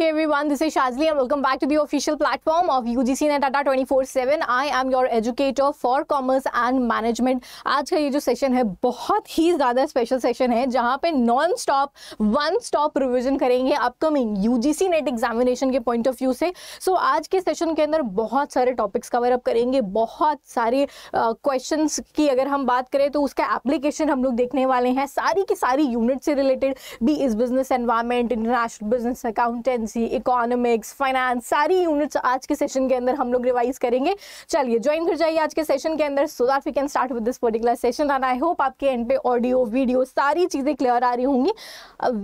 Hey everyone, this is Shazli and welcome back to the official platform of UGC Netata 24/7. I am your educator for commerce and management. आज का ये जो session है बहुत ही ज़्यादा special session है जहाँ पे non stop one stop revision करेंगे अपकमिंग यूजीसी नेट एग्जामिनेशन के पॉइंट ऑफ व्यू से सो so, आज के सेशन के अंदर बहुत सारे टॉपिक्स कवर अप करेंगे बहुत सारे क्वेश्चन uh, की अगर हम बात करें तो उसका एप्लीकेशन हम लोग देखने वाले हैं सारी की सारी यूनिट से related B is business environment international business accountant currency economics finance सारी यूनिट्स आज के सेशन के अंदर हम लोग रिवाइज करेंगे चलिए ज्वाइन कर जाइए आज के सेशन के अंदर so that we can start with this particular session and I hope आपके एंड पे ऑडियो वीडियो सारी चीज़ें क्लियर आ रही होंगी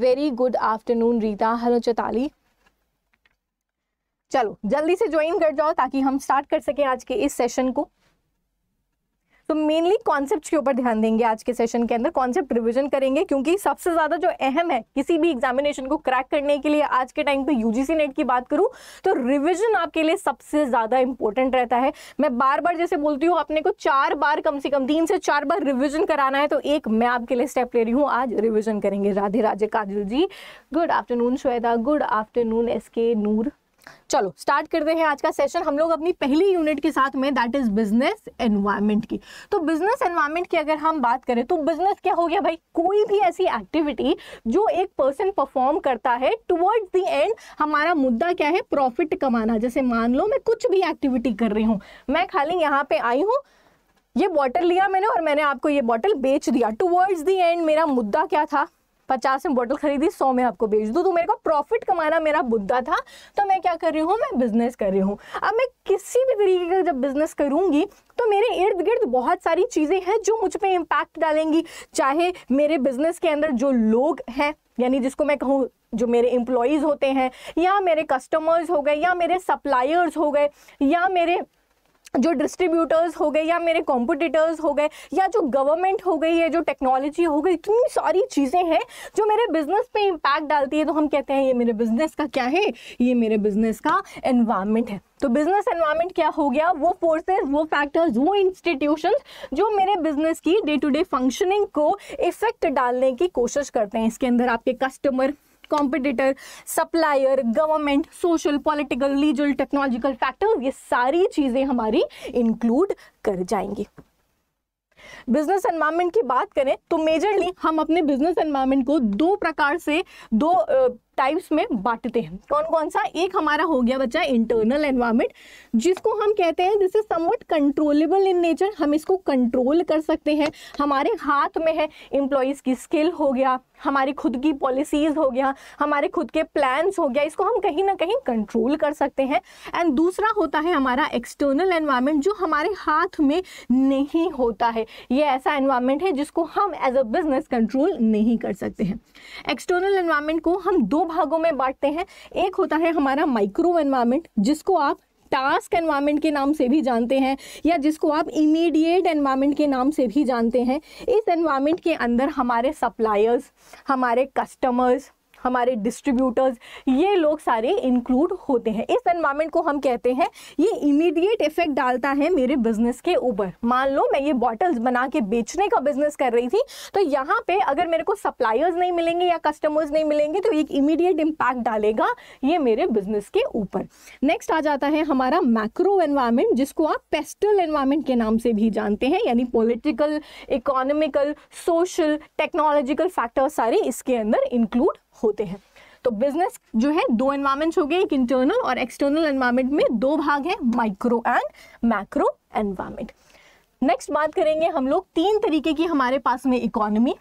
very good afternoon Rita hello Chautali चलो जल्दी से ज्वाइन कर जाओ ताकि हम स्टार्ट कर सकें आज के इस सेशन को तो मेनली कॉन्सेप्ट के ऊपर ध्यान देंगे आज के सेशन के अंदर कॉन्सेप्ट रिविजन करेंगे क्योंकि सबसे ज़्यादा जो अहम है किसी भी एग्जामिनेशन को क्रैक करने के लिए आज के टाइम पे यूजीसी नेट की बात करूं तो रिविजन आपके लिए सबसे ज़्यादा इंपॉर्टेंट रहता है मैं बार बार जैसे बोलती हूँ अपने को चार बार कम से कम तीन से चार बार रिविजन कराना है तो एक मैं आपके लिए स्टेप ले रही हूँ आज रिविजन करेंगे Radhe Raje Kajal ji good afternoon Shweta good afternoon S K Noor चलो स्टार्ट करते हैं आज का सेशन हम लोग अपनी पहली यूनिट के साथ में दैट इज बिजनेस एनवायरमेंट की तो बिजनेस एनवायरमेंट की अगर हम बात करें तो बिजनेस क्या हो गया भाई कोई भी ऐसी एक्टिविटी जो एक पर्सन परफॉर्म करता है टुवर्ड्स द एंड हमारा मुद्दा क्या है प्रॉफिट कमाना जैसे मान लो मैं कुछ भी एक्टिविटी कर रही हूँ मैं खाली यहाँ पे आई हूँ ये बॉटल लिया मैंने और मैंने आपको ये बॉटल बेच दिया टुवर्ड्स दी एंड मेरा मुद्दा क्या था पचास में बोतल खरीदी सौ में आपको बेच दूँ तो मेरे को प्रॉफिट कमाना मेरा मुद्दा था तो मैं क्या कर रही हूँ मैं बिजनेस कर रही हूँ अब मैं किसी भी तरीके का जब बिजनेस करूँगी तो मेरे इर्द गिर्द बहुत सारी चीज़ें हैं जो मुझ पर इम्पैक्ट डालेंगी चाहे मेरे बिजनेस के अंदर जो लोग हैं यानी जिसको मैं कहूँ जो मेरे इम्प्लॉयज़ होते हैं या मेरे कस्टमर्स हो गए या मेरे सप्लायर्स हो गए या मेरे जो डिस्ट्रीब्यूटर्स हो गए या मेरे कॉम्पिटिटर्स हो गए या जो गवर्नमेंट हो गई है जो टेक्नोलॉजी हो गई इतनी सारी चीज़ें हैं जो मेरे बिजनेस पे इम्पैक्ट डालती है तो हम कहते हैं ये मेरे बिजनेस का क्या है ये मेरे बिजनेस का एनवायरनमेंट है तो बिजनेस एनवायरनमेंट क्या हो गया वो फोर्सेस वो फैक्टर्स वो इंस्टीट्यूशन जो मेरे बिजनेस की डे टू डे फंक्शनिंग को इफेक्ट डालने की कोशिश करते हैं इसके अंदर आपके customer competitor supplier government social political legal technological factor ये सारी चीज़ें हमारी इंक्लूड कर जाएंगी बिजनेस एनवायरमेंट की बात करें तो मेजरली हम अपने बिजनेस एनवायरमेंट को दो प्रकार से दो टाइप्स में बांटते हैं कौन कौन सा एक हमारा हो गया बच्चा इंटरनल एनवायरमेंट जिसको हम कहते हैं this is somewhat controllable in nature हम इसको कंट्रोल कर सकते हैं हमारे हाथ में है एम्प्लॉयज़ की स्किल हो गया हमारी खुद की पॉलिसीज़ हो गया हमारे खुद के प्लान्स हो गया इसको हम कहीं ना कहीं कंट्रोल कर सकते हैं एंड दूसरा होता है हमारा एक्सटर्नल एनवायरमेंट जो हमारे हाथ में नहीं होता है ये ऐसा एनवायरमेंट है जिसको हम एज अ बिजनेस कंट्रोल नहीं कर सकते हैं एक्सटर्नल एनवायरमेंट को हम दो भागों में बांटते हैं एक होता है हमारा माइक्रो एनवायरमेंट जिसको आप टास्क एनवायरमेंट के नाम से भी जानते हैं या जिसको आप इमीडिएट एनवायरमेंट के नाम से भी जानते हैं इस एनवायरमेंट के अंदर हमारे सप्लायर्स हमारे कस्टमर्स हमारे डिस्ट्रीब्यूटर्स ये लोग सारे इंक्लूड होते हैं इस एनवायरमेंट को हम कहते हैं ये इमीडिएट इफेक्ट डालता है मेरे बिजनेस के ऊपर मान लो मैं ये बॉटल्स बना के बेचने का बिजनेस कर रही थी तो यहाँ पे अगर मेरे को सप्लायर्स नहीं मिलेंगे या कस्टमर्स नहीं मिलेंगे तो एक इमीडिएट इम्पैक्ट डालेगा ये मेरे बिजनेस के ऊपर नेक्स्ट आ जाता है हमारा मैक्रो एनवायरमेंट जिसको आप पेस्टल एनवायरमेंट के नाम से भी जानते हैं यानी political economical social technological factors सारे इसके अंदर इंक्लूड होते हैं तो बिजनेस जो है दो एनवायरमेंट हो गए एक इंटरनल और एक्सटर्नल एनवायरमेंट में दो भाग है micro and macro environment next बात करेंगे हम लोग तीन तरीके की हमारे पास में economy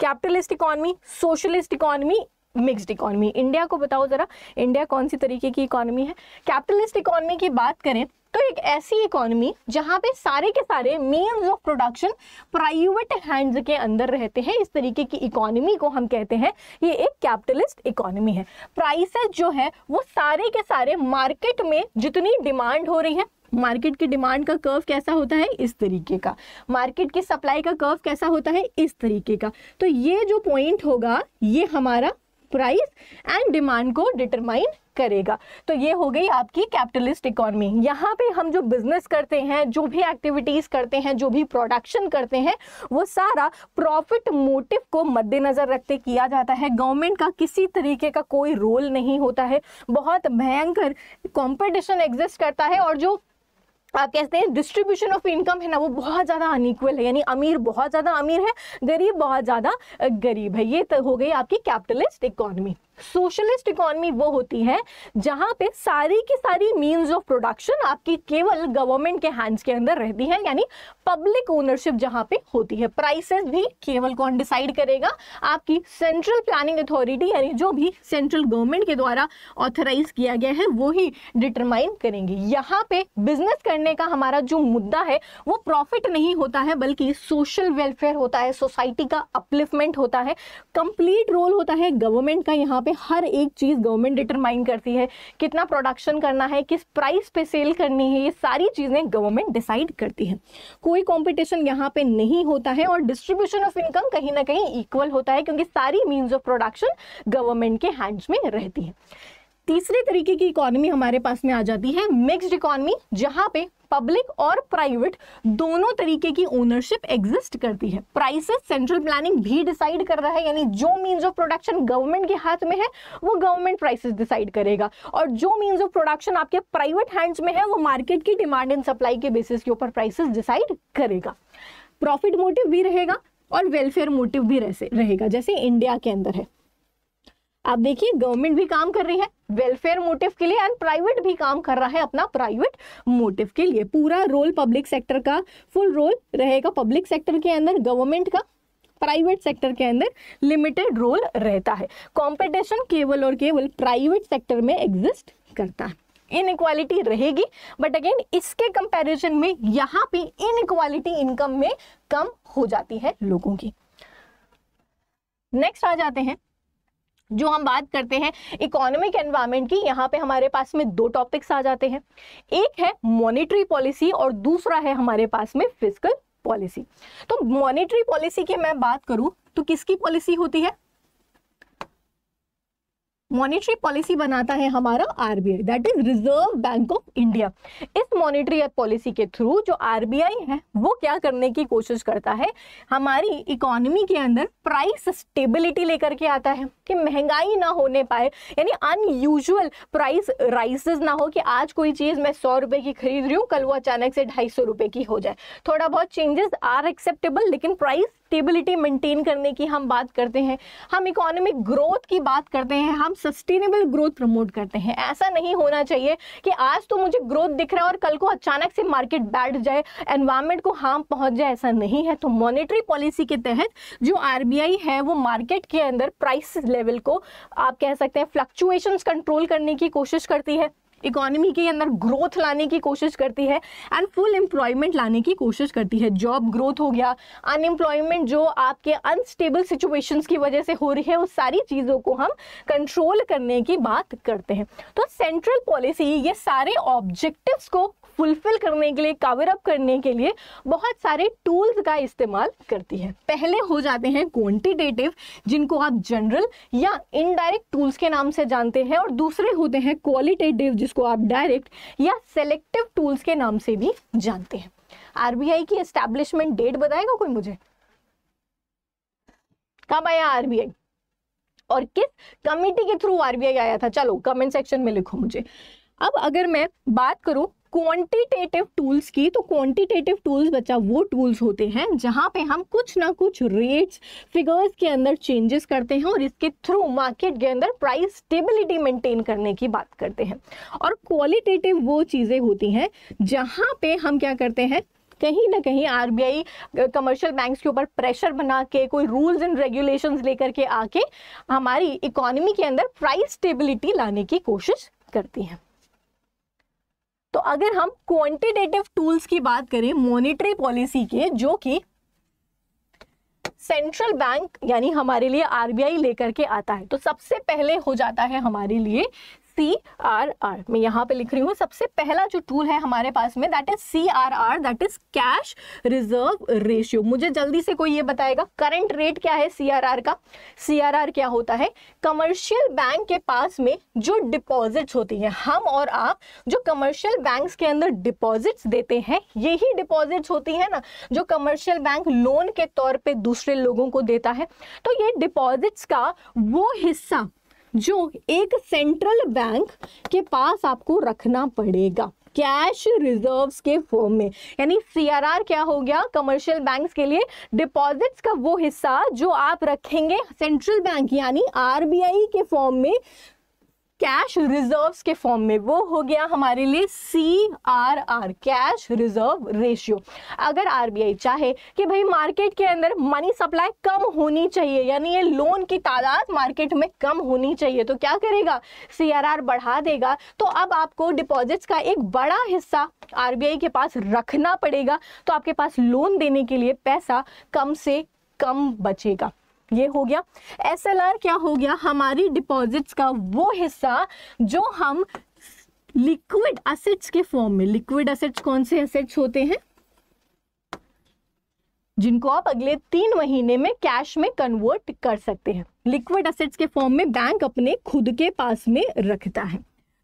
capitalist economy socialist economy mixed economy India को बताओ ज़रा इंडिया कौन सी तरीके की इकोनॉमी है कैपिटलिस्ट इकोनॉमी की बात करें तो एक ऐसी इकोनॉमी जहाँ पे सारे के सारे means of production private hands के अंदर रहते हैं इस तरीके की इकोनॉमी को हम कहते हैं ये एक कैपिटलिस्ट इकोनॉमी है प्राइसेस जो है वो सारे के सारे मार्केट में जितनी डिमांड हो रही है मार्केट की डिमांड का कर्व कैसा होता है इस तरीके का मार्केट की सप्लाई का कर्व कैसा होता है इस तरीके का तो ये जो पॉइंट होगा ये हमारा प्राइस एंड डिमांड को डिटरमाइन करेगा तो ये हो गई आपकी कैपिटलिस्ट इकोनॉमी यहाँ पे हम जो बिजनेस करते हैं जो भी एक्टिविटीज करते हैं जो भी प्रोडक्शन करते हैं वो सारा प्रॉफिट मोटिव को मद्देनजर रखते किया जाता है गवर्नमेंट का किसी तरीके का कोई रोल नहीं होता है बहुत भयंकर कंपटीशन एग्जिस्ट करता है और जो आप कहते हैं डिस्ट्रीब्यूशन ऑफ इनकम है ना वो बहुत ज़्यादा अनइक्वल है यानी अमीर बहुत ज़्यादा अमीर है गरीब बहुत ज़्यादा गरीब है ये तो हो गई आपकी कैपिटलिस्ट इकोनॉमी सोशलिस्ट इकोनॉमी वो होती है जहां पे सारी की सारी मीन्स ऑफ प्रोडक्शन आपकी केवल गवर्नमेंट के हैंड्स के अंदर रहती है यानी पब्लिक ओनरशिप जहां पे होती है प्राइसेस भी केवल कौन डिसाइड करेगा आपकी सेंट्रल प्लानिंग अथॉरिटी यानी जो भी सेंट्रल गवर्नमेंट के द्वारा ऑथराइज किया गया है वो ही डिटरमाइन करेंगे यहाँ पे बिजनेस करने का हमारा जो मुद्दा है वो प्रॉफिट नहीं होता है बल्कि सोशल वेलफेयर होता है सोसाइटी का अपलिफ्टमेंट होता है कंप्लीट रोल होता है गवर्नमेंट का यहाँ वहाँ पे हर एक चीज़ गवर्नमेंट डिटरमाइन करती है कितना प्रोडक्शन करना है किस प्राइस पे सेल करनी है ये सारी चीज़ें गवर्नमेंट डिसाइड करती है कोई कॉम्पिटिशन यहाँ पे नहीं होता है और डिस्ट्रीब्यूशन ऑफ इनकम कहीं ना कहीं इक्वल होता है क्योंकि सारी मीन्स ऑफ प्रोडक्शन गवर्नमेंट के हैंड्स में रहती है तीसरे तरीके की इकोनॉमी हमारे पास में आ जाती है मिक्सड इकोनॉमी जहां पे पब्लिक और प्राइवेट दोनों तरीके की ओनरशिप एग्जिस्ट करती है प्राइसेस सेंट्रल प्लानिंग भी डिसाइड कर रहा है यानी जो मींस ऑफ प्रोडक्शन गवर्नमेंट के हाथ में है वो गवर्नमेंट प्राइसेस डिसाइड करेगा और जो मीन्स ऑफ प्रोडक्शन आपके प्राइवेट हैंड्स में है वो मार्केट की डिमांड एंड सप्लाई के बेसिस के ऊपर प्राइसेस डिसाइड करेगा प्रॉफिट मोटिव भी रहेगा और वेलफेयर मोटिव भी रहेगा जैसे इंडिया के अंदर है आप देखिए गवर्नमेंट भी काम कर रही है वेलफेयर मोटिव के लिए एंड प्राइवेट भी काम कर रहा है अपना प्राइवेट मोटिव के लिए पूरा रोल पब्लिक सेक्टर का फुल रोल रहेगा पब्लिक सेक्टर के अंदर गवर्नमेंट का प्राइवेट सेक्टर के अंदर लिमिटेड रोल रहता है कॉम्पिटिशन केवल और केवल प्राइवेट सेक्टर में एग्जिस्ट करता है इनक्वालिटी रहेगी बट अगेन इसके कंपेरिजन में यहाँ पे इनक्वालिटी इनकम में कम हो जाती है लोगों की नेक्स्ट आ जाते हैं जो हम बात करते हैं इकोनॉमिक एनवायरमेंट की यहाँ पे हमारे पास में दो टॉपिक्स आ जाते हैं एक है मॉनेटरी पॉलिसी और दूसरा है हमारे पास में फिजिकल पॉलिसी तो मॉनेटरी पॉलिसी की मैं बात करूँ तो किसकी पॉलिसी होती है मॉनिटरी पॉलिसी बनाता है हमारा RBI that is reserve bank of India इस मॉनिटरी पॉलिसी के थ्रू जो आरबीआई है वो क्या करने की कोशिश करता है हमारी इकोनॉमी के अंदर प्राइस स्टेबिलिटी लेकर के आता है कि महंगाई ना होने पाए यानी अनयूजल प्राइस राइसेस ना हो कि आज कोई चीज़ मैं सौ रुपए की खरीद रही हूँ कल वो अचानक से ढाई सौ रुपए की हो जाए थोड़ा बहुत चेंजेस आर एक्सेप्टेबल लेकिन प्राइस स्टेबिलिटी मेंटेन करने की हम बात करते हैं हम इकोनॉमिक ग्रोथ की बात करते हैं हम सस्टेनेबल ग्रोथ प्रमोट करते हैं ऐसा नहीं होना चाहिए कि आज तो मुझे ग्रोथ दिख रहा है और कल को अचानक से मार्केट बैठ जाए एनवायरमेंट को हार्म पहुंच जाए ऐसा नहीं है तो मॉनिटरी पॉलिसी के तहत जो आर है वो मार्केट के अंदर प्राइस लेवल को आप कह सकते हैं फ्लक्चुएशन कंट्रोल करने की कोशिश करती है इकोनॉमी के अंदर ग्रोथ लाने की कोशिश करती है एंड फुल एम्प्लॉयमेंट लाने की कोशिश करती है जॉब ग्रोथ हो गया अनएम्प्लॉयमेंट जो आपके अनस्टेबल सिचुएशंस की वजह से हो रही है उस सारी चीज़ों को हम कंट्रोल करने की बात करते हैं तो सेंट्रल पॉलिसी ये सारे ऑब्जेक्टिव्स को फुलफिल करने के लिए कवर अप करने के लिए बहुत सारे टूल्स का इस्तेमाल करती है पहले हो जाते हैं क्वान्टिटेटिव जिनको आप जनरल या इनडायरेक्ट टूल्स के नाम से जानते हैं और दूसरे होते हैं क्वालिटेटिव जिसको आप डायरेक्ट या सेलेक्टिव टूल्स के नाम से भी जानते हैं आरबीआई की एस्टेब्लिशमेंट डेट बताएगा कोई मुझे कब आया आरबीआई और किस कमेटी के थ्रू आरबीआई आया था चलो कमेंट सेक्शन में लिखो मुझे अब अगर मैं बात करूं क्वांटिटेटिव टूल्स की तो क्वांटिटेटिव टूल्स बच्चा वो टूल्स होते हैं जहाँ पे हम कुछ ना कुछ रेट्स फिगर्स के अंदर चेंजेस करते हैं और इसके थ्रू मार्केट के अंदर प्राइस स्टेबिलिटी मेंटेन करने की बात करते हैं और क्वालिटेटिव वो चीज़ें होती हैं जहाँ पे हम क्या करते हैं कहीं ना कहीं आरबीआई कमर्शियल बैंक्स के ऊपर प्रेशर बना के कोई रूल्स एंड रेगुलेशंस लेकर के आके हमारी इकोनॉमी के अंदर प्राइस स्टेबिलिटी लाने की कोशिश करती है तो अगर हम क्वांटिटेटिव टूल्स की बात करें मॉनेटरी पॉलिसी के जो कि सेंट्रल बैंक यानी हमारे लिए आरबीआई लेकर के आता है तो सबसे पहले हो जाता है हमारे लिए सी आर आर मैं यहाँ पे लिख रही हूँ सबसे पहला जो टूल है हमारे पास में that is C R R that is cash reserve ratio मुझे जल्दी से कोई ये बताएगा करंट रेट क्या है सी आर आर का सी आर आर क्या होता है कमर्शियल बैंक के पास में जो डिपॉजिट्स होती हैं हम और आप जो कमर्शियल बैंक के अंदर डिपॉजिट्स देते हैं यही डिपॉजिट्स होती है ना जो कमर्शियल बैंक लोन के तौर पर दूसरे लोगों को देता है तो ये डिपॉजिट्स का वो हिस्सा जो एक सेंट्रल बैंक के पास आपको रखना पड़ेगा कैश रिजर्व्स के फॉर्म में यानी सीआरआर क्या हो गया कमर्शियल बैंक्स के लिए डिपॉजिट्स का वो हिस्सा जो आप रखेंगे सेंट्रल बैंक यानी आरबीआई के फॉर्म में कैश रिजर्व्स के फॉर्म में वो हो गया हमारे लिए C R R cash reserve ratio अगर आरबीआई चाहे कि भाई मार्केट के अंदर मनी सप्लाई कम होनी चाहिए यानी ये लोन की तादाद मार्केट में कम होनी चाहिए तो क्या करेगा सी आर आर बढ़ा देगा तो अब आपको डिपॉजिट्स का एक बड़ा हिस्सा आरबीआई के पास रखना पड़ेगा तो आपके पास लोन देने के लिए पैसा कम से कम बचेगा ये हो गया एस क्या हो गया हमारी डिपॉजिट्स का वो हिस्सा जो हम लिक्विड असिट्स के फॉर्म में लिक्विड असिट्स कौन से असेट्स होते हैं जिनको आप अगले तीन महीने में कैश में कन्वर्ट कर सकते हैं लिक्विड असिट्स के फॉर्म में बैंक अपने खुद के पास में रखता है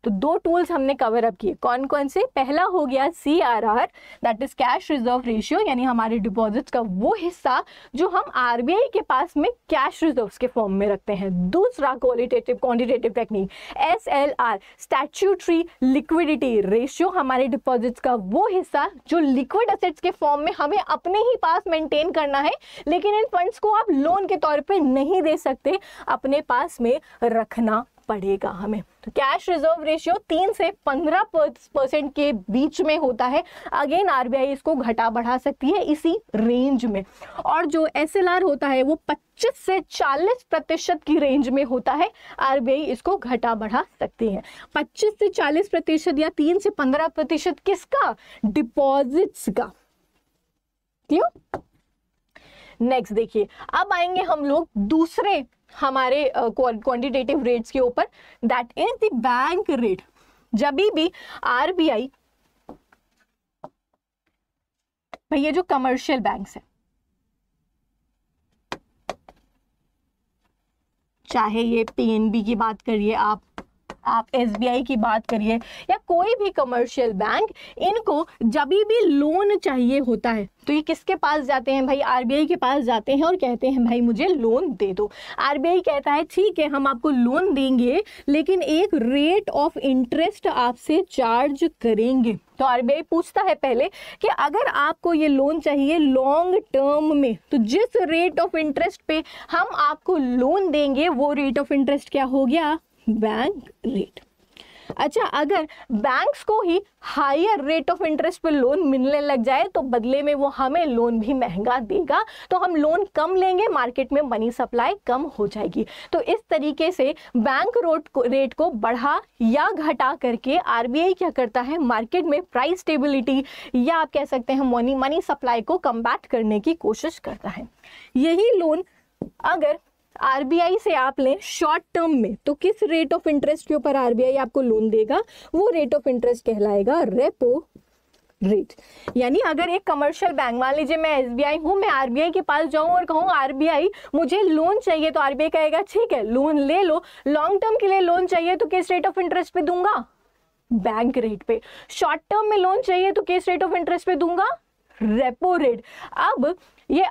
तो दो टूल्स हमने कवर अप किए कौन कौन से पहला हो गया C R R that is cash reserve ratio यानी हमारे डिपॉजिट्स का वो हिस्सा जो हम आर के पास में कैश रिजर्व के फॉर्म में रखते हैं दूसरा qualitative quantitative technique S L R statutory liquidity ratio हमारे डिपॉजिट्स का वो हिस्सा जो लिक्विड असेट्स के फॉर्म में हमें अपने ही पास मेंटेन करना है लेकिन इन फंड्स को आप लोन के तौर पर नहीं दे सकते अपने पास में रखना पड़ेगा हमें तो कैश रिजर्व रेशियो तीन से पंद्रह परसेंट के बीच में होता है अगेन आरबीआई इसको घटा बढ़ा सकती है इसी रेंज में और जो एस होता है वो पच्चीस से चालीस प्रतिशत की रेंज में होता है आरबीआई इसको घटा बढ़ा सकती है पच्चीस से चालीस प्रतिशत या तीन से पंद्रह प्रतिशत किसका डिपॉजिट्स का क्यों नेक्स्ट देखिए अब आएंगे हम लोग दूसरे हमारे क्वांटिटेटिव रेट्स के ऊपर that is the bank rate जब भी आरबीआई भैया जो कमर्शियल बैंक्स है चाहे ये पीएनबी की बात करिए आप आप एस की बात करिए या कोई भी कमर्शियल बैंक इनको जब भी लोन चाहिए होता है तो ये किसके पास जाते हैं भाई आरबीआई के पास जाते हैं और कहते हैं भाई मुझे लोन दे दो आरबीआई कहता है ठीक है हम आपको लोन देंगे लेकिन एक रेट ऑफ इंटरेस्ट आपसे चार्ज करेंगे तो आरबीआई पूछता है पहले कि अगर आपको ये लोन चाहिए लॉन्ग टर्म में तो जिस रेट ऑफ इंटरेस्ट पे हम आपको लोन देंगे वो रेट ऑफ इंटरेस्ट क्या हो गया बैंक रेट अच्छा अगर बैंक्स को ही हायर रेट ऑफ इंटरेस्ट पर लोन मिलने लग जाए तो बदले में वो हमें लोन भी महंगा देगा तो हम लोन कम लेंगे मार्केट में मनी सप्लाई कम हो जाएगी तो इस तरीके से बैंक रोट को, रेट को बढ़ा या घटा करके आरबीआई क्या करता है मार्केट में प्राइस स्टेबिलिटी या आप कह सकते हैं मनी मनी सप्लाई को कम्बैट करने की कोशिश करता है यही लोन अगर आरबीआई से आप लें शॉर्ट टर्म में तो किस रेट ऑफ इंटरेस्ट के ऊपर आरबीआई आपको लोन देगा वो रेट ऑफ इंटरेस्ट कहलाएगा रेपो रेट यानी अगर एक कमर्शियल बैंक मान लीजिए मैं एस बी आई हूँ मैं आर बी आई के पास जाऊँ और कहूँ आर बी आई मुझे लोन चाहिए तो आर बी आई कहेगा ठीक है लोन ले लो लॉन्ग टर्म के लिए लोन चाहिए तो किस रेट ऑफ इंटरेस्ट पे दूंगा बैंक रेट पे शॉर्ट टर्म में लोन चाहिए तो किस रेट ऑफ इंटरेस्ट पे दूंगा रेपो रेट अब ये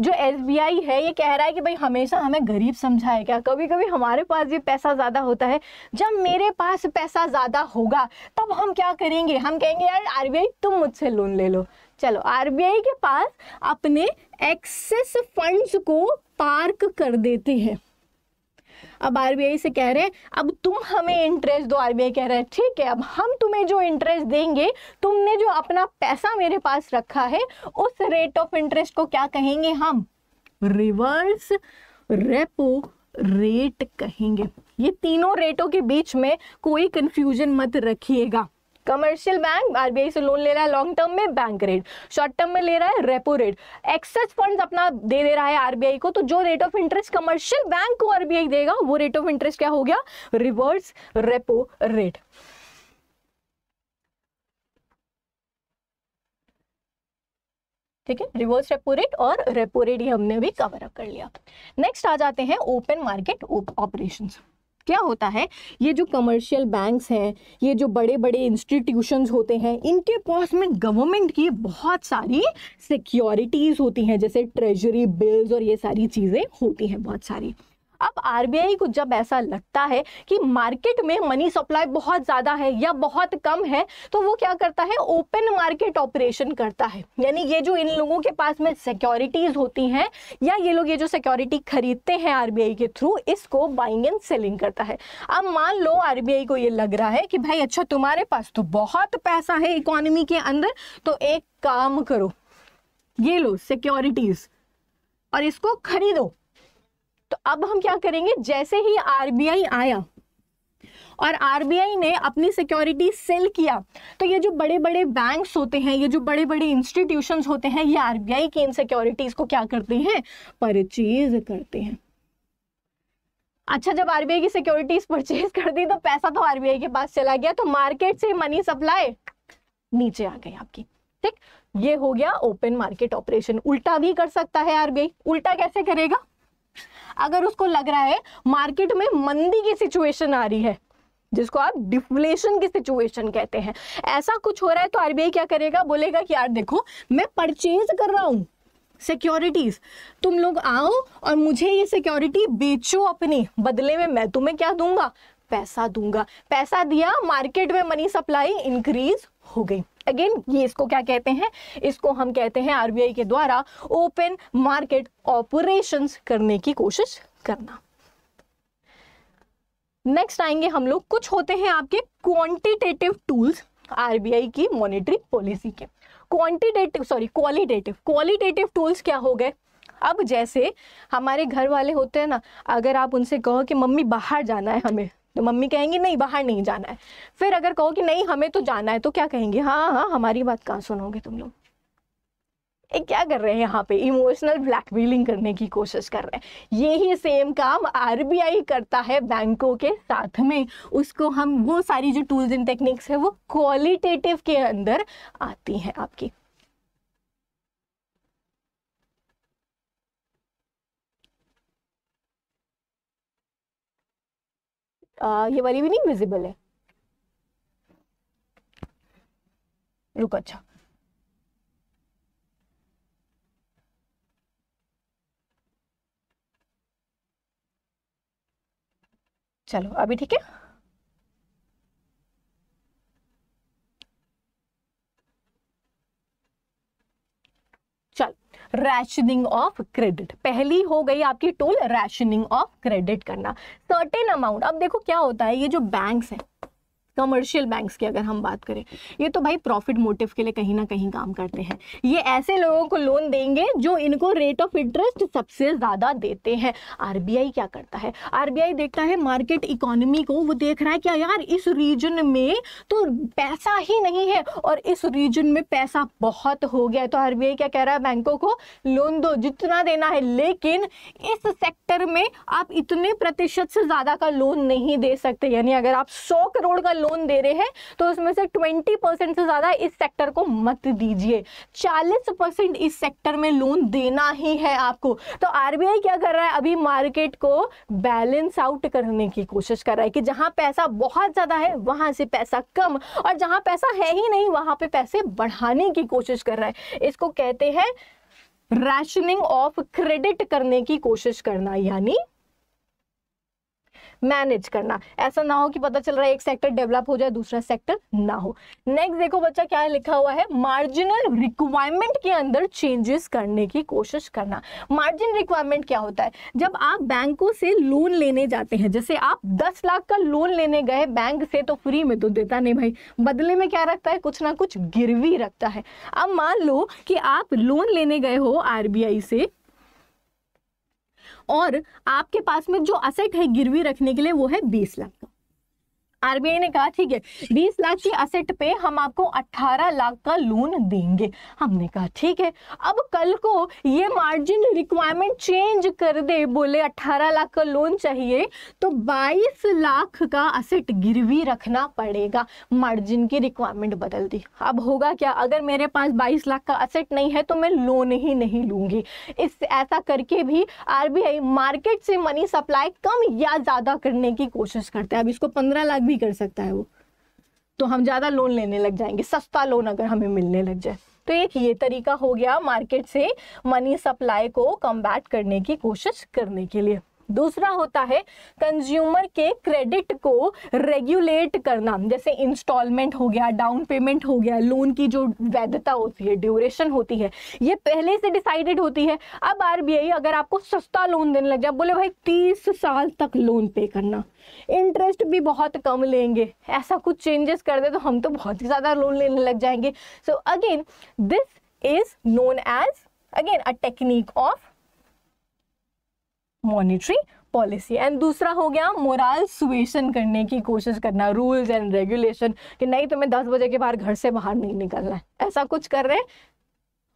जो आई है ये कह रहा है कि भाई हमेशा हमें गरीब समझा है क्या कभी कभी हमारे पास भी पैसा ज़्यादा होता है जब मेरे पास पैसा ज़्यादा होगा तब हम क्या करेंगे हम कहेंगे यार आई तुम मुझसे लोन ले लो चलो आई के पास अपने एक्सेस फंड्स को पार्क कर देते हैं अब आरबीआई से कह रहे हैं अब तुम हमें इंटरेस्ट दो आरबीआई कह रहा है ठीक है अब हम तुम्हें जो इंटरेस्ट देंगे तुमने जो अपना पैसा मेरे पास रखा है उस रेट ऑफ इंटरेस्ट को क्या कहेंगे हम रिवर्स रेपो रेट कहेंगे ये तीनों रेटों के बीच में कोई कंफ्यूजन मत रखिएगा कमर्शियल बैंक आरबीआई से लोन ले रहा है लॉन्ग टर्म में बैंक रेट शॉर्ट टर्म में ले रहा है रेपो रेट एक्सेस फंड अपना दे दे रहा है आरबीआई को तो जो rate of interest commercial bank को आरबीआई देगा वो रेट ऑफ इंटरेस्ट क्या हो गया रिवर्स रेपो रेट ठीक है रिवर्स रेपो रेट और रेपो रेट ये हमने भी कवर अप कर लिया नेक्स्ट आ जाते हैं ओपन मार्केट ऑपरेशंस उप, क्या होता है ये जो कमर्शियल बैंक्स हैं ये जो बड़े बड़े इंस्टीट्यूशंस होते हैं इनके पास में गवर्नमेंट की बहुत सारी सिक्योरिटीज़ होती हैं जैसे ट्रेजरी बिल्स और ये सारी चीज़ें होती हैं बहुत सारी अब आरबीआई को जब ऐसा लगता है कि मार्केट में मनी सप्लाई बहुत ज़्यादा है या बहुत कम है तो वो क्या करता है ओपन मार्केट ऑपरेशन करता है यानी ये जो इन लोगों के पास में सिक्योरिटीज़ होती हैं या ये लोग ये जो सिक्योरिटी खरीदते हैं आरबीआई के थ्रू इसको बाइंग एंड सेलिंग करता है अब मान लो आरबीआई को ये लग रहा है कि भाई अच्छा तुम्हारे पास तो बहुत पैसा है इकोनॉमी के अंदर तो एक काम करो ये लो सिक्योरिटीज़ और इसको खरीदो तो अब हम क्या करेंगे जैसे ही आरबीआई आया और आरबीआई ने अपनी सिक्योरिटी सेल किया तो ये जो बड़े बड़े बैंक्स होते हैं ये जो बड़े बड़े इंस्टीट्यूशंस होते हैं ये आरबीआई की इन सिक्योरिटीज को क्या करते हैं परचेज करते हैं अच्छा जब आरबीआई की सिक्योरिटीज परचेज कर दी तो पैसा तो आरबीआई के पास चला गया तो मार्केट से मनी सप्लाई नीचे आ गई आपकी ठीक ये हो गया ओपन मार्केट ऑपरेशन उल्टा भी कर सकता है आरबीआई उल्टा कैसे करेगा अगर उसको लग रहा है मार्केट में मंदी की सिचुएशन आ रही है जिसको आप डिफ्लेशन की सिचुएशन कहते हैं ऐसा कुछ हो रहा है तो आरबीआई क्या करेगा बोलेगा कि यार देखो मैं परचेज कर रहा हूं सिक्योरिटीज तुम लोग आओ और मुझे ये सिक्योरिटी बेचो अपनी बदले में मैं तुम्हें क्या दूंगा पैसा दूंगा पैसा दिया मार्केट में मनी सप्लाई इंक्रीज हो गई अगेन ये इसको क्या कहते हैं इसको हम कहते हैं आरबीआई के द्वारा ओपन मार्केट ऑपरेशंस करने की कोशिश करना नेक्स्ट आएंगे हम लोग कुछ होते हैं आपके क्वांटिटेटिव टूल्स आरबीआई की मॉनेटरी पॉलिसी के quantitative sorry qualitative qualitative tools क्या हो गए अब जैसे हमारे घर वाले होते हैं ना अगर आप उनसे कहो कि मम्मी बाहर जाना है हमें तो मम्मी कहेंगी नहीं बाहर नहीं जाना है फिर अगर कहो कि नहीं हमें तो जाना है तो क्या कहेंगे हाँ हाँ हमारी बात कहाँ सुनोगे तुम लोग ये क्या कर रहे हैं यहाँ पे इमोशनल ब्लैकमेलिंग करने की कोशिश कर रहे हैं यही सेम काम आरबीआई करता है बैंकों के साथ में उसको हम वो सारी जो टूल्स एंड टेक्निक्स है वो क्वालिटेटिव के अंदर आती हैं आपकी आ, ये वाली भी नहीं विजिबल है रुक अच्छा चलो अभी ठीक है रैशनिंग ऑफ क्रेडिट पहली हो गई आपकी टूल रैशनिंग ऑफ क्रेडिट करना सर्टेन अमाउंट अब देखो क्या होता है ये जो बैंक्स हैं कमर्शियल बैंक्स की अगर हम बात करें ये तो भाई प्रॉफिट मोटिव के लिए कहीं ना कहीं काम करते हैं ये ऐसे लोगों को लोन देंगे जो इनको रेट ऑफ इंटरेस्ट सबसे ज़्यादा देते हैं आरबीआई क्या करता है आरबीआई देखता है मार्केट इकोनॉमी को वो देख रहा है क्या यार इस रीजन में तो पैसा ही नहीं है और इस रीजन में पैसा बहुत हो गया तो आर क्या कह रहा है बैंकों को लोन दो जितना देना है लेकिन इस सेक्टर में आप इतने प्रतिशत से ज़्यादा का लोन नहीं दे सकते यानी अगर आप सौ करोड़ का लोन लोन दे रहे हैं तो उसमें से ट्वेंटी परसेंट से ज़्यादा इस सेक्टर को मत दीजिए चालीस परसेंट इस सेक्टर में लोन देना ही है आपको तो आरबीआई क्या कर रहा है अभी मार्केट को बैलेंस आउट करने की कोशिश कर रहा है कि जहां पैसा बहुत ज़्यादा है वहां से पैसा कम और जहां पैसा है ही नहीं वहां पर पैसे बढ़ाने की कोशिश कर रहा है इसको कहते हैं रैशनिंग ऑफ क्रेडिट करने की कोशिश करना यानी मैनेज करना ऐसा ना हो कि पता चल रहा है एक सेक्टर डेवलप हो जाए दूसरा सेक्टर ना हो नेक्स्ट देखो बच्चा क्या लिखा हुआ है मार्जिनल रिक्वायरमेंट के अंदर चेंजेस करने की कोशिश करना मार्जिन रिक्वायरमेंट क्या होता है जब आप बैंकों से लोन लेने जाते हैं जैसे आप दस लाख का लोन लेने गए बैंक से तो फ्री में तो देता नहीं भाई बदले में क्या रखता है कुछ ना कुछ गिरवी रखता है अब मान लो कि आप लोन लेने गए हो आरबीआई से और आपके पास में जो असेट है गिरवी रखने के लिए वो है बीस लाख आरबीआई ने कहा ठीक है 20 लाख की असेट पे हम आपको 18 लाख का लोन देंगे हमने कहा ठीक है अब कल को ये मार्जिन रिक्वायरमेंट चेंज कर दे बोले 18 लाख का लोन चाहिए तो 22 लाख का असेट गिरवी रखना पड़ेगा मार्जिन की रिक्वायरमेंट बदल दी अब होगा क्या अगर मेरे पास 22 लाख का असेट नहीं है तो मैं लोन ही नहीं लूंगी इस ऐसा करके भी आरबीआई मार्केट से मनी सप्लाई कम या ज्यादा करने की कोशिश करते हैं अब इसको पंद्रह लाख भी कर सकता है वो तो हम ज़्यादा लोन लेने लग जाएंगे सस्ता लोन अगर हमें मिलने लग जाए तो एक ये तरीका हो गया मार्केट से मनी सप्लाई को कम्बैट करने की कोशिश करने के लिए दूसरा होता है कंज्यूमर के क्रेडिट को रेगुलेट करना जैसे इंस्टॉलमेंट हो गया डाउन पेमेंट हो गया लोन की जो वैधता होती है ड्यूरेशन होती है ये पहले से डिसाइडेड होती है अब आरबीआई अगर आपको सस्ता लोन देने लग जाए बोले भाई तीस साल तक लोन पे करना इंटरेस्ट भी बहुत कम लेंगे ऐसा कुछ चेंजेस कर दे तो हम तो बहुत ही ज़्यादा लोन लेने लग जाएंगे so again this is known as again a technique of monetary policy and दूसरा हो गया मोरल सुवेशन करने की कोशिश करना रूल्स एंड रेगुलेशन कि नहीं तुम्हें दस बजे के बाहर घर से बाहर नहीं निकलना है ऐसा कुछ कर रहे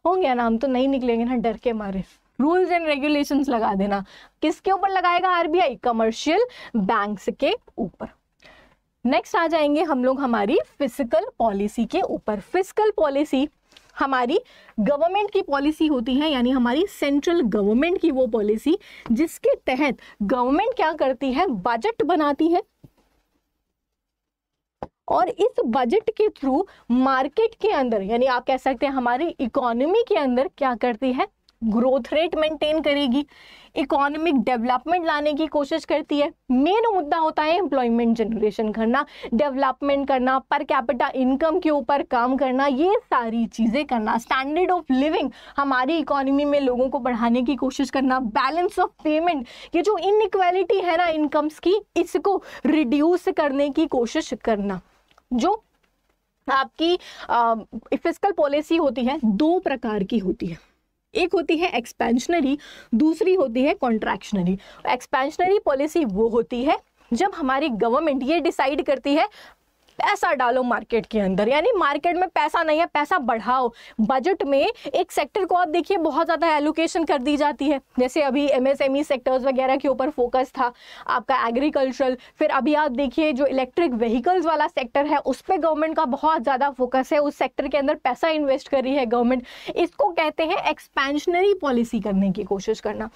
गया ना हम तो नहीं निकलेंगे ना डर के मारे रूल्स एंड रेगुलेशन लगा देना किसके ऊपर लगाएगा आरबीआई कमर्शियल बैंक के ऊपर नेक्स्ट आ जाएंगे हम लोग हमारी फिजिकल पॉलिसी के ऊपर फिजिकल पॉलिसी हमारी गवर्नमेंट की पॉलिसी होती है यानी हमारी सेंट्रल गवर्नमेंट की वो पॉलिसी जिसके तहत गवर्नमेंट क्या करती है बजट बनाती है और इस बजट के थ्रू मार्केट के अंदर यानी आप कह सकते हैं हमारी इकोनॉमी के अंदर क्या करती है ग्रोथ रेट मेंटेन करेगी इकोनॉमिक डेवलपमेंट लाने की कोशिश करती है मेन मुद्दा होता है एम्प्लॉयमेंट जनरेशन करना डेवलपमेंट करना पर कैपिटा इनकम के ऊपर काम करना ये सारी चीज़ें करना स्टैंडर्ड ऑफ लिविंग हमारी इकोनॉमी में लोगों को बढ़ाने की कोशिश करना बैलेंस ऑफ पेमेंट ये जो इनक्वालिटी है ना इनकम्स की इसको रिड्यूस करने की कोशिश करना जो आपकी फिजिकल पॉलिसी होती है दो प्रकार की होती है एक होती है एक्सपेंशनरी दूसरी होती है कॉन्ट्रैक्शनरी एक्सपेंशनरी पॉलिसी वो होती है जब हमारी गवर्नमेंट ये डिसाइड करती है पैसा डालो मार्केट के अंदर यानी मार्केट में पैसा नहीं है पैसा बढ़ाओ बजट में एक सेक्टर को आप देखिए बहुत ज़्यादा एलोकेशन कर दी जाती है जैसे अभी एमएसएमई सेक्टर्स e वगैरह के ऊपर फोकस था आपका एग्रीकल्चरल फिर अभी आप देखिए जो इलेक्ट्रिक व्हीकल्स वाला सेक्टर है उस पर गवर्नमेंट का बहुत ज़्यादा फोकस है उस सेक्टर के अंदर पैसा इन्वेस्ट कर रही है गवर्नमेंट इसको कहते हैं एक्सपेंशनरी पॉलिसी करने की कोशिश करना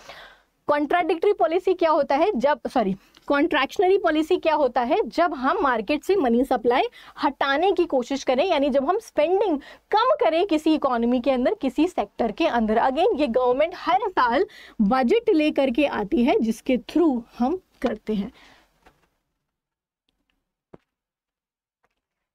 कॉन्ट्राडिक्ट्री पॉलिसी क्या होता है जब सॉरी कॉन्ट्रैक्शनरी पॉलिसी क्या होता है जब हम मार्केट से मनी सप्लाई हटाने की कोशिश करें यानी जब हम स्पेंडिंग कम करें किसी इकोनॉमी के अंदर किसी सेक्टर के अंदर अगेन ये गवर्नमेंट हर साल बजट लेकर के आती है जिसके थ्रू हम करते हैं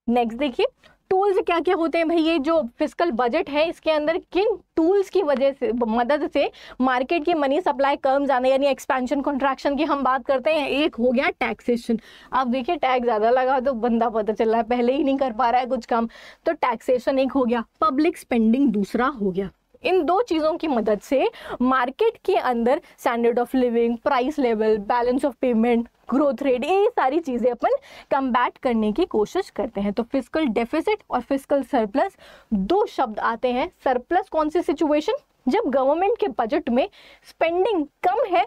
नेक्स्ट देखिए टूल्स क्या क्या होते हैं भाई ये जो फिजिकल बजट है इसके अंदर किन टूल्स की वजह से मदद से मार्केट की मनी सप्लाई कम जाने यानी एक्सपेंशन कॉन्ट्रैक्शन की हम बात करते हैं एक हो गया टैक्सेशन आप देखिए टैक्स ज़्यादा लगा तो बंदा पता चल रहा है पहले ही नहीं कर पा रहा है कुछ काम तो टैक्सेशन एक हो गया पब्लिक स्पेंडिंग दूसरा हो गया इन दो चीज़ों की मदद से मार्केट के अंदर standard of living price level balance of payment growth rate ये सारी चीज़ें अपन कम्बैट करने की कोशिश करते हैं तो फिजिकल डेफिसिट और फिजिकल सरप्लस दो शब्द आते हैं सरप्लस कौन सी सिचुएशन जब गवर्नमेंट के बजट में स्पेंडिंग कम है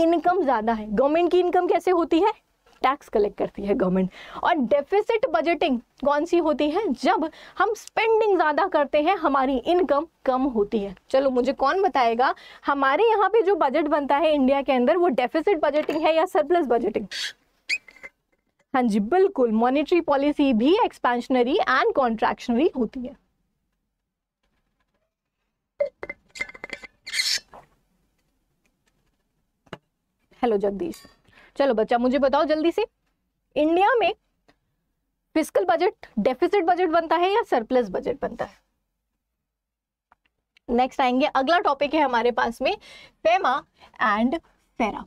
इनकम ज़्यादा है गवर्नमेंट की इनकम कैसे होती है टैक्स कलेक्ट करती है गवर्नमेंट और डेफिसिट बजटिंग कौन सी होती है जब हम स्पेंडिंग ज़्यादा करते हैं हमारी इनकम कम होती है चलो मुझे कौन बताएगा हमारे यहाँ पे जो बजट बनता है इंडिया के अंदर वो डेफिसिट बजटिंग है या सरप्लस बजटिंग हाँ जी बिल्कुल मॉनिटरी पॉलिसी भी एक्सपेंशनरी एंड कॉन्ट्रैक्शनरी होती है हेलो जगदीश चलो बच्चा मुझे बताओ जल्दी से इंडिया में फिजिकल बजट डेफिसिट बजट बनता है या सरप्लस बजट बनता है नेक्स्ट आएंगे अगला टॉपिक है हमारे पास में पेमा एंड फेरा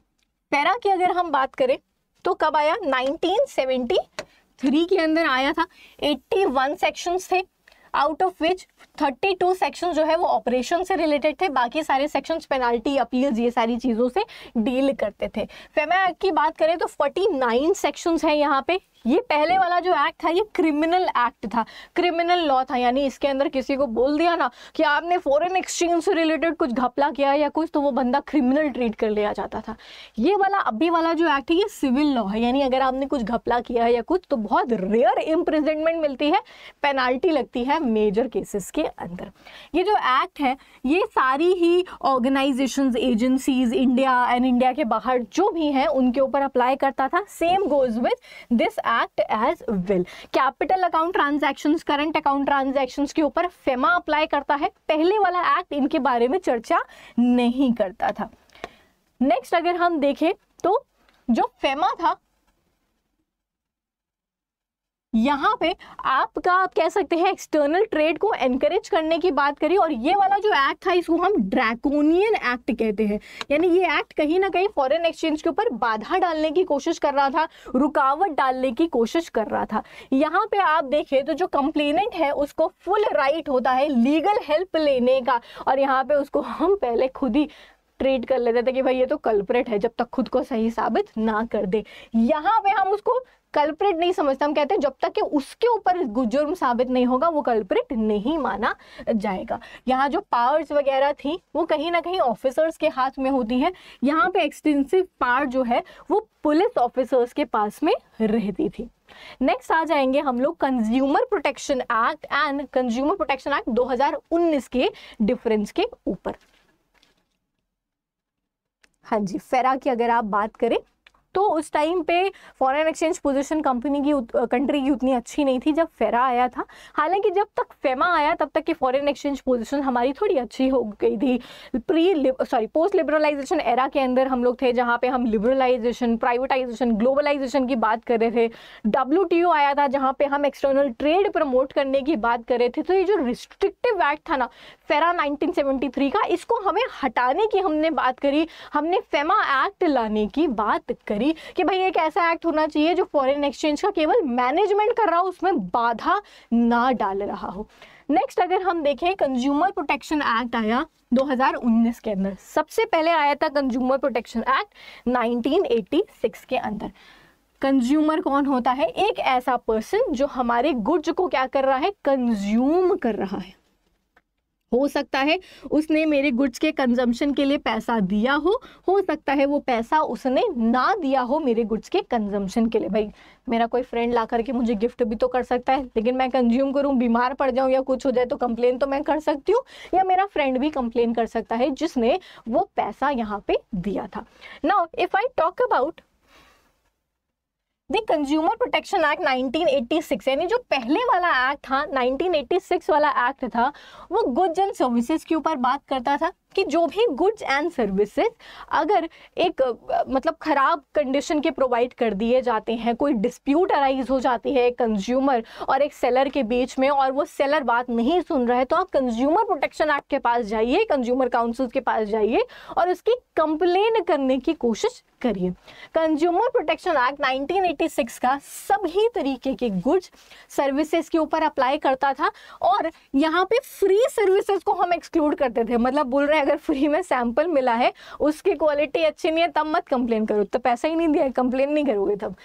पेरा की अगर हम बात करें तो कब आया 1973 के अंदर आया था 81 सेक्शंस थे आउट ऑफ विच 32 सेक्शन जो है वो ऑपरेशन से रिलेटेड थे बाकी सारे सेक्शंस पेनाल्टी अपील्स ये सारी चीज़ों से डील करते थे फेमा एक्ट की बात करें तो 49 सेक्शंस हैं यहाँ पे ये पहले वाला जो एक्ट था ये क्रिमिनल एक्ट था क्रिमिनल लॉ था यानी इसके अंदर किसी को बोल दिया ना कि आपने फॉरेन एक्सचेंज से रिलेटेड कुछ घपला किया या कुछ तो वो बंदा क्रिमिनल ट्रीट कर लिया जाता था ये वाला अभी वाला जो एक्ट है ये सिविल लॉ है यानी अगर आपने कुछ घपला किया है या कुछ तो बहुत रेयर इम्प्रिजेंटमेंट मिलती है पेनाल्टी लगती है मेजर केसेस के अंदर ये जो एक्ट है ये सारी ही organisation agencies India and India के बाहर जो भी हैं उनके ऊपर अप्लाई करता था same goes with this act as well capital account transaction current account transaction के ऊपर फेमा अप्लाई e करता है पहले वाला एक्ट इनके बारे में चर्चा नहीं करता था नेक्स्ट अगर हम देखें तो जो फेमा e था यहाँ पे आपका आप कह सकते हैं एक्सटर्नल ट्रेड को एनकरेज करने की बात करी और ये वाला जो एक्ट था इसको हम ड्रैकोनियन एक्ट कहते हैं यानी ये एक्ट कहीं ना कहीं फॉरेन एक्सचेंज के ऊपर बाधा डालने की कोशिश कर रहा था रुकावट डालने की कोशिश कर रहा था यहाँ पे आप देखें तो जो कंप्लेनेंट है उसको फुल राइट होता है लीगल हेल्प लेने का और यहाँ पे उसको हम पहले खुद ही ट्रेड कर लेते थे कि भाई ये तो कल्परेट है जब तक खुद को सही साबित ना कर दे यहाँ पे हम उसको कल्प्रिट नहीं समझते हम कहते हैं जब तक कि उसके ऊपर जुर्म साबित नहीं होगा वो कल्प्रिट नहीं माना जाएगा यहाँ जो पावर्स वगैरह थी वो कहीं ना कहीं ऑफिसर्स के हाथ में होती है यहाँ पे एक्सटेंसिव पावर जो है वो पुलिस ऑफिसर्स के पास में रहती थी नेक्स्ट आ जाएंगे हम लोग consumer protection act and consumer protection act दो के डिफरेंस के ऊपर हाँ जी फेरा की अगर आप बात करें तो उस टाइम पे फॉरेन एक्सचेंज पोजीशन कंपनी की कंट्री की उतनी अच्छी नहीं थी जब फेरा आया था हालांकि जब तक फेमा आया तब तक की फॉरेन एक्सचेंज पोजीशन हमारी थोड़ी अच्छी हो गई थी pre sorry post liberalisation era के अंदर हम लोग थे जहाँ पे हम लिबरलाइजेशन प्राइवेटाइजेशन ग्लोबलाइजेशन की बात कर रहे थे डब्ल्यू आया था जहाँ पे हम एक्सटर्नल ट्रेड प्रमोट करने की बात कर रहे थे तो ये जो रिस्ट्रिक्टिव एक्ट था ना फेरा 1973 का इसको हमें हटाने की हमने बात करी हमने फेमा एक्ट लाने की बात करी कि भाई एक ऐसा एक्ट होना चाहिए जो फॉरेन एक्सचेंज का केवल मैनेजमेंट कर रहा हो उसमें बाधा ना डाल रहा हो नेक्स्ट अगर हम देखें कंज्यूमर प्रोटेक्शन एक्ट आया 2019 के अंदर सबसे पहले आया था कंज्यूमर प्रोटेक्शन एक्ट 1986 के अंदर कंज्यूमर कौन होता है एक ऐसा पर्सन जो हमारे गुड्स को क्या कर रहा है कंज्यूम कर रहा है हो सकता है उसने मेरे गुड्स के कंजम्पशन के लिए पैसा दिया हो हो सकता है वो पैसा उसने ना दिया हो मेरे गुड्स के कंजम्पशन के लिए भाई मेरा कोई फ्रेंड ला करके मुझे गिफ्ट भी तो कर सकता है लेकिन मैं कंज्यूम करूँ बीमार पड़ जाऊँ या कुछ हो जाए तो कंप्लेन तो मैं कर सकती हूँ या मेरा फ्रेंड भी कंप्लेन कर सकता है जिसने वो पैसा यहाँ पे दिया था now if I talk about the consumer protection act 1986 यानी जो पहले वाला एक्ट था 1986 वाला एक्ट था वो गुड्स एंड सर्विसेज के ऊपर बात करता था कि जो भी गुड्स एंड सर्विसेज अगर एक मतलब ख़राब कंडीशन के प्रोवाइड कर दिए जाते हैं कोई डिस्प्यूट अराइज हो जाती है कंज्यूमर और एक सेलर के बीच में और वो सेलर बात नहीं सुन रहा है तो आप कंज्यूमर प्रोटेक्शन एक्ट के पास जाइए कंज्यूमर काउंसिल के पास जाइए और उसकी कंप्लेन करने की कोशिश करिए कंज्यूमर प्रोटेक्शन एक्ट 1986 का सभी तरीके के गुड्स सर्विसेज के ऊपर अप्लाई करता था और यहाँ पे फ्री सर्विसेज को हम एक्सक्लूड करते थे मतलब बोल रहे हैं अगर फ्री में सैंपल मिला है उसकी क्वालिटी अच्छी नहीं है तब मत कंप्लेन करो तो पैसा ही नहीं दिया कंप्लेन नहीं करोगे तब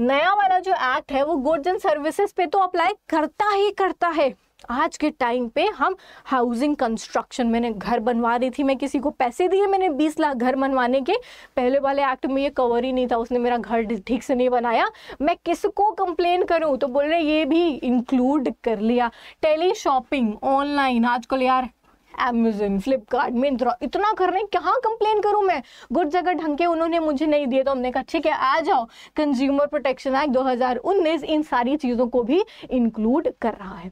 नया वाला जो एक्ट है वो गुड्स एंड सर्विसेज पे तो अप्लाई करता ही करता है आज के टाइम पे हम हाउसिंग कंस्ट्रक्शन मैंने घर बनवा दी थी मैं किसी को पैसे दिए मैंने 20 लाख घर बनवाने के पहले वाले एक्ट में ये कवर ही नहीं था उसने मेरा घर ठीक से नहीं बनाया मैं किसको कंप्लेन करूं तो बोल रहे ये भी इंक्लूड कर लिया टेली शॉपिंग ऑनलाइन आजकल यार अमेजन फ्लिपकार्ट मिंत्रा इतना कर रहे हैं कहाँ कंप्लेन करूँ मैं गुड जगह ढंग के उन्होंने मुझे नहीं दिए तो हमने कहा ठीक है आ जाओ कंज्यूमर प्रोटेक्शन एक्ट 2019 इन सारी चीज़ों को भी इंक्लूड कर रहा है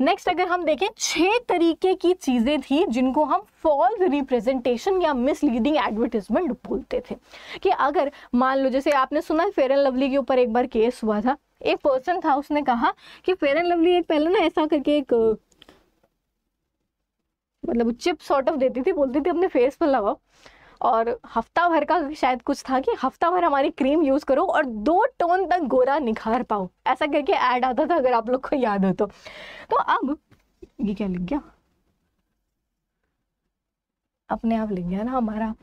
नेक्स्ट अगर हम देखें छह तरीके की चीज़ें थी जिनको हम फॉल्स रिप्रेजेंटेशन या मिसलीडिंग एडवर्टीजमेंट बोलते थे कि अगर मान लो जैसे आपने सुना फेयर एंड लवली के ऊपर एक बार केस हुआ था एक पर्सन था उसने कहा कि फेयर एंड लवली एक पहले ना ऐसा करके एक मतलब चिप सॉर्ट ऑफ देती थी बोलती थी अपने फेस पर लगाओ और हफ्ता भर का शायद कुछ था कि हफ्ता भर हमारी क्रीम यूज़ करो और दो टोन तक गोरा निखार पाओ ऐसा करके ऐड आता था अगर आप लोग को याद हो तो तो अब ये क्या लिख गया अपने आप लिख गया ना हमारा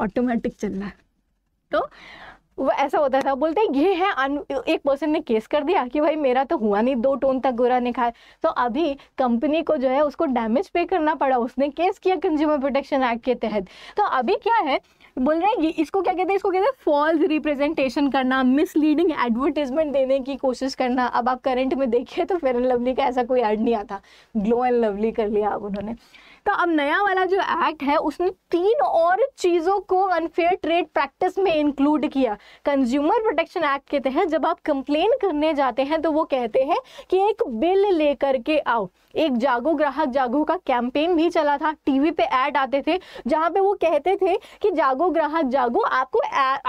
ऑटोमेटिक चल रहा है तो वो ऐसा होता था बोलते हैं ये है एक पर्सन ने केस कर दिया कि भाई मेरा तो हुआ नहीं दो टोन तक गोरा ने खाया तो अभी कंपनी को जो है उसको डैमेज पे करना पड़ा उसने केस किया कंज्यूमर प्रोटेक्शन एक्ट के तहत तो अभी क्या है बोल रहे हैं इसको क्या कहते हैं इसको कहते हैं फॉल्स रिप्रेजेंटेशन करना मिसलीडिंग एडवर्टीजमेंट देने की कोशिश करना अब आप करंट में देखिए तो फेयर एंड लवली का ऐसा कोई ऐड नहीं आता ग्लो एंड लवली कर लिया अब उन्होंने तो अब नया वाला जो एक्ट है उसने तीन और चीज़ों को अनफेयर ट्रेड प्रैक्टिस में इंक्लूड किया कंज्यूमर प्रोटेक्शन एक्ट के तहत जब आप कंप्लेन करने जाते हैं तो वो कहते हैं कि एक बिल लेकर के आओ एक जागो ग्राहक जागो का कैंपेन भी चला था टीवी पे ऐड आते थे जहाँ पे वो कहते थे कि जागो ग्राहक जागो आपको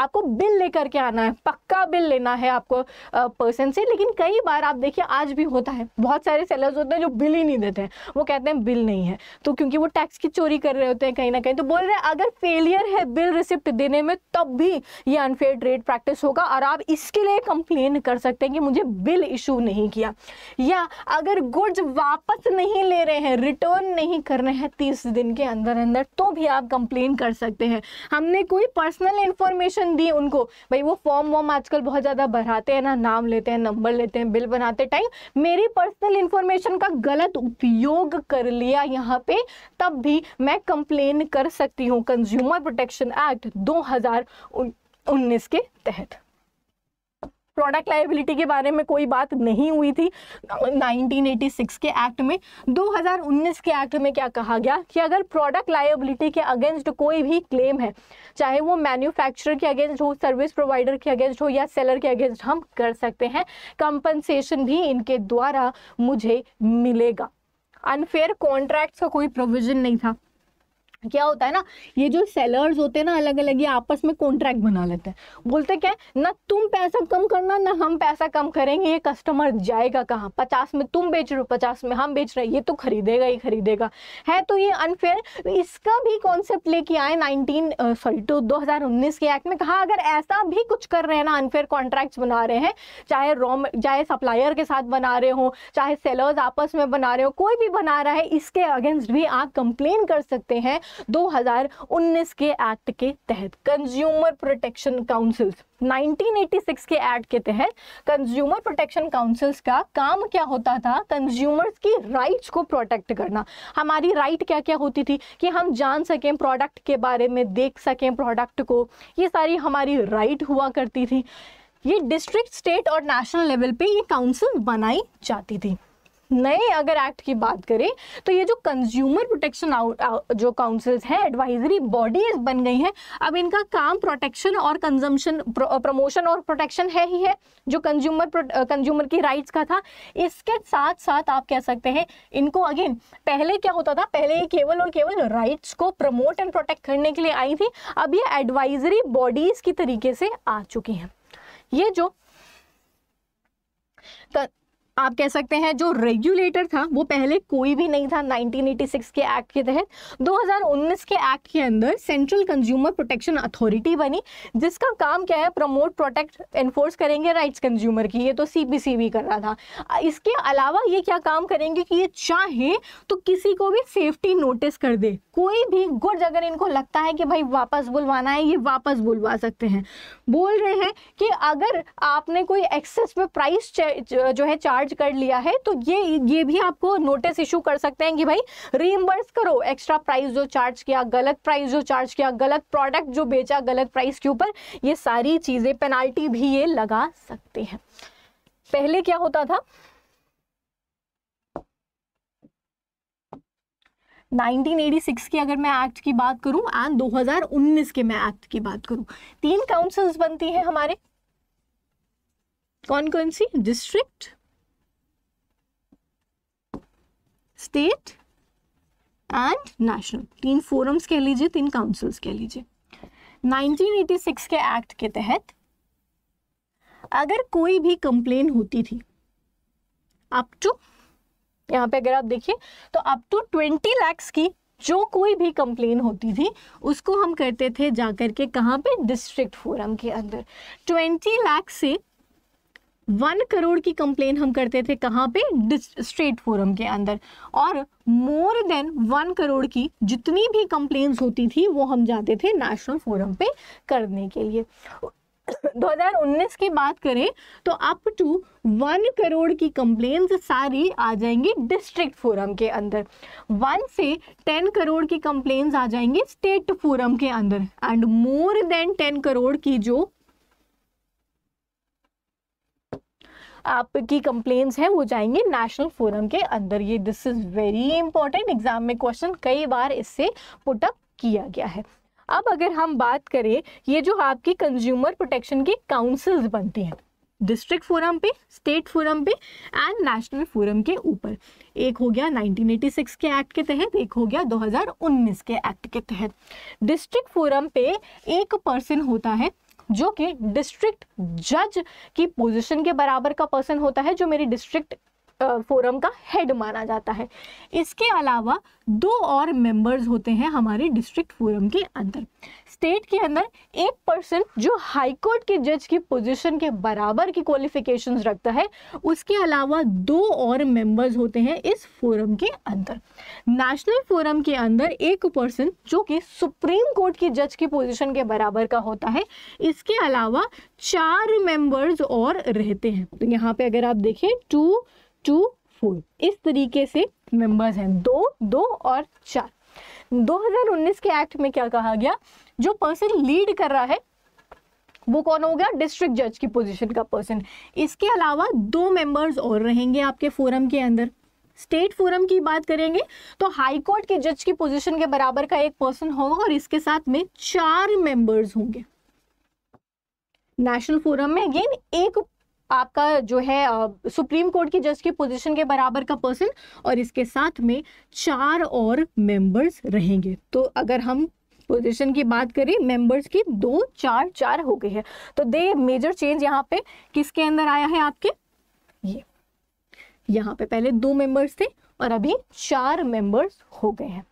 आपको बिल लेकर के आना है पक्का बिल लेना है आपको पर्सन से लेकिन कई बार आप देखिए आज भी होता है बहुत सारे सेलर्स होते हैं जो बिल ही नहीं देते हैं वो कहते हैं बिल नहीं है तो क्योंकि वो टैक्स की चोरी कर रहे होते हैं कहीं ना कहीं तो बोल रहे हैं अगर फेलियर है बिल रिसिप्ट देने में तब भी ये अनफेयर ट्रेड प्रैक्टिस होगा और आप इसके लिए कंप्लेन कर सकते हैं कि मुझे बिल इशू नहीं किया या अगर गुड्स वापस नहीं ले रहे हैं रिटर्न नहीं कर रहे हैं तीस दिन के अंदर अंदर तो भी आप कंप्लेन कर सकते हैं हमने कोई पर्सनल इन्फॉर्मेशन दी उनको भाई वो फॉर्म वॉर्म आजकल बहुत ज़्यादा बढ़ाते हैं ना नाम लेते हैं नंबर लेते हैं बिल बनाते टाइम मेरी पर्सनल इन्फॉर्मेशन का गलत उपयोग कर लिया यहाँ पे तब भी मैं कंप्लेन कर सकती हूँ कंज्यूमर प्रोटेक्शन एक्ट 2019 के तहत प्रोडक्ट लाइबिलिटी के बारे में कोई बात नहीं हुई थी 1986 के एक्ट में 2019 के एक्ट में क्या कहा गया कि अगर प्रोडक्ट लाइबिलिटी के अगेंस्ट कोई भी क्लेम है चाहे वो मैन्युफैक्चरर के अगेंस्ट हो सर्विस प्रोवाइडर के अगेंस्ट हो या सेलर के अगेंस्ट हम कर सकते हैं कंपनसेशन भी इनके द्वारा मुझे मिलेगा अनफेयर कॉन्ट्रैक्ट्स का कोई प्रोविजन नहीं था क्या होता है ना ये जो सेलर्स होते हैं ना अलग अलग ये आपस में कॉन्ट्रैक्ट बना लेते हैं बोलते क्या है ना तुम पैसा कम करना ना हम पैसा कम करेंगे ये कस्टमर जाएगा कहाँ पचास में तुम बेच रहे हो पचास में हम बेच रहे हैं ये तो खरीदेगा ही खरीदेगा है तो ये अनफेयर तो इसका भी कॉन्सेप्ट लेके आए नाइनटीन सॉरी टू तो दो के एक्ट में कहा अगर ऐसा भी कुछ कर रहे हैं ना अनफेयर कॉन्ट्रैक्ट बना रहे हैं चाहे रॉ चाहे सप्लायर के साथ बना रहे हो चाहे सेलर्स आपस में बना रहे हो कोई भी बना रहा है इसके अगेंस्ट भी आप कंप्लेन कर सकते हैं 2019 के एक्ट के तहत कंज्यूमर प्रोटेक्शन काउंसिल्स 1986 के एक्ट के तहत कंज्यूमर प्रोटेक्शन काउंसिल्स का काम क्या होता था कंज्यूमर्स की राइट्स को प्रोटेक्ट करना हमारी राइट क्या क्या होती थी कि हम जान सकें प्रोडक्ट के बारे में देख सकें प्रोडक्ट को ये सारी हमारी राइट हुआ करती थी ये डिस्ट्रिक्ट स्टेट और नेशनल लेवल पे ये काउंसिल बनाई जाती थी नए अगर एक्ट की बात करें तो ये जो कंज्यूमर प्रोटेक्शन जो काउंसिल्स हैं एडवाइजरी बॉडीज बन गई हैं अब इनका काम प्रोटेक्शन और कंजम्पशन प्रमोशन और प्रोटेक्शन है ही है जो कंज्यूमर कंज्यूमर की राइट्स का था इसके साथ साथ आप कह सकते हैं इनको अगेन पहले क्या होता था पहले ये केवल और केवल राइट्स को प्रमोट एंड प्रोटेक्ट करने के लिए आई थी अब ये एडवाइजरी बॉडीज की तरीके से आ चुकी हैं ये जो आप कह सकते हैं जो रेगुलेटर था वो पहले कोई भी नहीं था 1986 के एक्ट के तहत 2019 के एक्ट के अंदर सेंट्रल कंज्यूमर प्रोटेक्शन अथॉरिटी बनी जिसका काम क्या है प्रमोट प्रोटेक्ट एनफोर्स करेंगे राइट्स कंज्यूमर की ये तो सीपीसी भी कर रहा था इसके अलावा ये क्या काम करेंगे कि ये चाहे तो किसी को भी सेफ्टी नोटिस कर दे कोई भी गुड्स अगर इनको लगता है कि भाई वापस बुलवाना है ये वापस बुलवा सकते हैं बोल रहे हैं कि अगर आपने कोई एक्सेस में प्राइस जो है चार्ज चार्ज कर लिया है तो ये ये भी आपको नोटिस इशू कर सकते हैं कि भाई रीइंबर्स करो एक्स्ट्रा प्राइस जो चार्ज किया गलत प्राइस जो चार्ज किया गलत प्रोडक्ट जो बेचा गलत प्राइस के ऊपर ये सारी चीज़ें पेनाल्टी भी ये लगा सकते हैं पहले क्या होता था 1986 की अगर मैं एक्ट की बात करूं एंड 2019 के मैं एक्ट की बात करूं तीन काउंसिल्स बनती हैं हमारे कौन कौन सी डिस्ट्रिक्ट स्टेट एंड नेशनल तीन फोरम्स कह लीजिए तीन काउंसिल्स कह लीजिए 1986 के एक्ट के तहत अगर कोई भी कंप्लेन होती थी अप टू यहाँ पे अगर आप देखिए तो अप टू 20 लैक्स की जो कोई भी कंप्लेन होती थी उसको हम करते थे जाकर के कहां पे डिस्ट्रिक्ट फोरम के अंदर 20 लाख से वन करोड़ की कंप्लेन हम करते थे कहाँ पे स्ट्रेट फोरम के अंदर और मोर देन वन करोड़ की जितनी भी कंप्लेन्स होती थी वो हम जाते थे नेशनल फोरम पे करने के लिए 2019 की बात करें तो अप टू वन करोड़ की कंप्लेन्स सारी आ जाएंगी डिस्ट्रिक्ट फोरम के अंदर वन से टेन करोड़ की कंप्लेन्स आ जाएंगी स्टेट फोरम के अंदर and more than ten crore की जो आपकी कंप्लेन हैं वो जाएंगे नेशनल फोरम के अंदर ये this is very important exam में क्वेश्चन कई बार इससे पुटअप किया गया है अब अगर हम बात करें ये जो आपकी कंज्यूमर प्रोटेक्शन की काउंसिल्स बनती हैं डिस्ट्रिक्ट फोरम पे स्टेट फोरम पे एंड नेशनल फोरम के ऊपर एक हो गया 1986 के एक्ट के तहत एक हो गया 2019 के एक्ट के तहत डिस्ट्रिक्ट फोरम पे एक पर्सन होता है जो कि डिस्ट्रिक्ट जज की पोजीशन के बराबर का पर्सन होता है जो मेरी डिस्ट्रिक्ट फोरम का हेड माना जाता है इसके अलावा दो और मेंबर्स होते हैं हमारे डिस्ट्रिक्ट फोरम के अंदर स्टेट के अंदर एक पर्सन जो हाईकोर्ट के जज की पोजीशन के बराबर की क्वालिफिकेशन रखता है उसके अलावा दो और मेंबर्स होते हैं इस फोरम के अंदर नेशनल फोरम के अंदर एक पर्सन जो कि सुप्रीम कोर्ट के जज की पोजीशन के बराबर का होता है इसके अलावा चार मेंबर्स और रहते हैं तो यहाँ पे अगर आप देखें टू टू फोर इस तरीके से मेंबर्स हैं दो दो और चार 2019 के एक्ट में क्या कहा गया जो पर्सन लीड कर रहा है वो कौन हो गया डिस्ट्रिक्ट जज की पोजीशन का पर्सन इसके अलावा दो मेंबर्स और रहेंगे आपके फोरम के अंदर स्टेट फोरम की बात करेंगे तो हाई कोर्ट के जज की पोजीशन के बराबर का एक पर्सन होगा और इसके साथ में चार मेंबर्स होंगे नेशनल फोरम में अगेन एक आपका जो है सुप्रीम कोर्ट की जज की पोजीशन के बराबर का पर्सन और इसके साथ में चार और मेंबर्स रहेंगे तो अगर हम पोजीशन की बात करें मेंबर्स की दो चार चार हो गई है तो दे मेजर चेंज यहाँ पे किसके अंदर आया है आपके ये यहाँ पे पहले दो मेंबर्स थे और अभी चार मेंबर्स हो गए हैं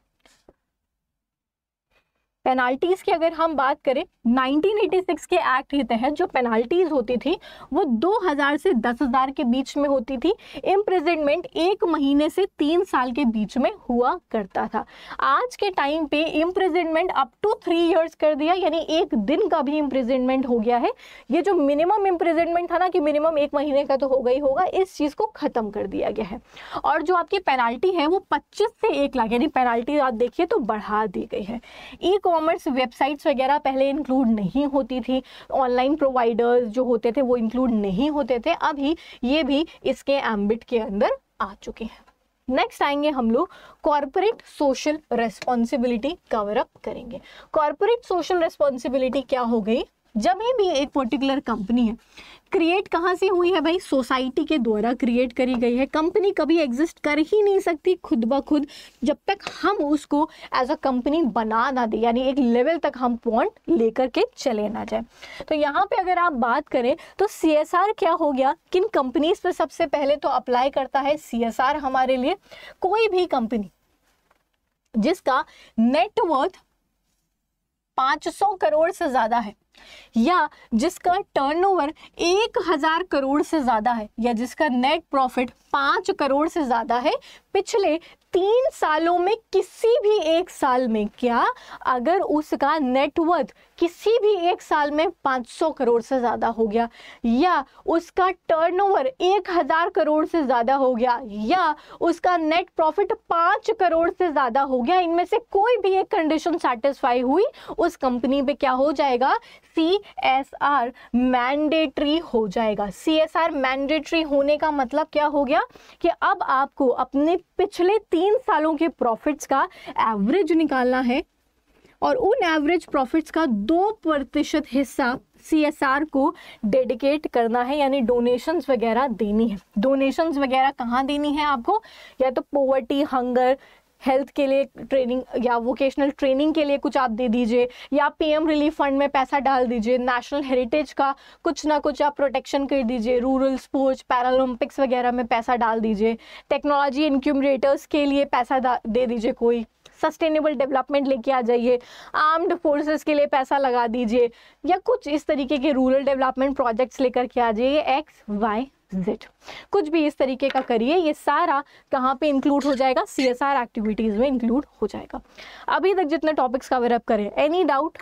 पेनाल्टीज की अगर हम बात करें 1986 के एक्ट के तहत जो पेनाल्टीज होती थी वो 2000 से 10000 के बीच में होती थी इम्प्रिजनमेंट एक महीने से तीन साल के बीच में हुआ करता था आज के टाइम पे imprisonment up to three years कर दिया यानी एक दिन का भी इम्प्रिजनमेंट हो गया है ये जो मिनिमम इम्प्रिजनमेंट था ना कि मिनिमम एक महीने का तो हो गई होगा इस चीज़ को ख़त्म कर दिया गया है और जो आपकी पेनाल्टी है वो पच्चीस से एक लाख यानी पेनाल्टी आप देखिए तो बढ़ा दी गई है ई कॉमर्स वेबसाइट्स वगैरह पहले इंक्लूड नहीं होती थी ऑनलाइन प्रोवाइडर्स जो होते थे वो इंक्लूड नहीं होते थे अभी ये भी इसके एम्बिट के अंदर आ चुके हैं नेक्स्ट आएंगे हम लोग कॉरपोरेट सोशल रेस्पॉन्सिबिलिटी कवरअप करेंगे कॉरपोरेट सोशल रेस्पॉन्सिबिलिटी क्या हो गई जब भी एक पर्टिकुलर कंपनी है क्रिएट कहाँ से हुई है भाई सोसाइटी के द्वारा क्रिएट करी गई है कंपनी कभी एग्जिस्ट कर ही नहीं सकती खुद ब खुद जब तक हम उसको एज अ कंपनी बना ना दे यानी एक लेवल तक हम पॉइंट लेकर के चले ना जाए तो यहाँ पे अगर आप बात करें तो सी क्या हो गया किन कंपनीज पर सबसे पहले तो अप्लाई करता है सी हमारे लिए कोई भी कंपनी जिसका नेटवर्थ 500 करोड़ से ज़्यादा है या जिसका टर्नओवर एक हजार करोड़ से ज़्यादा है या जिसका नेट प्रॉफिट पांच करोड़ से ज़्यादा है पिछले तीन सालों में किसी भी एक साल में क्या अगर उसका नेटवर्थ किसी भी एक साल में 500 करोड़ से ज़्यादा हो गया या उसका टर्नओवर 1000 करोड़ से ज़्यादा हो गया या उसका नेट प्रॉफिट 5 करोड़ से ज़्यादा हो गया इनमें से कोई भी एक कंडीशन सेटिस्फाई हुई उस कंपनी पे क्या हो जाएगा सी एस आर मैंडेटरी हो जाएगा सी एस आर मैंडेटरी होने का मतलब क्या हो गया कि अब आपको अपने पिछले तीन तीन सालों के प्रॉफिट्स का एवरेज निकालना है और उन एवरेज प्रॉफिट्स का दो प्रतिशत हिस्सा सी को डेडिकेट करना है यानी डोनेशंस वगैरह देनी है डोनेशंस वगैरह कहाँ देनी है आपको या तो पोवर्टी हंगर हेल्थ के लिए ट्रेनिंग या वोकेशनल ट्रेनिंग के लिए कुछ आप दे दीजिए या पीएम रिलीफ फंड में पैसा डाल दीजिए नेशनल हेरिटेज का कुछ ना कुछ आप प्रोटेक्शन कर दीजिए रूरल स्पोर्ट्स पैरालंपिक्स वगैरह में पैसा डाल दीजिए टेक्नोलॉजी इनक्यूमरेटर्स के लिए पैसा दे दीजिए कोई सस्टेनेबल डेवलपमेंट लेके आ जाइए आर्म्ड फोर्सेस के लिए पैसा लगा दीजिए या कुछ इस तरीके के रूरल डेवलपमेंट प्रोजेक्ट्स लेकर के आ जाइए एक्स वाई जेड कुछ भी इस तरीके का करिए ये सारा कहाँ पे इंक्लूड हो जाएगा सी एस आर एक्टिविटीज़ में इंक्लूड हो जाएगा अभी तक जितने टॉपिक्स कवर अप करें any doubt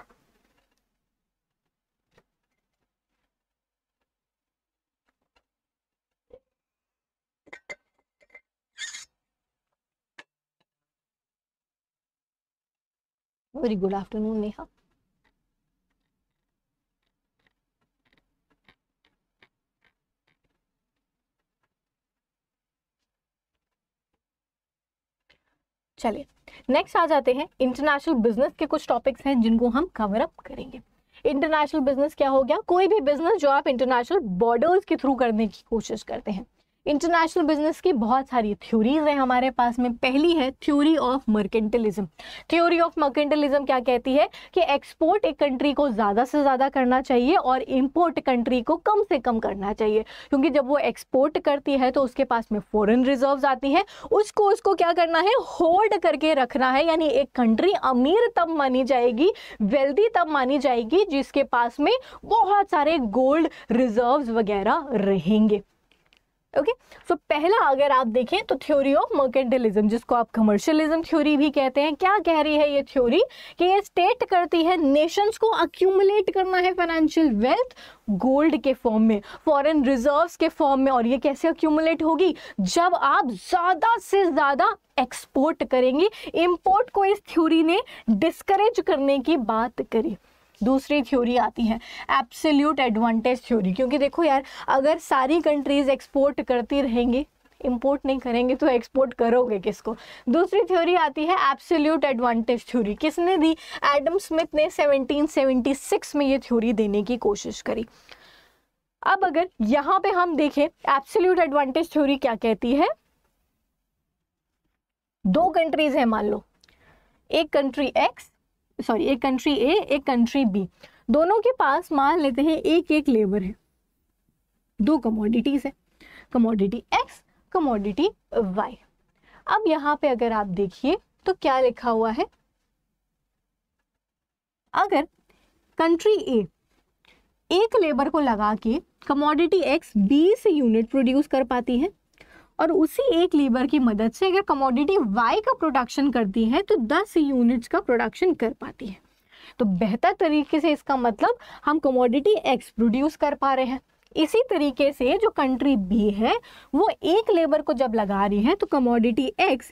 very good afternoon Neha चलिए नेक्स्ट आ जाते हैं इंटरनेशनल बिजनेस के कुछ टॉपिक्स हैं जिनको हम कवर अप करेंगे इंटरनेशनल बिजनेस क्या हो गया कोई भी बिजनेस जो आप इंटरनेशनल बॉर्डर्स के थ्रू करने की कोशिश करते हैं इंटरनेशनल बिजनेस की बहुत सारी थ्योरीज हैं हमारे पास में पहली है theory of mercantilism theory of mercantilism क्या कहती है कि एक्सपोर्ट एक कंट्री को ज़्यादा से ज़्यादा करना चाहिए और इम्पोर्ट कंट्री को कम से कम करना चाहिए क्योंकि जब वो एक्सपोर्ट करती है तो उसके पास में फॉरन रिजर्व आती हैं उसको उसको क्या करना है होल्ड करके रखना है यानी एक कंट्री अमीर तब मानी जाएगी वेल्दी तब मानी जाएगी जिसके पास में बहुत सारे गोल्ड रिजर्व वगैरह रहेंगे ओके okay? सो so, पहला अगर आप देखें तो थ्योरी ऑफ मर्केंटलिज्म जिसको आप कमर्शियलिज्म थ्योरी भी कहते हैं क्या कह रही है ये थ्योरी कि ये स्टेट करती है नेशंस को अक्यूमुलेट करना है फाइनेंशियल वेल्थ गोल्ड के फॉर्म में फॉरेन रिजर्व्स के फॉर्म में और ये कैसे अक्यूमुलेट होगी जब आप ज़्यादा से ज़्यादा एक्सपोर्ट करेंगे इम्पोर्ट को इस थ्योरी ने डिस्करेज करने की बात करी दूसरी थ्योरी आती है एब्सोल्यूट एडवांटेज थ्योरी क्योंकि देखो यार अगर सारी कंट्रीज़ एक्सपोर्ट करती रहेंगी इम्पोर्ट नहीं करेंगे तो एक्सपोर्ट करोगे किसको दूसरी थ्योरी आती है एब्सोल्यूट एडवांटेज थ्योरी किसने दी एडम स्मिथ ने 1776 में ये थ्योरी देने की कोशिश करी अब अगर यहाँ पे हम देखें एब्सोल्यूट एडवांटेज थ्योरी क्या कहती है दो कंट्रीज है मान लो एक कंट्री एक्स सॉरी एक कंट्री ए एक कंट्री बी दोनों के पास मान लेते हैं एक एक लेबर है दो कमोडिटीज है कमोडिटी एक्स कमोडिटी वाई अब यहाँ पे अगर आप देखिए तो क्या लिखा हुआ है अगर कंट्री ए एक लेबर को लगा के कमोडिटी एक्स बीस यूनिट प्रोड्यूस कर पाती है और उसी एक लेबर की मदद से अगर कमोडिटी वाई का प्रोडक्शन करती है तो दस यूनिट्स का प्रोडक्शन कर पाती है तो बेहतर तरीके से इसका मतलब हम कमोडिटी एक्स प्रोड्यूस कर पा रहे हैं इसी तरीके से जो कंट्री बी है वो एक लेबर को जब लगा रही है तो कमोडिटी एक्स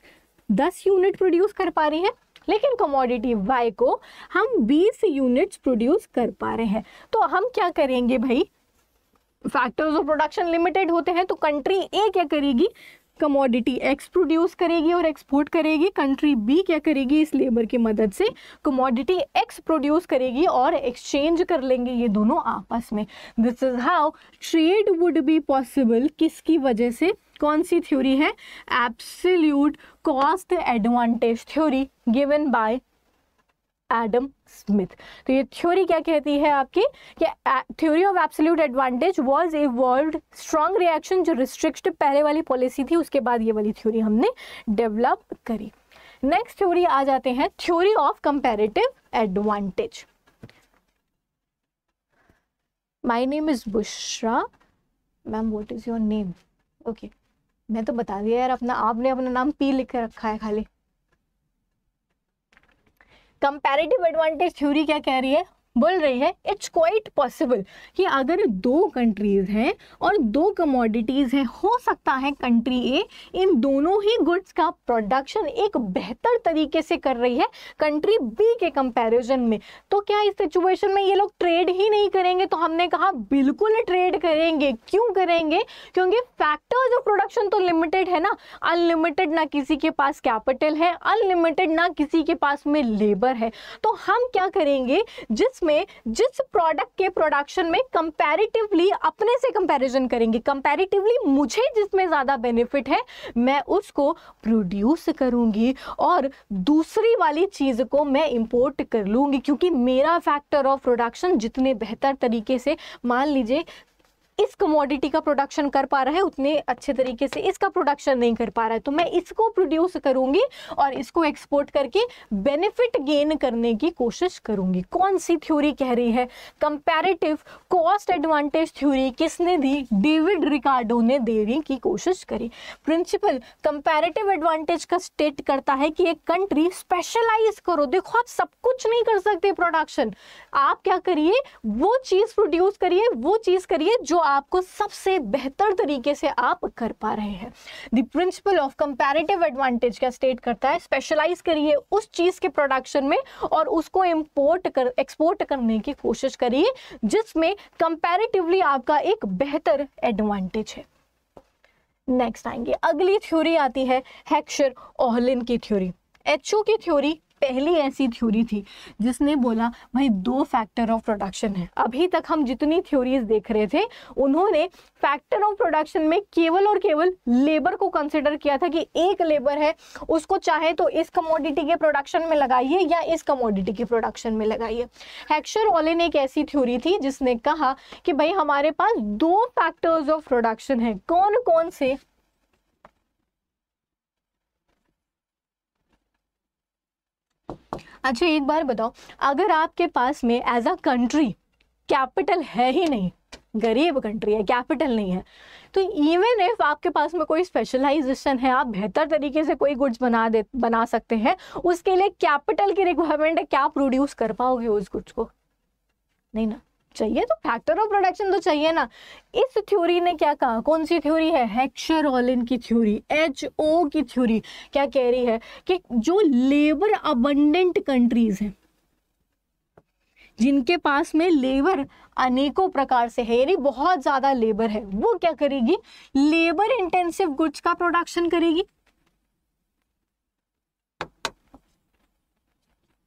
दस यूनिट प्रोड्यूस कर पा रही है लेकिन कमोडिटी वाई को हम बीस यूनिट्स प्रोड्यूस कर पा रहे हैं तो हम क्या करेंगे भाई फैक्टर्स ऑफ प्रोडक्शन लिमिटेड होते हैं तो कंट्री ए क्या करेगी कमोडिटी एक्स प्रोड्यूस करेगी और एक्सपोर्ट करेगी कंट्री बी क्या करेगी इस लेबर की मदद से कमोडिटी एक्स प्रोड्यूस करेगी और एक्सचेंज कर लेंगे ये दोनों आपस में this is how trade would be possible किसकी वजह से कौन सी थ्योरी है absolute cost advantage theory given by Adam Smith तो ये थ्योरी क्या कहती है आपकी कि theory of absolute advantage was world strong reaction जो रिस्ट्रिक्ट पहले वाली पॉलिसी थी उसके बाद ये वाली थ्योरी हमने डेवलप करी नेक्स्ट थ्योरी आ जाते हैं theory of comparative advantage my name is Bushra ma'am what is your name okay मैं तो बता दिया यार अपना आपने अपना नाम पी लिख कर रखा है खाली कंपेरेटिव एडवांटेज थ्योरी क्या कह रही है बोल रही है इट्स क्वाइट पॉसिबल कि अगर दो कंट्रीज़ हैं और दो कमोडिटीज़ हैं हो सकता है कंट्री ए इन दोनों ही गुड्स का प्रोडक्शन एक बेहतर तरीके से कर रही है कंट्री बी के कंपैरिजन में तो क्या इस सिचुएशन में ये लोग ट्रेड ही नहीं करेंगे तो हमने कहा बिल्कुल ट्रेड करेंगे क्यों करेंगे क्योंकि फैक्टर्स ऑफ प्रोडक्शन तो लिमिटेड है ना अनलिमिटेड ना किसी के पास कैपिटल है अनलिमिटेड ना किसी के पास में लेबर है तो हम क्या करेंगे जिस में जिस प्रोडक्ट के प्रोडक्शन में कंपैरेटिवली अपने से कंपैरिजन करेंगे कंपैरेटिवली मुझे जिसमें ज़्यादा बेनिफिट है मैं उसको प्रोड्यूस करूँगी और दूसरी वाली चीज़ को मैं इम्पोर्ट कर लूँगी क्योंकि मेरा फैक्टर ऑफ प्रोडक्शन जितने बेहतर तरीके से मान लीजिए इस कमोडिटी का प्रोडक्शन कर पा रहा है उतने अच्छे तरीके से इसका प्रोडक्शन नहीं कर पा रहा है तो मैं इसको प्रोड्यूस करूंगी और इसको एक्सपोर्ट करके बेनिफिट गेन करने की कोशिश करूंगी कौन सी थ्योरी कह रही है कंपैरेटिव कॉस्ट एडवांटेज थ्योरी किसने दी डेविड रिकार्डो ने देने की कोशिश करी प्रिंसिपल कंपेरेटिव एडवांटेज का स्टेट करता है कि एक कंट्री स्पेशलाइज करो देखो आप सब कुछ नहीं कर सकते प्रोडक्शन आप क्या करिए वो चीज़ प्रोड्यूस करिए वो चीज़ करिए जो आपको सबसे बेहतर तरीके से आप कर पा रहे हैं the principle of comparative advantage का स्टेट करता है स्पेशलाइज करिए उस चीज़ के प्रोडक्शन में और उसको इम्पोर्ट कर एक्सपोर्ट करने की कोशिश करिए जिसमें कंपेरेटिवली आपका एक बेहतर एडवांटेज है नेक्स्ट आएंगे अगली थ्योरी आती है हेक्शर ओहलिन की थ्योरी एच की थ्योरी पहली ऐसी थ्योरी थी जिसने बोला भाई दो फैक्टर ऑफ प्रोडक्शन है अभी तक हम जितनी थ्योरीज देख रहे थे उन्होंने फैक्टर ऑफ प्रोडक्शन में केवल और केवल लेबर को कंसिडर किया था कि एक लेबर है उसको चाहे तो इस कमोडिटी के प्रोडक्शन में लगाइए या इस कमोडिटी के प्रोडक्शन में लगाइए हैक्शर ने एक ऐसी थ्योरी थी जिसने कहा कि भाई हमारे पास दो फैक्टर्स ऑफ प्रोडक्शन है कौन कौन से अच्छा एक बार बताओ अगर आपके पास में एज अ कंट्री कैपिटल है ही नहीं गरीब कंट्री है कैपिटल नहीं है तो इवन इफ आपके पास में कोई स्पेशलाइजेशन है आप बेहतर तरीके से कोई गुड्स बना दे बना सकते हैं उसके लिए कैपिटल की रिक्वायरमेंट है क्या प्रोड्यूस कर पाओगे उस गुड्स को नहीं ना चाहिए तो फैक्टर ऑफ प्रोडक्शन तो चाहिए ना इस थ्योरी ने क्या कहा कौन सी थ्योरी है हेक्शर ऑलिन की थ्योरी एच ओ की थ्योरी क्या कह रही है कि जो लेबर अबंडेंट कंट्रीज हैं जिनके पास में लेबर अनेकों प्रकार से है यानी बहुत ज़्यादा लेबर है वो क्या करेगी लेबर इंटेंसिव गुड्स का प्रोडक्शन करेगी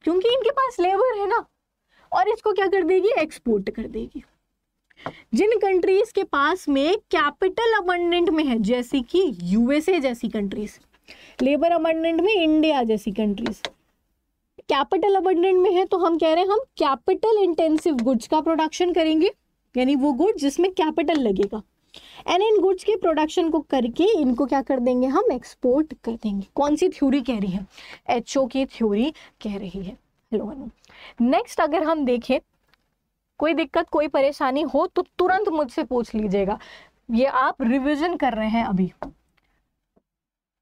क्योंकि इनके पास लेबर है ना और इसको क्या कर देगी एक्सपोर्ट कर देगी जिन कंट्रीज के पास में कैपिटल अबंडेंट में है जैसे कि यूएसए जैसी कंट्रीज लेबर अबंडेंट में इंडिया जैसी कंट्रीज कैपिटल अबंडेंट में है तो हम कह रहे हैं हम कैपिटल इंटेंसिव गुड्स का प्रोडक्शन करेंगे यानी वो गुड्स जिसमें कैपिटल लगेगा एंड इन गुड्स के प्रोडक्शन को करके इनको क्या कर देंगे हम एक्सपोर्ट कर देंगे कौन सी थ्योरी कह रही है एच की थ्योरी कह रही है हेलो अनु नेक्स्ट अगर हम देखें कोई दिक्कत कोई परेशानी हो तो तुरंत मुझसे पूछ लीजिएगा ये आप रिविजन कर रहे हैं अभी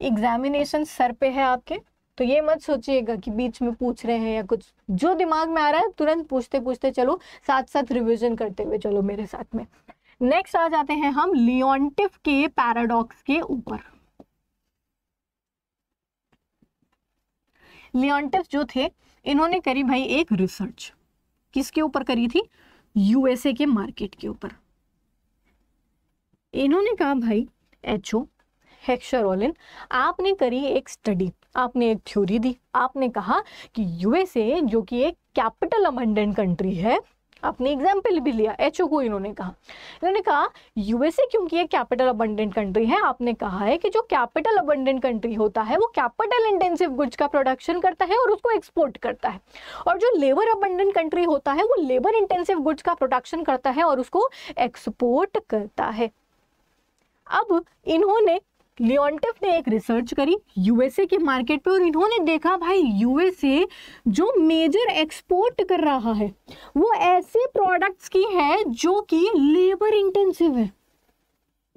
एग्जामिनेशन सर पे है आपके तो ये मत सोचिएगा कि बीच में पूछ रहे हैं या कुछ जो दिमाग में आ रहा है तुरंत पूछते पूछते चलो साथ साथ रिविजन करते हुए चलो मेरे साथ में नेक्स्ट आ जाते हैं हम लियोन्टिव के पैराडॉक्स के ऊपर लियोन्टिव जो थे इन्होंने करी भाई एक रिसर्च किसके ऊपर करी थी यूएसए के मार्केट के ऊपर इन्होंने कहा भाई एच ओ हेक्शरोलिन आपने करी एक स्टडी आपने एक थ्योरी दी आपने कहा कि यूएसए जो कि एक कैपिटल अमंडेंट कंट्री है अपनी एग्जाम्पल भी लिया एच को इन्होंने कहा इन्होंने कहा यूएसए क्योंकि ये कैपिटल अबंडेंट कंट्री है आपने कहा है कि जो कैपिटल अबंडेंट कंट्री होता है वो कैपिटल इंटेंसिव गुड्स का प्रोडक्शन करता है और उसको एक्सपोर्ट करता है और जो लेबर अबंडेंट कंट्री होता है वो लेबर इंटेंसिव गुड्स का प्रोडक्शन करता है और उसको एक्सपोर्ट करता है अब इन्होंने लियोन्टिव ने एक रिसर्च करी यूएसए के मार्केट पे और इन्होंने देखा भाई यूएसए जो मेजर एक्सपोर्ट कर रहा है वो ऐसे प्रोडक्ट्स की है जो कि लेबर इंटेंसिव है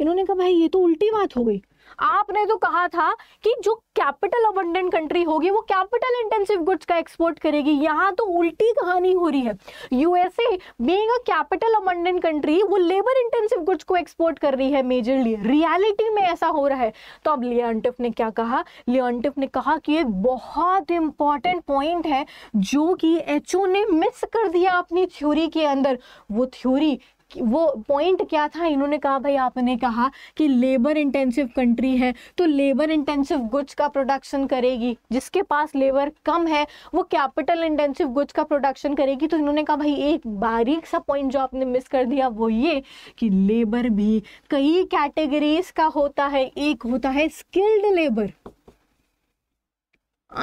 इन्होंने कहा भाई ये तो उल्टी बात हो गई आपने तो कहा था कि जो कैपिटल अबंडेंट कंट्री होगी वो कैपिटल इंटेंसिव गुड्स का एक्सपोर्ट करेगी यहाँ तो उल्टी कहानी हो रही है USA being a capital abundant country वो लेबर इंटेंसिव गुड्स को एक्सपोर्ट कर रही है मेजरली रियलिटी में ऐसा हो रहा है तो अब लियंटिफ ने क्या कहा लियंटिफ ने कहा कि एक बहुत इंपॉर्टेंट पॉइंट है जो कि एच ने मिस कर दिया अपनी थ्योरी के अंदर वो थ्योरी वो पॉइंट क्या था इन्होंने कहा भाई आपने कहा कि लेबर इंटेंसिव कंट्री है तो लेबर इंटेंसिव गुड्स का प्रोडक्शन करेगी जिसके पास लेबर कम है वो कैपिटल इंटेंसिव गुड्स का प्रोडक्शन करेगी तो इन्होंने कहा भाई एक बारीक सा पॉइंट जो आपने मिस कर दिया वो ये कि लेबर भी कई कैटेगरीज का होता है एक होता है स्किल्ड लेबर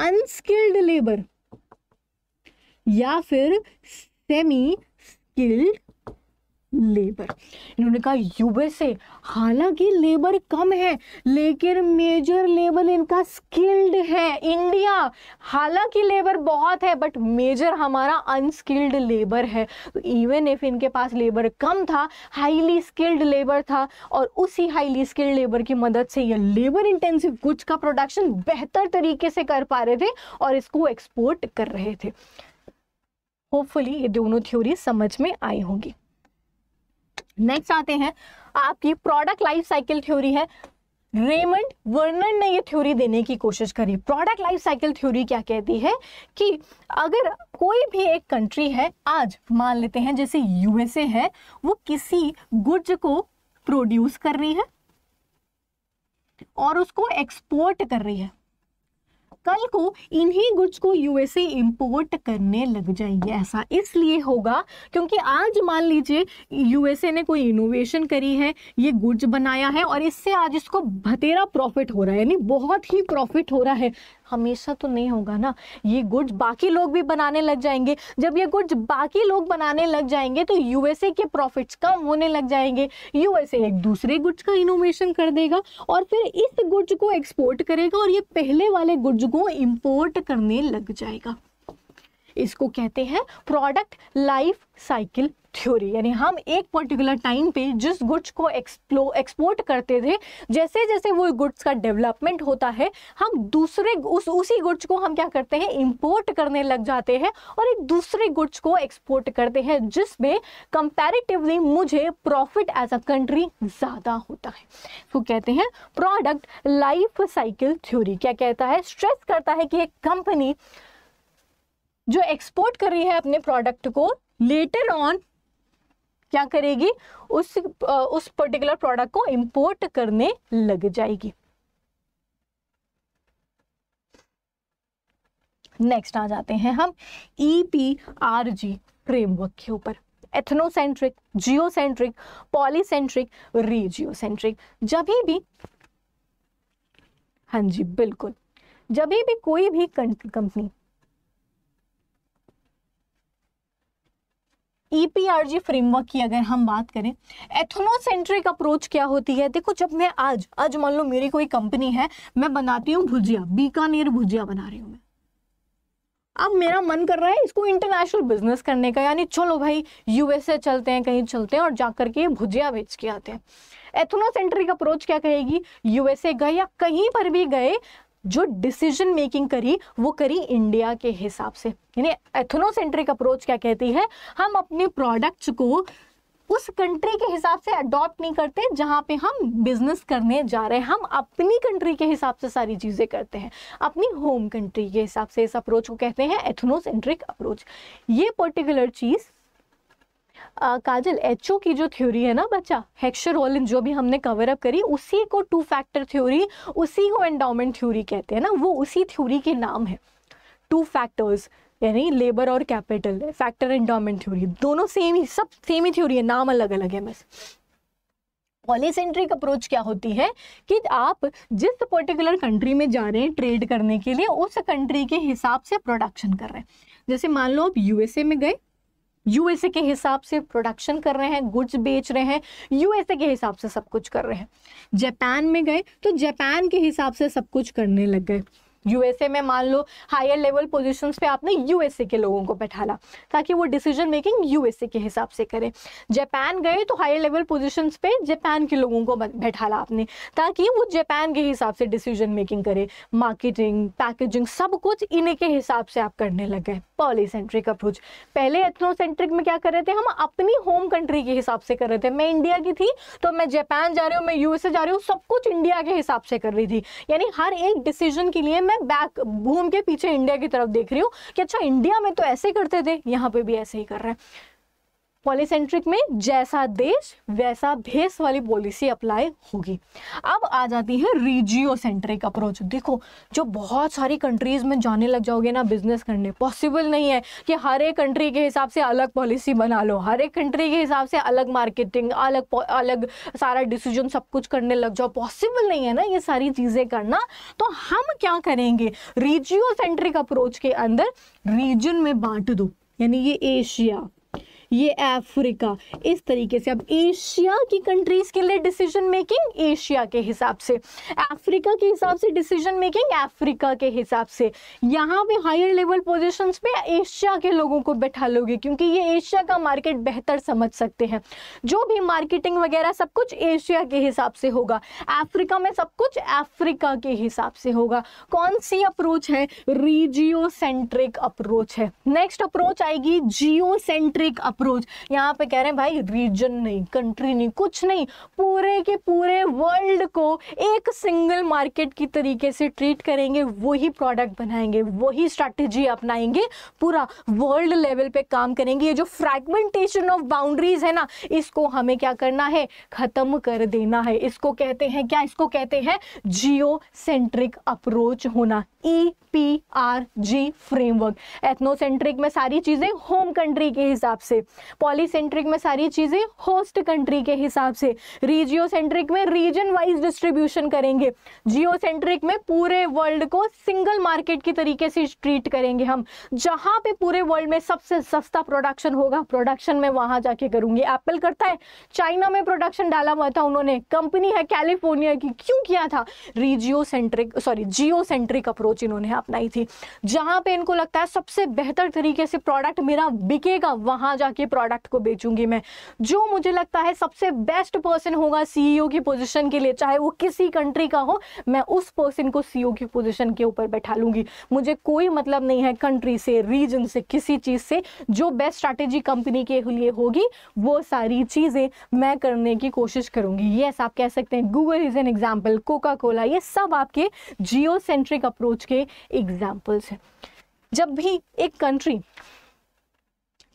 अनस्किल्ड लेबर या फिर सेमी स्किल्ड लेबर इन्होंने कहा यूएसए हालांकि लेबर कम है लेकिन मेजर लेबर इनका स्किल्ड है इंडिया हालांकि लेबर बहुत है बट मेजर हमारा अनस्किल्ड लेबर है तो इवन इफ इनके पास लेबर कम था हाईली स्किल्ड लेबर था और उसी हाईली स्किल्ड लेबर की मदद से ये लेबर इंटेंसिव गुड्स का प्रोडक्शन बेहतर तरीके से कर पा रहे थे और इसको एक्सपोर्ट कर रहे थे होपफुली ये दोनों थ्योरी समझ में आई होगी नेक्स्ट आते हैं आपकी प्रोडक्ट लाइफ साइकिल थ्योरी है रेमंड वर्नर ने ये थ्योरी देने की कोशिश करी प्रोडक्ट लाइफ साइकिल थ्योरी क्या कहती है कि अगर कोई भी एक कंट्री है आज मान लेते हैं जैसे यूएसए है वो किसी गुड्स को प्रोड्यूस कर रही है और उसको एक्सपोर्ट कर रही है कल को इन्हीं गुड्स को यूएसए इंपोर्ट करने लग जाएंगे ऐसा इसलिए होगा क्योंकि आज मान लीजिए यूएसए ने कोई इनोवेशन करी है ये गुड्स बनाया है और इससे आज इसको भतेरा प्रॉफिट हो रहा है यानी बहुत ही प्रॉफिट हो रहा है हमेशा तो नहीं होगा ना ये गुड्स बाकी लोग भी बनाने लग जाएंगे जब ये गुड्स बाकी लोग बनाने लग जाएंगे तो यूएसए के प्रॉफिट्स कम होने लग जाएंगे यूएसए एक दूसरे गुड्स का इनोवेशन कर देगा और फिर इस गुड्स को एक्सपोर्ट करेगा और ये पहले वाले गुड्स को इम्पोर्ट करने लग जाएगा इसको कहते हैं प्रोडक्ट लाइफ साइकिल थ्योरी यानी हम एक पर्टिकुलर टाइम पे जिस गुड्स को एक्सप्लो एक्सपोर्ट करते थे जैसे जैसे वो गुड्स का डेवलपमेंट होता है हम दूसरे उस उसी गुड्स को हम क्या करते हैं इंपोर्ट करने लग जाते हैं और एक दूसरे गुड्स को एक्सपोर्ट करते हैं जिसमें कंपैरेटिवली मुझे प्रॉफिट एज अ कंट्री ज़्यादा होता है तो कहते हैं प्रोडक्ट लाइफ साइकिल थ्योरी क्या कहता है स्ट्रेस करता है कि एक कंपनी जो एक्सपोर्ट कर रही है अपने प्रोडक्ट को लेटर ऑन क्या करेगी उस उस पर्टिकुलर प्रोडक्ट को इंपोर्ट करने लग जाएगी नेक्स्ट आ जाते हैं हम E P R G framework के ऊपर एथनोसेंट्रिक जियोसेंट्रिक पॉलीसेंट्रिक रीजियोसेंट्रिक जब भी हां जी बिल्कुल जब भी कोई भी कंपनी ईपीआरजी e फ्रेमवर्क की अगर हम बात करें एथनोसेंट्रिक अप्रोच क्या होती है देखो जब मैं आज आज मान लो मेरी कोई कंपनी है मैं बनाती हूँ भुजिया बीकानेर भुजिया बना रही हूँ मैं अब मेरा मन कर रहा है इसको इंटरनेशनल बिजनेस करने का यानी चलो भाई यूएसए चलते हैं कहीं चलते हैं और जाकर के भुजिया बेच के आते हैं एथनोसेंट्रिक अप्रोच क्या कहेगी यूएसए गए या कहीं पर भी गए जो डिसीजन मेकिंग करी वो करी इंडिया के हिसाब से यानी एथनोसेंट्रिक अप्रोच क्या कहती है हम अपने प्रोडक्ट्स को उस कंट्री के हिसाब से अडॉप्ट नहीं करते जहाँ पे हम बिजनेस करने जा रहे हैं हम अपनी कंट्री के हिसाब से सारी चीज़ें करते हैं अपनी होम कंट्री के हिसाब से इस अप्रोच को कहते हैं एथनोसेंट्रिक अप्रोच ये पर्टिकुलर चीज़ आ, काजल एच की जो थ्योरी है ना बच्चा हेक्शर ओलिन जो भी हमने कवर अप करी उसी को टू फैक्टर थ्योरी उसी को एंडोमेंट थ्योरी कहते हैं ना वो उसी थ्योरी के नाम है टू फैक्टर्स यानी लेबर और कैपिटल फैक्टर एंडोमेंट थ्योरी दोनों सेम ही सब सेम ही थ्योरी है नाम अलग अलग है बस पॉलिसेंट्रिक अप्रोच क्या होती है कि आप जिस पर्टिकुलर कंट्री में जा रहे हैं ट्रेड करने के लिए उस कंट्री के हिसाब से प्रोडक्शन कर रहे हैं जैसे मान लो आप यूएसए में गए यूएसए के हिसाब से प्रोडक्शन कर रहे हैं गुड्स बेच रहे हैं यूएसए के हिसाब से सब कुछ कर रहे हैं जापान में गए तो जापान के हिसाब से सब कुछ करने लग गए यूएसए में मान लो हायर लेवल पोजीशंस पे आपने यूएसए के लोगों को बैठाला ताकि वो डिसीजन मेकिंग यूएसए के हिसाब से करें जापान गए तो हायर लेवल पोजीशंस पे जापान के लोगों को बैठाला आपने ताकि वो जापान के हिसाब से डिसीजन मेकिंग करे मार्केटिंग पैकेजिंग सब कुछ इन्हीं के हिसाब से आप करने लग गए पॉलीसेंट्रिक अप्रोच पहले एथनोसेंट्रिक में क्या कर रहे थे हम अपनी होम कंट्री के हिसाब से कर रहे थे मैं इंडिया की थी तो मैं जापान जा रही हूँ मैं यूएसए जा रही हूँ सब कुछ इंडिया के हिसाब से कर रही थी यानी हर एक डिसीजन के लिए मैं बैक घूम के पीछे इंडिया की तरफ देख रही हूँ कि अच्छा इंडिया में तो ऐसे करते थे यहाँ पे भी ऐसे ही कर रहे हैं पॉलीसेंट्रिक में जैसा देश वैसा भेस वाली पॉलिसी अप्लाई होगी अब आ जाती है रीजियो सेंट्रिक अप्रोच देखो जो बहुत सारी कंट्रीज़ में जाने लग जाओगे ना बिजनेस करने पॉसिबल नहीं है कि हर एक कंट्री के हिसाब से अलग पॉलिसी बना लो हर एक कंट्री के हिसाब से अलग मार्केटिंग अलग अलग सारा डिसीजन सब कुछ करने लग जाओ पॉसिबल नहीं है ना ये सारी चीज़ें करना तो हम क्या करेंगे रीजियो सेंट्रिक अप्रोच के अंदर रीजन में बांट दो यानी ये एशिया ये अफ्रीका इस तरीके से अब एशिया की कंट्रीज़ के लिए डिसीजन मेकिंग एशिया के हिसाब से अफ्रीका के हिसाब से डिसीजन मेकिंग अफ्रीका के हिसाब से यहाँ पे हायर लेवल पोजिशन पे एशिया के लोगों को बैठा लोगे क्योंकि ये एशिया का मार्केट बेहतर समझ सकते हैं जो भी मार्केटिंग वगैरह सब कुछ एशिया के हिसाब से होगा अफ्रीका में सब कुछ अफ्रीका के हिसाब से होगा कौन सी अप्रोच है रीजियो सेंट्रिक अप्रोच है नेक्स्ट अप्रोच आएगी जियो सेंट्रिक अप्रोच अप्रोच यहाँ पे कह रहे हैं भाई रीजन नहीं कंट्री नहीं कुछ नहीं पूरे के पूरे वर्ल्ड को एक सिंगल मार्केट की तरीके से ट्रीट करेंगे वही प्रोडक्ट बनाएंगे वही स्ट्रैटेजी अपनाएंगे पूरा वर्ल्ड लेवल पे काम करेंगे ये जो फ्रैगमेंटेशन ऑफ बाउंड्रीज है ना इसको हमें क्या करना है खत्म कर देना है इसको कहते हैं क्या इसको कहते हैं जियो सेंट्रिक अप्रोच होना E e P R G framework ethnocentric में सारी चीज़ें होम कंट्री के हिसाब से पॉलीसेंट्रिक में सारी चीज़ें होस्ट कंट्री के हिसाब से सेंट्रिक में रीजन वाइज डिस्ट्रीब्यूशन करेंगे सेंट्रिक में पूरे वर्ल्ड को सिंगल मार्केट के तरीके से ट्रीट करेंगे हम जहाँ पे पूरे वर्ल्ड में सबसे सस्ता प्रोडक्शन होगा प्रोडक्शन में वहाँ जाके करूँगी एप्पल करता है चाइना में प्रोडक्शन डाला हुआ था उन्होंने कंपनी है कैलिफोर्निया की क्यों किया था regiocentric sorry geocentric approach इन्होंने अपनाई थी जहां पे इनको लगता है सबसे बेहतर तरीके से प्रोडक्ट मेरा बिकेगा वहां जाके प्रोडक्ट को बेचूंगी मैं जो मुझे लगता है सबसे बेस्ट पर्सन होगा सीईओ e की पोजीशन के लिए चाहे वो किसी कंट्री का हो मैं उस पर्सन को सीईओ e की पोजीशन के ऊपर बैठा लूंगी मुझे कोई मतलब नहीं है कंट्री से रीजन से किसी चीज़ से जो बेस्ट स्ट्रैटेजी कंपनी के लिए होगी वो सारी चीज़ें मैं करने की कोशिश करूंगी येस आप कह सकते हैं Google is an example Coca Cola ये सब आपके जियो सेंट्रिक अप्रोच के एग्जाम्पल्स है जब भी एक कंट्री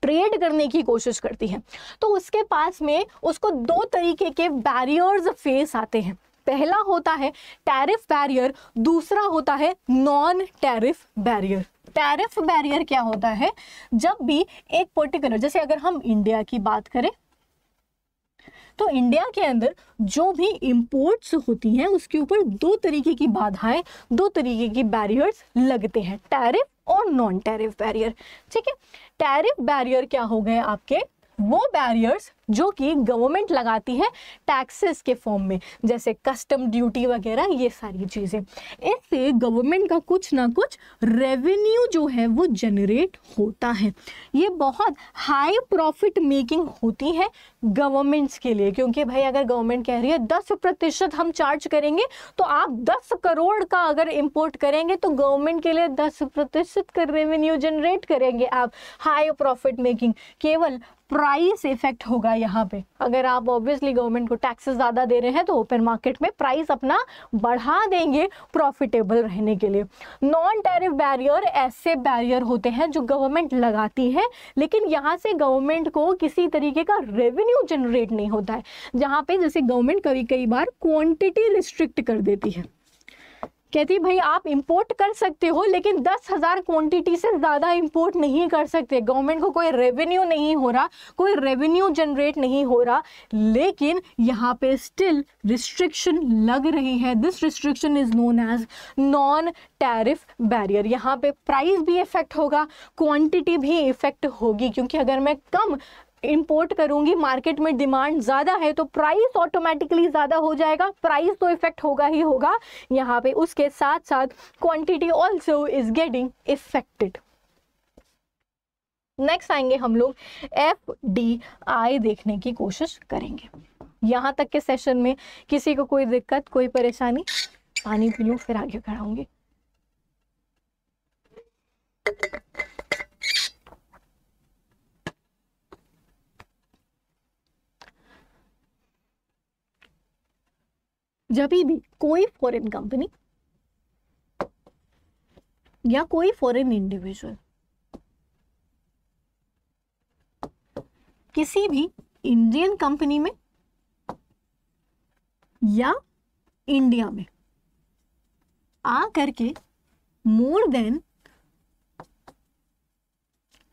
ट्रेड करने की कोशिश करती है तो उसके पास में उसको दो तरीके के बैरियर्स फेस आते हैं पहला होता है टैरिफ बैरियर दूसरा होता है non tariff barrier tariff barrier क्या होता है जब भी एक पर्टिकुलर जैसे अगर हम इंडिया की बात करें तो इंडिया के अंदर जो भी इम्पोर्ट्स होती हैं उसके ऊपर दो तरीके की बाधाएं दो तरीके की बैरियर्स लगते हैं टैरिफ और नॉन टैरिफ बैरियर ठीक है टैरिफ बैरियर क्या हो गए आपके वो बैरियर्स जो कि गवर्नमेंट लगाती है टैक्सेस के फॉर्म में जैसे कस्टम ड्यूटी वगैरह ये सारी चीज़ें इससे गवर्नमेंट का कुछ ना कुछ रेवेन्यू जो है वो जनरेट होता है ये बहुत हाई प्रॉफिट मेकिंग होती है गवर्नमेंट्स के लिए क्योंकि भाई अगर गवर्नमेंट कह रही है दस प्रतिशत हम चार्ज करेंगे तो आप दस करोड़ का अगर इम्पोर्ट करेंगे तो गवर्नमेंट के लिए दस प्रतिशत का रेवेन्यू जनरेट करेंगे आप हाई प्रॉफिट मेकिंग केवल प्राइस इफेक्ट होगा यहाँ पे अगर आप ऑब्वियसली गवर्नमेंट को टैक्सेस ज़्यादा दे रहे हैं तो ओपन मार्केट में प्राइस अपना बढ़ा देंगे प्रॉफिटेबल रहने के लिए नॉन टैरिफ बैरियर ऐसे बैरियर होते हैं जो गवर्नमेंट लगाती है लेकिन यहाँ से गवर्नमेंट को किसी तरीके का रेवेन्यू जनरेट नहीं होता है जहाँ पे जैसे गवर्नमेंट कभी कई बार क्वान्टिटी रिस्ट्रिक्ट कर देती है कहती भाई आप इंपोर्ट कर सकते हो लेकिन दस हज़ार क्वान्टिटी से ज़्यादा इंपोर्ट नहीं कर सकते गवर्नमेंट को कोई रेवेन्यू नहीं हो रहा कोई रेवेन्यू जनरेट नहीं हो रहा लेकिन यहाँ पे स्टिल रिस्ट्रिक्शन लग रही है this restriction is known as non tariff barrier यहाँ पे प्राइस भी इफ़ेक्ट होगा क्वांटिटी भी इफ़ेक्ट होगी क्योंकि अगर मैं कम इंपोर्ट करूंगी मार्केट में डिमांड ज़्यादा है तो प्राइस ऑटोमेटिकली ज़्यादा हो जाएगा प्राइस तो इफेक्ट होगा ही होगा यहाँ पे उसके साथ साथ quantity also is getting affected next आएंगे हम लोग एफ डी आई देखने की कोशिश करेंगे यहाँ तक के सेशन में किसी को कोई दिक्कत कोई परेशानी पानी पी लूँ फिर आगे you. जब भी कोई फॉरेन कंपनी या कोई फॉरेन इंडिविजुअल किसी भी इंडियन कंपनी में या इंडिया में आ करके more than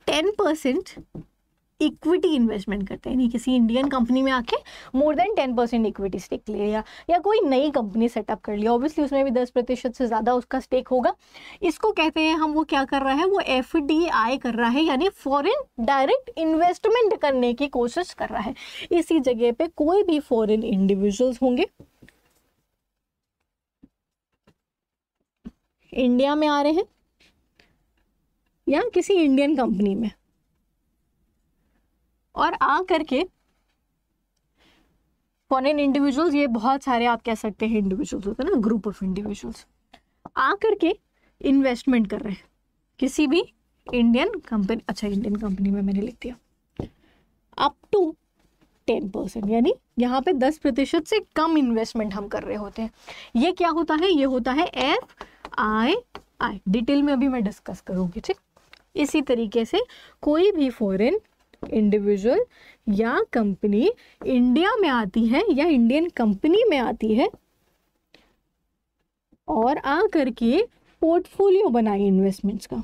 ten percent equity investment करते हैं यानी किसी इंडियन कंपनी में आके more than ten percent equity stake ले लिया या कोई नई कंपनी सेटअप कर लिया ऑब्वियसली उसमें भी दस प्रतिशत से ज़्यादा उसका स्टेक होगा इसको कहते हैं हम वो क्या कर रहा है वो एफ कर रहा है यानी फॉरन डायरेक्ट इन्वेस्टमेंट करने की कोशिश कर रहा है इसी जगह पर कोई भी फॉरन इंडिविजुअल्स होंगे इंडिया में आ रहे हैं या किसी इंडियन कंपनी में और आ करके फॉर इन इंडिविजुअल्स ये बहुत सारे आप कह सकते हैं इंडिविजुअल्स होते हैं ना ग्रुप ऑफ इंडिविजुअल्स आ करके इन्वेस्टमेंट कर रहे हैं किसी भी इंडियन कंपनी अच्छा इंडियन कंपनी में मैंने लिख दिया अप टू टेन परसेंट यानी यहाँ पे दस प्रतिशत से कम इन्वेस्टमेंट हम कर रहे होते हैं ये क्या होता है ये होता है एफ आई आई डिटेल में अभी मैं डिस्कस करूँगी ठीक इसी तरीके से कोई भी फॉरेन इंडिविजुअल या कंपनी इंडिया में आती है या इंडियन कंपनी में आती है और आ करके पोर्टफोलियो बनाए इन्वेस्टमेंट्स का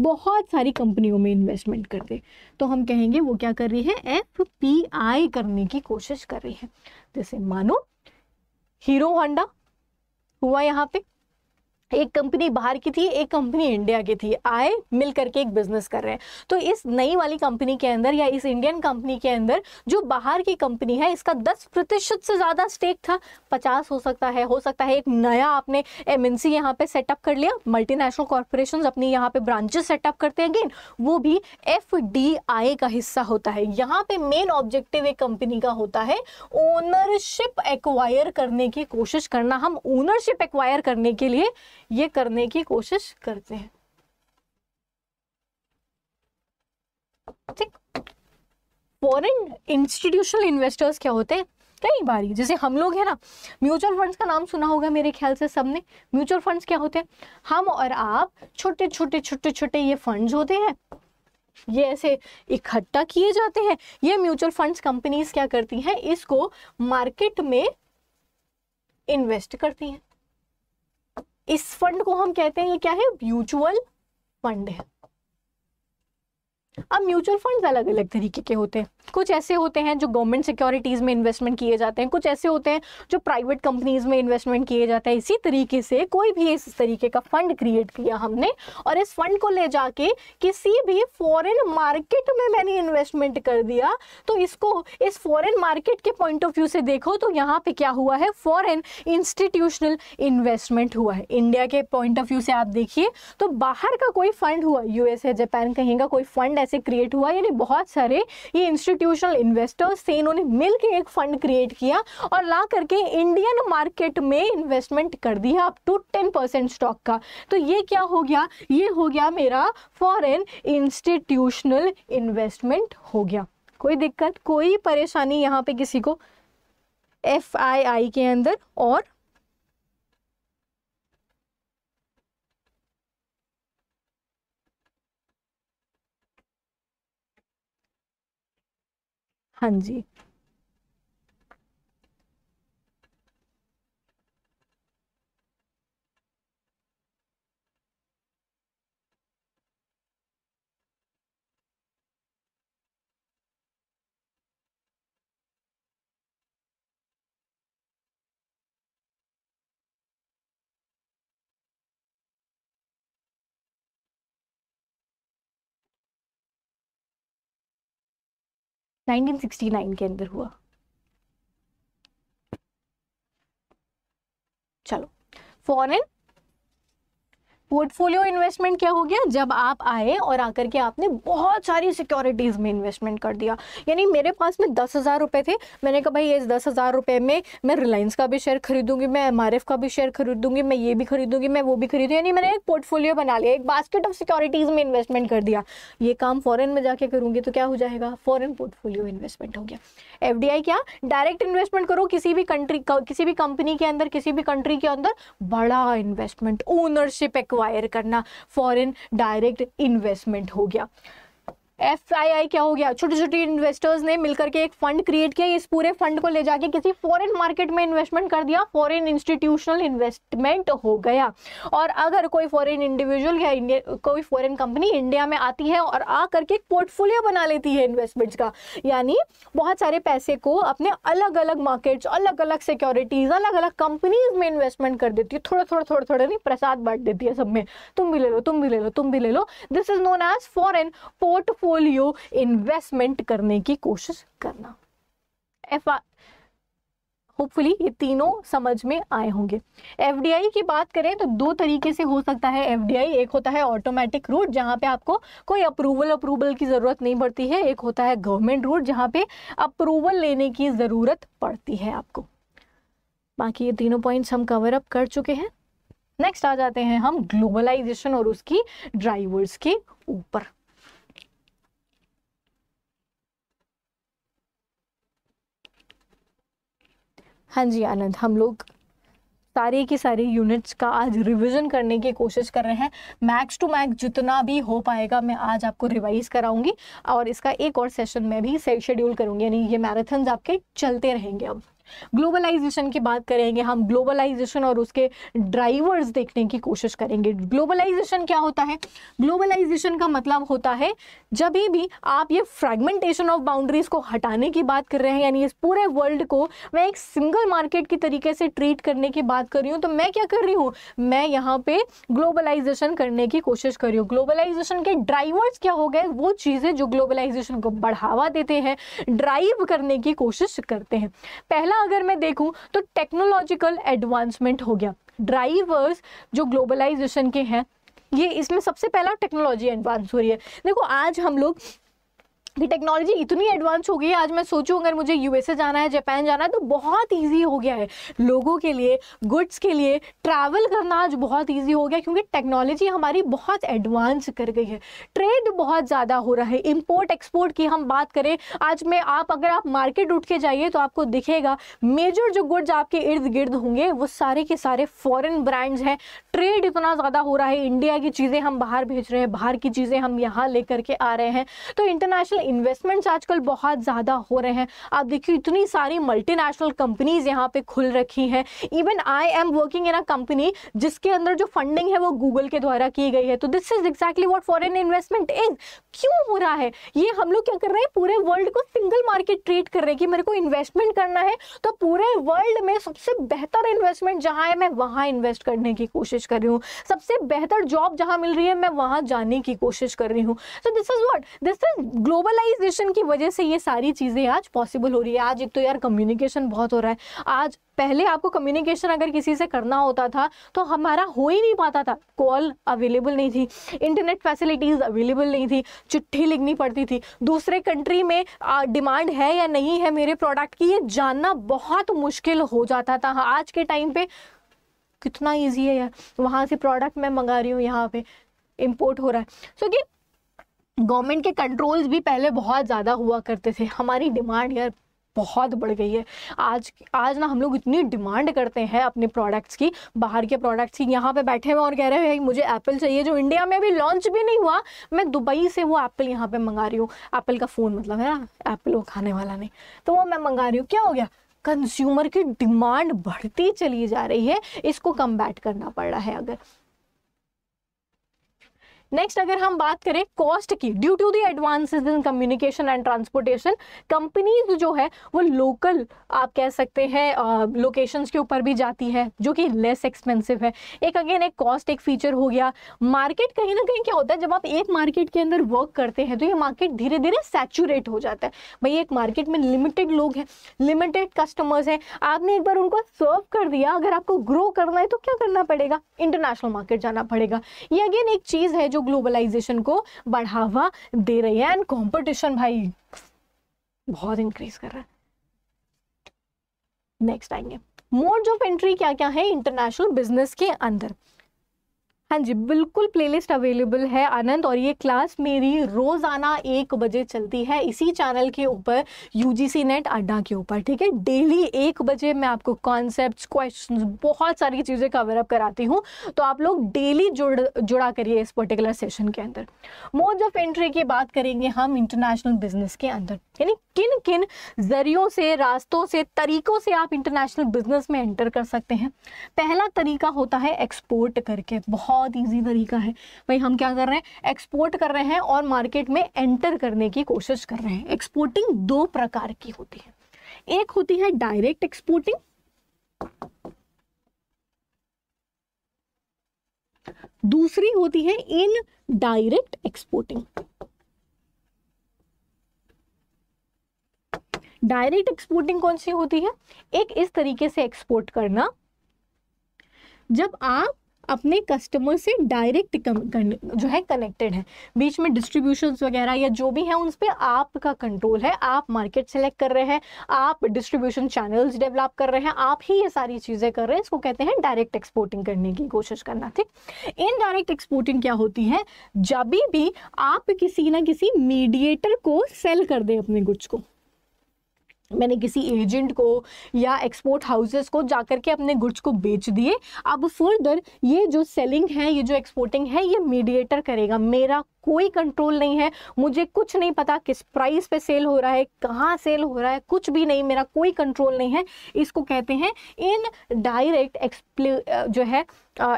बहुत सारी कंपनियों में इन्वेस्टमेंट करते तो हम कहेंगे वो क्या कर रही है एफ पी आई करने की कोशिश कर रही है जैसे मानो हीरो होंडा हुआ यहाँ पे एक कंपनी बाहर की थी एक कंपनी इंडिया की थी आए मिल करके एक बिजनेस कर रहे हैं तो इस नई वाली कंपनी के अंदर या इस इंडियन कंपनी के अंदर जो बाहर की कंपनी है इसका 10 प्रतिशत से ज़्यादा स्टेक था 50 हो सकता है हो सकता है एक नया आपने एम एन सी यहाँ पर सेटअप कर लिया नेशनल कॉरपोरेशन अपनी यहाँ पर ब्रांचेस सेटअप करते हैं अगेन वो भी एफ का हिस्सा होता है यहाँ पर मेन ऑब्जेक्टिव एक कंपनी का होता है ओनरशिप एक्वायर करने की कोशिश करना हम ओनरशिप एक्वायर करने के लिए ये करने की कोशिश करते हैं ठीक फॉरेन इंस्टीट्यूशनल इन्वेस्टर्स क्या होते हैं कई बार जैसे हम लोग है ना म्यूचुअल फंड्स का नाम सुना होगा मेरे ख्याल से सबने म्यूचुअल फंड्स क्या होते हैं हम और आप छोटे छोटे छोटे छोटे ये फंड्स होते हैं ये ऐसे इकट्ठा किए जाते हैं ये म्यूचुअल फंड्स कंपनीज क्या करती हैं इसको मार्केट में इन्वेस्ट करती हैं इस फंड को हम कहते हैं ये क्या है म्यूचुअल फंड है अब म्यूचुअल फंड्स अलग अलग तरीके के होते हैं कुछ ऐसे होते हैं जो गवर्नमेंट सिक्योरिटीज़ में इन्वेस्टमेंट किए जाते हैं कुछ ऐसे होते हैं जो प्राइवेट कंपनीज़ में इन्वेस्टमेंट किए जाते हैं इसी तरीके से कोई भी इस तरीके का फंड क्रिएट किया हमने और इस फंड को ले जाके किसी भी फॉरेन मार्केट में मैंने इन्वेस्टमेंट कर दिया तो इसको इस फॉरन मार्केट के पॉइंट ऑफ व्यू से देखो तो यहाँ पे क्या हुआ है फॉरन इंस्टीट्यूशनल इन्वेस्टमेंट हुआ है इंडिया के पॉइंट ऑफ व्यू से आप देखिए तो बाहर का कोई फंड हुआ यूएसए जापान कहीं का कोई फंड कैसे क्रिएट हुआ यानी बहुत सारे ये इंस्टीट्यूशनल इन्वेस्टर्स थे इन्होंने मिल एक फंड क्रिएट किया और ला करके इंडियन मार्केट में इन्वेस्टमेंट कर दिया up to ten percent stock का तो ये क्या हो गया ये हो गया मेरा फॉरेन इंस्टीट्यूशनल इन्वेस्टमेंट हो गया कोई दिक्कत कोई परेशानी यहाँ पे किसी को एफ के अंदर और 汉鸡。1969 के अंदर हुआ चलो फॉरन पोर्टफोलियो इन्वेस्टमेंट क्या हो गया जब आप आए और आकर के आपने बहुत सारी सिक्योरिटीज़ में इन्वेस्टमेंट कर दिया यानी मेरे पास में दस हज़ार रुपये थे मैंने कहा भाई इस दस हज़ार रुपये में मैं रिलायंस का भी शेयर खरीदूंगी मैं एम का भी शेयर खरीदूंगी मैं ये भी खरीदूंगी मैं वो भी खरीदूँ यानी मैंने एक पोर्टफोलियो बना लिया एक बास्केट ऑफ सिक्योरिटीज़ में इन्वेस्टमेंट कर दिया ये काम फ़ॉरन में जाके करूँगी तो क्या हो जाएगा फ़ॉरन पोर्टफोलियो इन्वेस्टमेंट हो गया एफ क्या डायरेक्ट इन्वेस्टमेंट करो किसी भी कंट्री किसी भी कंपनी के अंदर किसी भी कंट्री के अंदर बड़ा इन्वेस्टमेंट ओनरशिप एक एक्वायर करना फॉरेन डायरेक्ट इन्वेस्टमेंट हो गया एफ आई आई क्या हो गया छोटे छोटे इन्वेस्टर्स ने मिलकर के एक फंड क्रिएट किया इस पूरे फंड को ले जाके किसी फॉरेन मार्केट में इन्वेस्टमेंट कर दिया फॉरेन इंस्टीट्यूशनल इन्वेस्टमेंट हो गया और अगर कोई फॉरेन इंडिविजुअल या कोई फॉरेन कंपनी इंडिया में आती है और आ करके एक पोर्टफोलियो बना लेती है इन्वेस्टमेंट्स का यानी बहुत सारे पैसे को अपने अलग अलग मार्केट्स अलग अलग सिक्योरिटीज अलग अलग कंपनीज में इन्वेस्टमेंट कर देती है थोड़ा थोड़ा थोड़ा थोड़ा नहीं प्रसाद बांट देती है सब में तुम भी ले लो तुम भी ले लो तुम भी ले लो this is known as foreign portfolio portfolio investment करने की कोशिश करना एफ होपफुली ये तीनों समझ में आए होंगे एफडीआई की बात करें तो दो तरीके से हो सकता है एफडीआई एक होता है ऑटोमेटिक रूट जहाँ पे आपको कोई अप्रूवल अप्रूवल की ज़रूरत नहीं पड़ती है एक होता है गवर्नमेंट रूट जहाँ पे अप्रूवल लेने की ज़रूरत पड़ती है आपको बाकी ये तीनों पॉइंट्स हम कवर अप कर चुके हैं नेक्स्ट आ जाते हैं हम ग्लोबलाइजेशन और उसकी ड्राइवर्स के ऊपर हाँ जी आनंद हम लोग सारी की सारी यूनिट्स का आज रिवीजन करने की कोशिश कर रहे हैं मैक्स टू मैक्स जितना भी हो पाएगा मैं आज आपको रिवाइज कराऊंगी और इसका एक और सेशन में भी शेड्यूल करूंगी यानी ये मैराथन आपके चलते रहेंगे अब ग्लोबलाइजेशन की बात करेंगे हम ग्लोबलाइजेशन और उसके ड्राइवर्स देखने की कोशिश करेंगे ग्लोबलाइजेशन क्या होता है ग्लोबलाइजेशन का मतलब होता है जब भी आप ये फ्रेगमेंटेशन ऑफ बाउंड्रीज को हटाने की बात कर रहे हैं यानी इस पूरे वर्ल्ड को मैं एक सिंगल मार्केट की तरीके से ट्रीट करने की बात कर रही हूँ तो मैं क्या कर रही हूँ मैं यहाँ पे ग्लोबलाइजेशन करने की कोशिश कर रही हूँ ग्लोबलाइजेशन के ड्राइवर्स क्या हो गए वो चीज़ें जो ग्लोबलाइजेशन को बढ़ावा देते हैं ड्राइव करने की कोशिश करते हैं पहला दूसरा अगर मैं देखूं तो टेक्नोलॉजिकल एडवांसमेंट हो गया ड्राइवर्स जो ग्लोबलाइजेशन के हैं ये इसमें सबसे पहला टेक्नोलॉजी एडवांस हो रही है देखो आज हम लोग कि टेक्नोलॉजी इतनी एडवांस हो गई है आज मैं सोचूं अगर मुझे यूएसए जाना है जापान जाना है तो बहुत ईजी हो गया है लोगों के लिए गुड्स के लिए ट्रैवल करना आज बहुत ईजी हो गया क्योंकि टेक्नोलॉजी हमारी बहुत एडवांस कर गई है ट्रेड बहुत ज़्यादा हो रहा है इम्पोर्ट एक्सपोर्ट की हम बात करें आज में आप अगर आप मार्केट उठ के जाइए तो आपको दिखेगा मेजर जो गुड्स आपके इर्द गिर्द होंगे वो सारे के सारे फॉरन ब्रांड्स हैं ट्रेड इतना ज़्यादा हो रहा है इंडिया की चीज़ें हम बाहर भेज रहे हैं बाहर की चीज़ें हम यहाँ लेकर के आ रहे हैं तो इंटरनेशनल इन्वेस्टमेंट्स आजकल बहुत ज़्यादा हो रहे हैं आप देखिए इतनी सारी मल्टीनेशनल कंपनीज यहाँ पे खुल रखी हैं even I am working in a company जिसके अंदर जो फंडिंग है वो गूगल के द्वारा की गई है तो this is exactly what foreign investment is क्यों हो रहा है ये हम लोग क्या कर रहे हैं पूरे वर्ल्ड को सिंगल मार्केट ट्रेड कर रहे हैं कि मेरे को इन्वेस्टमेंट करना है तो पूरे वर्ल्ड में सबसे बेहतर इन्वेस्टमेंट जहाँ है मैं वहाँ इन्वेस्ट करने की कोशिश कर रही हूँ सबसे बेहतर जॉब जहाँ मिल रही है मैं वहाँ जाने की कोशिश कर रही हूँ so this is what this is global digitalization की वजह से ये सारी चीज़ें आज पॉसिबल हो रही है आज एक तो यार कम्युनिकेशन बहुत हो रहा है आज पहले आपको कम्युनिकेशन अगर किसी से करना होता था तो हमारा हो ही नहीं पाता था कॉल अवेलेबल नहीं थी इंटरनेट फैसिलिटीज़ अवेलेबल नहीं थी चिट्ठी लिखनी पड़ती थी दूसरे कंट्री में डिमांड है या नहीं है मेरे प्रोडक्ट की ये जानना बहुत मुश्किल हो जाता था हाँ, आज के टाइम पे कितना ईजी है यार वहाँ से प्रोडक्ट मैं मंगा रही हूँ यहाँ पे इम्पोर्ट हो रहा है सो so, कि गवर्नमेंट के कंट्रोल्स भी पहले बहुत ज़्यादा हुआ करते थे हमारी डिमांड यार बहुत बढ़ गई है आज आज ना हम लोग इतनी डिमांड करते हैं अपने प्रोडक्ट्स की बाहर के प्रोडक्ट्स की यहाँ पे बैठे हुए और कह रहे हैं मुझे एप्पल चाहिए जो इंडिया में अभी लॉन्च भी नहीं हुआ मैं दुबई से वो एप्पल यहाँ पे मंगा रही हूँ एप्पल का फ़ोन मतलब है ना एप्पल वो खाने वाला नहीं तो वो मैं मंगा रही हूँ क्या हो गया कंज्यूमर की डिमांड बढ़ती चली जा रही है इसको कम करना पड़ रहा है अगर नेक्स्ट अगर हम बात करें कॉस्ट की due to the advances in communication and transportation companies जो है वो लोकल आप कह सकते हैं uh, के ऊपर भी जाती है जो कि लेस एक्सपेंसिव है एक अगेन एक कॉस्ट एक फीचर हो गया मार्केट कहीं ना कहीं क्या होता है जब आप एक मार्केट के अंदर वर्क करते हैं तो ये मार्केट धीरे धीरे सेचूरेट हो जाता है भाई एक मार्केट में लिमिटेड लोग हैं लिमिटेड कस्टमर्स हैं आपने एक बार उनको सर्व कर दिया अगर आपको ग्रो करना है तो क्या करना पड़ेगा इंटरनेशनल मार्केट जाना पड़ेगा ये अगेन एक चीज़ है जो जो ग्लोबलाइजेशन को बढ़ावा दे रही है एंड कॉम्पिटिशन भाई बहुत इंक्रीज कर रहा है नेक्स्ट आएंगे मोड ऑफ एंट्री क्या क्या है इंटरनेशनल बिजनेस के अंदर हाँ जी बिल्कुल प्लेलिस्ट अवेलेबल है आनंद और ये क्लास मेरी रोज़ाना एक बजे चलती है इसी चैनल के ऊपर यूजीसी नेट अड्डा के ऊपर ठीक है डेली एक बजे मैं आपको कॉन्सेप्ट क्वेश्चन बहुत सारी चीज़ें कवर अप कराती हूँ तो आप लोग डेली जुड़ जुड़ा करिए इस पर्टिकुलर सेशन के अंदर मोड ऑफ एंट्री की बात करेंगे हम इंटरनेशनल बिजनेस के अंदर यानी किन किन जरियों से रास्तों से तरीकों से आप इंटरनेशनल बिजनेस में एंटर कर सकते हैं पहला तरीका होता है एक्सपोर्ट करके बहुत बहुत ईजी तरीका है भाई हम क्या कर रहे हैं एक्सपोर्ट कर रहे हैं और मार्केट में एंटर करने की कोशिश कर रहे हैं एक्सपोर्टिंग दो प्रकार की होती है एक होती है डायरेक्ट एक्सपोर्टिंग दूसरी होती है indirect exporting direct exporting कौन सी होती है एक इस तरीके से एक्सपोर्ट करना जब आप अपने कस्टमर से डायरेक्ट जो है कनेक्टेड है बीच में डिस्ट्रीब्यूशन वगैरह या जो भी है उस पर आपका कंट्रोल है आप मार्केट सेलेक्ट कर रहे हैं आप डिस्ट्रीब्यूशन चैनल्स डेवलप कर रहे हैं आप ही ये सारी चीज़ें कर रहे हैं इसको कहते हैं डायरेक्ट एक्सपोर्टिंग करने की कोशिश करना ठीक इनडायरेक्ट एक्सपोर्टिंग क्या होती है जब भी आप किसी ना किसी मीडिएटर को सेल कर दें अपने गुड्स को मैंने किसी एजेंट को या एक्सपोर्ट हाउसेस को जा कर के अपने गुड्स को बेच दिए अब फर्दर ये जो सेलिंग है ये जो एक्सपोर्टिंग है ये मीडिएटर करेगा मेरा कोई कंट्रोल नहीं है मुझे कुछ नहीं पता किस प्राइस पे सेल हो रहा है कहाँ सेल हो रहा है कुछ भी नहीं मेरा कोई कंट्रोल नहीं है इसको कहते हैं इन डायरेक्ट जो है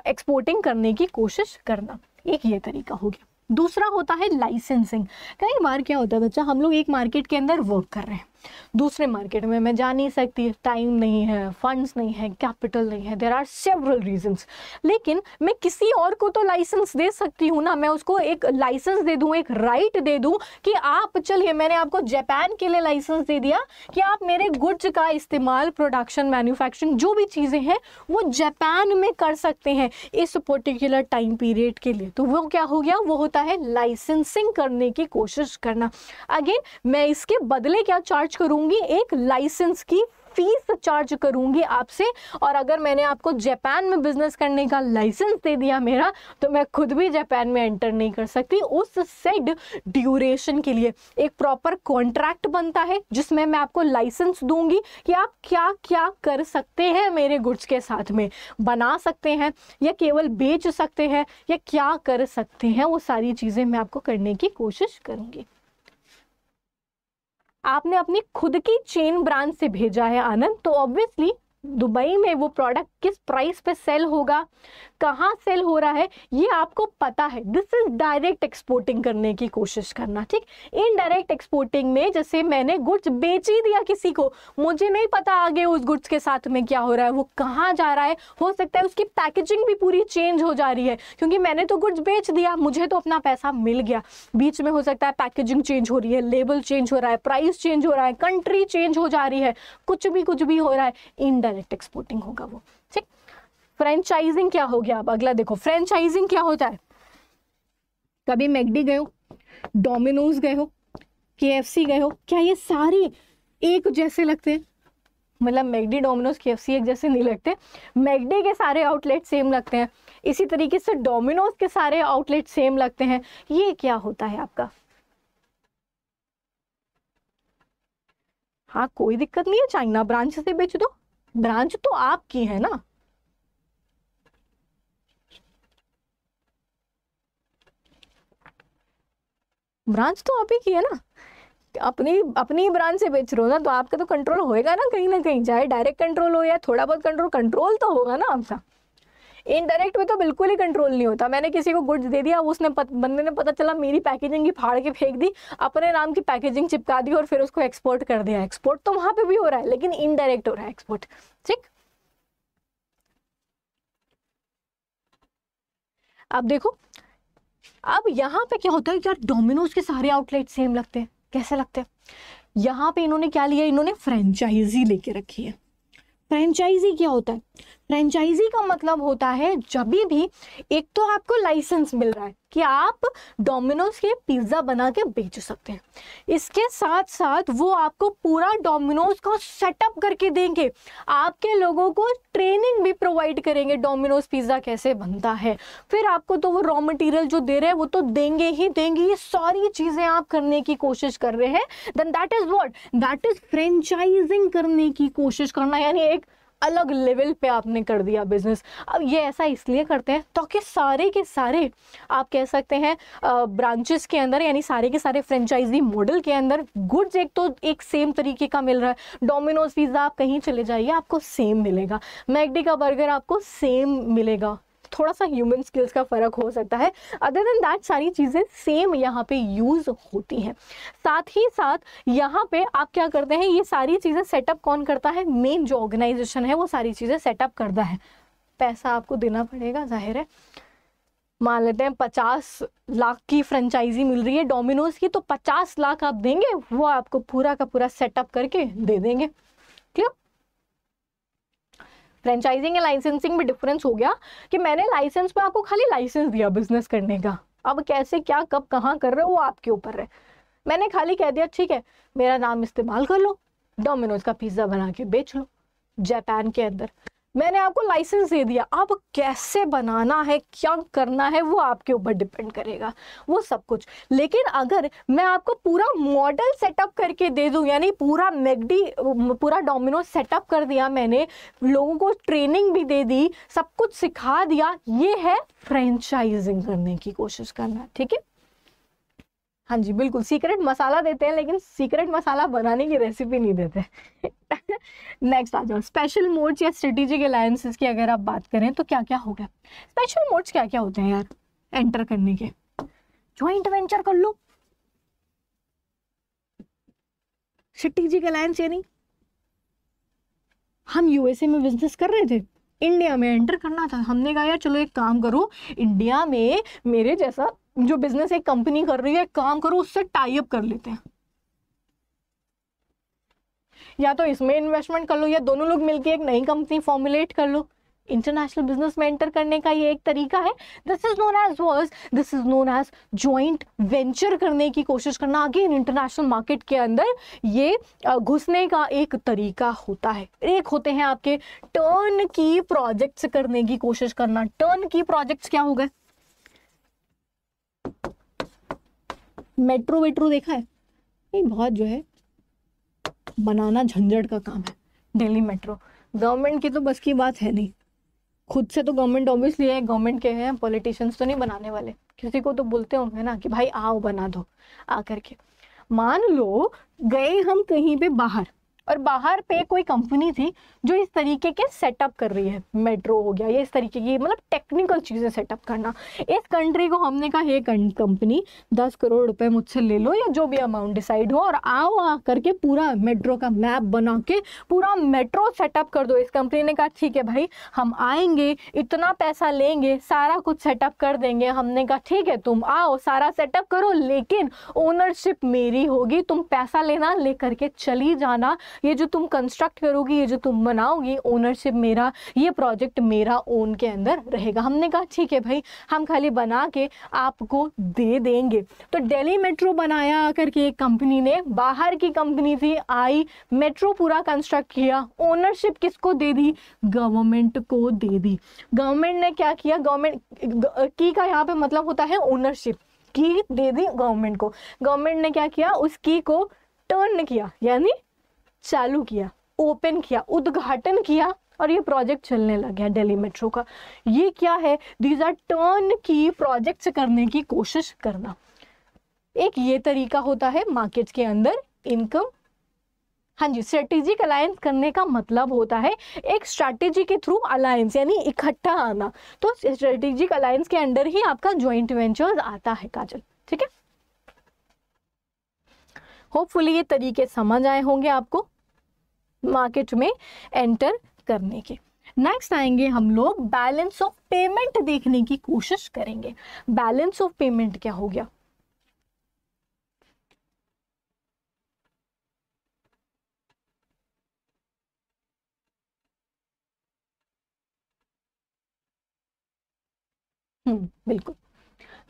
एक्सपोर्टिंग करने की कोशिश करना एक ये तरीका हो गया दूसरा होता है लाइसेंसिंग कई बार क्या होता है बच्चा हम लोग एक मार्केट के अंदर वर्क कर रहे हैं दूसरे मार्केट में मैं जा नहीं सकती टाइम नहीं है फंड्स नहीं है कैपिटल नहीं है देर आर सेवरल रीजंस लेकिन मैं किसी और को तो लाइसेंस दे सकती हूँ ना मैं उसको एक लाइसेंस दे दूँ एक राइट right दे दूँ कि आप चलिए मैंने आपको जापान के लिए लाइसेंस दे दिया कि आप मेरे गुड्स का इस्तेमाल प्रोडक्शन मैन्युफैक्चरिंग जो भी चीज़ें हैं वो जापान में कर सकते हैं इस पर्टिकुलर टाइम पीरियड के लिए तो वो क्या हो गया वो होता है लाइसेंसिंग करने की कोशिश करना अगेन मैं इसके बदले क्या चार्ज चार्ज करूंगी एक लाइसेंस की फीस चार्ज करूंगी आपसे और अगर मैंने आपको जापान में बिजनेस करने का लाइसेंस दे दिया मेरा तो मैं खुद भी जापान में एंटर नहीं कर सकती उस सेड ड्यूरेशन के लिए एक प्रॉपर कॉन्ट्रैक्ट बनता है जिसमें मैं आपको लाइसेंस दूंगी कि आप क्या क्या कर सकते हैं मेरे गुड्स के साथ में बना सकते हैं या केवल बेच सकते हैं या क्या कर सकते हैं वो सारी चीज़ें मैं आपको करने की कोशिश करूँगी आपने अपनी खुद की चेन ब्रांड से भेजा है आनंद तो ऑब्वियसली दुबई में वो प्रोडक्ट किस प्राइस पे सेल होगा कहाँ सेल हो रहा है ये आपको पता है दिस इज डायरेक्ट एक्सपोर्टिंग करने की कोशिश करना ठीक इनडायरेक्ट एक्सपोर्टिंग में जैसे मैंने गुड्स बेच ही दिया किसी को मुझे नहीं पता आगे उस गुड्स के साथ में क्या हो रहा है वो कहाँ जा रहा है हो सकता है उसकी पैकेजिंग भी पूरी चेंज हो जा रही है क्योंकि मैंने तो गुड्स बेच दिया मुझे तो अपना पैसा मिल गया बीच में हो सकता है पैकेजिंग चेंज हो रही है लेबल चेंज हो रहा है प्राइस चेंज हो रहा है कंट्री चेंज हो जा रही है कुछ भी कुछ भी हो रहा है इनडायरेक्ट एक्सपोर्टिंग होगा वो फ्रेंचाइजिंग क्या हो गया अब अगला देखो फ्रेंचाइजिंग क्या होता है कभी मैगडी गए हो डोमिनोज गए हो के गए हो क्या ये सारे एक जैसे लगते हैं मतलब मैगडी डोमिनोज के एक जैसे नहीं लगते मैगडी के सारे आउटलेट सेम लगते हैं इसी तरीके से डोमिनोज के सारे आउटलेट सेम लगते हैं ये क्या होता है आपका हाँ कोई दिक्कत नहीं है चाइना ब्रांच से बेच दो ब्रांच तो आपकी है ना ब्रांच तो आप ही की है ना अपनी अपनी ब्रांच से बेच रहे हो ना तो आपका तो कंट्रोल होएगा ना कहीं ना कहीं चाहे डायरेक्ट कंट्रोल हो या थोड़ा बहुत कंट्रोल कंट्रोल तो होगा ना आपका इनडायरेक्ट में तो बिल्कुल ही कंट्रोल नहीं होता मैंने किसी को गुड्स दे दिया उसने पत, बंदे ने पता चला मेरी पैकेजिंग की फाड़ के फेंक दी अपने नाम की पैकेजिंग चिपका दी और फिर उसको एक्सपोर्ट कर दिया एक्सपोर्ट तो वहां पे भी हो रहा है लेकिन इनडायरेक्ट हो रहा है एक्सपोर्ट ठीक अब देखो अब यहाँ पे क्या होता है यार डोमिनोज के सारे आउटलेट सेम लगते हैं कैसे लगते हैं यहाँ पे इन्होंने क्या लिया इन्होंने फ्रेंचाइजी लेके रखी है फ्रेंचाइजी क्या होता है फ्रेंचाइजी का मतलब होता है जब भी एक तो आपको लाइसेंस मिल रहा है कि आप डोमिनोज के पिज्ज़ा बना के बेच सकते हैं इसके साथ साथ वो आपको पूरा डोमिनोज का सेटअप करके देंगे आपके लोगों को ट्रेनिंग भी प्रोवाइड करेंगे डोमिनोज पिज़्ज़ा कैसे बनता है फिर आपको तो वो रॉ मटेरियल जो दे रहे हैं वो तो देंगे ही देंगे ये सारी चीज़ें आप करने की कोशिश कर रहे हैं then that is what that is franchising करने की कोशिश करना यानी एक अलग लेवल पे आपने कर दिया बिजनेस अब ये ऐसा इसलिए करते हैं तो सारे के सारे आप कह सकते हैं ब्रांचेस के अंदर यानी सारे के सारे फ्रेंचाइजी मॉडल के अंदर गुड्स एक तो एक सेम तरीके का मिल रहा है डोमिनोज पिज़्ज़ा आप कहीं चले जाइए आपको सेम मिलेगा मैगडी का बर्गर आपको सेम मिलेगा थोड़ा सा ह्यूमन स्किल्स का फ़र्क हो सकता है अदर देन दैट सारी चीज़ें सेम यहाँ पे यूज़ होती हैं साथ ही साथ यहाँ पे आप क्या करते हैं ये सारी चीज़ें सेटअप कौन करता है मेन जो ऑर्गेनाइजेशन है वो सारी चीज़ें सेटअप करता है पैसा आपको देना पड़ेगा जाहिर है मान लेते हैं पचास लाख की फ्रेंचाइजी मिल रही है डोमिनोज की तो पचास लाख आप देंगे वो आपको पूरा का पूरा सेटअप करके दे देंगे फ्रेंचाइजिंग या लाइसेंसिंग में डिफरेंस हो गया कि मैंने लाइसेंस में आपको खाली लाइसेंस दिया बिजनेस करने का अब कैसे क्या कब कहाँ कर रहे हो वो आपके ऊपर है मैंने खाली कह दिया ठीक है मेरा नाम इस्तेमाल कर लो डोमिनोज का पिज्ज़ा बना के बेच लो जापान के अंदर मैंने आपको लाइसेंस दे दिया अब कैसे बनाना है क्या करना है वो आपके ऊपर डिपेंड करेगा वो सब कुछ लेकिन अगर मैं आपको पूरा मॉडल सेटअप करके दे दूँ यानी पूरा मैगडी पूरा डोमिनो सेटअप कर दिया मैंने लोगों को ट्रेनिंग भी दे दी सब कुछ सिखा दिया ये है फ्रेंचाइजिंग करने की कोशिश करना ठीक है हाँ जी बिल्कुल सीक्रेट मसाला देते हैं लेकिन सीक्रेट मसाला बनाने की रेसिपी नहीं देते नेक्स्ट आ जाओ स्पेशल मोड्स या स्ट्रेटेजिक अलायंसेस की अगर आप बात करें तो क्या क्या होगा स्पेशल मोड्स क्या क्या होते हैं यार एंटर करने के ज्वाइंट वेंचर कर लो स्ट्रेटेजिक अलायंस यानी हम यूएसए में बिजनेस कर रहे थे इंडिया में एंटर करना था हमने कहा यार चलो एक काम करो इंडिया में मेरे जैसा जो बिजनेस एक कंपनी कर रही है काम करो उससे टाइप कर लेते हैं या तो इसमें इन्वेस्टमेंट कर लो या दोनों लोग मिलकर एक नई कंपनी फॉर्मुलेट कर लो इंटरनेशनल बिजनेस में एंटर करने का ये एक तरीका है this is known as verse this is known as joint venture करने की कोशिश करना आगे इंटरनेशनल मार्केट के अंदर ये घुसने का एक तरीका होता है एक होते हैं आपके टर्न की प्रोजेक्ट्स करने की कोशिश करना टर्न की प्रोजेक्ट्स क्या हो गए मेट्रो वेट्रो देखा है नहीं बहुत जो है बनाना झंझट का काम है दिल्ली मेट्रो गवर्नमेंट की तो बस की बात है नहीं खुद से तो गवर्नमेंट ऑब्वियसली है गवर्नमेंट के हैं पॉलिटिशियंस तो नहीं बनाने वाले किसी को तो बोलते होंगे ना कि भाई आओ बना दो आ करके मान लो गए हम कहीं पे बाहर और बाहर पे कोई कंपनी थी जो इस तरीके के सेटअप कर रही है मेट्रो हो गया ये इस तरीके की मतलब टेक्निकल चीज़ें सेटअप करना इस कंट्री को हमने कहा ये कंपनी दस करोड़ रुपए मुझसे ले लो या जो भी अमाउंट डिसाइड हो और आओ आ करके पूरा मेट्रो का मैप बना के पूरा मेट्रो सेटअप कर दो इस कंपनी ने कहा ठीक है भाई हम आएंगे इतना पैसा लेंगे सारा कुछ सेटअप कर देंगे हमने कहा ठीक है तुम आओ सारा सेटअप करो लेकिन ओनरशिप मेरी होगी तुम पैसा लेना ले करके चली जाना ये जो तुम कंस्ट्रक्ट करोगी ये जो तुम बनाओगी ओनरशिप मेरा ये प्रोजेक्ट मेरा ओन के अंदर रहेगा हमने कहा ठीक है भाई हम खाली बना के आपको दे देंगे तो दिल्ली मेट्रो बनाया करके एक कंपनी ने बाहर की कंपनी थी आई मेट्रो पूरा कंस्ट्रक्ट किया ओनरशिप किसको दे दी गवर्नमेंट को दे दी गवर्नमेंट ने क्या किया गवर्नमेंट की का यहाँ पे मतलब होता है ओनरशिप की दे दी गवर्नमेंट को गवर्नमेंट ने क्या किया उस की को टर्न किया यानी चालू किया ओपन किया उद्घाटन किया और ये प्रोजेक्ट चलने लग गया दिल्ली मेट्रो का ये क्या है these are turnkey project करने की कोशिश करना एक ये तरीका होता है मार्केट के अंदर इनकम हाँ जी स्ट्रेटेजिक अलायंस करने का मतलब होता है एक स्ट्रेटेजी के थ्रू अलायंस यानी इकट्ठा आना तो स्ट्रेटेजिक अलायंस के अंडर ही आपका ज्वाइंट वेंचर्स आता है काजल ठीक है होपफुली ये तरीके समझ आए होंगे आपको मार्केट में एंटर करने के नेक्स्ट आएंगे हम लोग बैलेंस ऑफ पेमेंट देखने की कोशिश करेंगे बैलेंस ऑफ पेमेंट क्या हो गया हम्म, बिल्कुल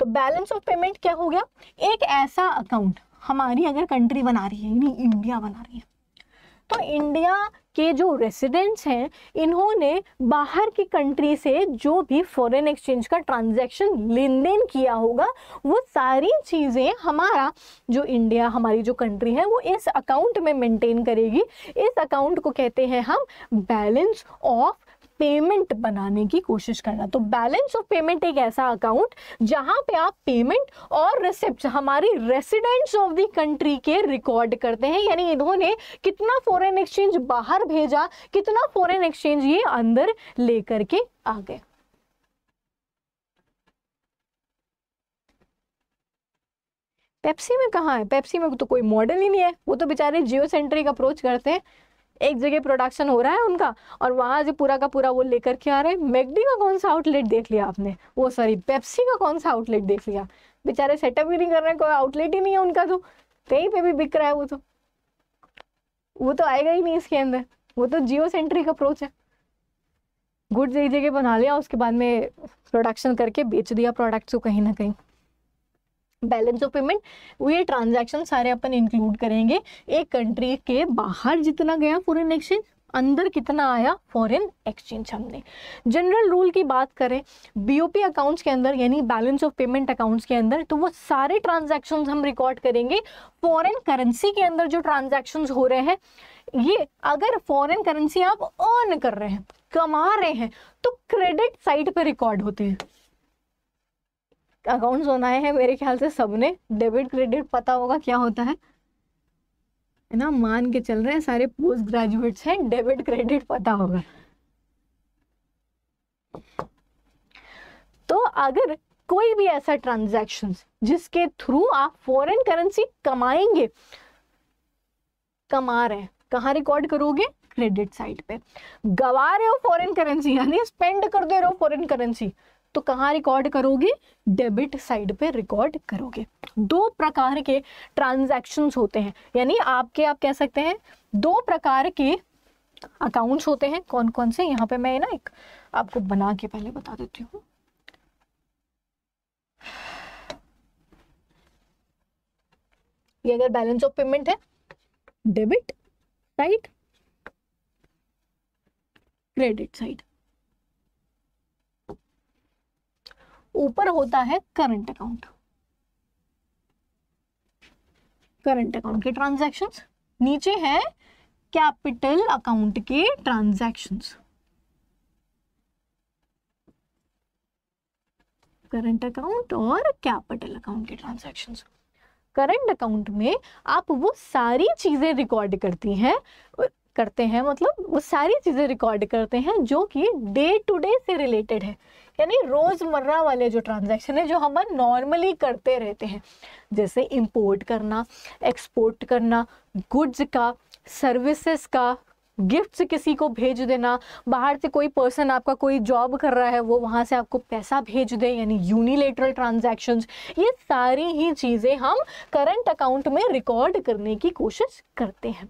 तो बैलेंस ऑफ पेमेंट क्या हो गया एक ऐसा अकाउंट हमारी अगर कंट्री बना रही है यानी इंडिया बना रही है तो इंडिया के जो रेसिडेंट्स हैं इन्होंने बाहर की कंट्री से जो भी फॉरेन एक्सचेंज का ट्रांजैक्शन लेन देन किया होगा वो सारी चीज़ें हमारा जो इंडिया हमारी जो कंट्री है वो इस अकाउंट में मेंटेन करेगी इस अकाउंट को कहते हैं हम बैलेंस ऑफ पेमेंट बनाने की कोशिश करना तो बैलेंस ऑफ पेमेंट एक ऐसा अकाउंट जहां पे आप पेमेंट और रिसिप्ट हमारी रेसिडेंट्स ऑफ दी कंट्री के रिकॉर्ड करते हैं यानी इन्होंने कितना फॉरेन एक्सचेंज बाहर भेजा कितना फॉरेन एक्सचेंज ये अंदर लेकर के आ गए पेप्सी में कहा है पेप्सी में तो कोई मॉडल ही नहीं है वो तो बेचारे जियो सेंट्रिक अप्रोच करते हैं एक जगह प्रोडक्शन हो रहा है उनका और वहाँ से पूरा का पूरा वो लेकर के आ रहे हैं मैगडी का कौन सा आउटलेट देख लिया आपने वो सॉरी पेप्सी का कौन सा आउटलेट देख लिया बेचारे सेटअप भी नहीं कर रहे कोई आउटलेट ही नहीं है उनका तो कहीं पे भी बिक रहा है वो तो वो तो आएगा ही नहीं इसके अंदर वो तो जियो सेंट्रिक अप्रोच है गुड्स एक जगह बना लिया उसके बाद में प्रोडक्शन करके बेच दिया प्रोडक्ट्स को कहीं ना कहीं बैलेंस ऑफ पेमेंट वो ये ट्रांजैक्शन सारे अपन इंक्लूड करेंगे एक कंट्री के बाहर जितना गया फॉरेन एक्सचेंज अंदर कितना आया फॉरेन एक्सचेंज हमने जनरल रूल की बात करें बीओपी अकाउंट्स के अंदर यानी बैलेंस ऑफ पेमेंट अकाउंट्स के अंदर तो वो सारे ट्रांजैक्शंस हम रिकॉर्ड करेंगे फॉरेन करेंसी के अंदर जो ट्रांजैक्शंस हो रहे हैं ये अगर फॉरेन करेंसी आप अर्न कर रहे हैं कमा रहे हैं तो क्रेडिट साइड पर रिकॉर्ड होते हैं अकाउंट्स बनाए हैं मेरे ख्याल से सबने डेबिट क्रेडिट पता होगा क्या होता है है ना मान के चल रहे हैं सारे पोस्ट ग्रेजुएट्स हैं डेबिट क्रेडिट पता होगा तो अगर कोई भी ऐसा ट्रांजेक्शन जिसके थ्रू आप फॉरेन करेंसी कमाएंगे कमा रहे हैं कहा रिकॉर्ड करोगे क्रेडिट साइड पे गवा रहे हो फॉरेन करेंसी यानी स्पेंड कर दे रहे हो फॉरेन करेंसी तो कहाँ रिकॉर्ड करोगे डेबिट साइड पे रिकॉर्ड करोगे दो प्रकार के ट्रांजैक्शंस होते हैं यानी आपके आप कह सकते हैं दो प्रकार के अकाउंट्स होते हैं कौन कौन से यहाँ पे मैं ना एक आपको बना के पहले बता देती हूँ ये अगर बैलेंस ऑफ पेमेंट है डेबिट साइड क्रेडिट साइड ऊपर होता है करंट अकाउंट करंट अकाउंट के ट्रांजैक्शंस नीचे है कैपिटल अकाउंट के ट्रांजैक्शंस करंट अकाउंट और कैपिटल अकाउंट के ट्रांजैक्शंस करंट अकाउंट में आप वो सारी चीज़ें रिकॉर्ड करती हैं करते हैं मतलब वो सारी चीज़ें रिकॉर्ड करते हैं जो कि डे टू डे से रिलेटेड है यानी रोज़मर्रा वाले जो ट्रांजेक्शन है जो हम नॉर्मली करते रहते हैं जैसे इम्पोर्ट करना एक्सपोर्ट करना गुड्स का सर्विसेस का गिफ्ट्स किसी को भेज देना बाहर से कोई पर्सन आपका कोई जॉब कर रहा है वो वहाँ से आपको पैसा भेज दे यानी यूनिलेटरल ट्रांजेक्शन ये सारी ही चीज़ें हम करंट अकाउंट में रिकॉर्ड करने की कोशिश करते हैं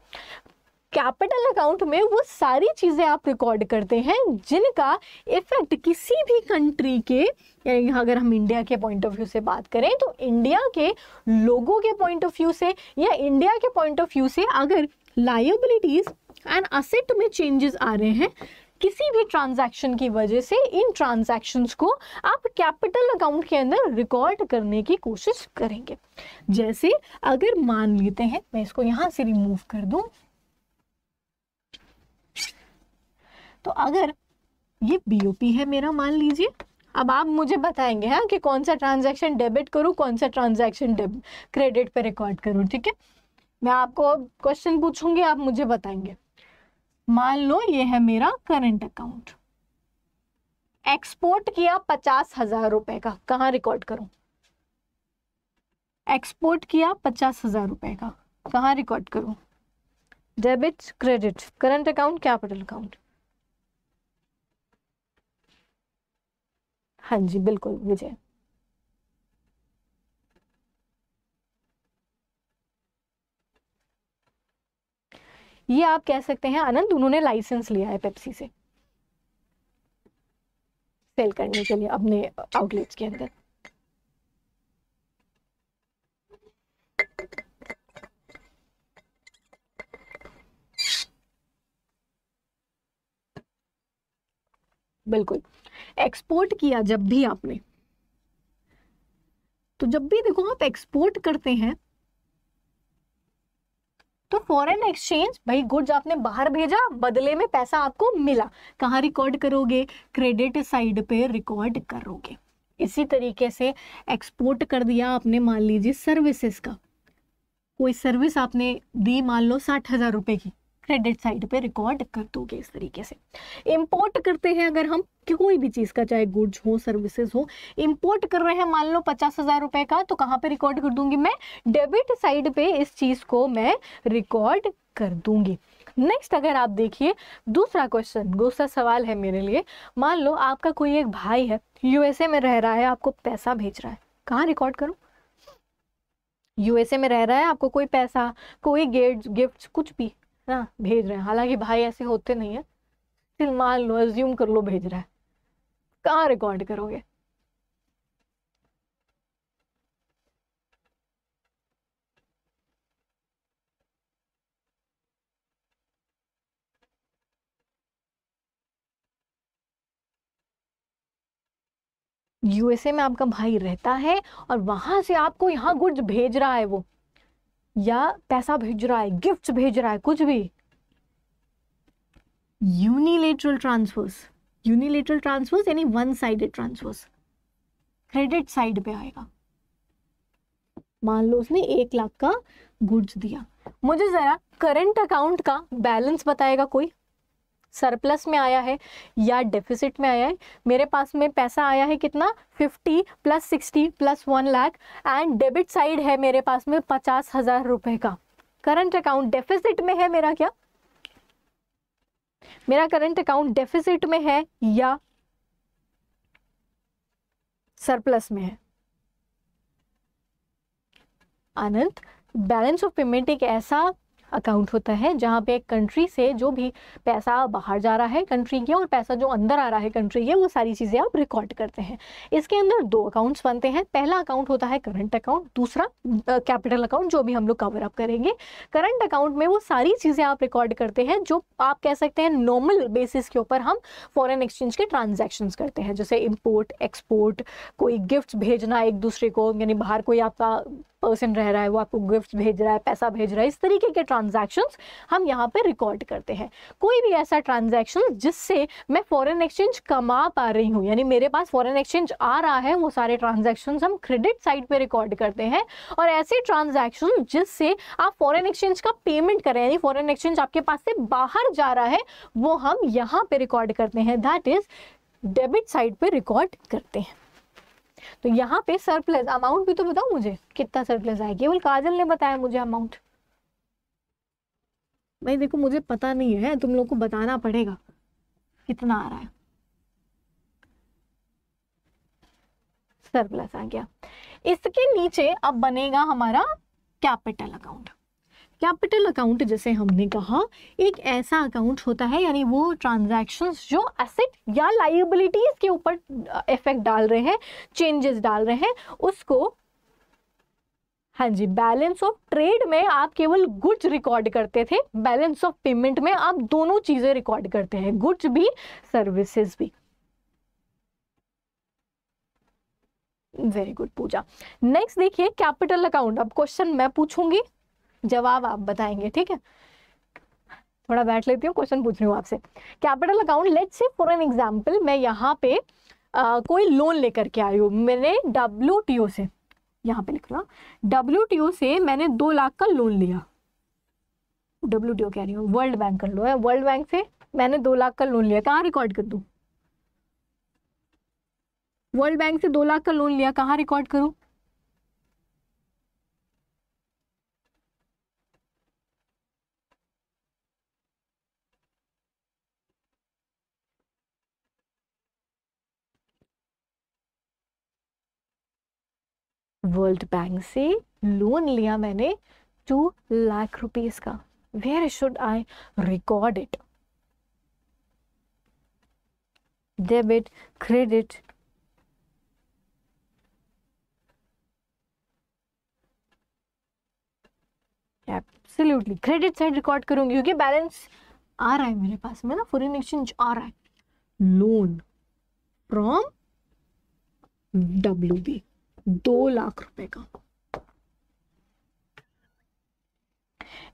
कैपिटल अकाउंट में वो सारी चीज़ें आप रिकॉर्ड करते हैं जिनका इफेक्ट किसी भी कंट्री के यानी अगर हम इंडिया के पॉइंट ऑफ व्यू से बात करें तो इंडिया के लोगों के पॉइंट ऑफ व्यू से या इंडिया के पॉइंट ऑफ व्यू से अगर लाइबिलिटीज़ एंड असेट में चेंजेस आ रहे हैं किसी भी ट्रांजैक्शन की वजह से इन ट्रांजैक्शंस को आप कैपिटल अकाउंट के अंदर रिकॉर्ड करने की कोशिश करेंगे जैसे अगर मान लेते हैं मैं इसको यहाँ से रिमूव कर दूँ तो अगर ये बीओपी है मेरा मान लीजिए अब आप मुझे बताएंगे हाँ कि कौन सा ट्रांजैक्शन डेबिट करूँ कौन सा ट्रांजैक्शन क्रेडिट पे रिकॉर्ड करूँ ठीक है मैं आपको क्वेश्चन पूछूंगी आप मुझे बताएंगे मान लो ये है मेरा करंट अकाउंट एक्सपोर्ट किया पचास हजार रुपए का कहाँ रिकॉर्ड करू एक्सपोर्ट किया पचास हजार रुपए का कहाँ रिकॉर्ड करूं debit credit current account capital account हाँ जी बिल्कुल विजय ये आप कह सकते हैं आनंद उन्होंने लाइसेंस लिया है पेप्सी से सेल करने के लिए अपने आउटलेट्स के अंदर बिल्कुल एक्सपोर्ट किया जब भी आपने तो जब भी देखो आप एक्सपोर्ट करते हैं तो फॉरेन एक्सचेंज भाई गुड्स आपने बाहर भेजा बदले में पैसा आपको मिला कहाँ रिकॉर्ड करोगे क्रेडिट साइड पे रिकॉर्ड करोगे इसी तरीके से एक्सपोर्ट कर दिया आपने मान लीजिए सर्विसेज का कोई सर्विस आपने दी मान लो साठ हजार रुपए की क्रेडिट साइड पे रिकॉर्ड कर दोगे इस तरीके से इंपोर्ट करते हैं अगर हम कोई भी चीज़ का चाहे गुड्स हो सर्विसेज हो इंपोर्ट कर रहे हैं मान लो पचास हज़ार रुपए का तो कहाँ पे रिकॉर्ड कर दूंगी मैं डेबिट साइड पे इस चीज़ को मैं रिकॉर्ड कर दूंगी नेक्स्ट अगर आप देखिए दूसरा क्वेश्चन दूसरा सवाल है मेरे लिए मान लो आपका कोई एक भाई है यूएसए में रह रहा है आपको पैसा भेज रहा है कहाँ रिकॉर्ड करूँ यूएसए में रह रहा है आपको कोई पैसा कोई गिफ्ट गिफ्ट कुछ भी ना भेज रहे हैं हालांकि भाई ऐसे होते नहीं है सिर्फ मान लो एज्यूम कर लो भेज रहा है कहाँ रिकॉर्ड करोगे यूएसए में आपका भाई रहता है और वहां से आपको यहाँ गुड्स भेज रहा है वो या पैसा भेज रहा है गिफ्ट भेज रहा है कुछ भी यूनिलेटरल ट्रांसफर्स यूनिलेटरल ट्रांसफर्स यानी one sided transfers credit side पे आएगा मान लो उसने एक लाख का गुड्स दिया मुझे जरा करंट अकाउंट का बैलेंस बताएगा कोई सरप्लस में आया है या डेफिसिट में आया है मेरे पास में पैसा आया है कितना 50 plus 60 plus one lakh and debit side है मेरे पास में पचास हज़ार रुपए का करंट अकाउंट डेफिसिट में है मेरा क्या मेरा करंट अकाउंट डेफिसिट में है या सरप्लस में है अनंत बैलेंस ऑफ पेमेंट एक ऐसा अकाउंट होता है जहाँ पे कंट्री से जो भी पैसा बाहर जा रहा है कंट्री के और पैसा जो अंदर आ रहा है कंट्री के वो सारी चीज़ें आप रिकॉर्ड करते हैं इसके अंदर दो अकाउंट्स बनते हैं पहला अकाउंट होता है करंट अकाउंट दूसरा कैपिटल अकाउंट जो भी हम लोग कवर अप करेंगे करंट अकाउंट में वो सारी चीज़ें आप रिकॉर्ड करते हैं जो आप कह सकते हैं नॉर्मल बेसिस के ऊपर हम फॉरन एक्सचेंज के ट्रांजेक्शन करते हैं जैसे इम्पोर्ट एक्सपोर्ट कोई गिफ्ट भेजना एक दूसरे को यानी बाहर कोई आपका पर्सन रह रहा है वो आपको गिफ्ट भेज रहा है पैसा भेज रहा है इस तरीके के ट्रांजेक्शन हम यहाँ पे रिकॉर्ड करते हैं कोई भी ऐसा ट्रांजेक्शन जिससे मैं फॉरन एक्सचेंज कमा पा रही हूँ यानी मेरे पास फ़ॉरन एक्सचेंज आ रहा है वो सारे ट्रांजेक्शन हम क्रेडिट साइड पर रिकॉर्ड करते हैं और ऐसे ट्रांजेक्शन जिससे आप फ़ॉरन एक्सचेंज का पेमेंट करें यानी फ़ॉरन एक्सचेंज आपके पास से बाहर जा रहा है वो हम यहाँ पे रिकॉर्ड करते हैं दैट इज डेबिट साइड पे रिकॉर्ड करते हैं तो यहाँ पे सरप्लस अमाउंट भी तो बताओ मुझे कितना सरप्लस आया केवल काजल ने बताया मुझे अमाउंट भाई देखो मुझे पता नहीं है तुम लोग को बताना पड़ेगा कितना आ रहा है सरप्लस आ गया इसके नीचे अब बनेगा हमारा कैपिटल अकाउंट कैपिटल अकाउंट जैसे हमने कहा एक ऐसा अकाउंट होता है यानी वो ट्रांजैक्शंस जो एसेट या लाइबिलिटीज के ऊपर इफेक्ट डाल रहे हैं चेंजेस डाल रहे हैं उसको हाँ जी बैलेंस ऑफ ट्रेड में आप केवल गुड्स रिकॉर्ड करते थे बैलेंस ऑफ पेमेंट में आप दोनों चीज़ें रिकॉर्ड करते हैं गुड्स भी सर्विसेज भी वेरी गुड पूजा नेक्स्ट देखिए कैपिटल अकाउंट अब क्वेश्चन मैं पूछूंगी जवाब आप बताएंगे ठीक है थोड़ा बैठ लेती हूँ क्वेश्चन पूछ रही हूँ आपसे capital account let's say for an example मैं यहाँ पे आ, कोई लोन लेकर के आई हूँ मैंने डब्ल्यू से यहाँ पे लिख रहा डब्ल्यू से मैंने दो लाख का लोन लिया डब्ल्यू टी ओ कह रही हूँ वर्ल्ड बैंक का लोन है वर्ल्ड बैंक से मैंने दो लाख का लोन लिया कहाँ रिकॉर्ड कर दू वर्ल्ड बैंक से दो लाख का लोन लिया कहाँ रिकॉर्ड करूँ वर्ल्ड बैंक से लोन लिया मैंने टू लाख रुपीज का where should I record it debit credit absolutely credit side record करूंगी क्योंकि बैलेंस आ रहा है मेरे पास में ना फॉरन एक्सचेंज आ रहा है लोन फ्रॉम डब्ल्यू बी दो लाख रुपए का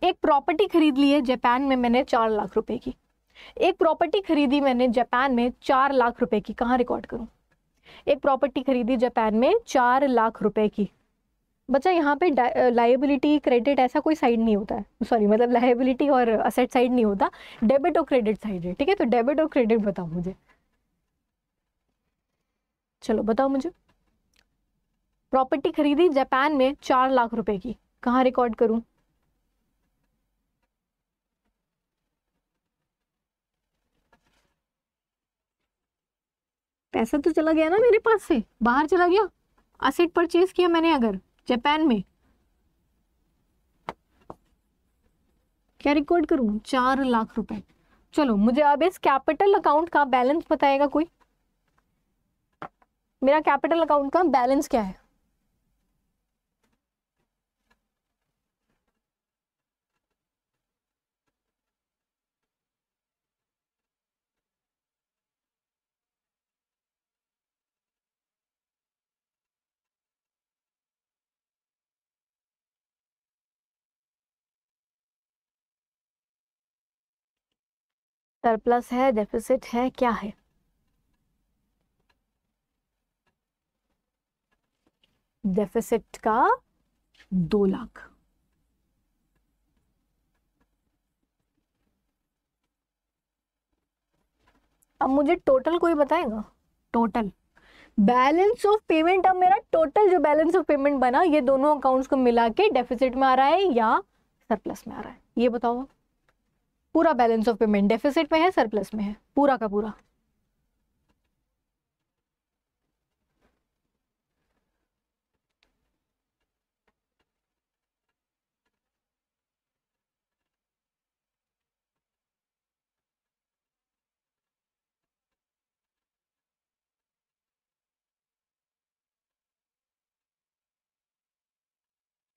एक प्रॉपर्टी खरीद ली है जापान में मैंने चार लाख रुपए की एक प्रॉपर्टी खरीदी मैंने जापान में चार लाख रुपए की कहा रिकॉर्ड करूं एक प्रॉपर्टी खरीदी जापान में चार लाख रुपए की बच्चा यहाँ पे लाइबिलिटी क्रेडिट ऐसा कोई साइड नहीं होता है सॉरी मतलब लाइबिलिटी और असेट साइड नहीं होता डेबिट और क्रेडिट साइड है ठीक है तो डेबिट और क्रेडिट बताओ मुझे चलो बताओ मुझे प्रॉपर्टी खरीदी जापान में चार लाख रुपए की कहा रिकॉर्ड करूं पैसा तो चला गया ना मेरे पास से बाहर चला गया असेट परचेज किया मैंने अगर जापान में क्या रिकॉर्ड करूं चार लाख रुपए चलो मुझे अब इस कैपिटल अकाउंट का बैलेंस बताएगा कोई मेरा कैपिटल अकाउंट का बैलेंस क्या है सरप्लस है डेफिसिट है क्या है डेफिसिट का दो लाख अब मुझे टोटल कोई बताएगा टोटल बैलेंस ऑफ पेमेंट अब मेरा टोटल जो बैलेंस ऑफ पेमेंट बना ये दोनों अकाउंट्स को मिला के डेफिसिट में आ रहा है या सरप्लस में आ रहा है ये बताओ पूरा बैलेंस ऑफ पेमेंट डेफिसिट में है सरप्लस में है पूरा का पूरा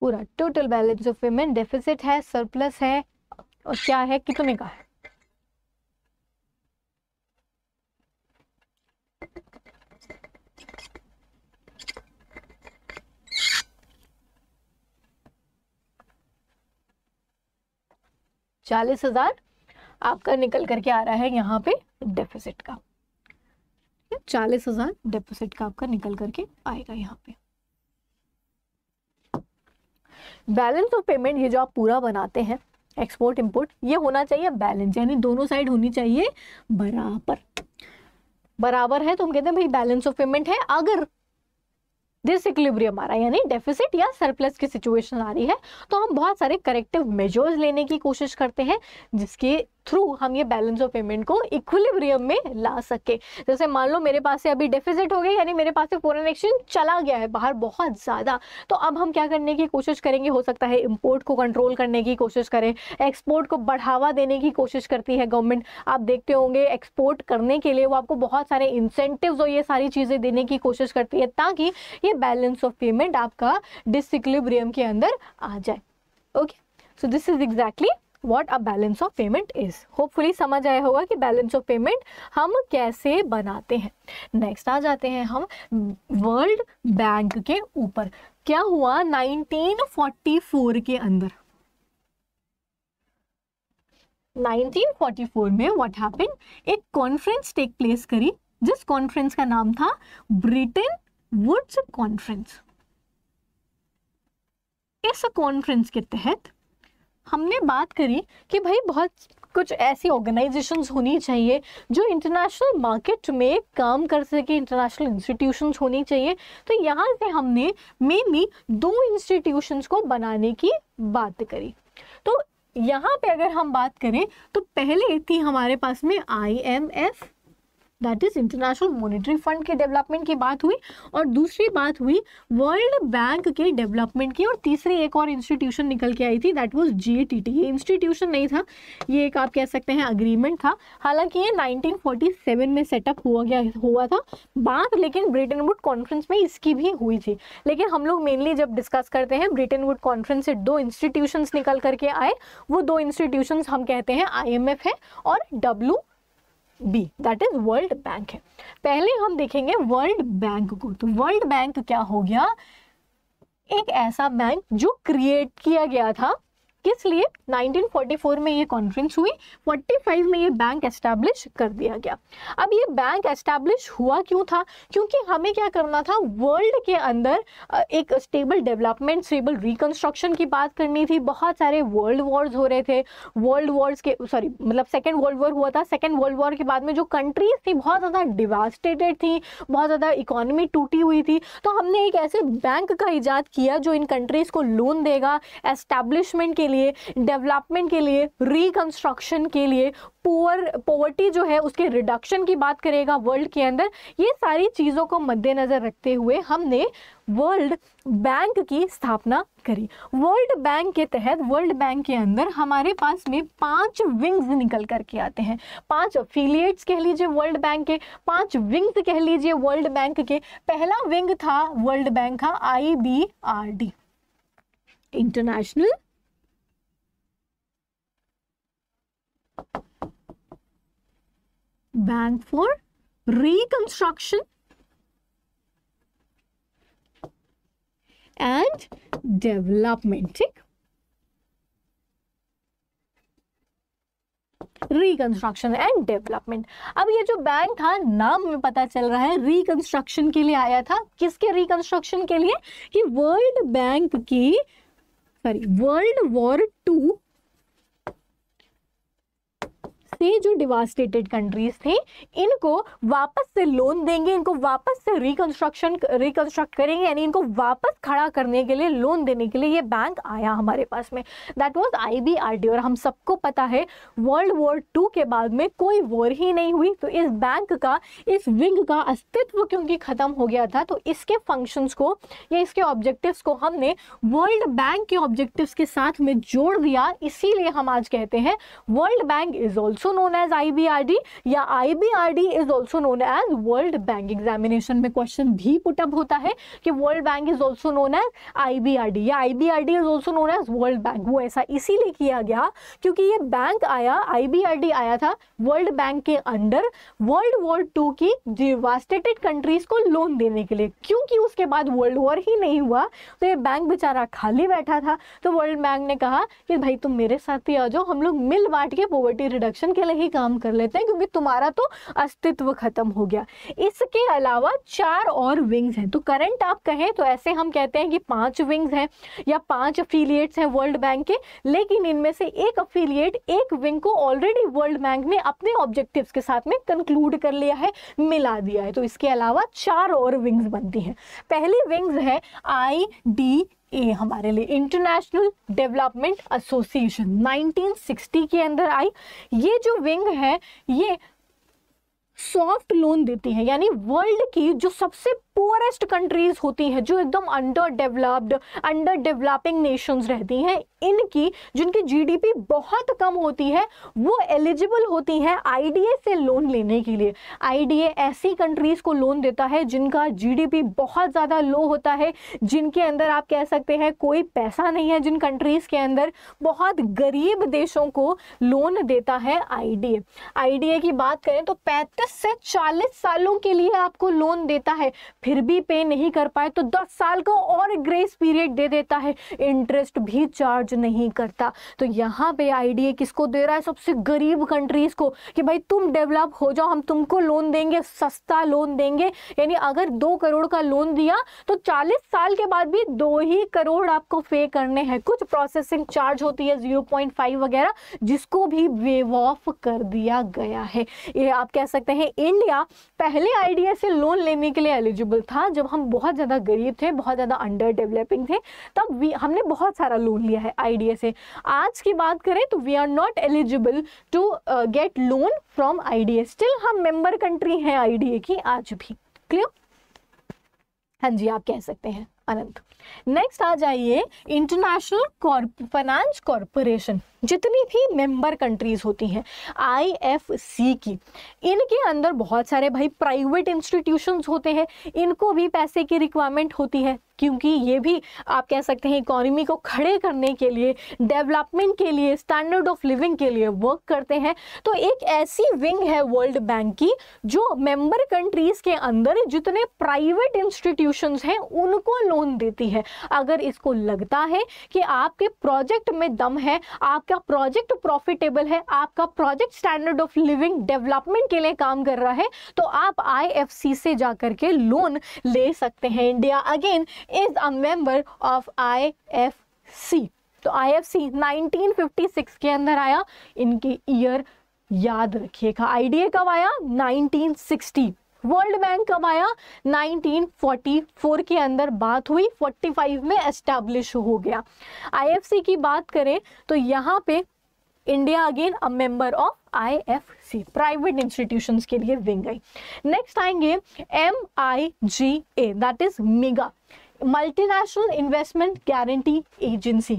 पूरा total balance of payment deficit है सरप्लस है और क्या है कितने का है चालीस हजार आपका निकल करके आ रहा है यहाँ पे डेफिसिट का चालीस हजार डेफिसिट का आपका निकल करके आएगा यहाँ पे बैलेंस ऑफ पेमेंट ये जो आप पूरा बनाते हैं एक्सपोर्ट इंपोर्ट ये होना चाहिए बैलेंस यानी दोनों साइड होनी चाहिए बराबर बराबर है तो हम कहते हैं भाई बैलेंस ऑफ पेमेंट है अगर दिस इक्लिब्रियम आ रहा है यानी डेफिसिट या सरप्लस की सिचुएशन आ रही है तो हम बहुत सारे करेक्टिव मेजर्स लेने की कोशिश करते हैं जिसके थ्रू हम ये बैलेंस ऑफ पेमेंट को इक्विलिब्रियम में ला सके जैसे मान लो मेरे पास से अभी डेफिजिट हो गई यानी मेरे पास से फॉरन एक्सचेंज चला गया है बाहर बहुत ज़्यादा तो अब हम क्या करने की कोशिश करेंगे हो सकता है इम्पोर्ट को कंट्रोल करने की कोशिश करें एक्सपोर्ट को बढ़ावा देने की कोशिश करती है गवर्नमेंट आप देखते होंगे एक्सपोर्ट करने के लिए वो आपको बहुत सारे इंसेंटिव और ये सारी चीज़ें देने की कोशिश करती है ताकि ये बैलेंस ऑफ पेमेंट आपका डिसिक्लिब्रियम के अंदर आ जाए okay so this is exactly what a balance of payment is hopefully समझ आया होगा कि बैलेंस ऑफ पेमेंट हम कैसे बनाते हैं नेक्स्ट आ जाते हैं हम वर्ल्ड बैंक के ऊपर क्या हुआ 1944 के अंदर 1944 में व्हाट हैपन एक कॉन्फ्रेंस टेक प्लेस करी जिस कॉन्फ्रेंस का नाम था ब्रिटेन वुड्स कॉन्फ्रेंस इस कॉन्फ्रेंस के तहत हमने बात करी कि भाई बहुत कुछ ऐसी ऑर्गेनाइजेशंस होनी चाहिए जो इंटरनेशनल मार्केट में काम कर सके इंटरनेशनल इंस्टीट्यूशंस होनी चाहिए तो यहाँ से हमने मेनली दो इंस्टीट्यूशंस को बनाने की बात करी तो यहाँ पे अगर हम बात करें तो पहले थी हमारे पास में I M F that is international monetary fund के डेवलपमेंट की बात हुई और दूसरी बात हुई वर्ल्ड बैंक के डेवलपमेंट की और तीसरी एक और इंस्टीट्यूशन निकल के आई थी दैट वाज जीएटीटी ये इंस्टीट्यूशन नहीं था ये एक आप कह सकते हैं अग्रीमेंट था हालांकि ये 1947 में सेटअप हुआ गया हुआ था बात लेकिन ब्रिटेन वुड कॉन्फ्रेंस में इसकी भी हुई थी लेकिन हम लोग मेनली जब डिस्कस करते हैं ब्रिटेन वुड कॉन्फ्रेंस से दो इंस्टीट्यूशन निकल करके आए वो दो इंस्टीट्यूशन हम कहते हैं आई है और W B that is world bank है पहले हम देखेंगे वर्ल्ड बैंक को तो वर्ल्ड बैंक क्या हो गया एक ऐसा बैंक जो क्रिएट किया गया था किस लिए 1944 में ये कॉन्फ्रेंस हुई 45 में ये बैंक एस्टैब्लिश कर दिया गया अब ये बैंक एस्टैब्लिश हुआ क्यों था क्योंकि हमें क्या करना था वर्ल्ड के अंदर एक स्टेबल डेवलपमेंट स्टेबल रिकन्स्ट्रक्शन की बात करनी थी बहुत सारे वर्ल्ड वॉर्स हो रहे थे वर्ल्ड वॉर्स के सॉरी मतलब सेकेंड वर्ल्ड वॉर हुआ था सेकेंड वर्ल्ड वॉर के बाद में जो कंट्रीज थी बहुत ज़्यादा डिवास्टेटेड थी बहुत ज़्यादा इकोनॉमी टूटी हुई थी तो हमने एक ऐसे बैंक का ईजाद किया जो इन कंट्रीज़ को लोन देगा एस्टैब्लिशमेंट के लिए डेवलपमेंट के लिए रिकन्स्ट्रक्शन के लिए पुअर पॉवर्टी जो है उसके रिडक्शन की बात करेगा वर्ल्ड के अंदर ये सारी चीज़ों को मद्देनज़र रखते हुए हमने वर्ल्ड बैंक की स्थापना करी वर्ल्ड बैंक के तहत वर्ल्ड बैंक के अंदर हमारे पास में पांच विंग्स निकल कर के आते हैं पांच अफिलियट्स कह लीजिए वर्ल्ड बैंक के पांच विंग्स कह लीजिए वर्ल्ड बैंक के पहला विंग था वर्ल्ड बैंक का I international bank for reconstruction and development ठीक रिकंस्ट्रक्शन एंड डेवलपमेंट अब ये जो बैंक था नाम में पता चल रहा है रिकंस्ट्रक्शन के लिए आया था किसके रिकंस्ट्रक्शन के लिए कि वर्ल्ड बैंक की सॉरी वर्ल्ड वॉर टू थे जो डिवास्टेटेड कंट्रीज थे इनको वापस से लोन देंगे इनको वापस से रिकंस्ट्रक्शन रिकंस्ट्रक्ट करेंगे यानी इनको वापस खड़ा करने के लिए लोन देने के लिए ये बैंक आया हमारे पास में दैट वॉज आई और हम सबको पता है वर्ल्ड वॉर टू के बाद में कोई वॉर ही नहीं हुई तो इस बैंक का इस विंग का अस्तित्व क्योंकि ख़त्म हो गया था तो इसके फंक्शंस को या इसके ऑब्जेक्टिव्स को हमने वर्ल्ड बैंक के ऑब्जेक्टिव्स के साथ में जोड़ दिया इसीलिए हम आज कहते हैं world bank is also also known as I या I is also known as world bank examination में क्वेश्चन भी पुटअप होता है कि world bank is also known as I या I is also known as world bank वो ऐसा इसीलिए किया गया क्योंकि ये बैंक आया आई आया था वर्ल्ड बैंक के अंडर वर्ल्ड वॉर टू की डिवास्टेटेड कंट्रीज को लोन देने के लिए क्योंकि उसके बाद वर्ल्ड वॉर ही नहीं हुआ तो ये बैंक बेचारा खाली बैठा था तो वर्ल्ड बैंक ने कहा कि भाई तुम मेरे साथ ही आ जाओ हम लोग मिल बांट के पॉवर्टी रिडक्शन के लिए ही काम कर लेते हैं क्योंकि तुम्हारा तो अस्तित्व खत्म हो गया इसके अलावा चार और विंग्स हैं तो करंट आप कहें तो ऐसे हम कहते हैं कि पांच विंग्स हैं या पांच अफिलियट्स हैं वर्ल्ड बैंक के लेकिन इनमें से एक अफिलियट एक विंग को ऑलरेडी वर्ल्ड बैंक ने अपने ऑब्जेक्टिव के साथ में कंक्लूड कर लिया है मिला दिया है तो इसके अलावा चार और विंग्स बनती हैं पहली विंग्स है आई डी ए हमारे लिए इंटरनेशनल डेवलपमेंट एसोसिएशन 1960 के अंदर आई ये जो विंग है ये सॉफ्ट लोन देती है यानी वर्ल्ड की जो सबसे पुअरेस्ट कंट्रीज होती हैं जो एकदम under developed under developing nations रहती हैं इनकी जिनकी जीडीपी बहुत कम होती है वो एलिजिबल होती हैं आईडीए से लोन लेने के लिए आईडीए ऐसी कंट्रीज को लोन देता है जिनका जीडीपी बहुत ज़्यादा लो होता है जिनके अंदर आप कह सकते हैं कोई पैसा नहीं है जिन कंट्रीज़ के अंदर बहुत गरीब देशों को लोन देता है आईडीए आईडीए की बात करें तो पैंतीस से चालीस सालों के लिए आपको लोन देता है फिर भी पे नहीं कर पाए तो दस साल का और ग्रेस पीरियड दे देता है इंटरेस्ट भी चार्ज नहीं करता तो यहाँ पे आइडिया किसको दे रहा है सबसे गरीब कंट्रीज़ को कि भाई तुम डेवलप हो जाओ हम तुमको लोन देंगे सस्ता लोन देंगे यानी अगर दो करोड़ का लोन दिया तो चालीस साल के बाद भी दो ही करोड़ आपको पे करने हैं कुछ प्रोसेसिंग चार्ज होती है जीरो पॉइंट फाइव वगैरह जिसको भी वेव ऑफ कर दिया गया है ये आप कह सकते हैं इंडिया पहले आईडिया से लोन लेने के लिए एलिजिबल पॉसिबल था जब हम बहुत ज़्यादा गरीब थे बहुत ज़्यादा अंडर डेवलपिंग थे तब वी हमने बहुत सारा लोन लिया है आई से आज की बात करें तो we are not eligible to get loan from I still हम मेम्बर कंट्री हैं आई की आज भी क्लियर हाँ जी आप कह सकते हैं अनंत नेक्स्ट आ जाइए इंटरनेशनल फाइनेंस कॉरपोरेशन जितनी भी मेंबर कंट्रीज होती हैं आईएफसी की इनके अंदर बहुत सारे भाई प्राइवेट इंस्टीट्यूशंस होते हैं इनको भी पैसे की रिक्वायरमेंट होती है क्योंकि ये भी आप कह सकते हैं इकोनॉमी को खड़े करने के लिए डेवलपमेंट के लिए स्टैंडर्ड ऑफ लिविंग के लिए वर्क करते हैं तो एक ऐसी विंग है वर्ल्ड बैंक की जो मेंबर कंट्रीज़ के अंदर जितने प्राइवेट इंस्टीट्यूशन हैं उनको लोन देती है अगर इसको लगता है कि आपके प्रोजेक्ट में दम है आपका प्रोजेक्ट प्रॉफिटेबल है आपका project standard of living development के लिए काम कर रहा है तो आप आई से जाकर के लोन ले सकते हैं India again is a member of IFC तो आईएफसी 1956 के अंदर आया इनके ईयर याद रखिएगा आईडीए कब आया 1960 वर्ल्ड बैंक कब आया 1944 के अंदर बात हुई 45 में एस्टेब्लिश हो गया आईएफसी की बात करें तो यहाँ पे India again a member of IFC private institutions के लिए विंग गई नेक्स्ट आएंगे M I G A that is MIGA multinational investment guarantee agency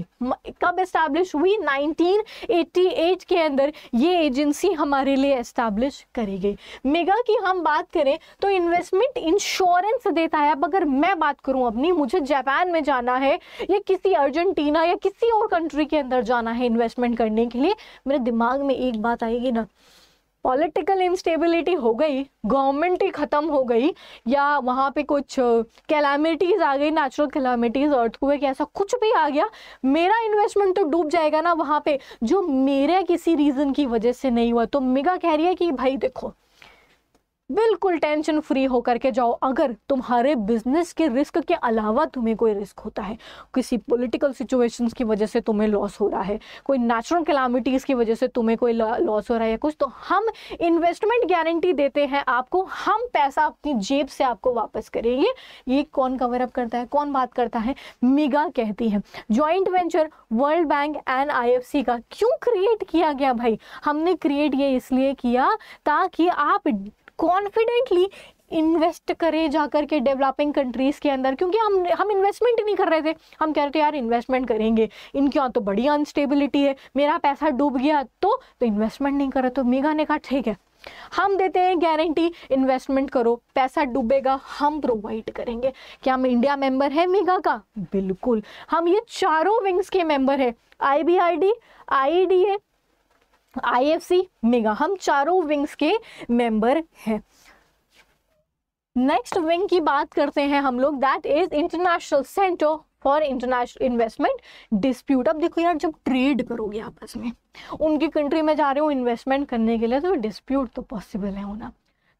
कब एस्टैब्लिश हुई 1988 के अंदर ये एजेंसी हमारे लिए एस्टैब्लिश करी गई मेगा की हम बात करें तो इन्वेस्टमेंट इंश्योरेंस देता है अब अगर मैं बात करूं अपनी मुझे जापान में जाना है या किसी अर्जेंटीना या किसी और कंट्री के अंदर जाना है इन्वेस्टमेंट करने के लिए मेरे दिमाग में एक बात आएगी ना पॉलिटिकल इंस्टेबिलिटी हो गई गवर्नमेंट ही ख़त्म हो गई या वहाँ पे कुछ कैलामिटीज़ आ गई नेचुरल कैलामिटीज़ अर्थक्वेक ऐसा कुछ भी आ गया मेरा इन्वेस्टमेंट तो डूब जाएगा ना वहाँ पे जो मेरे किसी रीज़न की वजह से नहीं हुआ तो मेगा कह रही है कि भाई देखो बिल्कुल टेंशन फ्री होकर के जाओ अगर तुम्हारे बिजनेस के रिस्क के अलावा तुम्हें कोई रिस्क होता है किसी पॉलिटिकल सिचुएशंस की वजह से तुम्हें लॉस हो रहा है कोई नेचुरल कैलामिटीज़ की वजह से तुम्हें कोई लॉस हो रहा है या कुछ तो हम इन्वेस्टमेंट गारंटी देते हैं आपको हम पैसा अपनी जेब से आपको वापस करेंगे ये कौन कवर अप करता है कौन बात करता है मिगा कहती है joint venture world bank and I का क्यों क्रिएट किया गया भाई हमने क्रिएट ये इसलिए किया ताकि आप कॉन्फिडेंटली इन्वेस्ट करें जा कर के डेवलपिंग कंट्रीज़ के अंदर क्योंकि हम हम इन्वेस्टमेंट ही नहीं कर रहे थे हम कह रहे थे यार इन्वेस्टमेंट करेंगे इनके यहाँ तो बड़ी अनस्टेबिलिटी है मेरा पैसा डूब गया तो तो इन्वेस्टमेंट नहीं करे तो मेगा ने कहा ठीक है हम देते हैं गारंटी इन्वेस्टमेंट करो पैसा डूबेगा हम प्रोवाइड करेंगे क्या हम इंडिया मेंबर है मेगा का बिल्कुल हम ये चारों विंग्स के मेंबर है I B R D I D A IFC MIGA हम चारों विंग्स के मेंबर हैं नेक्स्ट विंग की बात करते हैं हम लोग that is international centre for international investment dispute अब देखो यार जब ट्रेड करोगे आपस में उनकी कंट्री में जा रहे हो इन्वेस्टमेंट करने के लिए तो डिस्प्यूट तो पॉसिबल है होना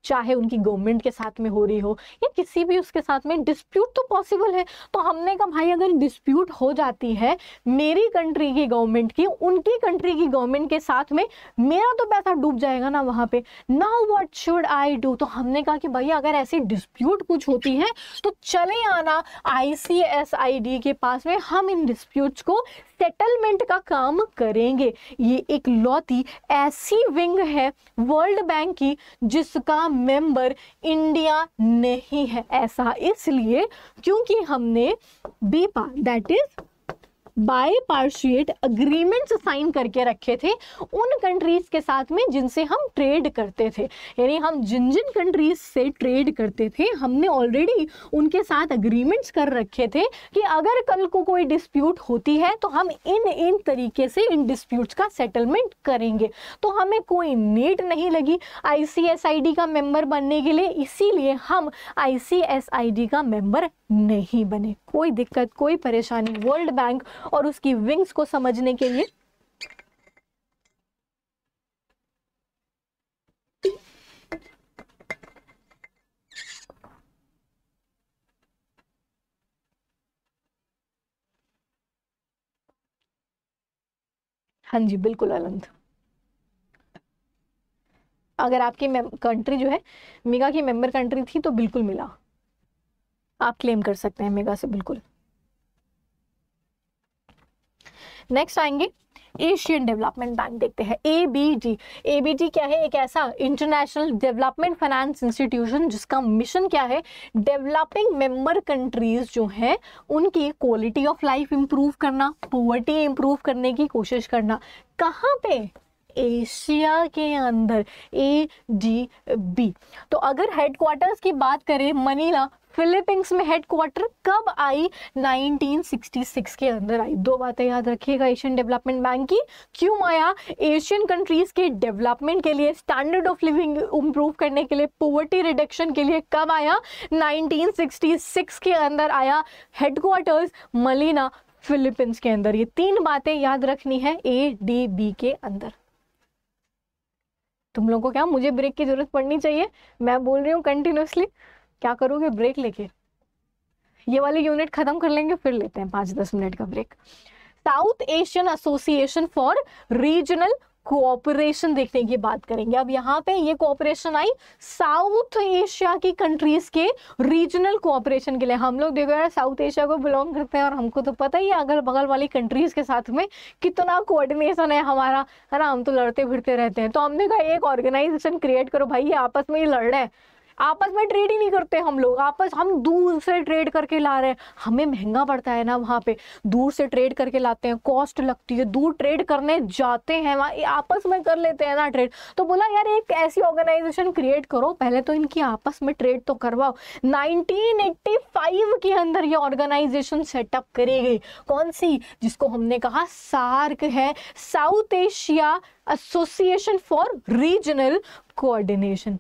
चाहे उनकी गवर्नमेंट के साथ में हो रही हो या किसी भी उसके साथ में डिस्प्यूट तो पॉसिबल है तो हमने कहा भाई अगर डिस्प्यूट हो जाती है मेरी कंट्री की गवर्नमेंट की उनकी कंट्री की गवर्नमेंट के साथ में मेरा तो पैसा डूब जाएगा ना वहाँ पे now what should I do तो हमने कहा कि भाई अगर ऐसी डिस्प्यूट कुछ होती है तो चले आना आई के पास में हम इन डिस्प्यूट्स को सेटलमेंट का काम करेंगे ये एक लौती ऐसी विंग है वर्ल्ड बैंक की जिसका मेंबर इंडिया नहीं है ऐसा इसलिए क्योंकि हमने बीपा दैट इज पार्शियट अग्रीमेंट्स साइन करके रखे थे उन कंट्रीज़ के साथ में जिनसे हम ट्रेड करते थे यानी हम जिन जिन कंट्रीज़ से ट्रेड करते थे हमने ऑलरेडी उनके साथ अग्रीमेंट्स कर रखे थे कि अगर कल को कोई डिस्प्यूट होती है तो हम इन इन तरीके से इन डिस्प्यूट्स का सेटलमेंट करेंगे तो हमें कोई नीट नहीं लगी आईसीएसआईडी का मेंबर बनने के लिए इसीलिए हम आईसीएसआईडी का मेंबर नहीं बने कोई दिक्कत कोई परेशानी वर्ल्ड बैंक और उसकी विंग्स को समझने के लिए हाँ जी बिल्कुल आनंद अगर आपकी कंट्री जो है मेगा की मेंबर कंट्री थी तो बिल्कुल मिला आप क्लेम कर सकते हैं मेगा से बिल्कुल नेक्स्ट आएंगे एशियन डेवलपमेंट बैंक देखते हैं A B D A B D क्या है एक ऐसा इंटरनेशनल डेवलपमेंट फाइनेंस इंस्टीट्यूशन जिसका मिशन क्या है डेवलपिंग मेंबर कंट्रीज जो हैं उनकी क्वालिटी ऑफ लाइफ इंप्रूव करना पॉवर्टी इंप्रूव करने की कोशिश करना कहाँ पे एशिया के अंदर ए डी बी तो अगर हेडक्वार्टर्स की बात करें मनीला फिलीपींस में हेडक्वार्टर कब आई 1966 के अंदर आई दो बातें याद रखिएगा एशियन डेवलपमेंट बैंक की क्यों आया एशियन कंट्रीज के डेवलपमेंट के लिए स्टैंडर्ड ऑफ लिविंग इम्प्रूव करने के लिए पोवर्टी रिडक्शन के लिए कब आया 1966 के अंदर आया हेडक्वार्टर्स मलिना फिलीपींस के अंदर ये तीन बातें याद रखनी है ए डी बी के अंदर तुम लोगों को क्या मुझे ब्रेक की जरूरत पड़नी चाहिए मैं बोल रही हूँ कंटिन्यूसली क्या करोगे ब्रेक लेके ये वाली यूनिट खत्म कर लेंगे फिर लेते हैं पांच दस मिनट का break South Asian association for regional cooperation देखने की बात करेंगे अब यहाँ पे ये कोऑपरेशन आई साउथ एशिया की कंट्रीज के रीजनल कोऑपरेशन के लिए हम लोग देखो यार साउथ एशिया को बिलोंग करते हैं और हमको तो पता ही है अगल बगल वाली कंट्रीज के साथ में कितना कोऑर्डिनेशन है हमारा है ना हम तो लड़ते भिड़ते रहते हैं तो हमने कहा एक ऑर्गेनाइजेशन क्रिएट करो भाई ये आपस में ही लड़ रहे हैं आपस में ट्रेड ही नहीं करते हम लोग आपस हम दूर से ट्रेड करके ला रहे हैं हमें महंगा पड़ता है ना वहाँ पे दूर से ट्रेड करके लाते हैं कॉस्ट लगती है दूर ट्रेड करने जाते हैं वहाँ आपस में कर लेते हैं ना ट्रेड तो बोला यार एक ऐसी ऑर्गेनाइजेशन क्रिएट करो पहले तो इनकी आपस में ट्रेड तो करवाओ नाइनटीन के अंदर ये ऑर्गेनाइजेशन सेटअप करी गई कौन सी जिसको हमने कहा सार्क है South Asia association for regional coordination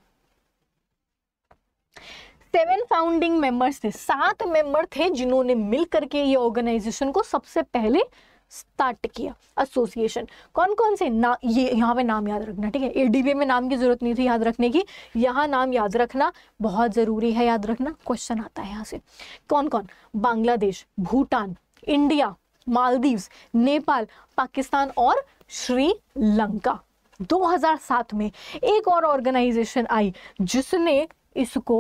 seven founding members थे सात मेंबर थे जिन्होंने मिल करके ये ऑर्गेनाइजेशन को सबसे पहले स्टार्ट किया एसोसिएशन कौन कौन से ना ये यहाँ पे नाम याद रखना ठीक है एडीबी में नाम की जरूरत नहीं थी याद रखने की यहाँ नाम याद रखना बहुत ज़रूरी है याद रखना क्वेश्चन आता है यहाँ से कौन कौन बांग्लादेश भूटान इंडिया मालदीव्स नेपाल पाकिस्तान और श्रीलंका 2007 में एक और ऑर्गेनाइजेशन आई जिसने इसको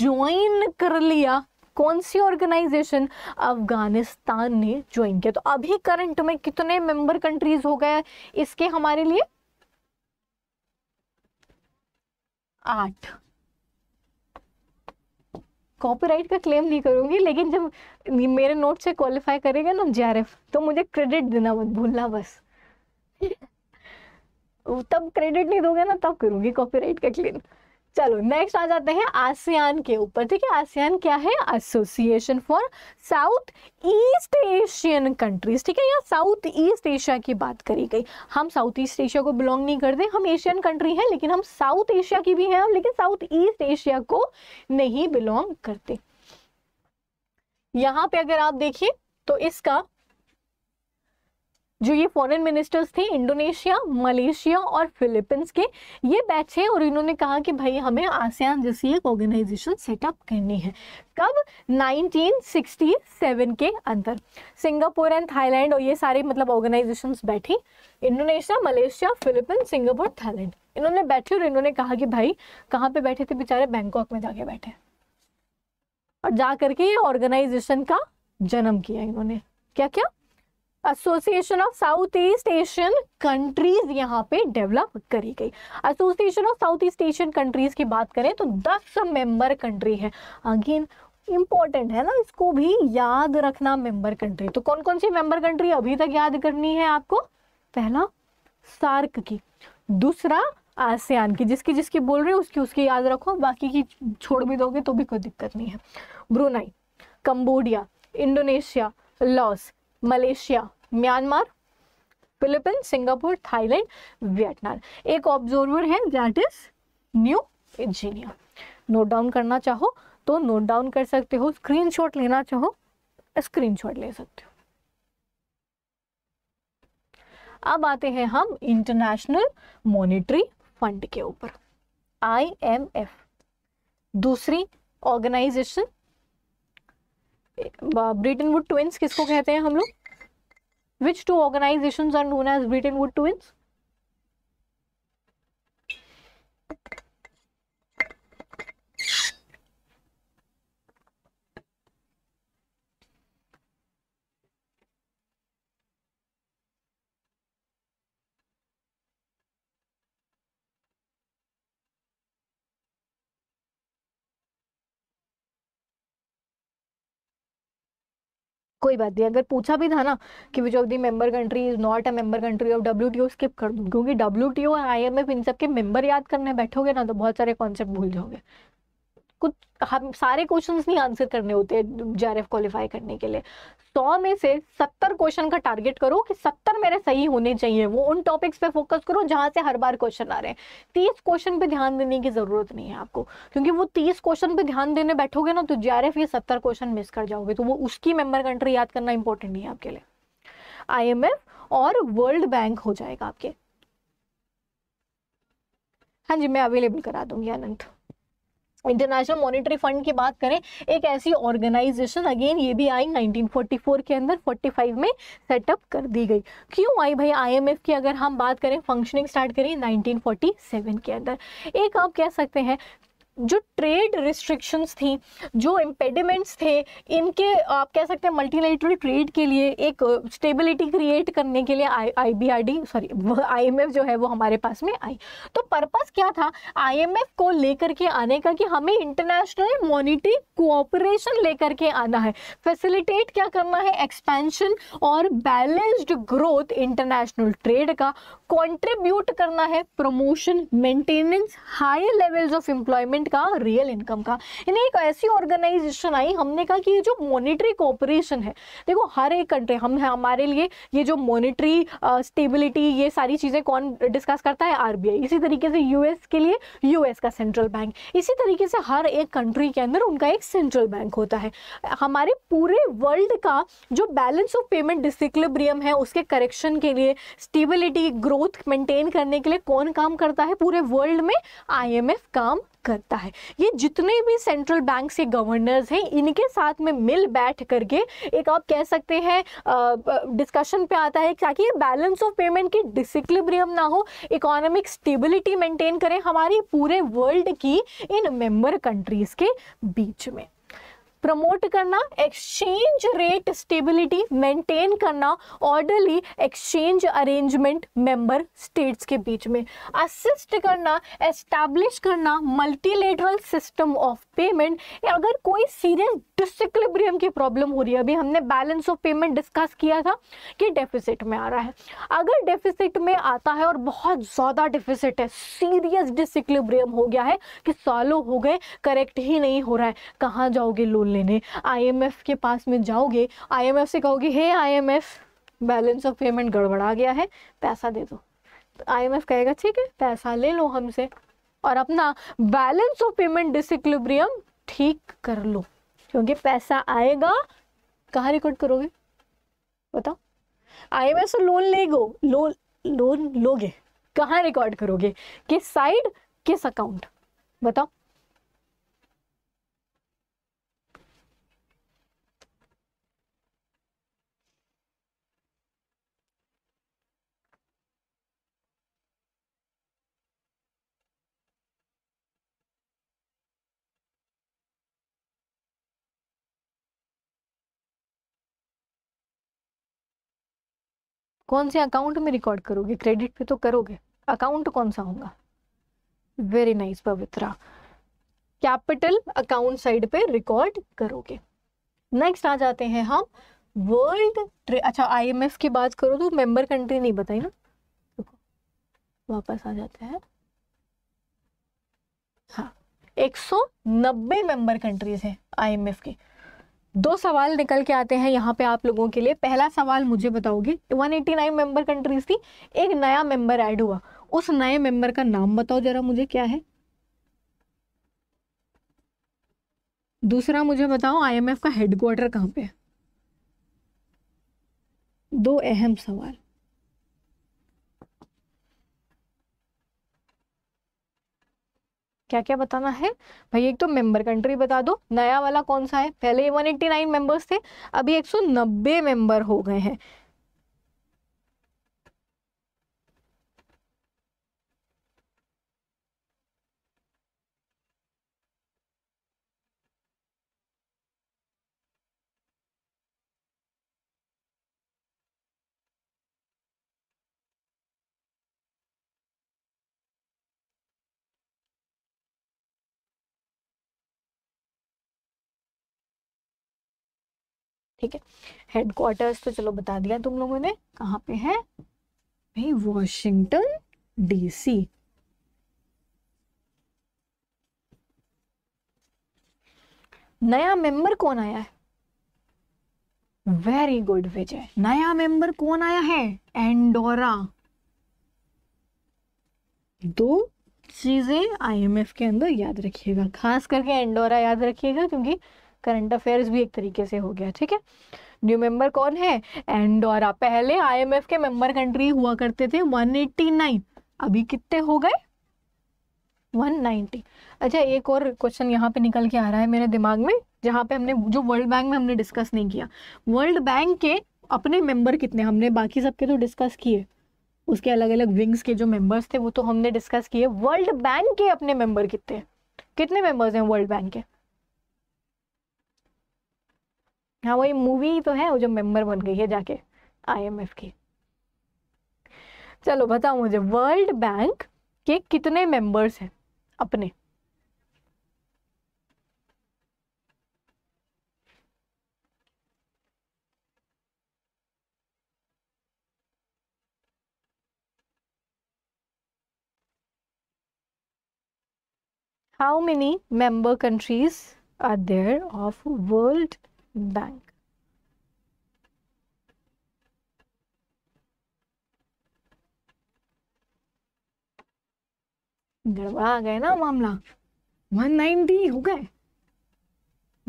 ज्वाइन कर लिया कौन सी ऑर्गेनाइजेशन अफगानिस्तान ने ज्वाइन किया तो अभी करंट में कितने मेंबर कंट्रीज हो गए इसके हमारे लिए आठ कॉपीराइट का क्लेम नहीं करूंगी लेकिन जब मेरे नोट से क्वालिफाई करेगा ना जे तो मुझे क्रेडिट देना मत भूलना बस तब क्रेडिट नहीं दोगे ना तब करूंगी कॉपीराइट का क्लेम चलो नेक्स्ट आ जाते हैं आसियान के ऊपर ठीक है आसियान क्या है association for South East Asian countries ठीक है या साउथ ईस्ट एशिया की बात करी गई हम साउथ ईस्ट एशिया को बिलोंग नहीं करते हम एशियन कंट्री हैं लेकिन हम साउथ एशिया की भी हैं लेकिन साउथ ईस्ट एशिया को नहीं बिलोंग करते यहां पे अगर आप देखिए तो इसका जो ये फॉरेन मिनिस्टर्स थे इंडोनेशिया मलेशिया और फिलीपींस के ये बैच है और इन्होंने कहा कि भाई हमें आसियान जैसी एक ऑर्गेनाइजेशन सेटअप करनी है कब 1967 के अंदर सिंगापुर एंड थाईलैंड और ये सारे मतलब ऑर्गेनाइजेशन बैठी Indonesia Malaysia Philippines Singapore Thailand इन्होंने बैठे और इन्होंने कहा कि भाई कहाँ पे बैठे थे बेचारे बैंकॉक में जाके बैठे और जा करके ये ऑर्गेनाइजेशन का जन्म किया इन्होंने क्या क्या association of South East Asian countries यहाँ पे डेवलप करी गई association of South East Asian countries की बात करें तो दस मेंबर कंट्री है अगेन इम्पॉर्टेंट है ना इसको भी याद रखना मेंबर कंट्री तो कौन कौन सी मेंबर कंट्री अभी तक याद करनी है आपको पहला सार्क की दूसरा आसियान की जिसकी जिसकी बोल रहे हो उसकी उसकी याद रखो बाकी की छोड़ भी दोगे तो भी कोई दिक्कत नहीं है Brunei Cambodia Indonesia Laos Malaysia Myanmar Philippine Singapore Thailand Vietnam एक ऑब्जर्वर है दैट इज न्यू इंजीनियर नोट डाउन करना चाहो तो नोट डाउन कर सकते हो स्क्रीनशॉट लेना चाहो स्क्रीनशॉट ले सकते हो अब आते हैं हम इंटरनेशनल मॉनिटरी फंड के ऊपर आईएमएफ दूसरी ऑर्गेनाइजेशन ब्रिटनवुड ट्विंस किसको कहते हैं हम लोग which two organisation are known as Bretton Woods twins कोई बात नहीं अगर पूछा भी था ना कि which of the member country is not a member country of W T O skip कर दूँ क्योंकि W T O I M F इन सब के मेंबर याद करने बैठोगे ना तो बहुत सारे कॉन्सेप्ट भूल जाओगे कुछ हम सारे क्वेश्चंस नहीं आंसर करने होते जे क्वालिफाई करने के लिए सौ में से सत्तर क्वेश्चन का टारगेट करो कि सत्तर मेरे सही होने चाहिए वो उन टॉपिक्स पे फोकस करो जहाँ से हर बार क्वेश्चन आ रहे हैं तीस क्वेश्चन पे ध्यान देने की ज़रूरत नहीं है आपको क्योंकि वो तीस क्वेश्चन पे ध्यान देने बैठोगे ना तो जे ये सत्तर क्वेश्चन मिस कर जाओगे तो वो उसकी मेम्बर कंट्री याद करना इंपॉर्टेंट नहीं है आपके लिए आई और वर्ल्ड बैंक हो जाएगा आपके हाँ जी मैं अवेलेबल करा दूंगी अनंत इंटरनेशनल मॉनिटरी फंड की बात करें एक ऐसी ऑर्गेनाइजेशन अगेन ये भी आई 1944 के अंदर 45 में सेटअप कर दी गई क्यों आई भाई आईएमएफ की अगर हम बात करें फंक्शनिंग स्टार्ट करें 1947 के अंदर एक आप कह सकते हैं जो ट्रेड रिस्ट्रिक्शंस थी जो इम्पेडिमेंट्स थे इनके आप कह सकते हैं मल्टीलेटरल ट्रेड के लिए एक स्टेबिलिटी क्रिएट करने के लिए I I B R D sorry IMF जो है वो हमारे पास में आई तो पर्पस क्या था आईएमएफ को लेकर के आने का कि हमें इंटरनेशनल मॉनिटरी कोऑपरेशन लेकर के आना है फैसिलिटेट क्या करना है एक्सपेंशन और बैलेंस्ड ग्रोथ इंटरनेशनल ट्रेड का कॉन्ट्रीब्यूट करना है promotion maintenance high levels of employment का रियल इनकम का यानी एक ऐसी ऑर्गेनाइजेशन आई हमने कहा कि ये जो मॉनिटरी कोऑपरेशन है देखो हर एक कंट्री हम हमारे लिए ये जो मॉनिटरी स्टेबिलिटी ये सारी चीज़ें कौन डिस्कस करता है आर इसी तरीके से यूएस के लिए यूएस का सेंट्रल बैंक इसी तरीके से हर एक कंट्री के अंदर उनका एक सेंट्रल बैंक होता है हमारे पूरे वर्ल्ड का जो बैलेंस ऑफ पेमेंट डिसिक्लिब्रियम है उसके करेक्शन के लिए स्टेबिलिटी ग्रोथ मेंटेन करने के लिए कौन काम करता है पूरे वर्ल्ड में आईएमएफ काम करता है ये जितने भी सेंट्रल बैंक के गवर्नर्स हैं इनके साथ में मिल बैठ करके एक आप कह सकते हैं डिस्कशन पे आता है ताकि ये बैलेंस ऑफ पेमेंट की डिसिक्लिब्रियम ना हो इकोनॉमिक स्टेबिलिटी मेंटेन करें हमारी पूरे वर्ल्ड की इन मेंबर कंट्रीज़ के बीच में प्रमोट करना एक्सचेंज रेट स्टेबिलिटी मेंटेन करना orderly exchange arrangement member states के बीच में असिस्ट करना एस्टैब्लिश करना मल्टीलेटरल सिस्टम ऑफ पेमेंट या अगर कोई सीरियस डिसक्लिब्रियम की प्रॉब्लम हो रही है अभी हमने बैलेंस ऑफ पेमेंट डिस्कस किया था कि डेफिसिट में आ रहा है अगर डेफिसिट में आता है और बहुत ज़्यादा डेफिसिट है सीरियस डिसिक्लिब्रियम हो गया है कि सालों हो गए करेक्ट ही नहीं हो रहा है कहाँ जाओगे लोन लेने आई के पास में जाओगे आई से कहोगे hey I balance of payment गड़बड़ा गया है पैसा दे दो आईएमएफ कहेगा ठीक है पैसा ले लो हमसे और अपना बैलेंस ऑफ पेमेंट डिसिक्लिब्रियम ठीक कर लो क्योंकि पैसा आएगा कहाँ रिकॉर्ड करोगे बताओ आई एम लोन ले गो लोन लोन लोगे कहाँ रिकॉर्ड करोगे किस साइड किस अकाउंट बताओ कौन से अकाउंट में रिकॉर्ड करोगे क्रेडिट पे तो करोगे अकाउंट कौन सा होगा very nice Pavitra capital account side पे रिकॉर्ड करोगे नेक्स्ट आ जाते हैं हम वर्ल्ड अच्छा आईएमएफ की बात करो तो मेंबर कंट्री नहीं बताई ना वापस आ जाते हैं हाँ एक सौ नब्बे मेंबर कंट्रीज हैं आईएमएफ की दो सवाल निकल के आते हैं यहाँ पे आप लोगों के लिए पहला सवाल मुझे बताओगे 189 मेंबर कंट्रीज थी एक नया मेंबर ऐड हुआ उस नए मेंबर का नाम बताओ जरा मुझे क्या है दूसरा मुझे बताओ आईएमएफ का हेडक्वार्टर कहाँ पे है दो अहम सवाल क्या क्या बताना है भाई एक तो मेंबर कंट्री बता दो नया वाला कौन सा है पहले 189 मेंबर्स थे अभी 190 मेंबर हो गए हैं ठीक है हेडक्वार्टर्स तो चलो बता दिया तुम लोगों ने कहाँ पे है भाई वॉशिंगटन डीसी नया मेंबर कौन आया है वेरी गुड विजय नया मेंबर कौन आया है एंडोरा दो चीजें आईएमएफ के अंदर याद रखिएगा खास करके एंडोरा याद रखिएगा क्योंकि करंट अफेयर्स भी एक तरीके से हो गया ठीक है न्यू मेंबर कौन है एंडोरा पहले आईएमएफ के मेंबर कंट्री हुआ करते थे 189 अभी कितने हो गए 190 अच्छा एक और क्वेश्चन यहाँ पे निकल के आ रहा है मेरे दिमाग में जहाँ पे हमने जो वर्ल्ड बैंक में हमने डिस्कस नहीं किया वर्ल्ड बैंक के अपने मेंबर कितने हमने बाकी सबके तो डिस्कस किए उसके अलग अलग विंग्स के जो मेंबर्स थे वो तो हमने डिस्कस किए वर्ल्ड बैंक के अपने मेंबर कितने कितने मेंबर्स हैं वर्ल्ड बैंक के हाँ वही मूवी तो है वो जो मेंबर बन गई है जाके आईएमएफ की चलो बताओ मुझे वर्ल्ड बैंक के कितने मेंबर्स हैं अपने how many member countries are there of world bank गड़बड़ा गए ना मामला 190 हो गए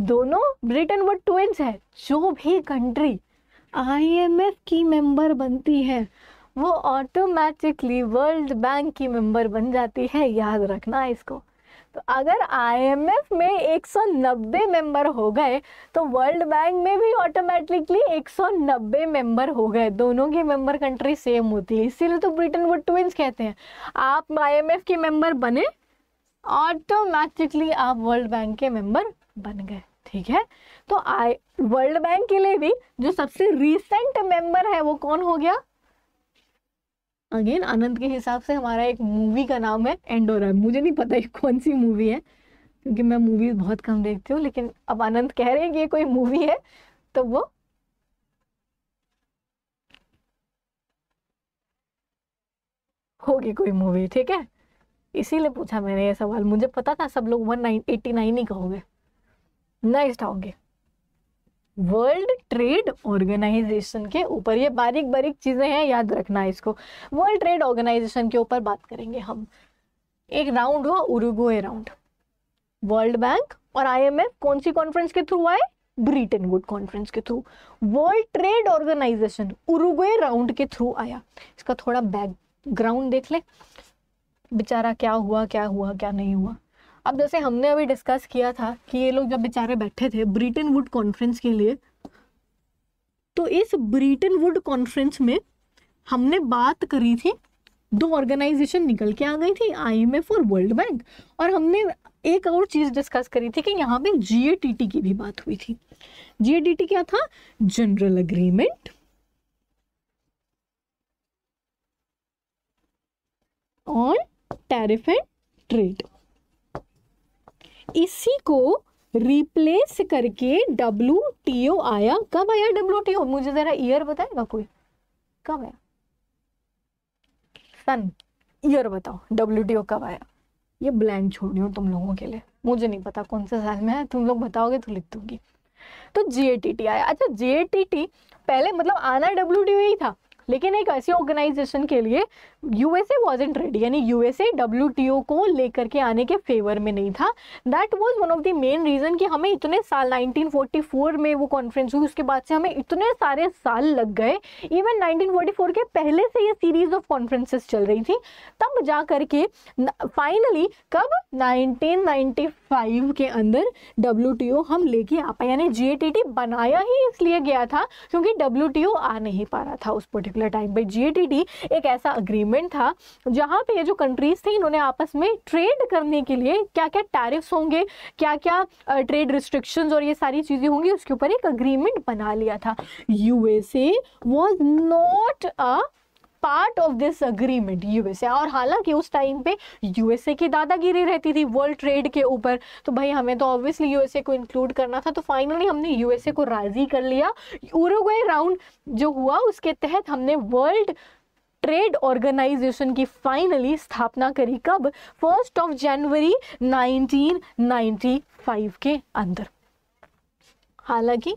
दोनों ब्रिटेन व ट्विंस है जो भी कंट्री आईएमएफ की मेंबर बनती है वो ऑटोमेटिकली वर्ल्ड बैंक की मेंबर बन जाती है याद रखना इसको तो अगर आईएमएफ में 190 मेंबर हो गए तो वर्ल्ड बैंक में भी ऑटोमेटिकली 190 मेंबर हो गए दोनों की मेंबर कंट्री सेम होती है इसीलिए तो ब्रिटेन वो ट्विंस कहते हैं आप आईएमएफ के मेंबर बने ऑटोमेटिकली आप वर्ल्ड बैंक के मेंबर बन गए ठीक है तो आई वर्ल्ड बैंक के लिए भी जो सबसे रिसेंट मेंबर है वो कौन हो गया अगेन आनंद के हिसाब से हमारा एक मूवी का नाम है एंडोरा मुझे नहीं पता ये कौन सी मूवी है क्योंकि मैं मूवीज बहुत कम देखती हूँ लेकिन अब आनंद कह रहे हैं कि ये कोई मूवी है तो वो होगी कोई मूवी ठीक है इसीलिए पूछा मैंने ये सवाल मुझे पता था सब लोग वन नाइन एट्टी नाइन ही कहोगे नाइस्ट आओगे वर्ल्ड ट्रेड ऑर्गेनाइजेशन के ऊपर ये बारीक बारीक चीज़ें हैं याद रखना है इसको वर्ल्ड ट्रेड ऑर्गेनाइजेशन के ऊपर बात करेंगे हम एक राउंड हुआ उरुगुए राउंड वर्ल्ड बैंक और आईएमएफ कौन सी कॉन्फ्रेंस के थ्रू आए ब्रिटेन वुड कॉन्फ्रेंस के through world trade organisation Uruguay round के थ्रू आया इसका थोड़ा बैकग्राउंड देख ले बेचारा क्या हुआ क्या हुआ क्या नहीं हुआ अब जैसे हमने अभी डिस्कस किया था कि ये लोग जब बेचारे बैठे थे ब्रिटेन वुड कॉन्फ्रेंस के लिए तो इस ब्रिटेन वुड कॉन्फ्रेंस में हमने बात करी थी दो ऑर्गेनाइजेशन निकल के आ गई थी आई एम एफ और वर्ल्ड बैंक और हमने एक और चीज़ डिस्कस करी थी कि यहाँ पे जीएटीटी की भी बात हुई थी जी क्या था general agreement on tariff and trade इसी को रिप्लेस करके डब्ल्यू टी ओ आया कब आया डब्ल्यू टी ओ मुझे जरा ईयर बताएगा कोई कब आया सन ईयर बताओ डब्ल्यू टी ओ कब आया ये ब्लैंक छोड़ रही हूँ तुम लोगों के लिए मुझे नहीं पता कौन से साल में है तुम लोग बताओगे तो लिख दूंगी तो जी आया अच्छा जी पहले मतलब आना डब्ल्यू ही था लेकिन एक ऐसी ऑर्गेनाइजेशन के लिए यूएसए वॉज एंट रेडी यानी यूएसए डब्ल्यू को लेकर के आने के फेवर में नहीं था that was one of the main reason कि हमें इतने साल 1944 में वो कॉन्फ्रेंस हुई उसके बाद से हमें इतने सारे साल लग गए इवन 1944 के पहले से ये सीरीज ऑफ कॉन्फ्रेंसेस चल रही थी तब जा करके फाइनली कब 1995 के अंदर डब्ल्यू हम लेके आ पाए यानी जी बनाया ही इसलिए गया था क्योंकि डब्ल्यू आ नहीं पा रहा था उस पर पर्टिकुलर टाइम पे जी एक ऐसा अग्रीमेंट था जहाँ पे ये जो कंट्रीज़ थी इन्होंने आपस में ट्रेड करने के लिए क्या क्या टैरिफ्स होंगे क्या क्या ट्रेड रिस्ट्रिक्शन और ये सारी चीज़ें होंगी उसके ऊपर एक अग्रीमेंट बना लिया था USA was not a part of this agreement USA और हालांकि उस टाइम पे यूएसए की दादागिरी रहती थी वर्ल्ड ट्रेड के ऊपर तो भाई हमें तो ऑब्वियसली यूएसए को इंक्लूड करना था तो फाइनली हमने यूएसए को राजी कर लिया उरुग्वे राउंड जो हुआ उसके तहत हमने वर्ल्ड ट्रेड ऑर्गेनाइजेशन की फाइनली स्थापना करी कब फर्स्ट ऑफ जनवरी 1995 के अंदर हालांकि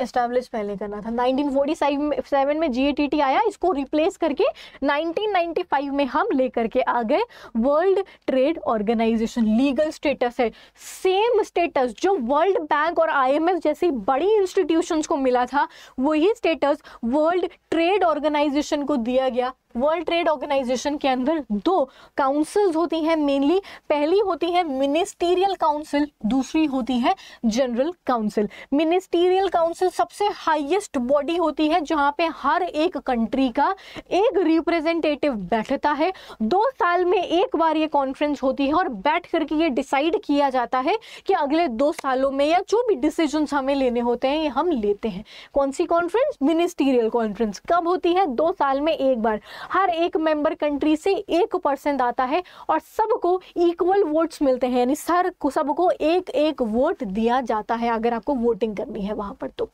एस्टैब्लिश पहले करना था 1947 में जी आया इसको रिप्लेस करके 1995 में हम लेकर के आ गए world trade organisation legal status है सेम स्टेटस जो वर्ल्ड बैंक और आईएमएफ जैसी बड़ी इंस्टीट्यूशंस को मिला था वही स्टेटस वर्ल्ड ट्रेड ऑर्गेनाइजेशन को दिया गया वर्ल्ड ट्रेड ऑर्गेनाइजेशन के अंदर दो काउंसिल्स होती हैं मेनली पहली होती है मिनिस्टीरियल काउंसिल दूसरी होती है जनरल काउंसिल मिनिस्टीरियल काउंसिल सबसे हाईएस्ट बॉडी होती है जहां पे हर एक कंट्री का एक रिप्रेजेंटेटिव बैठता है दो साल में एक बार ये कॉन्फ्रेंस होती है और बैठ करके ये डिसाइड किया जाता है कि अगले दो सालों में या जो भी डिसीजन हमें लेने होते हैं ये हम लेते हैं कौन सी कॉन्फ्रेंस मिनिस्टीरियल कॉन्फ्रेंस कब होती है दो साल में एक बार हर एक मेंबर कंट्री से एक परसेंट आता है और सबको इक्वल वोट्स मिलते हैं यानी सर सबको एक एक वोट दिया जाता है अगर आपको वोटिंग करनी है वहां पर तो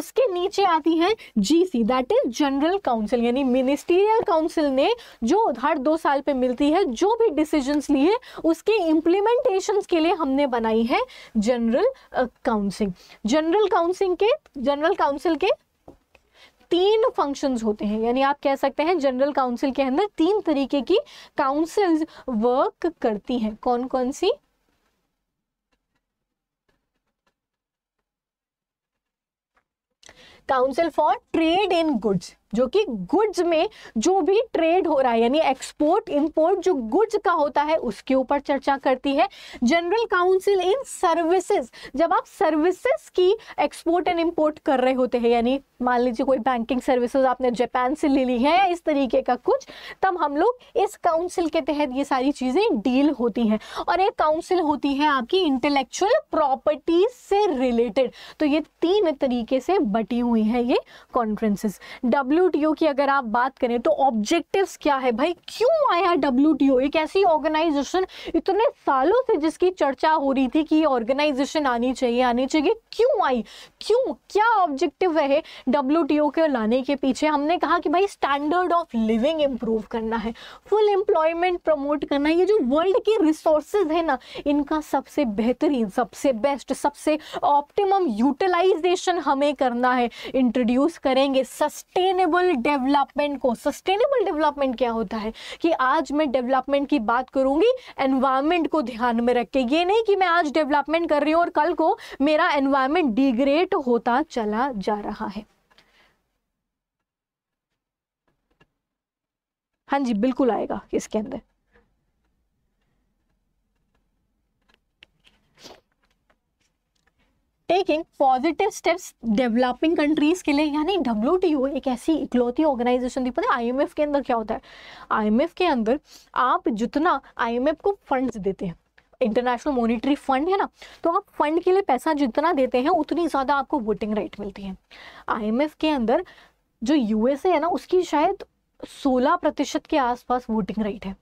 उसके नीचे आती है GC that is general council यानी मिनिस्ट्रियल काउंसिल ने जो हर दो साल पे मिलती है जो भी ली लिए उसके इंप्लीमेंटेशन के लिए हमने बनाई है जनरल काउंसिल जनरल काउंसिल के जनरल काउंसिल के तीन फंक्शंस होते हैं यानी आप कह सकते हैं जनरल काउंसिल के अंदर तीन तरीके की काउंसिल्स वर्क करती हैं कौन कौन सी council for trade in goods जो कि गुड्स में जो भी ट्रेड हो रहा है यानी एक्सपोर्ट इंपोर्ट जो गुड्स का होता है उसके ऊपर चर्चा करती है जनरल काउंसिल इन सर्विसेज जब आप सर्विसेज की एक्सपोर्ट एंड इंपोर्ट कर रहे होते हैं यानी मान लीजिए कोई बैंकिंग सर्विसेज आपने जापान से ले ली है इस तरीके का कुछ तब हम लोग इस काउंसिल के तहत ये सारी चीज़ें डील होती हैं और एक काउंसिल होती है आपकी इंटेलेक्चुअल प्रॉपर्टीज से रिलेटेड तो ये तीन तरीके से बटी हुई है ये कॉन्फ्रेंसेस डब्ल्यू डब्ल्यू की अगर आप बात करें तो ऑब्जेक्टिव्स क्या है भाई क्यों आया डब्ल्यू एक ऐसी ऑर्गेनाइजेशन इतने सालों से जिसकी चर्चा हो रही थी कि ऑर्गेनाइजेशन आनी चाहिए आनी चाहिए क्यों आई क्यों क्या ऑब्जेक्टिव रहे डब्ल्यू के लाने के पीछे हमने कहा कि भाई स्टैंडर्ड ऑफ लिविंग इम्प्रूव करना है फुल एम्प्लॉयमेंट प्रमोट करना ये जो वर्ल्ड के रिसोर्सेज है ना इनका सबसे बेहतरीन सबसे बेस्ट सबसे ऑप्टिमम यूटिलाइजेशन हमें करना है इंट्रोड्यूस करेंगे सस्टेनेबल सस्टेनेबल डेवलपमेंट को सस्टेनेबल डेवलपमेंट क्या होता है कि आज मैं डेवलपमेंट की बात करूंगी एनवायरमेंट को ध्यान में रख के ये नहीं कि मैं आज डेवलपमेंट कर रही हूँ और कल को मेरा एनवायरमेंट डिग्रेड होता चला जा रहा है हाँ जी बिल्कुल आएगा इसके अंदर taking positive steps developing countries के लिए यानी डब्ल्यू टी ओ एक ऐसी इकलौती ऑर्गेनाइजेशन थी पता है आई एम एफ के अंदर क्या होता है आई एम एफ के अंदर आप जितना आई एम एफ को फंड देते हैं इंटरनेशनल मॉनिटरी फंड है ना तो आप फंड के लिए पैसा जितना देते हैं उतनी ज़्यादा आपको वोटिंग राइट मिलती है आई एम एफ के अंदर जो यू एस ए है ना उसकी शायद सोलह प्रतिशत के आसपास वोटिंग राइट है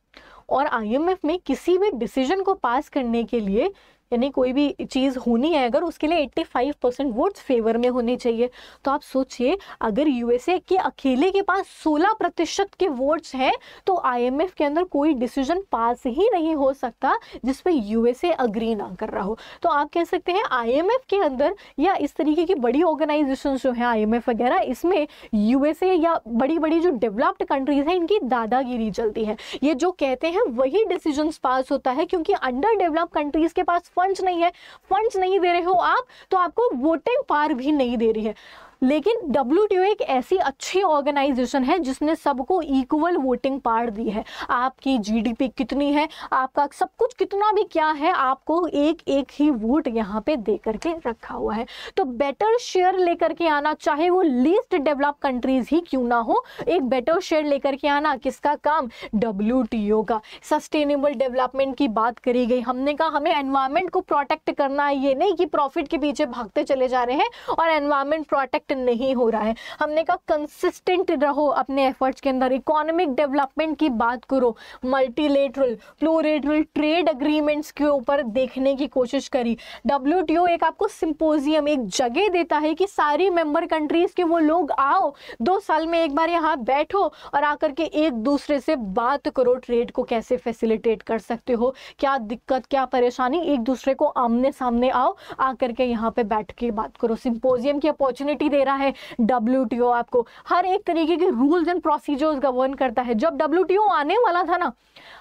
और आई एम एफ में किसी भी डिसीजन को पास करने के लिए यानी कोई भी चीज़ होनी है अगर उसके लिए 85 परसेंट वोट्स फेवर में होने चाहिए तो आप सोचिए अगर यूएसए के अकेले के पास 16 प्रतिशत के वोट्स हैं तो आईएमएफ के अंदर कोई डिसीजन पास ही नहीं हो सकता जिस पर यूएसए अग्री ना कर रहा हो तो आप कह सकते हैं आईएमएफ के अंदर या इस तरीके की बड़ी ऑर्गेनाइजेशन जो है एफ वगैरह इसमें यूएसए या बड़ी बड़ी जो डेवलप्ड कंट्रीज हैं इनकी दादागिरी चलती है ये जो कहते हैं वही डिसीजन पास होता है क्योंकि अंडर डेवलप कंट्रीज के पास फंड्स नहीं है फंड्स नहीं दे रहे हो आप तो आपको वोटिंग पार भी नहीं दे रही है लेकिन डब्ल्यू एक ऐसी अच्छी ऑर्गेनाइजेशन है जिसने सबको इक्वल वोटिंग पार दी है आपकी जीडीपी कितनी है आपका सब कुछ कितना भी क्या है आपको एक एक ही वोट यहाँ पे दे करके रखा हुआ है तो बेटर शेयर लेकर के आना चाहे वो लीस्ट डेवलप कंट्रीज ही क्यों ना हो एक बेटर शेयर लेकर के आना किसका काम डब्ल्यू का सस्टेनेबल डेवलपमेंट की बात करी गई हमने कहा हमें एनवायरमेंट को प्रोटेक्ट करना है ये नहीं कि प्रॉफिट के पीछे भागते चले जा रहे हैं और एनवायरमेंट प्रोटेक्ट इफेक्ट नहीं हो रहा है हमने कहा कंसिस्टेंट रहो अपने एफर्ट्स के अंदर इकोनॉमिक डेवलपमेंट की बात करो मल्टीलेटरल प्लोरेटरल ट्रेड अग्रीमेंट्स के ऊपर देखने की कोशिश करी डब्ल्यू एक आपको सिंपोजियम एक जगह देता है कि सारी मेंबर कंट्रीज के वो लोग आओ दो साल में एक बार यहाँ बैठो और आकर के एक दूसरे से बात करो ट्रेड को कैसे फैसिलिटेट कर सकते हो क्या दिक्कत क्या परेशानी एक दूसरे को आमने सामने आओ आकर के यहाँ पे बैठ के बात करो सिंपोजियम की अपॉर्चुनिटी दे दे रहा है डब्ल्यू आपको हर एक तरीके के रूल्स एंड प्रोसीजर्स गवर्न करता है जब डब्ल्यू आने वाला था ना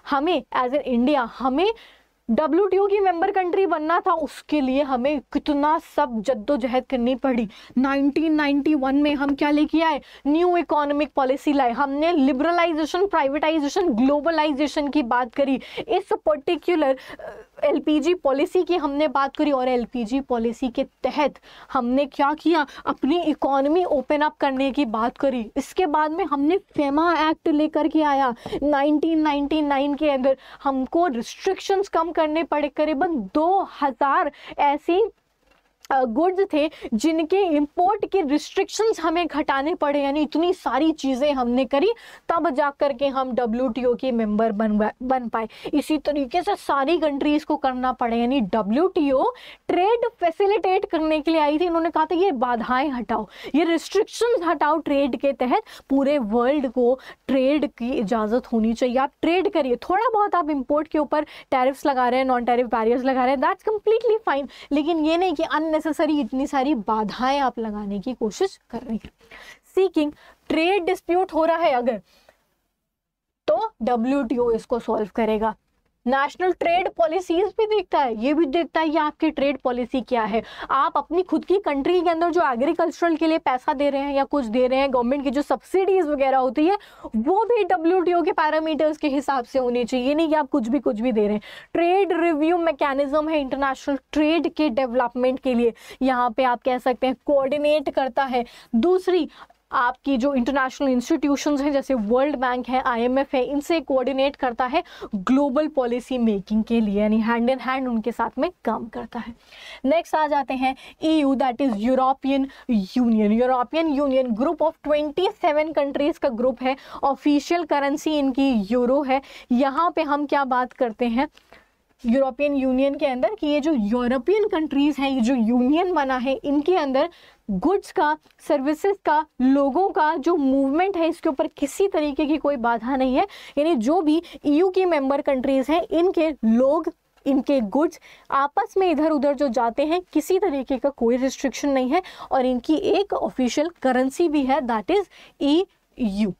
हमें एज एन इंडिया हमें डब्ल्यू की मेंबर कंट्री बनना था उसके लिए हमें कितना सब जद्दोजहद करनी पड़ी 1991 में हम क्या लेके आए न्यू इकोनॉमिक पॉलिसी लाए हमने लिबरलाइजेशन प्राइवेटाइजेशन ग्लोबलाइजेशन की बात करी इस पर्टिकुलर एलपीजी पॉलिसी की हमने बात करी और एलपीजी पॉलिसी के तहत हमने क्या किया अपनी इकोनॉमी ओपन अप करने की बात करी इसके बाद में हमने फेमा एक्ट लेकर के आया 1999 के अंदर हमको रिस्ट्रिक्शंस कम करने पड़े करीबन 2000 ऐसी गुड्स थे जिनके इंपोर्ट के रिस्ट्रिक्शंस हमें घटाने पड़े यानी इतनी सारी चीज़ें हमने करी तब जा कर के हम डब्ल्यू के मेंबर बन बन पाए इसी तरीके से सारी कंट्रीज़ को करना पड़े यानी डब्ल्यू ट्रेड फैसिलिटेट करने के लिए आई थी इन्होंने कहा था ये बाधाएं हटाओ ये रिस्ट्रिक्शंस हटाओ ट्रेड के तहत पूरे वर्ल्ड को ट्रेड की इजाज़त होनी चाहिए आप ट्रेड करिए थोड़ा बहुत आप इम्पोर्ट के ऊपर टैरिफ्स लगा रहे हैं नॉन टैरिफ बैरियर्स लगा रहे हैं दैट्स कम्प्लीटली फाइन लेकिन ये नहीं कि अन्य अननेसेसरी इतनी सारी बाधाएं आप लगाने की कोशिश कर रही है सीकिंग ट्रेड डिस्प्यूट हो रहा है अगर तो डब्ल्यू इसको सॉल्व करेगा नेशनल ट्रेड पॉलिसीज भी देखता है ये भी देखता है ये आपकी ट्रेड पॉलिसी क्या है आप अपनी खुद की कंट्री के अंदर जो एग्रीकल्चरल के लिए पैसा दे रहे हैं या कुछ दे रहे हैं गवर्नमेंट की जो सब्सिडीज वगैरह होती है वो भी डब्ल्यू के पैरामीटर्स के हिसाब से होनी चाहिए नहीं कि आप कुछ भी कुछ भी दे रहे हैं ट्रेड रिव्यू मैकेनिज्म है इंटरनेशनल ट्रेड के डेवलपमेंट के लिए यहाँ पे आप कह सकते हैं कोऑर्डिनेट करता है दूसरी आपकी जो इंटरनेशनल इंस्टीट्यूशन हैं जैसे वर्ल्ड बैंक है आईएमएफ है इनसे कोऑर्डिनेट करता है ग्लोबल पॉलिसी मेकिंग के लिए यानी हैंड इन हैंड उनके साथ में काम करता है नेक्स्ट आ जाते हैं EU that is European union European union group of twenty seven countries का ग्रुप है ऑफिशियल करेंसी इनकी यूरो है यहाँ पे हम क्या बात करते हैं यूरोपियन यूनियन के अंदर कि ये जो यूरोपियन कंट्रीज़ हैं ये जो यूनियन बना है इनके अंदर गुड्स का सर्विसेज का लोगों का जो मूवमेंट है इसके ऊपर किसी तरीके की कोई बाधा नहीं है यानी जो भी ईयू e की मेंबर कंट्रीज़ हैं इनके लोग इनके गुड्स आपस में इधर उधर जो जाते हैं किसी तरीके का कोई रिस्ट्रिक्शन नहीं है और इनकी एक ऑफिशियल करेंसी भी है दैट इज़ ई यू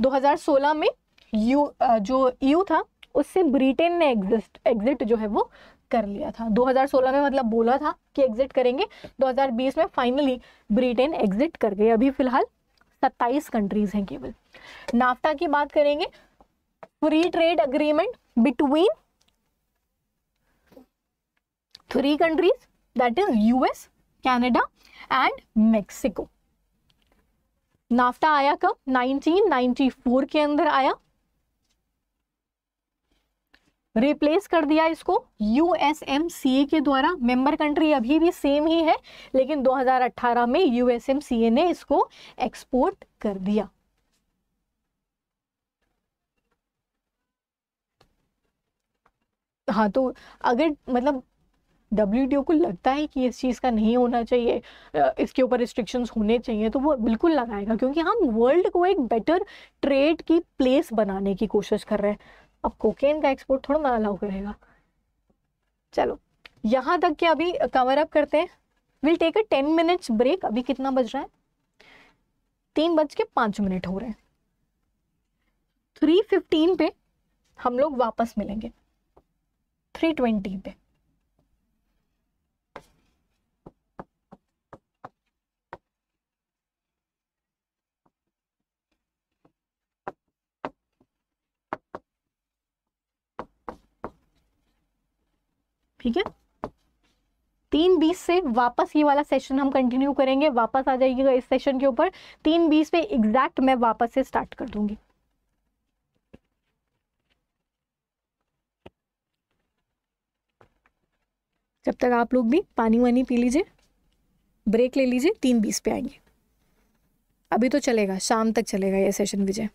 2016 में यू e जो यू e था उससे ब्रिटेन ने एग्जिस्ट एग्जिट जो है वो कर लिया था 2016 में मतलब बोला था कि एग्जिट करेंगे 2020 में फाइनली ब्रिटेन एग्जिट कर गई अभी फिलहाल 27 कंट्रीज हैं केवल नाफ्टा की बात करेंगे free trade agreement between three countries that is US Canada and Mexico NAFTA आया कब 1994 के अंदर आया रिप्लेस कर दिया इसको यूएसएमसीए के द्वारा मेंबर कंट्री अभी भी सेम ही है लेकिन 2018 में यूएसएमसीए ने इसको एक्सपोर्ट कर दिया हाँ तो अगर मतलब डब्ल्यू को लगता है कि इस चीज़ का नहीं होना चाहिए इसके ऊपर रिस्ट्रिक्शंस होने चाहिए तो वो बिल्कुल लगाएगा क्योंकि हम वर्ल्ड को एक बेटर ट्रेड की प्लेस बनाने की कोशिश कर रहे हैं अब कोकेन का एक्सपोर्ट थोड़ा ना अलाउ करेगा चलो यहाँ तक के अभी कवर अप करते हैं will take a ten minutes break अभी कितना बज रहा है तीन बज के पाँच मिनट हो रहे हैं थ्री फिफ्टीन पे हम लोग वापस मिलेंगे थ्री ट्वेंटी पे ठीक है तीन बीस से वापस ये वाला सेशन हम कंटिन्यू करेंगे वापस आ जाइएगा इस सेशन के ऊपर तीन बीस पे एग्जैक्ट मैं वापस से स्टार्ट कर दूंगी जब तक आप लोग भी पानी वानी पी लीजिए ब्रेक ले लीजिए तीन बीस पे आएंगे अभी तो चलेगा शाम तक चलेगा ये सेशन विजय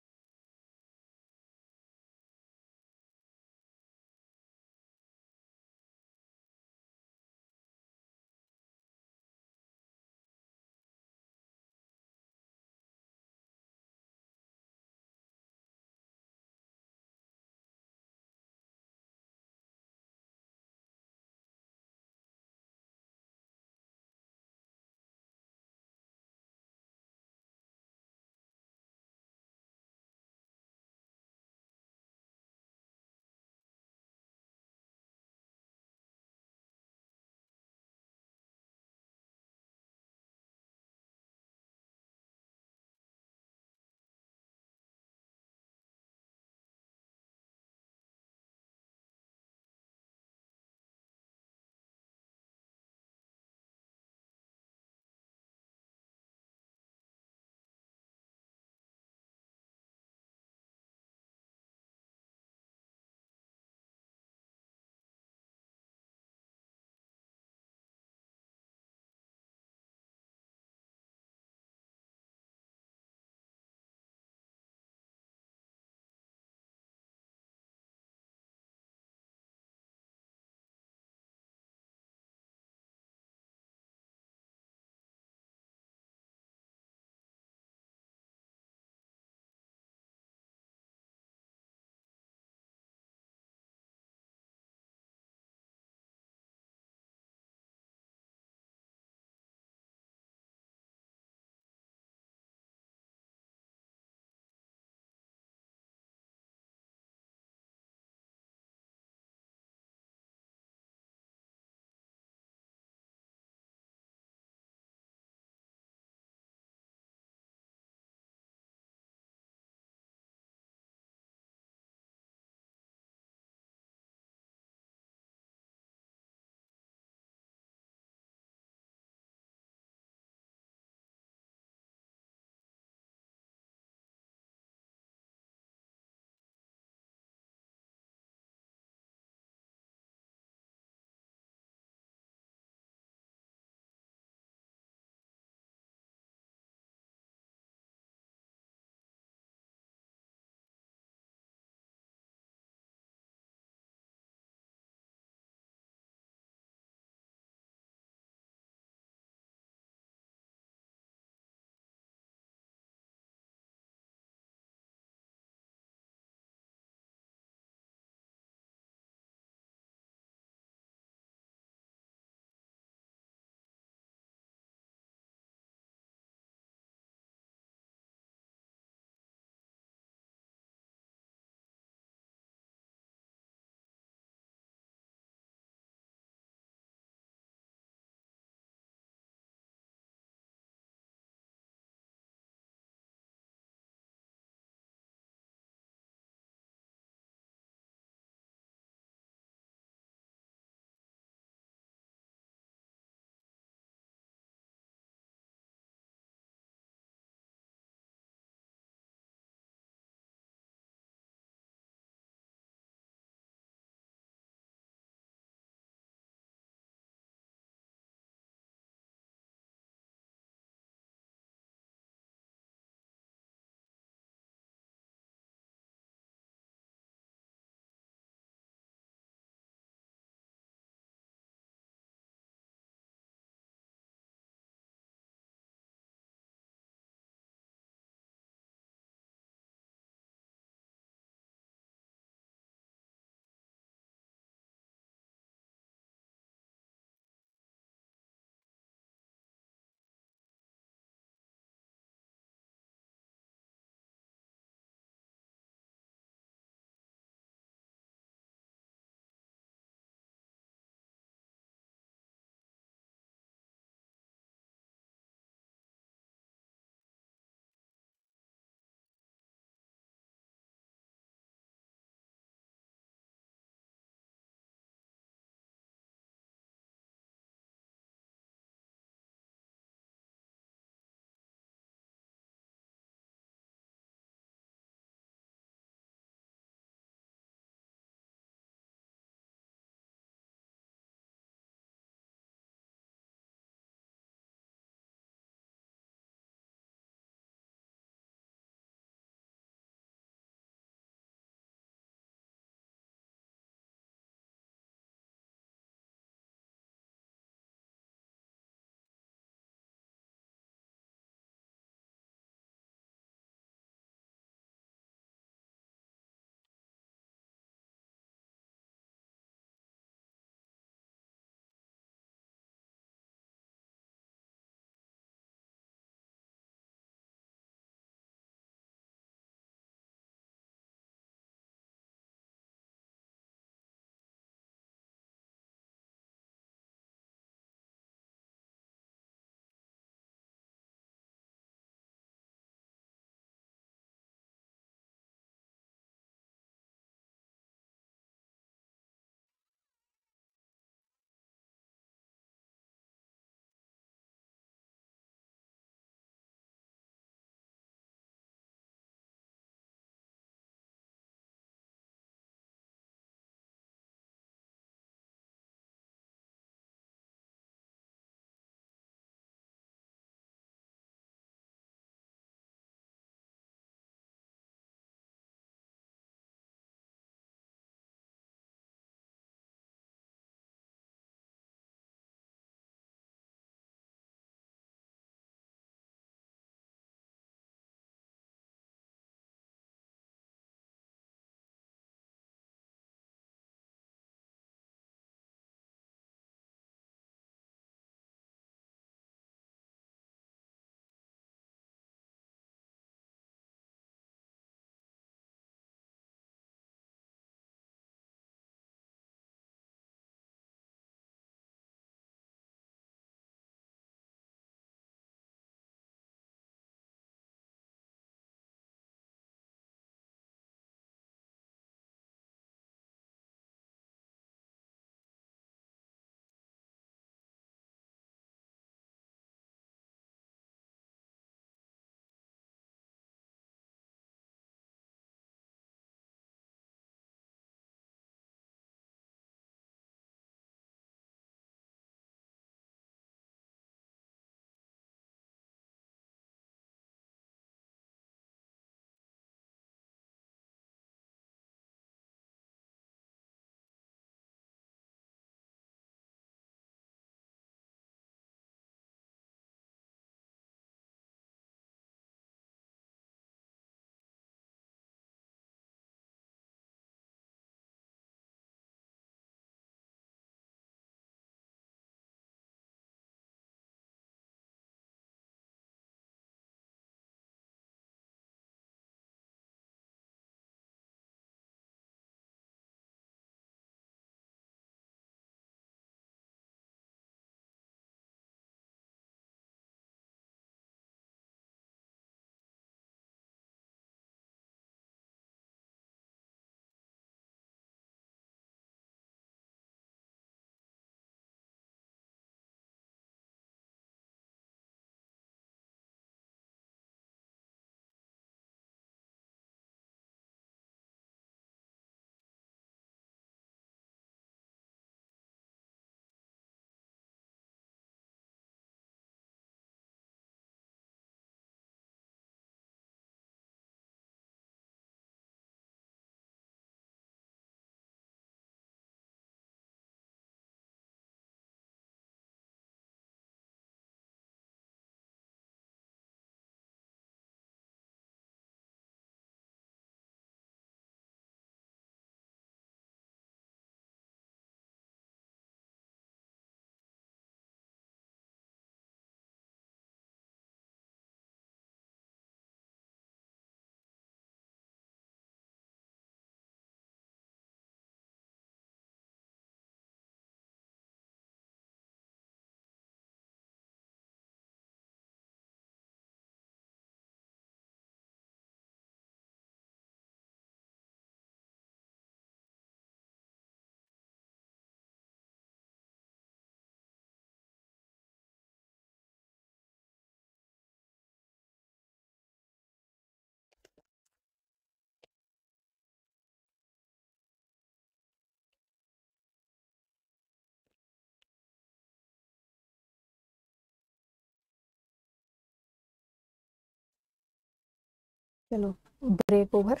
चलो ब्रेक ओवर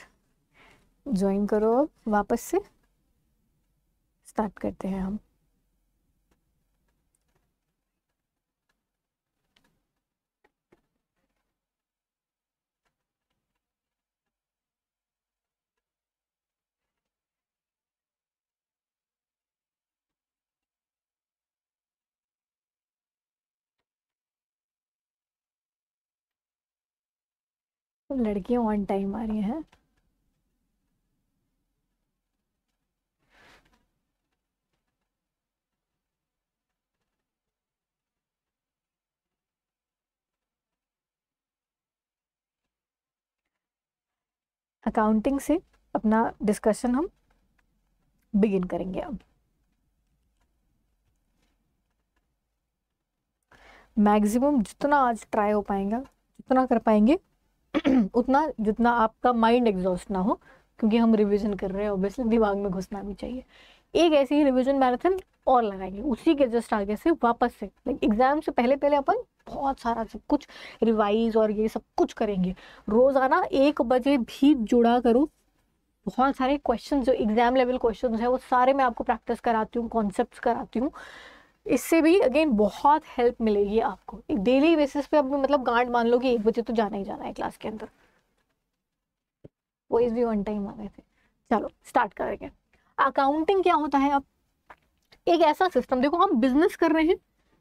ज्वाइन करो अब वापस से स्टार्ट करते हैं हम लड़कियां ऑन टाइम आ रही हैं अकाउंटिंग से अपना डिस्कशन हम बिगिन करेंगे अब मैक्सिमम जितना आज ट्राई हो पाएगा जितना कर पाएंगे उतना जितना आपका माइंड एग्जॉस्ट ना हो क्योंकि हम रिविजन कर रहे हैं ऑब्वियसली दिमाग में घुसना भी चाहिए एक ऐसी ही रिविजन मैराथन और लगाएंगे उसी के जस्ट आगे से वापस से लाइक एग्जाम से पहले पहले अपन बहुत सारा सब कुछ रिवाइज और ये सब कुछ करेंगे रोज़ाना एक बजे भी जुड़ा करो बहुत सारे क्वेश्चन जो एग्जाम लेवल क्वेश्चन है वो सारे मैं आपको प्रैक्टिस कराती हूँ कॉन्सेप्ट कराती हूँ इससे भी अगेन बहुत हेल्प मिलेगी आपको एक डेली बेसिस पे अब मतलब गांड मान लो कि एक बजे तो जाना ही जाना है क्लास के अंदर वो इस भी वन टाइम आने थे चलो स्टार्ट करेंगे अकाउंटिंग क्या होता है अब एक ऐसा सिस्टम देखो हम बिजनेस कर रहे हैं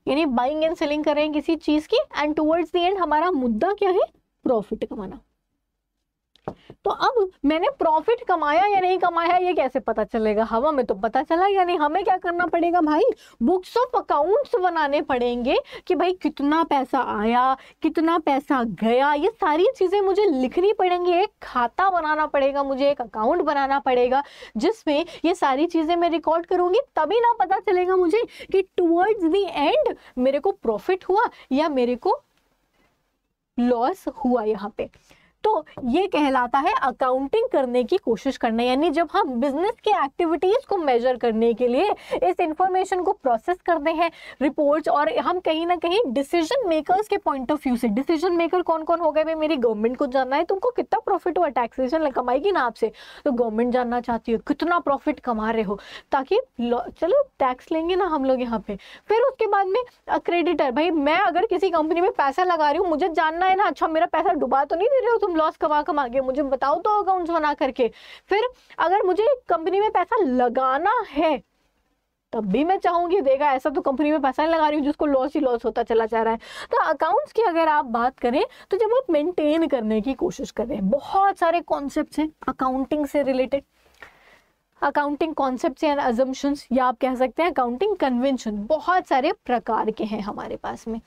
यानी बाइंग एंड सेलिंग कर रहे हैं किसी चीज़ की एंड टूवर्ड्स दी एंड हमारा मुद्दा क्या है प्रॉफिट कमाना तो अब मैंने प्रॉफिट कमाया या नहीं कमाया ये कैसे पता चलेगा हवा में तो पता चला या नहीं हमें क्या करना पड़ेगा भाई बुक्स ऑफ अकाउंट्स बनाने पड़ेंगे कि भाई कितना पैसा आया कितना पैसा गया ये सारी चीज़ें मुझे लिखनी पड़ेंगी एक खाता बनाना पड़ेगा मुझे एक अकाउंट बनाना पड़ेगा जिसमें ये सारी चीज़ें मैं रिकॉर्ड करूंगी तभी ना पता चलेगा मुझे कि टुवर्ड्स दी एंड मेरे को प्रॉफिट हुआ या मेरे को लॉस हुआ यहाँ पे तो ये कहलाता है अकाउंटिंग करने की कोशिश करना यानी जब हम बिजनेस की एक्टिविटीज़ को मेजर करने के लिए इस इंफॉर्मेशन को प्रोसेस करते हैं रिपोर्ट्स और हम कहीं ना कहीं डिसीजन मेकर्स के पॉइंट ऑफ व्यू से डिसीजन मेकर कौन कौन हो गए भाई मेरी गवर्नमेंट को जानना है तुमको कितना प्रॉफिट हुआ टैक्सेशन कमाएगी ना आपसे तो गवर्नमेंट जानना चाहती है कितना प्रॉफिट कमा रहे हो ताकि चलो टैक्स लेंगे ना हम लोग यहाँ पे फिर उसके बाद में क्रेडिटर भाई मैं अगर किसी कंपनी में पैसा लगा रही हूँ मुझे जानना है ना अच्छा मेरा पैसा डुबा तो नहीं दे रहे हो तुम लॉस कमा कमा के मुझे बताओ तो अकाउंट्स बना करके फिर अगर मुझे कंपनी में पैसा लगाना है तब भी मैं चाहूंगी देखा ऐसा तो कंपनी में पैसा नहीं लगा रही हूँ जिसको लॉस ही लॉस होता चला जा रहा है तो अकाउंट्स की अगर आप बात करें तो जब आप मेंटेन करने की कोशिश कर रहे हैं बहुत सारे कॉन्सेप्ट हैं अकाउंटिंग से related accounting concept and assumptions या आप कह सकते हैं अकाउंटिंग कन्वेंशन बहुत सारे प्रकार के हैं हमारे पास में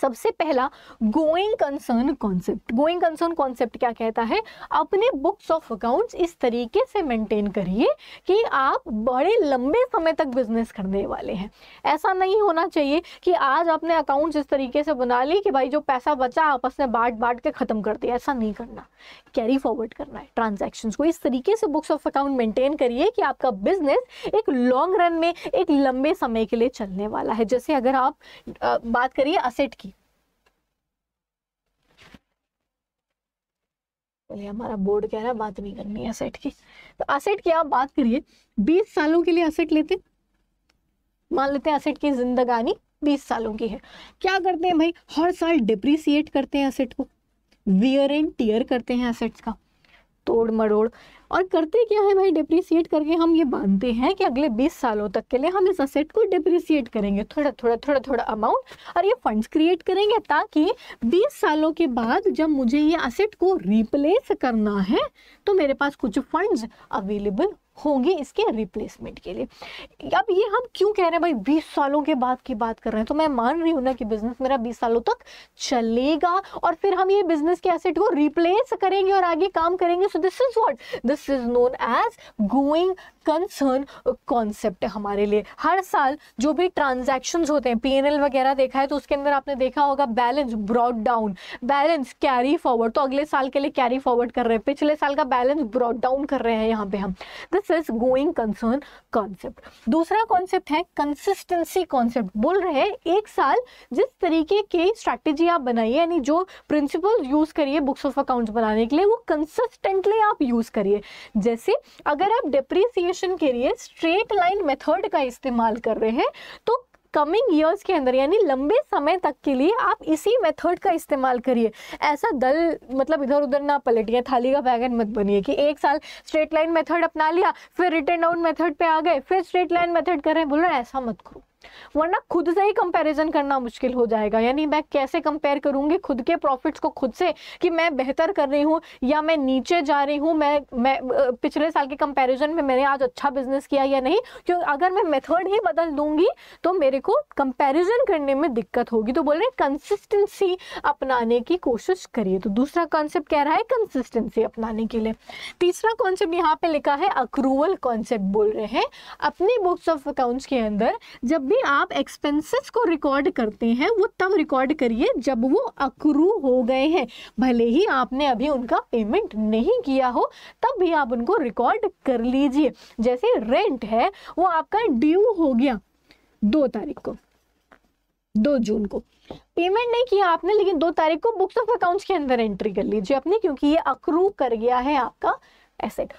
सबसे पहला going concern concept going concern concept क्या कहता है अपने बुक्स ऑफ अकाउंट्स इस तरीके से मेंटेन करिए कि आप बड़े लंबे समय तक बिजनेस करने वाले हैं ऐसा नहीं होना चाहिए कि आज आपने अकाउंट्स इस तरीके से बना ली कि भाई जो पैसा बचा आपस में बांट बांट के ख़त्म कर दिया ऐसा नहीं करना कैरी फॉरवर्ड करना है ट्रांजेक्शन को इस तरीके से बुक्स ऑफ अकाउंट मेंटेन करिए कि आपका बिजनेस एक लॉन्ग रन में एक लंबे समय के लिए चलने वाला है जैसे अगर आप बात करिए असेट पहले हमारा बोर्ड कह रहा है बात नहीं करनी है असेट की तो असेट की आप बात करिए बीस सालों के लिए असेट लेते मान लेते हैं असेट की जिंदगानी बीस सालों की है क्या करते हैं भाई हर साल डिप्रिसिएट करते हैं असेट को वियर एंड टीयर करते हैं असेट्स का तोड़ मरोड़ और करते क्या है भाई डिप्रिसिएट करके हम ये मानते हैं कि अगले 20 सालों तक के लिए हम इस असेट को डिप्रिसिएट करेंगे थोड़ा थोड़ा थोड़ा थोड़ा अमाउंट और ये फंड्स क्रिएट करेंगे ताकि 20 सालों के बाद जब मुझे ये असेट को रिप्लेस करना है तो मेरे पास कुछ फंड्स अवेलेबल होंगी इसके रिप्लेसमेंट के लिए अब ये हम क्यों कह रहे हैं भाई बीस सालों के बाद की बात कर रहे हैं तो मैं मान रही हूँ ना कि बिजनेस मेरा बीस सालों तक चलेगा और फिर हम ये बिजनेस के एसेट को रिप्लेस करेंगे और आगे काम करेंगे so this is what this is known as going concern concept है हमारे लिए हर साल जो भी ट्रांजेक्शन होते हैं एल वगैरह देखा है तो उसके अंदर आपने देखा होगा balance brought down balance carry forward तो अगले साल के लिए कैरी फॉरवर्ड कर रहे हैं पिछले साल का बैलेंस ब्रॉड डाउन कर रहे हैं यहाँ पे हम this this is going concern concept दूसरा कॉन्सेप्ट है कंसिस्टेंसी कॉन्सेप्ट बोल रहे हैं एक साल जिस तरीके के स्ट्रैटेजी आप बनाइए यानी जो प्रिंसिपल यूज करिए बुक्स ऑफ अकाउंट्स बनाने के लिए वो कंसिस्टेंटली आप यूज करिए जैसे अगर आप डिप्रिसिएशन के लिए स्ट्रेट लाइन मेथड का इस्तेमाल कर रहे हैं तो कमिंग ईयर्स के अंदर यानी लंबे समय तक के लिए आप इसी मेथड का इस्तेमाल करिए ऐसा दल मतलब इधर उधर ना पलटिए थाली का बैगन मत बनिए कि एक साल स्ट्रेट लाइन मेथड अपना लिया फिर रिटर्न डाउन मेथड पे आ गए फिर स्ट्रेट लाइन मेथड करें बोलो ऐसा मत करो वरना खुद से ही कंपैरिजन करना मुश्किल हो जाएगा यानी मैं कैसे कंपेयर करूंगी खुद के प्रॉफिट्स को खुद से कि मैं बेहतर कर रही हूँ या मैं नीचे जा रही हूँ मैं मैं पिछले साल के कंपैरिजन में मैंने आज अच्छा बिजनेस किया या नहीं क्योंकि अगर मैं मेथड ही बदल दूंगी तो मेरे को कंपेरिजन करने में दिक्कत होगी तो बोल रहे कंसिस्टेंसी अपनाने की कोशिश करिए तो दूसरा कॉन्सेप्ट कह रहा है कंसिस्टेंसी अपनाने के लिए तीसरा कॉन्सेप्ट यहाँ पे लिखा है अक्रूवल कॉन्सेप्ट बोल रहे हैं अपनी बुक्स ऑफ अकाउंट्स के अंदर जब भी आप एक्सपेंसेस को रिकॉर्ड करते हैं वो तब रिकॉर्ड करिए जब वो अक्रू हो गए हैं भले ही आपने अभी उनका पेमेंट नहीं किया हो तब भी आप उनको रिकॉर्ड कर लीजिए जैसे रेंट है वो आपका ड्यू हो गया दो तारीख को दो जून को पेमेंट नहीं किया आपने लेकिन दो तारीख को बुक्स ऑफ अकाउंट्स के अंदर एंट्री कर लीजिए आपने क्योंकि ये अक्रू कर गया है आपका एसेट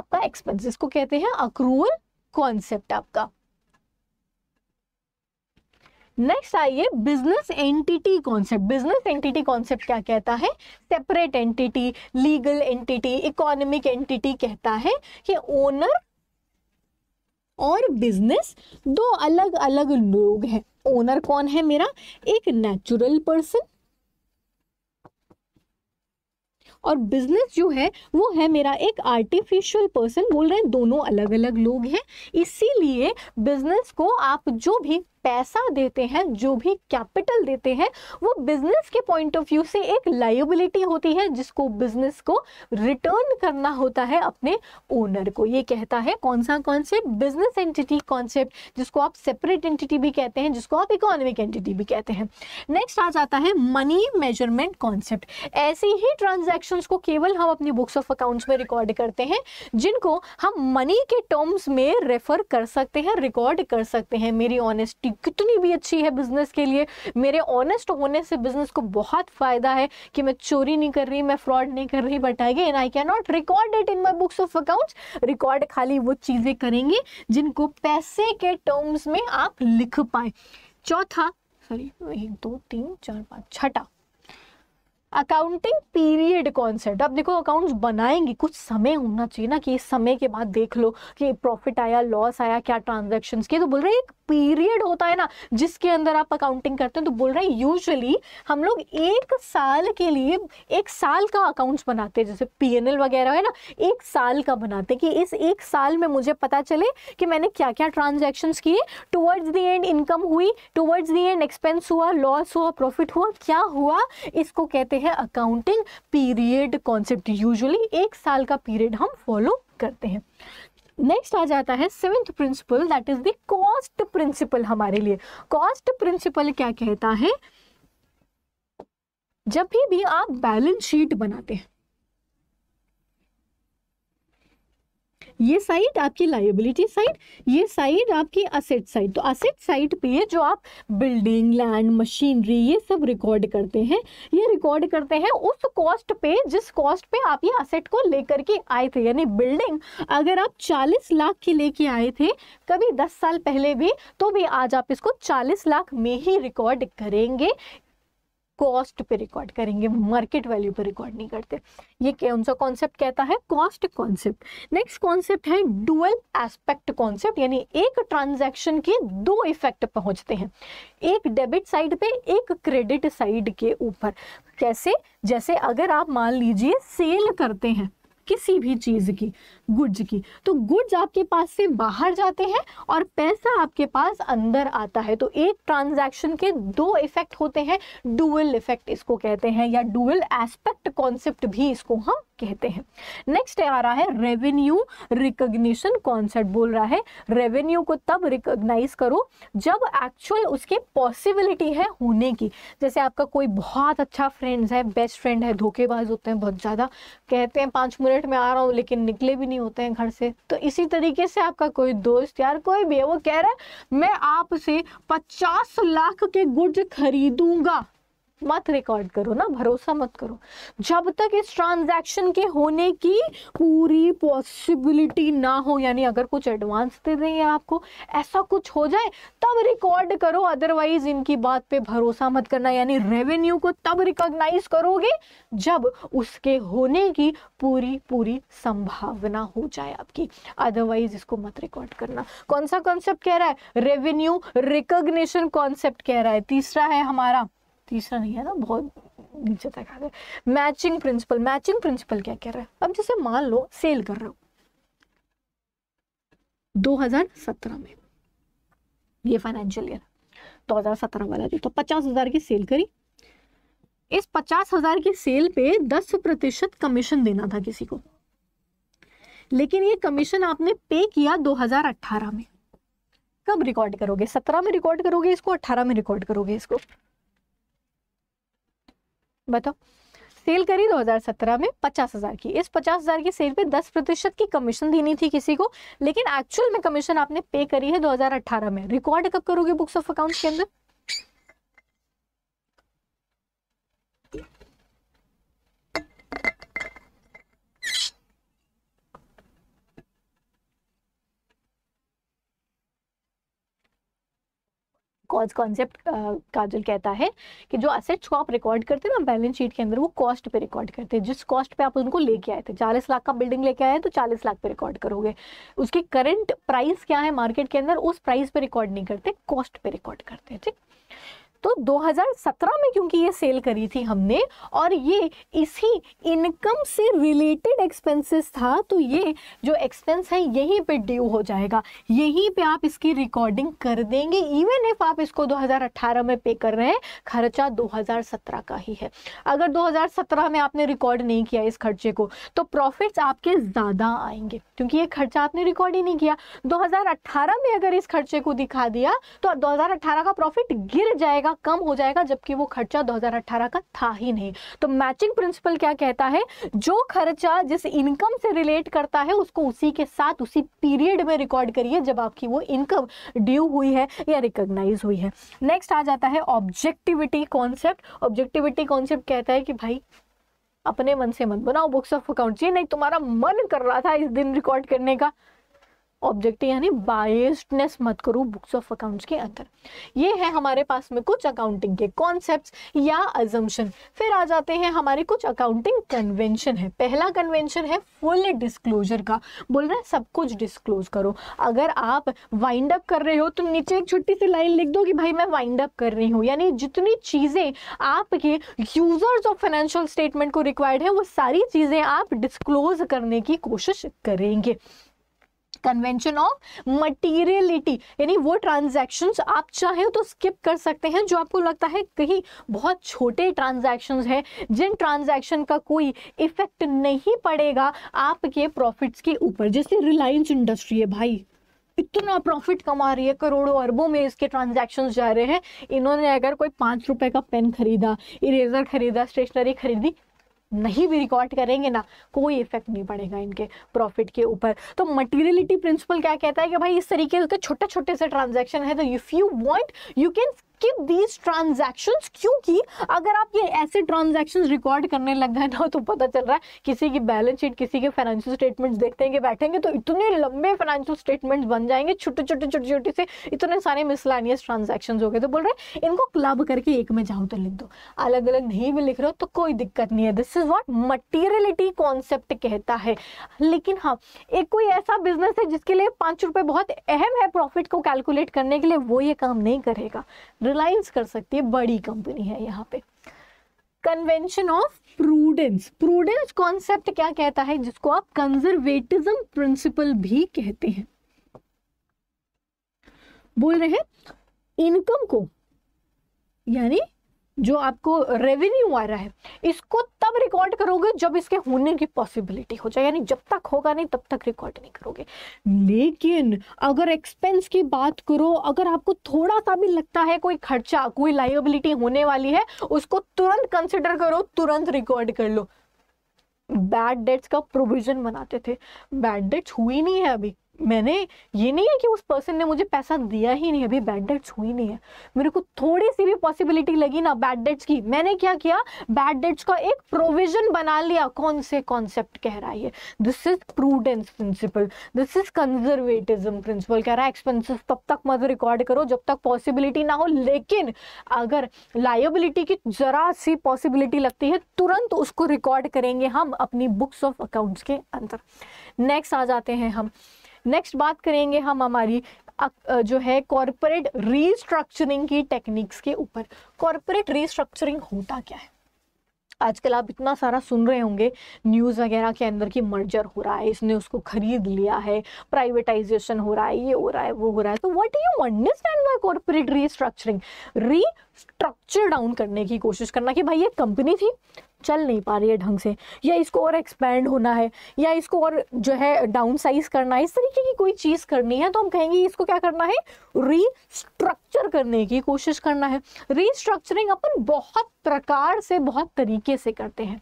आपका एक्सपेंसेस को कहते हैं अक्रूअल कॉन्सेप्ट आपका नेक्स्ट आइए business entity concept business entity concept क्या कहता है separate entity legal entity economic entity कहता है कि ओनर और बिजनेस दो अलग अलग लोग हैं ओनर कौन है मेरा एक नेचुरल पर्सन और बिजनेस जो है वो है मेरा एक आर्टिफिशियल पर्सन बोल रहे हैं दोनों अलग अलग लोग हैं इसीलिए बिजनेस को आप जो भी पैसा देते हैं जो भी कैपिटल देते हैं वो बिजनेस के पॉइंट ऑफ व्यू से एक लाइबिलिटी होती है जिसको बिजनेस को रिटर्न करना होता है अपने ओनर को ये कहता है कौन सा कॉन्सेप्ट बिजनेस एंटिटी कॉन्सेप्ट जिसको आप सेपरेट एंटिटी भी कहते हैं जिसको आप इकोनॉमिक एंटिटी भी कहते हैं नेक्स्ट आ जाता है मनी मेजरमेंट कॉन्सेप्ट ऐसी ही ट्रांजेक्शन को केवल हम अपनी बुक्स ऑफ अकाउंट्स में रिकॉर्ड करते हैं जिनको हम मनी के टर्म्स में रेफर कर सकते हैं रिकॉर्ड कर सकते हैं मेरी ऑनेस्टी आपकी कितनी भी अच्छी है बिजनेस के लिए मेरे ऑनेस्ट होने से बिजनेस को बहुत फायदा है कि मैं चोरी नहीं कर रही मैं फ्रॉड नहीं कर रही but I I can not record it in my books of account record खाली वो चीज़ें करेंगे जिनको पैसे के टर्म्स में आप लिख पाए चौथा सॉरी एक दो तीन चार पाँच छठा अकाउंटिंग पीरियड कॉन्सेप्ट अब देखो अकाउंट्स बनाएंगे कुछ समय होना चाहिए ना कि इस समय के बाद देख लो कि प्रॉफिट आया लॉस आया क्या ट्रांजैक्शंस के तो बोल रहे एक पीरियड होता है ना जिसके अंदर आप अकाउंटिंग करते हैं तो बोल रहे हैं यूजुअली हम लोग एक साल के लिए एक साल का अकाउंट्स बनाते हैं जैसे पीएनएल वगैरह है ना एक साल का बनाते हैं कि इस एक साल में मुझे पता चले कि मैंने क्या क्या ट्रांजेक्शन किए टुवर्ड्स दी एंड इनकम हुई टुवर्ड्स दी एंड एक्सपेंस हुआ लॉस हुआ प्रॉफिट हुआ क्या हुआ इसको कहते हैं अकाउंटिंग पीरियड कॉन्सेप्ट यूजुअली एक साल का पीरियड हम फॉलो करते हैं नेक्स्ट आ जाता है seventh principle that is the cost principle हमारे लिए कॉस्ट प्रिंसिपल क्या कहता है जब भी, भी आप बैलेंस शीट बनाते हैं ये साइड आपकी लाइबिलिटी साइड ये साइड आपकी असेट साइड तो असेट साइड पे जो आप बिल्डिंग लैंड मशीनरी ये सब रिकॉर्ड करते हैं ये रिकॉर्ड करते हैं उस कॉस्ट पे जिस कॉस्ट पे आप ये असेट को लेकर के आए थे यानी बिल्डिंग अगर आप 40 लाख की लेके आए थे कभी 10 साल पहले भी तो भी आज आप इसको 40 लाख में ही रिकॉर्ड करेंगे कॉस्ट पे रिकॉर्ड करेंगे मार्केट वैल्यू पे रिकॉर्ड नहीं करते ये कौन सा कॉन्सेप्ट कहता है कॉस्ट कॉन्सेप्ट नेक्स्ट कॉन्सेप्ट है डुअल एस्पेक्ट कॉन्सेप्ट यानी एक ट्रांजैक्शन के दो इफेक्ट पहुंचते हैं एक डेबिट साइड पे एक क्रेडिट साइड के ऊपर कैसे जैसे अगर आप मान लीजिए सेल करते हैं किसी भी चीज़ की गुड्स की तो गुड्स आपके पास से बाहर जाते हैं और पैसा आपके पास अंदर आता है तो एक ट्रांजैक्शन के दो इफेक्ट होते हैं डुअल इफेक्ट इसको कहते हैं या डुअल एस्पेक्ट कॉन्सेप्ट भी इसको हम कहते हैं नेक्स्ट आ रहा है रेवेन्यू रिकोगशन कॉन्सेप्ट बोल रहा है रेवेन्यू को तब रिकोगनाइज करो जब एक्चुअल उसके पॉसिबिलिटी है होने की जैसे आपका कोई बहुत अच्छा फ्रेंड्स है बेस्ट फ्रेंड है धोखेबाज होते हैं बहुत ज़्यादा कहते हैं पाँच मिनट में आ रहा हूँ लेकिन निकले भी नहीं नहीं होते हैं घर से तो इसी तरीके से आपका कोई दोस्त यार कोई भी है वो कह रहा है मैं आपसे पचास लाख के गुड्स खरीदूंगा मत रिकॉर्ड करो ना भरोसा मत करो जब तक इस ट्रांजैक्शन के होने की पूरी पॉसिबिलिटी ना हो यानी अगर कुछ एडवांस दे देंगे आपको ऐसा कुछ हो जाए तब रिकॉर्ड करो अदरवाइज इनकी बात पे भरोसा मत करना यानी रेवेन्यू को तब रिकॉग्नाइज करोगे जब उसके होने की पूरी पूरी संभावना हो जाए आपकी अदरवाइज इसको मत रिकॉर्ड करना कौन सा कॉन्सेप्ट कह रहा है रेवेन्यू रिकोगशन कॉन्सेप्ट कह रहा है तीसरा है हमारा तीसरा नहीं है ना बहुत नीचे तक आ गए मैचिंग प्रिंसिपल मैचिंग प्रिंसिपल क्या कह रहा है अब जैसे मान लो सेल कर रहा हूँ 2017 में ये फाइनेंशियल ईयर 2017 वाला जो तो पचास हजार की सेल करी इस पचास हजार की सेल पे 10 प्रतिशत कमीशन देना था किसी को लेकिन ये कमीशन आपने पे किया 2018 में कब रिकॉर्ड करोगे 17 में रिकॉर्ड करोगे इसको 18 में रिकॉर्ड करोगे इसको बताओ सेल करी 2017 में पचास हज़ार की इस पचास हज़ार की सेल पे 10 प्रतिशत की कमीशन देनी थी किसी को लेकिन एक्चुअल में कमीशन आपने पे करी है 2018 में रिकॉर्ड कब करोगे बुक्स ऑफ अकाउंट के अंदर कॉज कॉन्सेप्ट uh, काजल कहता है कि जो असेट्स को आप रिकॉर्ड करते हैं ना बैलेंस शीट के अंदर वो कॉस्ट पे रिकॉर्ड करते हैं जिस कॉस्ट पे आप उनको लेके आए थे चालीस लाख का बिल्डिंग लेके आए तो चालीस लाख पे रिकॉर्ड करोगे उसकी करंट प्राइस क्या है मार्केट के अंदर उस प्राइस पे रिकॉर्ड नहीं करते कॉस्ट पे रिकॉर्ड करते हैं ठीक तो 2017 में क्योंकि ये सेल करी थी हमने और ये इसी इनकम से रिलेटेड एक्सपेंसेस था तो ये जो एक्सपेंस है यहीं पे ड्यू हो जाएगा यहीं पे आप इसकी रिकॉर्डिंग कर देंगे इवन इफ आप इसको 2018 में पे कर रहे हैं खर्चा 2017 का ही है अगर 2017 में आपने रिकॉर्ड नहीं किया इस खर्चे को तो प्रॉफिट्स आपके ज़्यादा आएंगे क्योंकि ये खर्चा आपने रिकॉर्ड ही नहीं किया दो में अगर इस खर्चे को दिखा दिया तो दो का प्रॉफिट गिर जाएगा जाएगा कम हो जाएगा जबकि वो खर्चा 2018 का था ही नहीं तो मैचिंग प्रिंसिपल क्या कहता है जो खर्चा जिस इनकम से रिलेट करता है उसको उसी के साथ उसी पीरियड में रिकॉर्ड करिए जब आपकी वो इनकम ड्यू हुई है या रिकोगनाइज हुई है नेक्स्ट आ जाता है ऑब्जेक्टिविटी कॉन्सेप्ट ऑब्जेक्टिविटी कॉन्सेप्ट कहता है कि भाई अपने मन से मत बनाओ बुक्स ऑफ अकाउंट जी नहीं तुम्हारा मन कर रहा था इस दिन रिकॉर्ड करने का ऑब्जेक्ट यानी बायस्डनेस मत करो बुक्स ऑफ अकाउंट्स के अंदर ये है हमारे पास में कुछ अकाउंटिंग के कॉन्सेप्ट्स या अजम्पन फिर आ जाते हैं हमारे कुछ अकाउंटिंग कन्वेंशन है पहला कन्वेंशन है फुल डिस्क्लोजर का बोल रहे हैं सब कुछ डिस्क्लोज करो अगर आप वाइंड अप कर रहे हो तो नीचे एक छोटी सी लाइन लिख दो कि भाई मैं वाइंड अप कर रही हूँ यानी जितनी चीज़ें आपके यूजर्स ऑफ फाइनेंशियल स्टेटमेंट को रिक्वायर्ड है वो सारी चीज़ें आप डिस्क्लोज करने की कोशिश करेंगे कन्वेंशन ऑफ मटीरियलिटी यानी वो ट्रांजेक्शन आप चाहें तो स्किप कर सकते हैं जो आपको लगता है कहीं बहुत छोटे ट्रांजेक्शन हैं जिन ट्रांजेक्शन का कोई इफेक्ट नहीं पड़ेगा आपके प्रॉफिट्स के ऊपर जैसे रिलायंस इंडस्ट्री है भाई इतना प्रॉफिट कमा रही है करोड़ों अरबों में इसके ट्रांजैक्शंस जा रहे हैं इन्होंने अगर कोई पाँच रुपए का पेन खरीदा इरेजर खरीदा स्टेशनरी खरीदी नहीं भी रिकॉर्ड करेंगे ना कोई इफेक्ट नहीं पड़ेगा इनके प्रॉफिट के ऊपर तो मटेरियलिटी प्रिंसिपल क्या कहता है कि भाई इस तरीके के छोटे छोटे से तो ट्रांजैक्शन है तो if you want you can कि दीज ट्रांजेक्शन क्योंकि अगर आप ये ऐसे ट्रांजेक्शन रिकॉर्ड करने लग गए ना तो पता चल रहा है किसी की बैलेंस शीट किसी के फाइनेंशियल स्टेटमेंट देखते हैं कि बैठेंगे तो इतने लंबे फाइनेंशियल स्टेटमेंट बन जाएंगे छोटे छोटे छोटे छोटे से इतने सारे मिसलानियस ट्रांजेक्शन हो गए तो बोल रहे हैं इनको क्लब करके एक में जाओ तो लिख दो अलग अलग नहीं भी लिख रहे हो तो कोई दिक्कत नहीं है this is what materiality concept कहता है लेकिन हाँ एक कोई ऐसा बिजनेस है जिसके लिए पांच रुपए बहुत अहम है प्रॉफिट को कैलकुलेट करने के लिए वो ये काम नहीं करेगा रिलायंस कर सकती है बड़ी कंपनी है यहाँ पे convention of prudence prudence concept क्या कहता है जिसको आप कंजर्वेटिज्म प्रिंसिपल भी कहते हैं बोल रहे हैं इनकम को यानी जो आपको रेवेन्यू आ रहा है इसको तब रिकॉर्ड करोगे जब इसके होने की पॉसिबिलिटी हो जाए यानी जब तक होगा नहीं तब तक रिकॉर्ड नहीं करोगे लेकिन अगर एक्सपेंस की बात करो अगर आपको थोड़ा सा भी लगता है कोई खर्चा कोई लाइबिलिटी होने वाली है उसको तुरंत कंसिडर करो तुरंत रिकॉर्ड कर लो बैड डेट्स का प्रोविजन बनाते थे बैड डेट्स हुई नहीं है अभी मैंने ये नहीं है कि उस पर्सन ने मुझे पैसा दिया ही नहीं अभी बैड डेट्स हुई नहीं है मेरे को थोड़ी सी भी पॉसिबिलिटी लगी ना बैड डेट्स की मैंने क्या किया बैड डेट्स का एक प्रोविजन बना लिया कौन से कॉन्सेप्ट कह रहा है this is prudence principle this is conservatism principle कह रहा है एक्सपेंसिस तब तक मत रिकॉर्ड करो जब तक पॉसिबिलिटी ना हो लेकिन अगर लाइबिलिटी की जरा सी पॉसिबिलिटी लगती है तुरंत उसको रिकॉर्ड करेंगे हम अपनी बुक्स ऑफ अकाउंट्स के अंदर नेक्स्ट आ जाते हैं हम नेक्स्ट बात करेंगे हम हमारी जो है कॉरपोरेट रीस्ट्रक्चरिंग की टेक्निक्स के ऊपर कॉरपोरेट रीस्ट्रक्चरिंग होता क्या है आजकल आप इतना सारा सुन रहे होंगे न्यूज़ वगैरह के अंदर की मर्जर हो रहा है इसने उसको खरीद लिया है प्राइवेटाइजेशन हो रहा है ये हो रहा है वो हो रहा है तो what do you understand by corporate restructuring restructure down करने की कोशिश करना कि भाई ये कंपनी थी चल नहीं पा रही है ढंग से या इसको और एक्सपेंड होना है या इसको और जो है डाउन साइज करना है इस तरीके की कोई चीज़ करनी है तो हम कहेंगे इसको क्या करना है रीस्ट्रक्चर करने की कोशिश करना है रीस्ट्रक्चरिंग अपन बहुत प्रकार से बहुत तरीके से करते हैं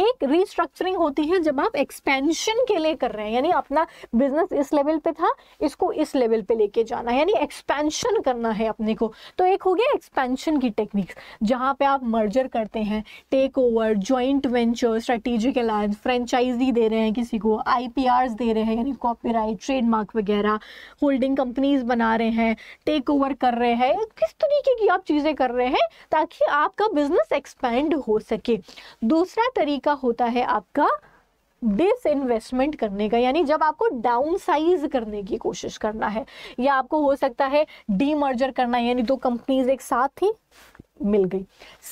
एक रिस्ट्रक्चरिंग होती है जब आप एक्सपेंशन के लिए कर रहे हैं यानी अपना बिजनेस इस लेवल पे था इसको इस लेवल पे लेके जाना है यानी एक्सपेंशन करना है अपने को तो एक हो गया एक्सपेंशन की टेक्निक्स जहाँ पे आप मर्जर करते हैं take over joint venture strategic alliance franchisee दे रहे हैं किसी को आई दे रहे हैं यानी कॉपी ट्रेडमार्क वगैरह होल्डिंग कंपनीज बना रहे हैं टेक ओवर कर रहे हैं किस तरीके की आप चीज़ें कर रहे हैं ताकि आपका बिजनेस बिजनेस एक्सपैंड हो सके दूसरा तरीका होता है आपका डिस इन्वेस्टमेंट करने का यानी जब आपको डाउन साइज करने की कोशिश करना है या आपको हो सकता है डी मर्जर करना है यानी दो कंपनीज एक साथ ही मिल गई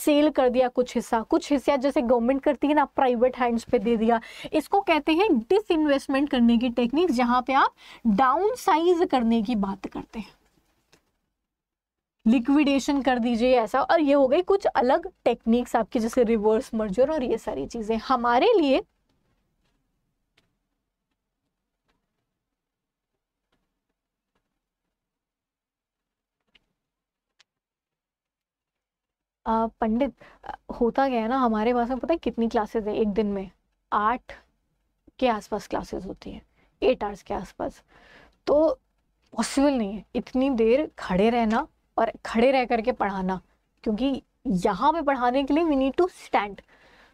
सेल कर दिया कुछ हिस्सा कुछ हिस्सा जैसे गवर्नमेंट करती है ना प्राइवेट हैंड्स पे दे दिया इसको कहते हैं डिस इन्वेस्टमेंट करने की टेक्निक जहां पे आप डाउन साइज करने की बात करते हैं लिक्विडेशन कर दीजिए ऐसा और ये हो गई कुछ अलग टेक्निक्स आपकी जैसे रिवर्स मर्जर और ये सारी चीजें हमारे लिए आ, पंडित होता गया ना हमारे पास में पता है कितनी क्लासेस है एक दिन में आठ के आसपास क्लासेस होती है एट आवर्स के आसपास तो पॉसिबल नहीं है इतनी देर खड़े रहना और खड़े रह करके पढ़ाना क्योंकि यहाँ पे पढ़ाने के लिए we need to stand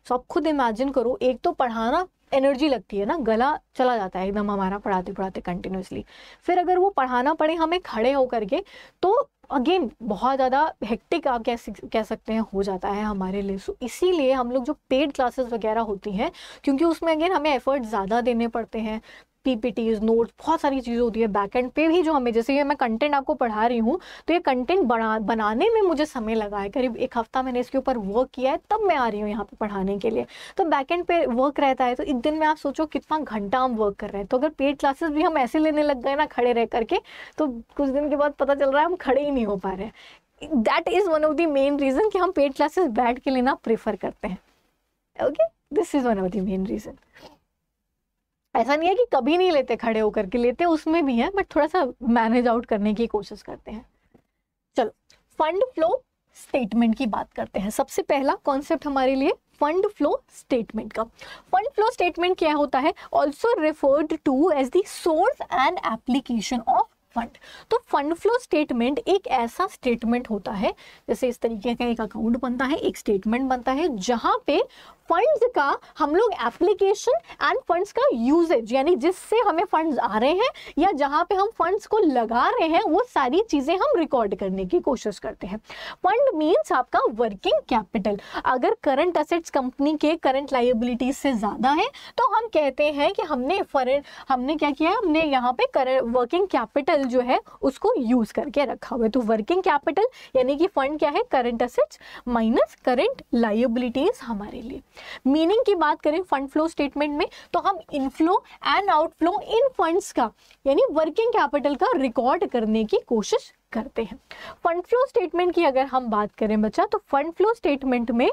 so आप खुद इमेजिन करो एक तो पढ़ाना एनर्जी लगती है ना गला चला जाता है एकदम हमारा पढ़ाते पढ़ाते कंटिन्यूसली फिर अगर वो पढ़ाना पड़े हमें खड़े हो करके तो अगेन बहुत ज़्यादा हेक्टिक आप कह कह सकते हैं हो जाता है हमारे लिए सो इसीलिए हम लोग जो पेड क्लासेस वगैरह होती हैं क्योंकि उसमें अगेन हमें एफर्ट ज़्यादा देने पड़ते हैं पीपीटीज नोट्स बहुत सारी चीज़ें होती है बैक एंड पे भी जो हमें जैसे ये मैं कंटेंट आपको पढ़ा रही हूँ तो ये कंटेंट बना बनाने में मुझे समय लगा है करीब एक हफ्ता मैंने इसके ऊपर वर्क किया है तब मैं आ रही हूँ यहाँ पर पढ़ाने के लिए तो बैक एंड पे वर्क रहता है तो एक दिन में आप सोचो कितना घंटा हम वर्क कर रहे हैं तो अगर पेड क्लासेस भी हम ऐसे लेने लग गए ना खड़े रह करके तो कुछ दिन के बाद पता चल रहा है हम खड़े ही नहीं हो पा रहे that is one of the main reason कि हम पेड क्लासेस बैठ के लेना प्रेफर करते हैं okay this is one of the main reason ऐसा नहीं है कि कभी नहीं लेते खड़े होकर के लेते उसमें भी है बट थोड़ा सा मैनेज आउट करने की कोशिश करते हैं चलो फंड फ्लो स्टेटमेंट की बात करते हैं सबसे पहला कॉन्सेप्ट हमारे लिए फंड फ्लो स्टेटमेंट का फंड फ्लो स्टेटमेंट क्या होता है also referred to as the source and application of fund तो फंड फ्लो स्टेटमेंट एक ऐसा स्टेटमेंट होता है जैसे इस तरीके का एक अकाउंट बनता है एक स्टेटमेंट बनता है जहां पे फंड्स का हम लोग एप्लीकेशन एंड फंड्स का यूजेज यानी जिससे हमें फंड्स आ रहे हैं या जहाँ पे हम फंड्स को लगा रहे हैं वो सारी चीज़ें हम रिकॉर्ड करने की कोशिश करते हैं फंड मीन्स आपका वर्किंग कैपिटल अगर करंट असेट्स कंपनी के करंट लाइबिलिटीज से ज़्यादा है तो हम कहते हैं कि हमने फॉरन हमने क्या किया हमने यहाँ पे वर्किंग कैपिटल जो है उसको यूज़ करके रखा हुआ है तो वर्किंग कैपिटल यानी कि फंड क्या है current assets minus current liabilities हमारे लिए मीनिंग की बात करें फंड फ्लो स्टेटमेंट में तो हम inflow and outflow in funds का यानी वर्किंग कैपिटल का रिकॉर्ड करने की कोशिश करते हैं फंड फ्लो स्टेटमेंट की अगर हम बात करें बच्चा तो फंड फ्लो स्टेटमेंट में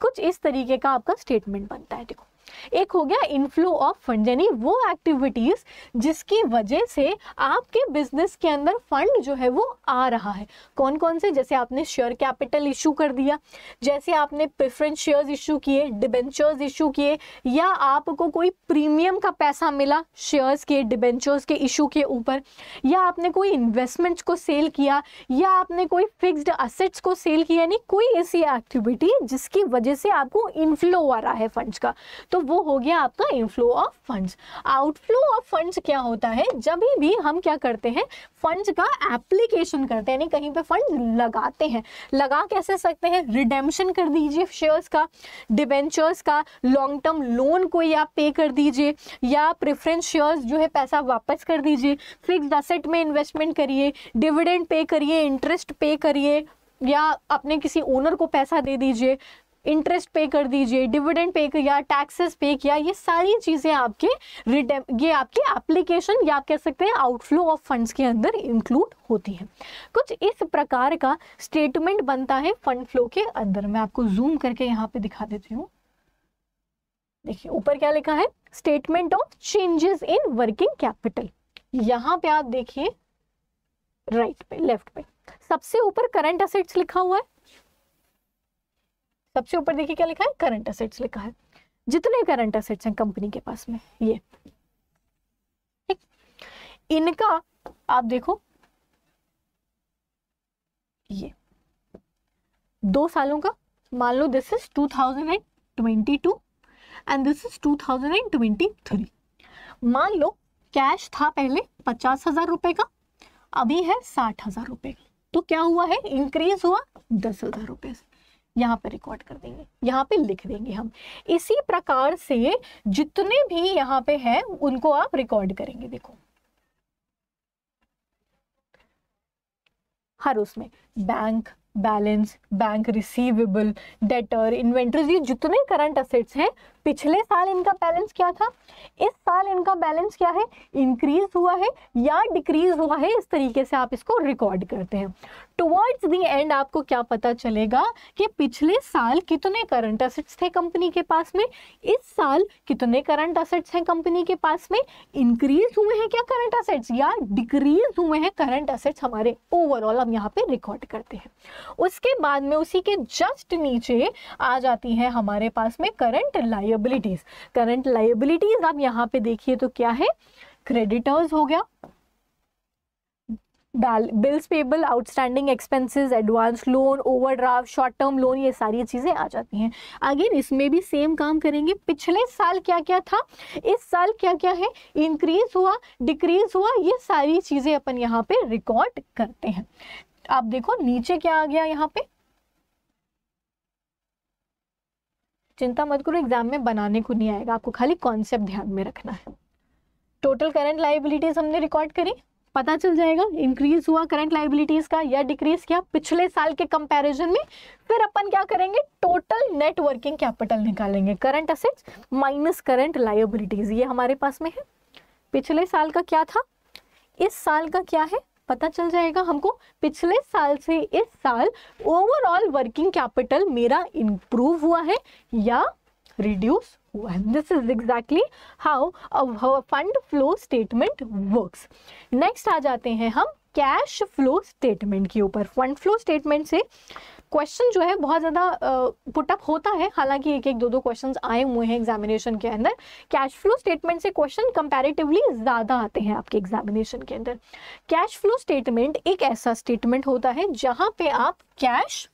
कुछ इस तरीके का आपका स्टेटमेंट बनता है देखो एक हो गया इनफ्लो ऑफ फंड यानी वो एक्टिविटीज़ जिसकी वजह से आपके बिजनेस के अंदर फंड जो है वो आ रहा है कौन कौन से जैसे आपने शेयर कैपिटल इशू कर दिया जैसे आपने प्रेफरेंस शेयर्स इशू किए डिबेंचर्स इशू किए या आपको कोई प्रीमियम का पैसा मिला शेयर्स के डिबेंचर्स के इशू के ऊपर या आपने कोई इन्वेस्टमेंट्स को सेल किया या आपने कोई फिक्स्ड असेट्स को सेल किया यानी कोई ऐसी एक्टिविटी जिसकी वजह से आपको इनफ्लो आ रहा है फंड का तो तो वो हो गया आपका inflow of funds outflow of funds क्या होता है जब भी हम क्या करते हैं फंड्स का एप्लीकेशन करते हैं यानी कहीं पे फंड लगाते हैं लगा कैसे सकते हैं रिडेम्पशन कर दीजिए शेयर्स का डिबेंचर्स का लॉन्ग टर्म लोन को आप पे कर दीजिए या प्रेफरेंस शेयर्स जो है पैसा वापस कर दीजिए फिक्स असेट में इन्वेस्टमेंट करिए डिविडेंड पे करिए इंटरेस्ट पे करिए या अपने किसी ओनर को पैसा दे दीजिए इंटरेस्ट पे कर दीजिए डिविडेंड पे किया टैक्सेस पे किया ये सारी चीज़ें आपके रिटर्न ये आपके एप्लीकेशन या आप कह सकते हैं आउटफ्लो ऑफ फंड्स के अंदर इंक्लूड होती है कुछ इस प्रकार का स्टेटमेंट बनता है फंड फ्लो के अंदर मैं आपको जूम करके यहाँ पे दिखा देती हूँ देखिए ऊपर क्या लिखा है statement of changes in working capital यहाँ पे आप देखिए राइट पे लेफ्ट पे सबसे ऊपर करंट असेट्स लिखा हुआ है सबसे ऊपर देखिए क्या लिखा है करंट असेट्स लिखा है जितने करंट असेट्स हैं कंपनी के पास में ये ठीक इनका आप देखो ये दो सालों का मान लो this is 2022 and this is 2023 मान लो कैश था पहले पचास हजार रुपए का अभी है साठ हजार रुपए का तो क्या हुआ है इंक्रीज हुआ दस हजार रुपए से यहाँ पे रिकॉर्ड कर देंगे यहाँ पे लिख देंगे हम इसी प्रकार से जितने भी यहाँ पे हैं उनको आप रिकॉर्ड करेंगे देखो हर उसमें bank balance bank receivable debtor inventories ये जितने करंट असेट्स हैं पिछले साल इनका बैलेंस क्या था इस साल इनका बैलेंस क्या है इंक्रीज हुआ है या डिक्रीज हुआ है इस तरीके से आप इसको रिकॉर्ड करते हैं टुवर्ड्स दी एंड आपको क्या पता चलेगा कि पिछले साल कितने करंट असेट्स थे कंपनी के पास में इस साल कितने करंट असेट्स हैं कंपनी के पास में इंक्रीज हुए हैं क्या करंट असेट्स या डिक्रीज हुए हैं करंट असेट्स हमारे ओवरऑल हम यहाँ पे रिकॉर्ड करते हैं उसके बाद में उसी के जस्ट नीचे आ जाती है हमारे पास में current live liabilities current liabilities आप यहाँ पे देखिए तो क्या है क्रेडिटर्स हो गया bills payable outstanding expenses advance loan overdraft short term loan ये सारी चीज़ें आ जाती हैं अगेन इसमें भी सेम काम करेंगे पिछले साल क्या क्या था इस साल क्या क्या है इंक्रीज हुआ डिक्रीज हुआ ये सारी चीज़ें अपन यहाँ पे रिकॉर्ड करते हैं आप देखो नीचे क्या आ गया यहाँ पे चिंता मत करो एग्जाम में बनाने को नहीं आएगा आपको खाली कॉन्सेप्ट ध्यान में रखना है टोटल करंट लाइबिलिटीज हमने रिकॉर्ड करी पता चल जाएगा इंक्रीज हुआ करंट लाइबिलिटीज का या डिक्रीज किया पिछले साल के कंपैरिजन में फिर अपन क्या करेंगे टोटल नेटवर्किंग कैपिटल निकालेंगे current assets minus current liabilities ये हमारे पास में है पिछले साल का क्या था इस साल का क्या है पता चल जाएगा हमको पिछले साल से इस साल ओवरऑल वर्किंग कैपिटल मेरा इंप्रूव हुआ है या रिड्यूस हुआ है this is exactly how fund flow statement works next आ जाते हैं हम कैश फ्लो स्टेटमेंट के ऊपर फंड फ्लो स्टेटमेंट से क्वेश्चन जो है बहुत ज़्यादा पुटअप होता है हालांकि एक एक दो दो क्वेश्चन आए हुए हैं एग्जामिनेशन के अंदर कैश फ्लो स्टेटमेंट से क्वेश्चन कंपेरेटिवली ज़्यादा आते हैं आपके एग्जामिनेशन के अंदर कैश फ्लो स्टेटमेंट एक ऐसा स्टेटमेंट होता है जहां पे आप कैश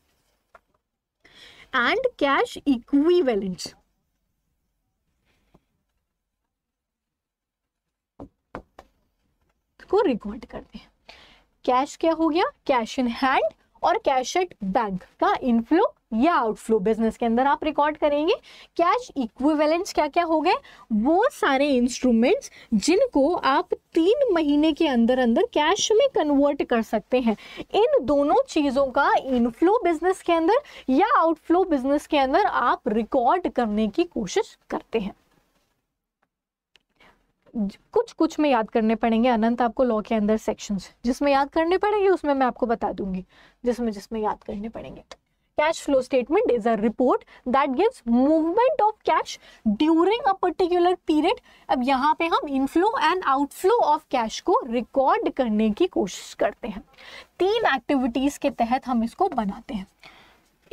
एंड कैश इक्विवेलेंट्स को रिकॉर्ड करते हैं कैश क्या हो गया कैश इन हैंड और कैश एट बैंक का इनफ्लो या आउटफ्लो बिजनेस के अंदर आप रिकॉर्ड करेंगे कैश इक्विवेलेंट्स क्या क्या हो गए वो सारे इंस्ट्रूमेंट्स जिनको आप तीन महीने के अंदर अंदर कैश में कन्वर्ट कर सकते हैं इन दोनों चीज़ों का इनफ्लो बिजनेस के अंदर या आउटफ्लो बिजनेस के अंदर आप रिकॉर्ड करने की कोशिश करते हैं कुछ कुछ में याद करने पड़ेंगे अनंत आपको लॉ के अंदर सेक्शन जिसमें याद करने पड़ेंगे उसमें मैं आपको बता दूंगी जिसमें जिसमें याद करने पड़ेंगे cash flow statement is a report that gives movement of cash during a particular period अब यहाँ पे हम inflow and outflow of cash को रिकॉर्ड करने की कोशिश करते हैं तीन एक्टिविटीज के तहत हम इसको बनाते हैं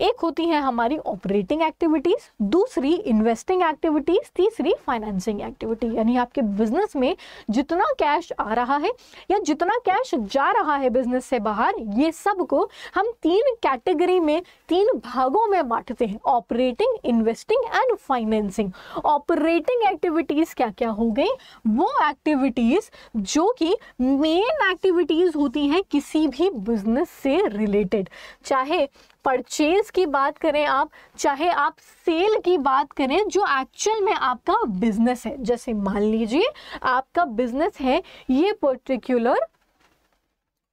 एक होती है हमारी ऑपरेटिंग एक्टिविटीज दूसरी इन्वेस्टिंग एक्टिविटीज तीसरी फाइनेंसिंग एक्टिविटी यानी आपके बिजनेस में जितना कैश आ रहा है या जितना कैश जा रहा है बिजनेस से बाहर ये सब को हम तीन कैटेगरी में तीन भागों में बांटते हैं operating investing and financing operating activities क्या क्या हो गई वो एक्टिविटीज जो कि मेन एक्टिविटीज होती हैं किसी भी बिजनेस से रिलेटेड चाहे परचेज की बात करें आप चाहे आप सेल की बात करें जो एक्चुअल में आपका बिजनेस है जैसे मान लीजिए आपका बिजनेस है ये पर्टिकुलर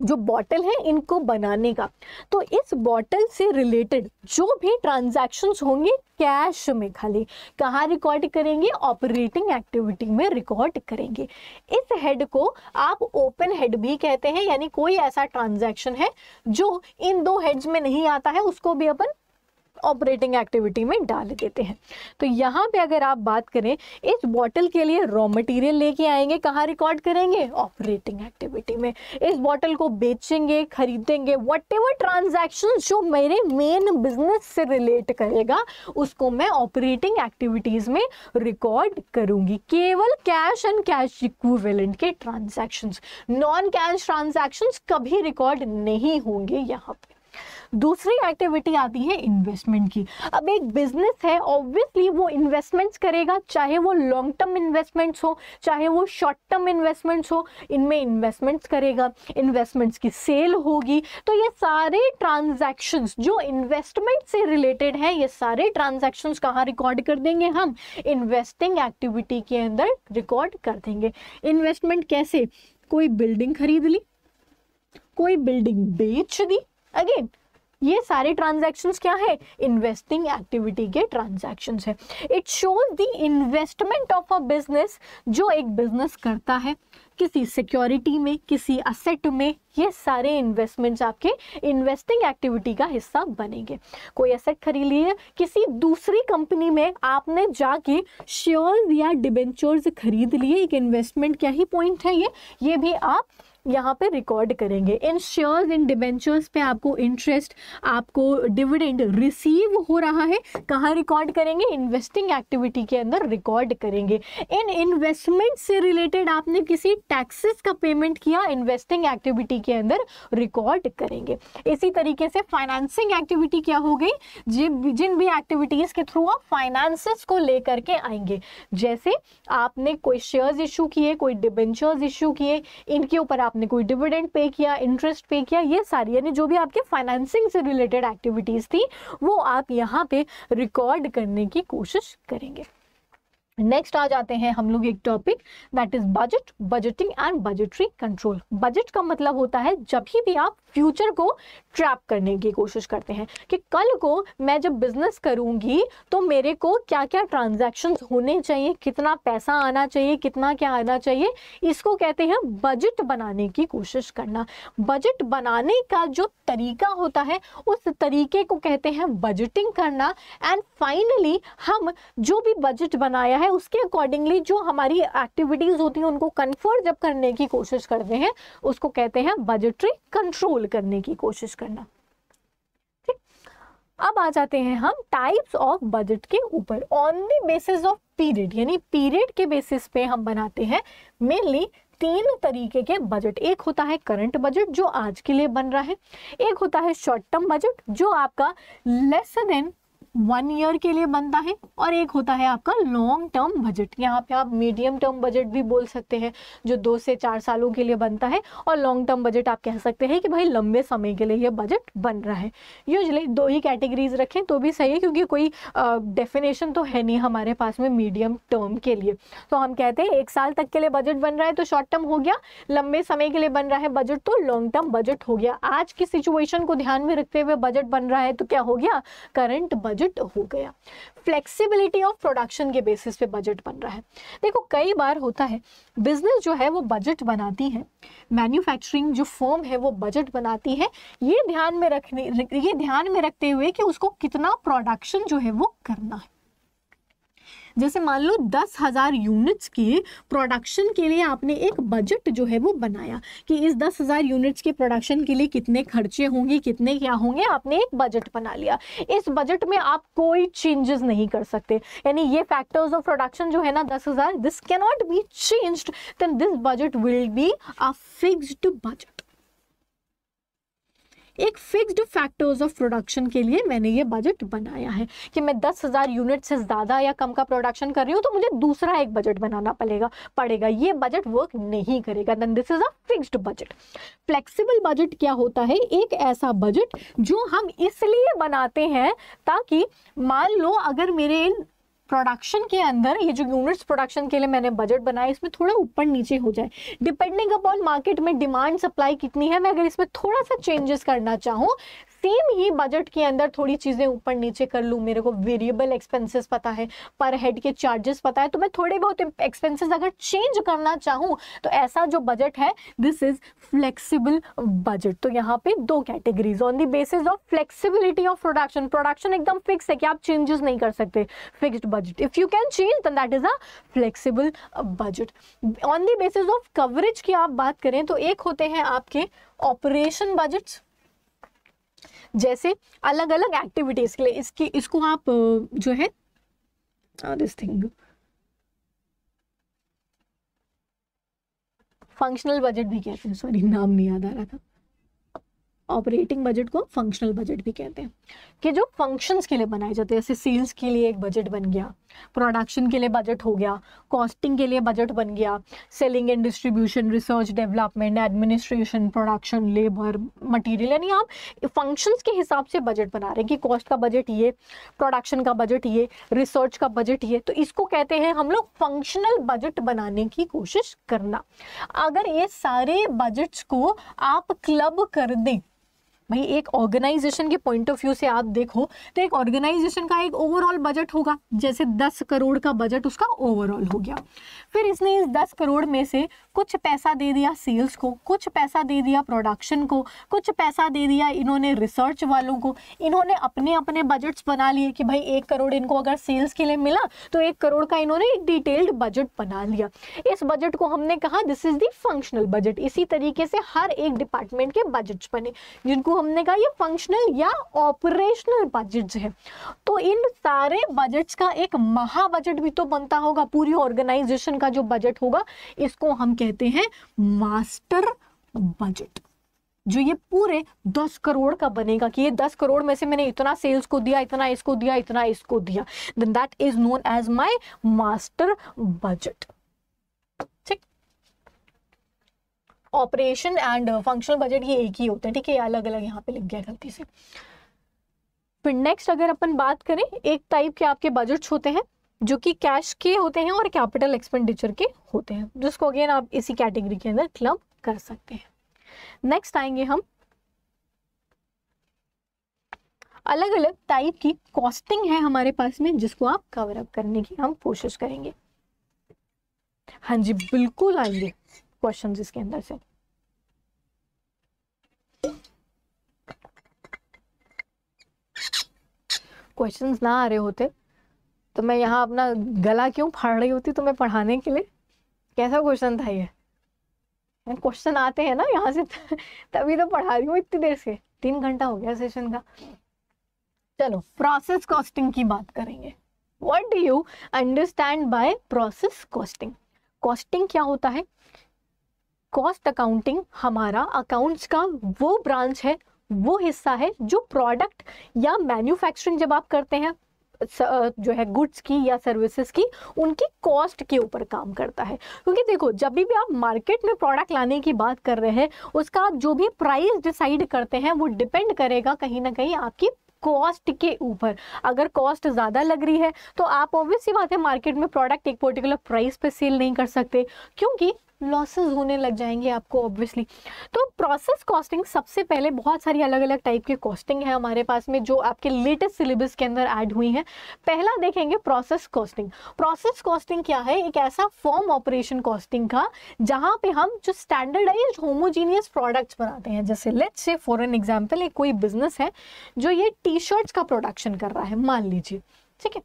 जो बॉटल है इनको बनाने का तो इस बॉटल से रिलेटेड जो भी ट्रांजैक्शन होंगे कैश में खाली कहाँ रिकॉर्ड करेंगे ऑपरेटिंग एक्टिविटी में रिकॉर्ड करेंगे इस हेड को आप ओपन हेड भी कहते हैं यानी कोई ऐसा ट्रांजैक्शन है जो इन दो हेड्स में नहीं आता है उसको भी अपन ऑपरेटिंग एक्टिविटी में डाल देते हैं तो यहाँ पे अगर आप बात करें इस बॉटल के लिए रॉ मटेरियल लेके आएंगे कहाँ रिकॉर्ड करेंगे ऑपरेटिंग एक्टिविटी में इस बॉटल को बेचेंगे खरीदेंगे वट एवर ट्रांजेक्शन जो मेरे मेन बिजनेस से रिलेट करेगा उसको मैं ऑपरेटिंग एक्टिविटीज़ में रिकॉर्ड करूंगी केवल कैश एंड कैश इक्विवेलेंट के ट्रांजेक्शन नॉन कैश ट्रांजेक्शन कभी रिकॉर्ड नहीं होंगे यहाँ पे दूसरी एक्टिविटी आती है इन्वेस्टमेंट की अब एक बिजनेस है ऑब्वियसली वो इन्वेस्टमेंट्स करेगा चाहे वो लॉन्ग टर्म इन्वेस्टमेंट्स हो चाहे वो शॉर्ट टर्म इन्वेस्टमेंट्स हो इनमें इन्वेस्टमेंट्स करेगा इन्वेस्टमेंट्स की सेल होगी तो ये सारे ट्रांजैक्शंस जो इन्वेस्टमेंट से रिलेटेड हैं ये सारे ट्रांजेक्शन कहाँ रिकॉर्ड कर देंगे हम इन्वेस्टिंग एक्टिविटी के अंदर रिकॉर्ड कर देंगे इन्वेस्टमेंट कैसे कोई बिल्डिंग खरीद ली कोई बिल्डिंग बेच दी अगेन ये सारे ट्रांजेक्शन क्या है इन्वेस्टिंग एक्टिविटी के ट्रांजेक्शन है it shows the investment of a business जो एक बिजनेस करता है किसी सिक्योरिटी में किसी असेट में ये सारे इन्वेस्टमेंट्स आपके इन्वेस्टिंग एक्टिविटी का हिस्सा बनेंगे कोई असेट खरीद लिए किसी दूसरी कंपनी में आपने जाके शेयर्स या डिबेंचर्स खरीद लिए एक इन्वेस्टमेंट क्या ही पॉइंट है ये ये भी आप यहाँ पे रिकॉर्ड करेंगे इन शेयर्स इन डिबेंचर्स पे आपको इंटरेस्ट आपको डिविडेंड रिसीव हो रहा है कहाँ रिकॉर्ड करेंगे इन्वेस्टिंग एक्टिविटी के अंदर रिकॉर्ड करेंगे इन इन्वेस्टमेंट से रिलेटेड आपने किसी टैक्सेस का पेमेंट किया इन्वेस्टिंग एक्टिविटी के अंदर रिकॉर्ड करेंगे इसी तरीके से फाइनेंसिंग एक्टिविटी क्या हो गई जिन भी एक्टिविटीज के थ्रू आप फाइनेंस को लेकर के आएंगे जैसे आपने कोई शेयर्स इशू किए कोई डिबेंचर्स इशू किए इनके ऊपर आप आपने कोई डिविडेंड पे किया इंटरेस्ट पे किया ये सारी यानी जो भी आपके फाइनेंसिंग से रिलेटेड एक्टिविटीज़ थी वो आप यहाँ पे रिकॉर्ड करने की कोशिश करेंगे नेक्स्ट आ जाते हैं हम लोग एक topic that is budget budgeting and budgetary control budget का मतलब होता है जब भी आप फ्यूचर को ट्रैप करने की कोशिश करते हैं कि कल को मैं जब बिजनेस करूंगी तो मेरे को क्या क्या ट्रांजैक्शंस होने चाहिए कितना पैसा आना चाहिए कितना क्या आना चाहिए इसको कहते हैं बजट बनाने की कोशिश करना बजट बनाने का जो तरीका होता है उस तरीके को कहते हैं बजटिंग करना एंड फाइनली हम जो भी बजट बनाया है उसके अकॉर्डिंगली जो हमारी एक्टिविटीज़ होती हैं उनको कन्फर्म जब करने की कोशिश करते हैं उसको कहते हैं बजटरी कंट्रोल करने की कोशिश करना ठीक अब आ जाते हैं हम टाइप्स ऑफ बजट के ऊपर on the basis of period यानी पीरियड के बेसिस पे हम बनाते हैं मेनली तीन तरीके के बजट एक होता है करंट बजट जो आज के लिए बन रहा है एक होता है शॉर्ट टर्म बजट जो आपका लेस देन वन ईयर के लिए बनता है और एक होता है आपका लॉन्ग टर्म बजट यहाँ पे आप मीडियम टर्म बजट भी बोल सकते हैं जो दो से चार सालों के लिए बनता है और लॉन्ग टर्म बजट आप कह सकते हैं कि भाई लंबे समय के लिए ये बजट बन रहा है यूजली दो ही कैटेगरीज रखें तो भी सही है क्योंकि कोई डेफिनेशन तो है नहीं हमारे पास में मीडियम टर्म के लिए तो हम कहते हैं एक साल तक के लिए बजट बन रहा है तो शॉर्ट टर्म हो गया लंबे समय के लिए बन रहा है बजट तो लॉन्ग टर्म बजट हो गया आज की सिचुएशन को ध्यान में रखते हुए बजट बन रहा है तो क्या हो गया करंट बजट बजट हो गया फ्लेक्सिबिलिटी ऑफ प्रोडक्शन के बेसिस पे बजट बन रहा है देखो कई बार होता है बिजनेस जो है वो बजट बनाती है मैन्युफैक्चरिंग जो फॉर्म है वो बजट बनाती है ये ध्यान में रखने ये ध्यान में रखते हुए कि उसको कितना प्रोडक्शन जो है वो करना है जैसे मान लो दस हज़ार यूनिट्स की प्रोडक्शन के लिए आपने एक बजट जो है वो बनाया कि इस दस हज़ार यूनिट्स के प्रोडक्शन के लिए कितने खर्चे होंगे कितने क्या होंगे आपने एक बजट बना लिया इस बजट में आप कोई चेंजेस नहीं कर सकते यानी ये फैक्टर्स ऑफ प्रोडक्शन जो है ना दस हज़ार this cannot be changed this budget will be a fixed budget एक फिक्स्ड फैक्टर्स ऑफ प्रोडक्शन के लिए मैंने ये बजट बनाया है कि मैं दस हज़ार यूनिट से ज़्यादा या कम का प्रोडक्शन कर रही हूँ तो मुझे दूसरा एक बजट बनाना पड़ेगा पड़ेगा ये बजट वर्क नहीं करेगा then this is a fixed budget flexible budget क्या होता है एक ऐसा बजट जो हम इसलिए बनाते हैं ताकि मान लो अगर मेरे प्रोडक्शन के अंदर ये जो यूनिट्स प्रोडक्शन के लिए मैंने बजट बनाया इसमें थोड़ा ऊपर नीचे हो जाए डिपेंडिंग अपॉन मार्केट में डिमांड सप्लाई कितनी है मैं अगर इसमें थोड़ा सा चेंजेस करना चाहूँ सेम ही बजट के अंदर थोड़ी चीज़ें ऊपर नीचे कर लूँ मेरे को वेरिएबल एक्सपेंसेस पता है पर हेड के चार्जेस पता है तो मैं थोड़े बहुत एक्सपेंसेस अगर चेंज करना चाहूँ तो ऐसा जो बजट है दिस इज़ फ्लेक्सिबल बजट तो यहाँ पे दो categories on the basis of flexibility of production production एकदम फिक्स है कि आप चेंजेस नहीं कर सकते fixed budget if you can change that is a flexible budget on the basis of coverage की आप बात करें तो एक होते हैं आपके ऑपरेशन बजट्स जैसे अलग अलग एक्टिविटीज के लिए इसकी इसको आप जो है दिस थिंग फंक्शनल बजट भी कहते हैं सॉरी नाम नहीं याद आ रहा था ऑपरेटिंग बजट को फंक्शनल बजट भी कहते हैं कि जो फंक्शंस के लिए बनाए जाते हैं जैसे सेल्स के लिए एक बजट बन गया प्रोडक्शन के लिए बजट हो गया कॉस्टिंग के लिए बजट बन गया selling and distribution research development administration production labour material यानी आप फंक्शंस के हिसाब से बजट बना रहे हैं कि कॉस्ट का बजट ये प्रोडक्शन का बजट ये रिसर्च का बजट ये तो इसको कहते हैं हम लोग फंक्शनल बजट बनाने की कोशिश करना अगर ये सारे बजट्स को आप क्लब कर दें भाई एक ऑर्गेनाइजेशन के पॉइंट ऑफ व्यू से आप देखो तो एक ऑर्गेनाइजेशन का एक ओवरऑल बजट होगा जैसे दस करोड़ का बजट उसका ओवरऑल हो गया फिर इसने इस दस करोड़ में से कुछ पैसा दे दिया सेल्स को कुछ पैसा दे दिया प्रोडक्शन को कुछ पैसा दे दिया इन्होंने रिसर्च वालों को इन्होंने अपने अपने बजट्स बना लिए कि भाई एक करोड़ इनको अगर सेल्स के लिए मिला तो एक करोड़ का इन्होंने एक डिटेल्ड बजट बना लिया इस बजट को हमने कहा this is the functional budget इसी तरीके से हर एक डिपार्टमेंट के बजट्स बने जिनको हमने कहा ये फंक्शनल या ऑपरेशनल बजट है तो इन सारे बजट्स का एक महाबजट भी तो बनता होगा पूरी ऑर्गेनाइजेशन का जो बजट होगा इसको हम कहते हैं मास्टर बजट जो ये पूरे दस करोड़ का बनेगा कि ये दस करोड़ में से मैंने इतना सेल्स को दिया इतना इसको दिया इतना इसको दिया then that is known as my master budget operation and functional budget ये एक ही होते हैं ठीक है अलग अलग यहाँ पे लिख गया गलती से फिर नेक्स्ट अगर अपन बात करें एक टाइप के आपके बजट्स होते हैं जो कि कैश के होते हैं और कैपिटल एक्सपेंडिचर के होते हैं जिसको अगेन आप इसी कैटेगरी के अंदर क्लब कर सकते हैं नेक्स्ट आएंगे हम अलग अलग टाइप की कॉस्टिंग है हमारे पास में जिसको आप कवर अप करने की हम कोशिश करेंगे हाँ जी बिल्कुल आएंगे क्वेश्चन इसके अंदर से क्वेश्चन ना आ रहे होते तो मैं यहाँ अपना गला क्यों फाड़ रही होती मैं पढ़ाने के लिए कैसा क्वेश्चन था ये क्वेश्चन आते हैं ना यहाँ से तभी तो पढ़ा रही हूँ इतनी देर से तीन घंटा हो गया सेशन का चलो प्रोसेस कॉस्टिंग की बात करेंगे what do you understand by process costing costing क्या होता है कॉस्ट अकाउंटिंग हमारा अकाउंट्स का वो ब्रांच है वो हिस्सा है जो प्रोडक्ट या मैन्युफैक्चरिंग जब आप करते हैं जो है गुड्स की या सर्विसेज की उनकी कॉस्ट के ऊपर काम करता है क्योंकि देखो जब भी आप मार्केट में प्रोडक्ट लाने की बात कर रहे हैं उसका आप जो भी प्राइस डिसाइड करते हैं वो डिपेंड करेगा कहीं ना कहीं आपकी कॉस्ट के ऊपर अगर कॉस्ट ज़्यादा लग रही है तो आप ऑब्वियसली बात है मार्केट में प्रोडक्ट एक पर्टिकुलर प्राइस पे सेल नहीं कर सकते क्योंकि लॉसेस होने लग जाएंगे आपको ऑब्वियसली तो प्रोसेस कॉस्टिंग सबसे पहले बहुत सारी अलग अलग टाइप की कॉस्टिंग है हमारे पास में जो आपके लेटेस्ट सिलेबस के अंदर ऐड हुई है पहला देखेंगे प्रोसेस कॉस्टिंग प्रोसेस कॉस्टिंग क्या है एक ऐसा फॉर्म ऑपरेशन कॉस्टिंग का जहां पे हम जो स्टैंडर्डाइज होमोजीनियस प्रोडक्ट्स बनाते हैं जैसे let's say for an example एक कोई बिजनेस है जो ये टी शर्ट्स का प्रोडक्शन कर रहा है मान लीजिए ठीक है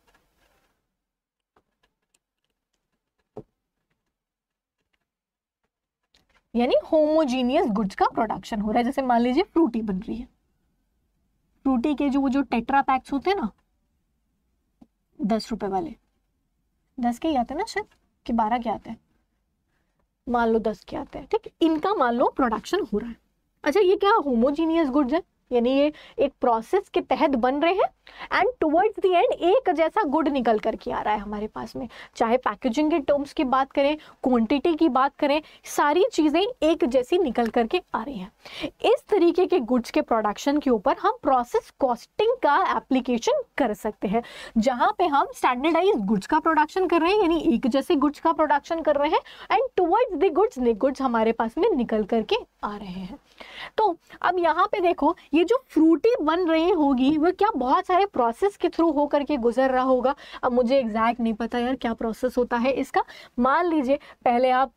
यानी होमोजीनियस गुड्स का प्रोडक्शन हो रहा है जैसे मान लीजिए फ्रूटी बन रही है फ्रूटी के जो जो टेट्रा पैक्स होते हैं ना दस रुपए वाले दस के ही आते ना शायद कि बारह के आते हैं मान लो दस के आते हैं ठीक इनका मान लो प्रोडक्शन हो रहा है अच्छा ये क्या होमोजीनियस गुड्स है यानी ये एक प्रोसेस के तहत बन रहे हैं एंड टुवर्ड्स द एंड एक जैसा गुड निकल कर के आ रहा है हमारे पास में चाहे पैकेजिंग के टर्म्स की बात करें क्वांटिटी की बात करें सारी चीज़ें एक जैसी निकल कर के आ रही हैं इस तरीके के गुड्स के प्रोडक्शन के ऊपर हम प्रोसेस कॉस्टिंग का एप्लीकेशन कर सकते हैं जहाँ पे हम स्टैंडर्डाइज गुड्स का प्रोडक्शन कर रहे हैं यानी एक जैसे गुड्स का प्रोडक्शन कर रहे हैं and towards the goods goods हमारे पास में निकल करके आ रहे हैं तो अब यहाँ पे देखो ये ये जो फ्रूटी बन रही होगी वह क्या बहुत सारे प्रोसेस के थ्रू हो करके गुजर रहा होगा अब मुझे एग्जैक्ट नहीं पता यार क्या प्रोसेस होता है इसका मान लीजिए पहले आप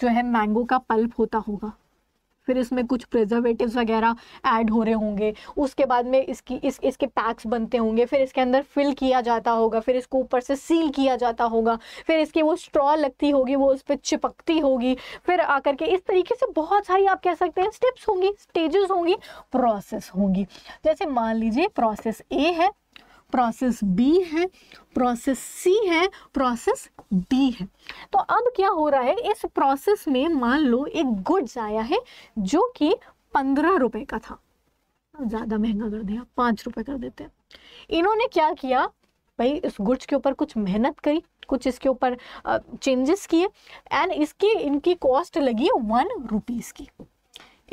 जो है मैंगो का पल्प होता होगा फिर इसमें कुछ प्रिजर्वेटिव वगैरह ऐड हो रहे होंगे उसके बाद में इसकी इस इसके पैक्स बनते होंगे फिर इसके अंदर फिल किया जाता होगा फिर इसको ऊपर से सील किया जाता होगा फिर इसकी वो स्ट्रॉ लगती होगी वो उस पर चिपकती होगी फिर आकर के इस तरीके से बहुत सारी आप कह सकते हैं स्टेप्स होंगी स्टेजेस होंगी प्रोसेस होंगी जैसे मान लीजिए प्रोसेस ए है प्रोसेस बी है प्रोसेस सी है प्रोसेस डी है तो अब क्या हो रहा है इस प्रोसेस में मान लो एक गुड्स आया है जो कि पंद्रह रुपए का था ज़्यादा महंगा कर दिया पांच रुपए कर देते हैं इन्होंने क्या किया भाई इस गुड्स के ऊपर कुछ मेहनत करी कुछ इसके ऊपर चेंजेस किए एंड इसकी इनकी कॉस्ट लगी वन रुपीज़ की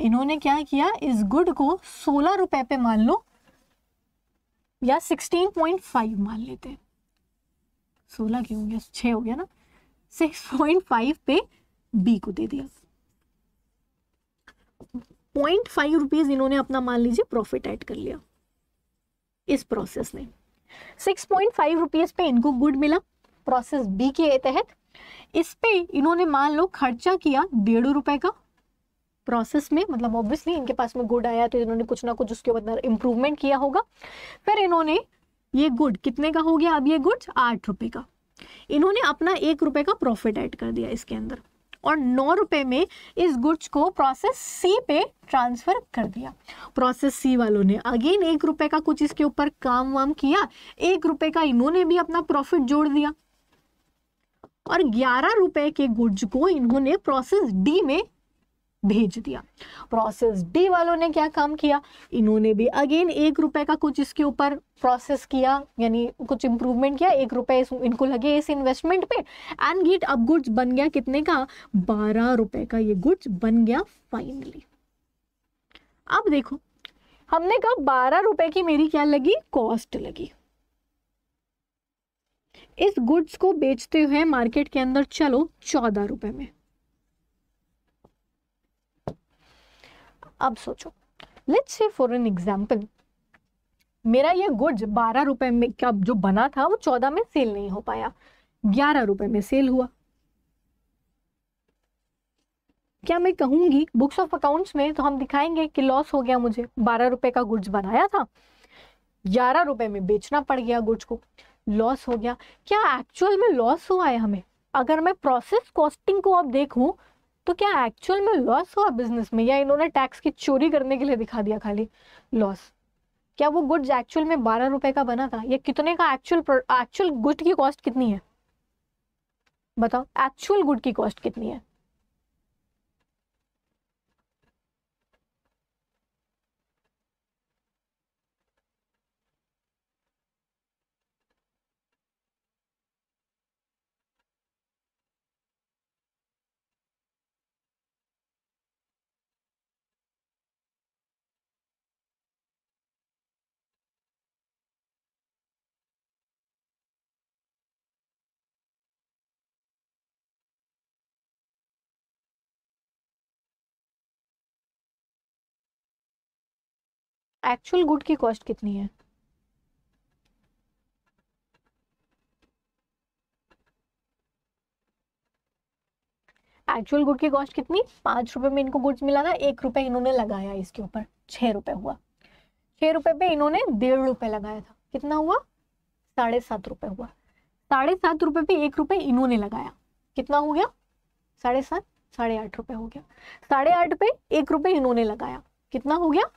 इन्होंने क्या किया इस गुड को सोलह रुपए पे मान लो या 16.5 मान लेते हैं सोलह क्यों हो गया छ हो गया ना 6.5 पे बी को दे दिया पॉइंट फाइव रुपीज इन्होंने अपना मान लीजिए प्रॉफिट ऐड कर लिया इस प्रोसेस में सिक्स पॉइंट फाइव रुपीज पे इनको गुड मिला प्रोसेस बी के तहत इस पे इन्होंने मान लो खर्चा किया डेढ़ रुपए का प्रोसेस में मतलब ऑब्वियसली इनके पास में गुड आया तो इन्होंने कुछ ना कुछ उसके अंदर इम्प्रूवमेंट किया होगा फिर इन्होंने ये गुड कितने का हो गया अब ये गुड आठ रुपये का इन्होंने अपना एक रुपये का प्रॉफिट ऐड कर दिया इसके अंदर और नौ रुपये में इस गुड्स को प्रोसेस सी पे ट्रांसफ़र कर दिया प्रोसेस सी वालों ने अगेन एक रुपये का कुछ इसके ऊपर काम वाम किया एक रुपये का इन्होंने भी अपना प्रॉफिट जोड़ दिया और ग्यारह रुपए के गुड्स को इन्होंने प्रोसेस डी में भेज दिया प्रोसेस डी वालों ने क्या काम किया इन्होंने भी अगेन एक रुपए का कुछ इसके ऊपर प्रोसेस किया यानी कुछ इंप्रूवमेंट किया एक रुपए इनको लगे इस इन्वेस्टमेंट पे एंड गिट अब गुड्स बन गया कितने का बारह रुपए का ये गुड्स बन गया फाइनली अब देखो हमने कहा बारह रुपए की मेरी क्या लगी कॉस्ट लगी इस गुड्स को बेचते हुए मार्केट के अंदर चलो चौदह रुपए में अब सोचो late say for an example मेरा ये गुड्स बारह रुपए में क्या जो बना था वो चौदह में सेल नहीं हो पाया ग्यारह रुपए में सेल हुआ क्या मैं कहूंगी बुक्स ऑफ अकाउंट्स में तो हम दिखाएंगे कि लॉस हो गया मुझे बारह रुपए का गुड्स बनाया था ग्यारह रुपए में बेचना पड़ गया गुड्स को लॉस हो गया क्या एक्चुअल में लॉस हुआ है हमें अगर मैं प्रोसेस कॉस्टिंग को अब देखूं तो क्या एक्चुअल में लॉस हुआ बिजनेस में या इन्होंने टैक्स की चोरी करने के लिए दिखा दिया खाली लॉस क्या वो गुड्स एक्चुअल में बारह रुपए का बना था या कितने का एक्चुअल एक्चुअल गुड की कॉस्ट कितनी है बताओ एक्चुअल गुड की कॉस्ट कितनी है एक्चुअल गुड की कॉस्ट कितनी है एक्चुअल गुड की कॉस्ट कितनी पांच रुपए में इनको गुड्स मिला ना एक रुपए इन्होंने लगाया इसके ऊपर छह रुपए हुआ छह रुपए पे इन्होंने डेढ़ रुपए लगाया था कितना हुआ साढ़े सात रुपए हुआ साढ़े सात रुपए पे एक रुपए इन्होंने लगाया कितना हो गया साढ़े सात साढ़े आठ रुपए हो गया साढ़े आठ पे एक रुपए इन्होंने लगाया कितना हो गया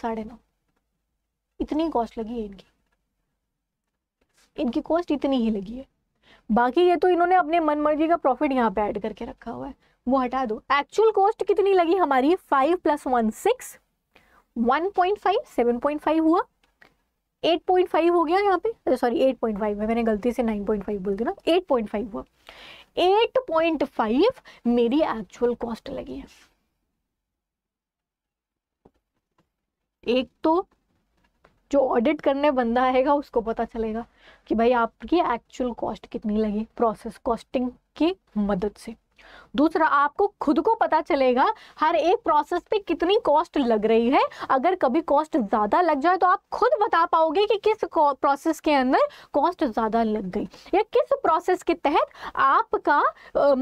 साढ़े नौ इतनी कॉस्ट लगी है इनकी इनकी कॉस्ट इतनी ही लगी है बाकी ये तो इन्होंने अपने मन मर्जी का प्रॉफिट यहाँ पे ऐड करके रखा हुआ है वो हटा दो एक्चुअल कॉस्ट कितनी लगी हमारी five plus one six one point five seven point five हुआ एट पॉइंट फाइव हो गया यहाँ पे सॉरी एट पॉइंट फाइव है मैंने गलती से नाइन पॉइंट फाइव बोल दिया ना एट पॉइंट फाइव हुआ एट पॉइंट फाइव मेरी एक्चुअल कॉस्ट लगी है एक तो जो ऑडिट करने बंदा आएगा उसको पता चलेगा कि भाई आपकी एक्चुअल कॉस्ट कितनी लगी प्रोसेस कॉस्टिंग की मदद से दूसरा आपको खुद को पता चलेगा हर एक प्रोसेस पे कितनी कॉस्ट लग रही है अगर कभी कॉस्ट ज़्यादा लग जाए तो आप खुद बता पाओगे कि किस प्रोसेस के अंदर कॉस्ट ज़्यादा लग गई या किस प्रोसेस के तहत आपका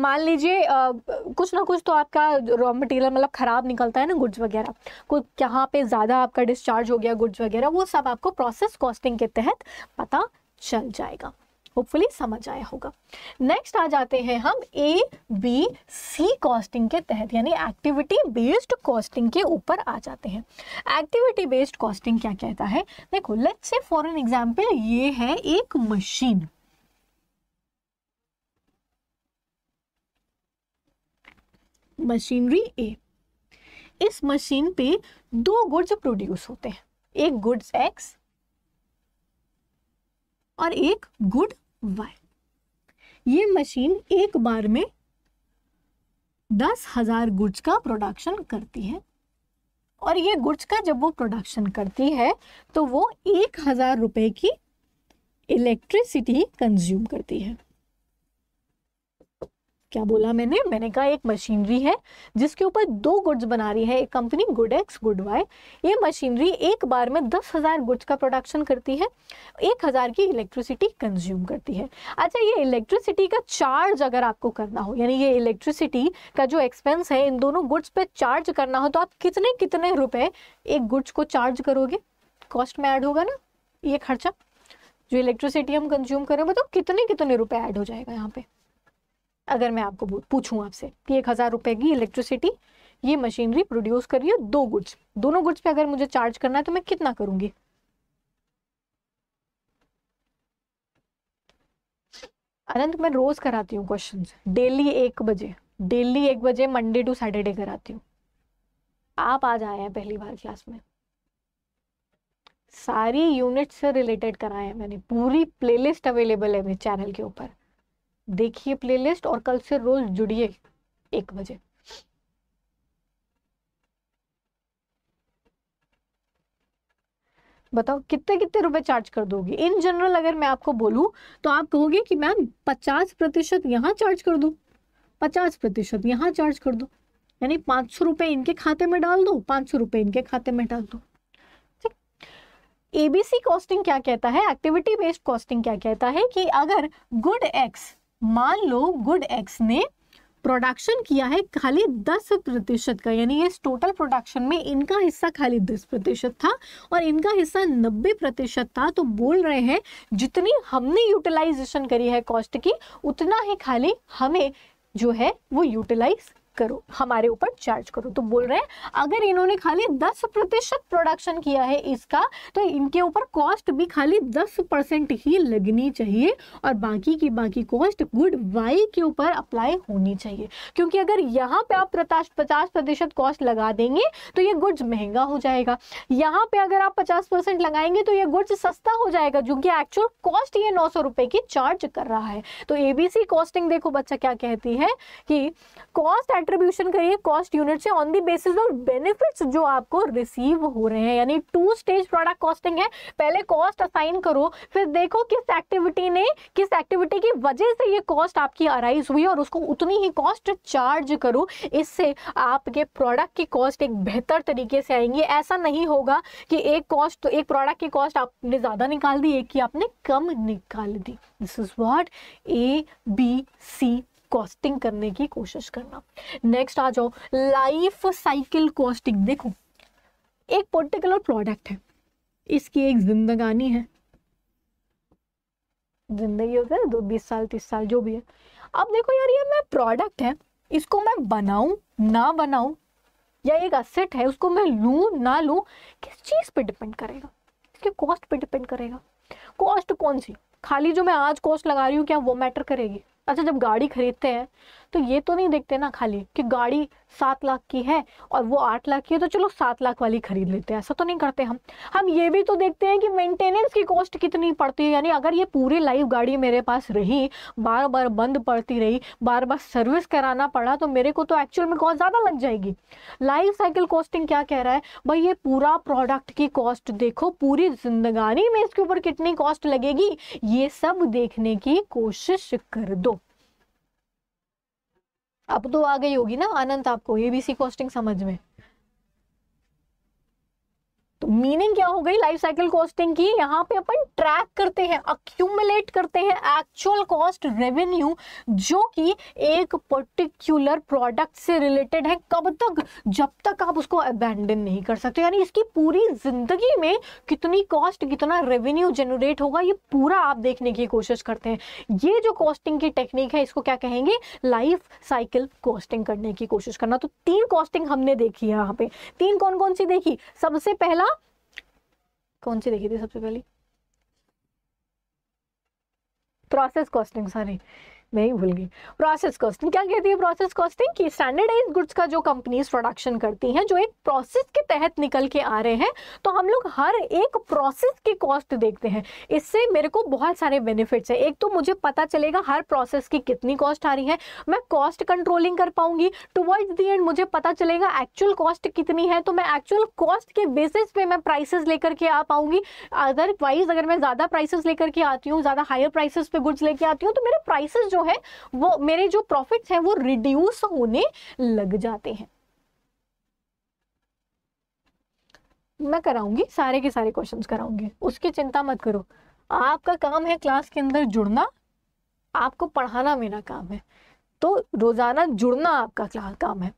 मान लीजिए कुछ ना कुछ तो आपका रॉ मटेरियल मतलब ख़राब निकलता है ना गुड्स वगैरह कुछ कहाँ पे ज़्यादा आपका डिस्चार्ज हो गया गुड्स वगैरह वो सब आपको प्रोसेस कॉस्टिंग के तहत पता चल जाएगा होपफुली समझ आया होगा नेक्स्ट आ जाते हैं हम ए बी सी कॉस्टिंग के तहत यानी एक्टिविटी बेस्ड कॉस्टिंग के ऊपर आ जाते हैं एक्टिविटी बेस्ड कॉस्टिंग क्या कहता है देखो let's say for an example ये है एक मशीन मशीनरी ए इस मशीन पे दो गुड्स प्रोड्यूस होते हैं एक गुड्स एक्स और एक गुड वाई ये मशीन एक बार में दस हजार गुड्स का प्रोडक्शन करती है और ये गुड्स का जब वो प्रोडक्शन करती है तो वो एक हजार रुपये की इलेक्ट्रिसिटी कंज्यूम करती है क्या बोला मैंने मैंने कहा एक मशीनरी है जिसके ऊपर दो गुड्स बना रही है एक company good X good Y ये मशीनरी एक बार में दस हज़ार गुड्स का प्रोडक्शन करती है एक हज़ार की इलेक्ट्रिसिटी कंज्यूम करती है अच्छा ये इलेक्ट्रिसिटी का चार्ज अगर आपको करना हो यानी ये इलेक्ट्रिसिटी का जो एक्सपेंस है इन दोनों गुड्स पर चार्ज करना हो तो आप कितने कितने रुपये एक गुड्स को चार्ज करोगे कॉस्ट में ऐड होगा ना ये खर्चा जो इलेक्ट्रिसिटी हम कंज्यूम करें बताओ कितने कितने रुपए ऐड हो जाएगा यहाँ पे अगर मैं आपको पूछूं आपसे कि एक हज़ार रुपए की इलेक्ट्रिसिटी ये मशीनरी प्रोड्यूस कर रही है दो गुड्स दोनों गुड्स पे अगर मुझे चार्ज करना है तो मैं कितना करूंगी अनंत मैं रोज कराती हूँ क्वेश्चन डेली एक बजे डेली एक बजे मंडे टू सैटरडे कराती हूँ आप आज आए हैं पहली बार क्लास में सारी यूनिट से रिलेटेड कराए हैं मैंने पूरी प्लेलिस्ट अवेलेबल है मेरे चैनल के ऊपर देखिए प्लेलिस्ट और कल से रोज जुड़िए एक बजे बताओ कितने कितने रुपए चार्ज कर दोगे इन जनरल अगर मैं आपको बोलूं तो आप कहोगे कि मैम पचास प्रतिशत यहाँ चार्ज कर दो पचास प्रतिशत यहाँ चार्ज कर दो यानी पांच सौ रुपए इनके खाते में डाल दो पांच सौ रुपए इनके खाते में डाल दो एबीसी कॉस्टिंग क्या कहता है एक्टिविटी बेस्ड कॉस्टिंग क्या कहता है कि अगर गुड एक्स मान लो गुड एक्स ने प्रोडक्शन किया है खाली दस प्रतिशत का यानी इस टोटल प्रोडक्शन में इनका हिस्सा खाली दस प्रतिशत था और इनका हिस्सा नब्बे प्रतिशत था तो बोल रहे हैं जितनी हमने यूटिलाइजेशन करी है कॉस्ट की उतना ही खाली हमें जो है वो यूटिलाइज करो हमारे ऊपर चार्ज करो तो बोल रहे हैं अगर इन्होंने खाली दस प्रतिशत प्रोडक्शन किया है इसका तो इनके ऊपर कॉस्ट भी खाली दस परसेंट ही लगनी चाहिए और बाकी की बाकी कॉस्ट गुड वाई के ऊपर अप्लाई होनी चाहिए क्योंकि अगर यहाँ पे आप पचास प्रतिशत कॉस्ट लगा देंगे तो ये गुड्स महंगा हो जाएगा यहाँ पे अगर आप पचास लगाएंगे तो ये गुड्स सस्ता हो जाएगा जो एक्चुअल कॉस्ट ये नौ सौ की चार्ज कर रहा है तो एबीसी कॉस्टिंग देखो बच्चा क्या कहती है कि कॉस्ट कंट्रीब्यूशन करिए कॉस्ट यूनिट से on the basis of benefits जो आपको रिसीव हो रहे हैं यानी टू स्टेज प्रोडक्ट कॉस्टिंग है पहले कॉस्ट असाइन करो फिर देखो किस एक्टिविटी ने किस एक्टिविटी की वजह से ये कॉस्ट आपकी अराइज हुई और उसको उतनी ही कॉस्ट चार्ज करो इससे आपके प्रोडक्ट की कॉस्ट एक बेहतर तरीके से आएंगी ऐसा नहीं होगा कि एक कॉस्ट तो एक प्रोडक्ट की कॉस्ट आपने ज़्यादा निकाल दी एक की आपने कम निकाल दी this is what A B C costing करने की कोशिश करना नेक्स्ट आ जाओ लाइफ साइकिल कॉस्टिंग देखो एक पर्टिकुलर प्रोडक्ट है इसकी एक जिंदगानी है जिंदगी होता है दो बीस साल तीस साल जो भी है अब देखो यार ये मैं प्रोडक्ट है इसको मैं बनाऊं ना बनाऊं या एक असेट है उसको मैं लूं ना लूं किस चीज़ पे डिपेंड करेगा इसके कॉस्ट पे डिपेंड करेगा कॉस्ट कौन सी खाली जो मैं आज कॉस्ट लगा रही हूँ क्या वो मैटर करेगी अच्छा जब गाड़ी खरीदते हैं तो ये तो नहीं देखते ना खाली कि गाड़ी सात लाख की है और वो आठ लाख की है तो चलो सात लाख वाली खरीद लेते हैं ऐसा तो नहीं करते हम हम ये भी तो देखते हैं कि मेंटेनेंस की कॉस्ट कितनी पड़ती है यानी अगर ये पूरी लाइफ गाड़ी मेरे पास रही बार बार बंद पड़ती रही बार बार सर्विस कराना पड़ा तो मेरे को तो एक्चुअल में कॉस्ट ज़्यादा लग जाएगी लाइफ साइकिल कॉस्टिंग क्या कह रहा है भाई ये पूरा प्रोडक्ट की कॉस्ट देखो पूरी जिंदगानी में इसके ऊपर कितनी कॉस्ट लगेगी ये सब देखने की कोशिश कर दो अब तो आ गई होगी ना अनंत आपको एबीसी कॉस्टिंग समझ में तो मीनिंग क्या हो गई लाइफ साइकिल कॉस्टिंग की यहाँ पे अपन ट्रैक करते हैं अक्यूमुलेट करते हैं एक्चुअल कॉस्ट रेवेन्यू जो कि एक पर्टिकुलर प्रोडक्ट से रिलेटेड है कब तक जब तक आप उसको अबेंडन नहीं कर सकते यानी इसकी पूरी जिंदगी में कितनी कॉस्ट कितना रेवेन्यू जनरेट होगा ये पूरा आप देखने की कोशिश करते हैं ये जो कॉस्टिंग की टेक्निक है इसको क्या कहेंगे लाइफ साइकिल कॉस्टिंग करने की कोशिश करना तो तीन कॉस्टिंग हमने देखी है यहाँ पे तीन कौन कौन सी देखी सबसे पहला कौन सी देखी थी सबसे पहली प्रोसेस कॉस्टिंग सॉरी मैं ही भूल गई प्रोसेस कॉस्टिंग क्या कहती है प्रोसेस कॉस्टिंग की स्टैंडर्डाइज गुड्स का जो कंपनीज प्रोडक्शन करती हैं जो एक प्रोसेस के तहत निकल के आ रहे हैं तो हम लोग हर एक प्रोसेस की कॉस्ट देखते हैं इससे मेरे को बहुत सारे बेनिफिट्स हैं एक तो मुझे पता चलेगा हर प्रोसेस की कितनी कॉस्ट आ रही है मैं कॉस्ट कंट्रोलिंग कर पाऊंगी टुवर्ड्स दी एंड मुझे पता चलेगा एक्चुअल कॉस्ट कितनी है तो मैं एक्चुअल कॉस्ट के बेसिस पे मैं प्राइसेस लेकर के आ पाऊंगी अदरवाइज अगर मैं ज़्यादा प्राइसेस लेकर के आती हूँ ज़्यादा हायर प्राइसेस पे गुड्स लेके आती हूँ तो मेरे प्राइसेस जो है वो मेरे जो प्रॉफिट हैं वो रिड्यूस होने लग जाते हैं मैं कराऊंगी सारे के सारे क्वेश्चंस कराऊंगी उसकी चिंता मत करो आपका काम है क्लास के अंदर जुड़ना आपको पढ़ाना मेरा काम है तो रोजाना जुड़ना आपका काम है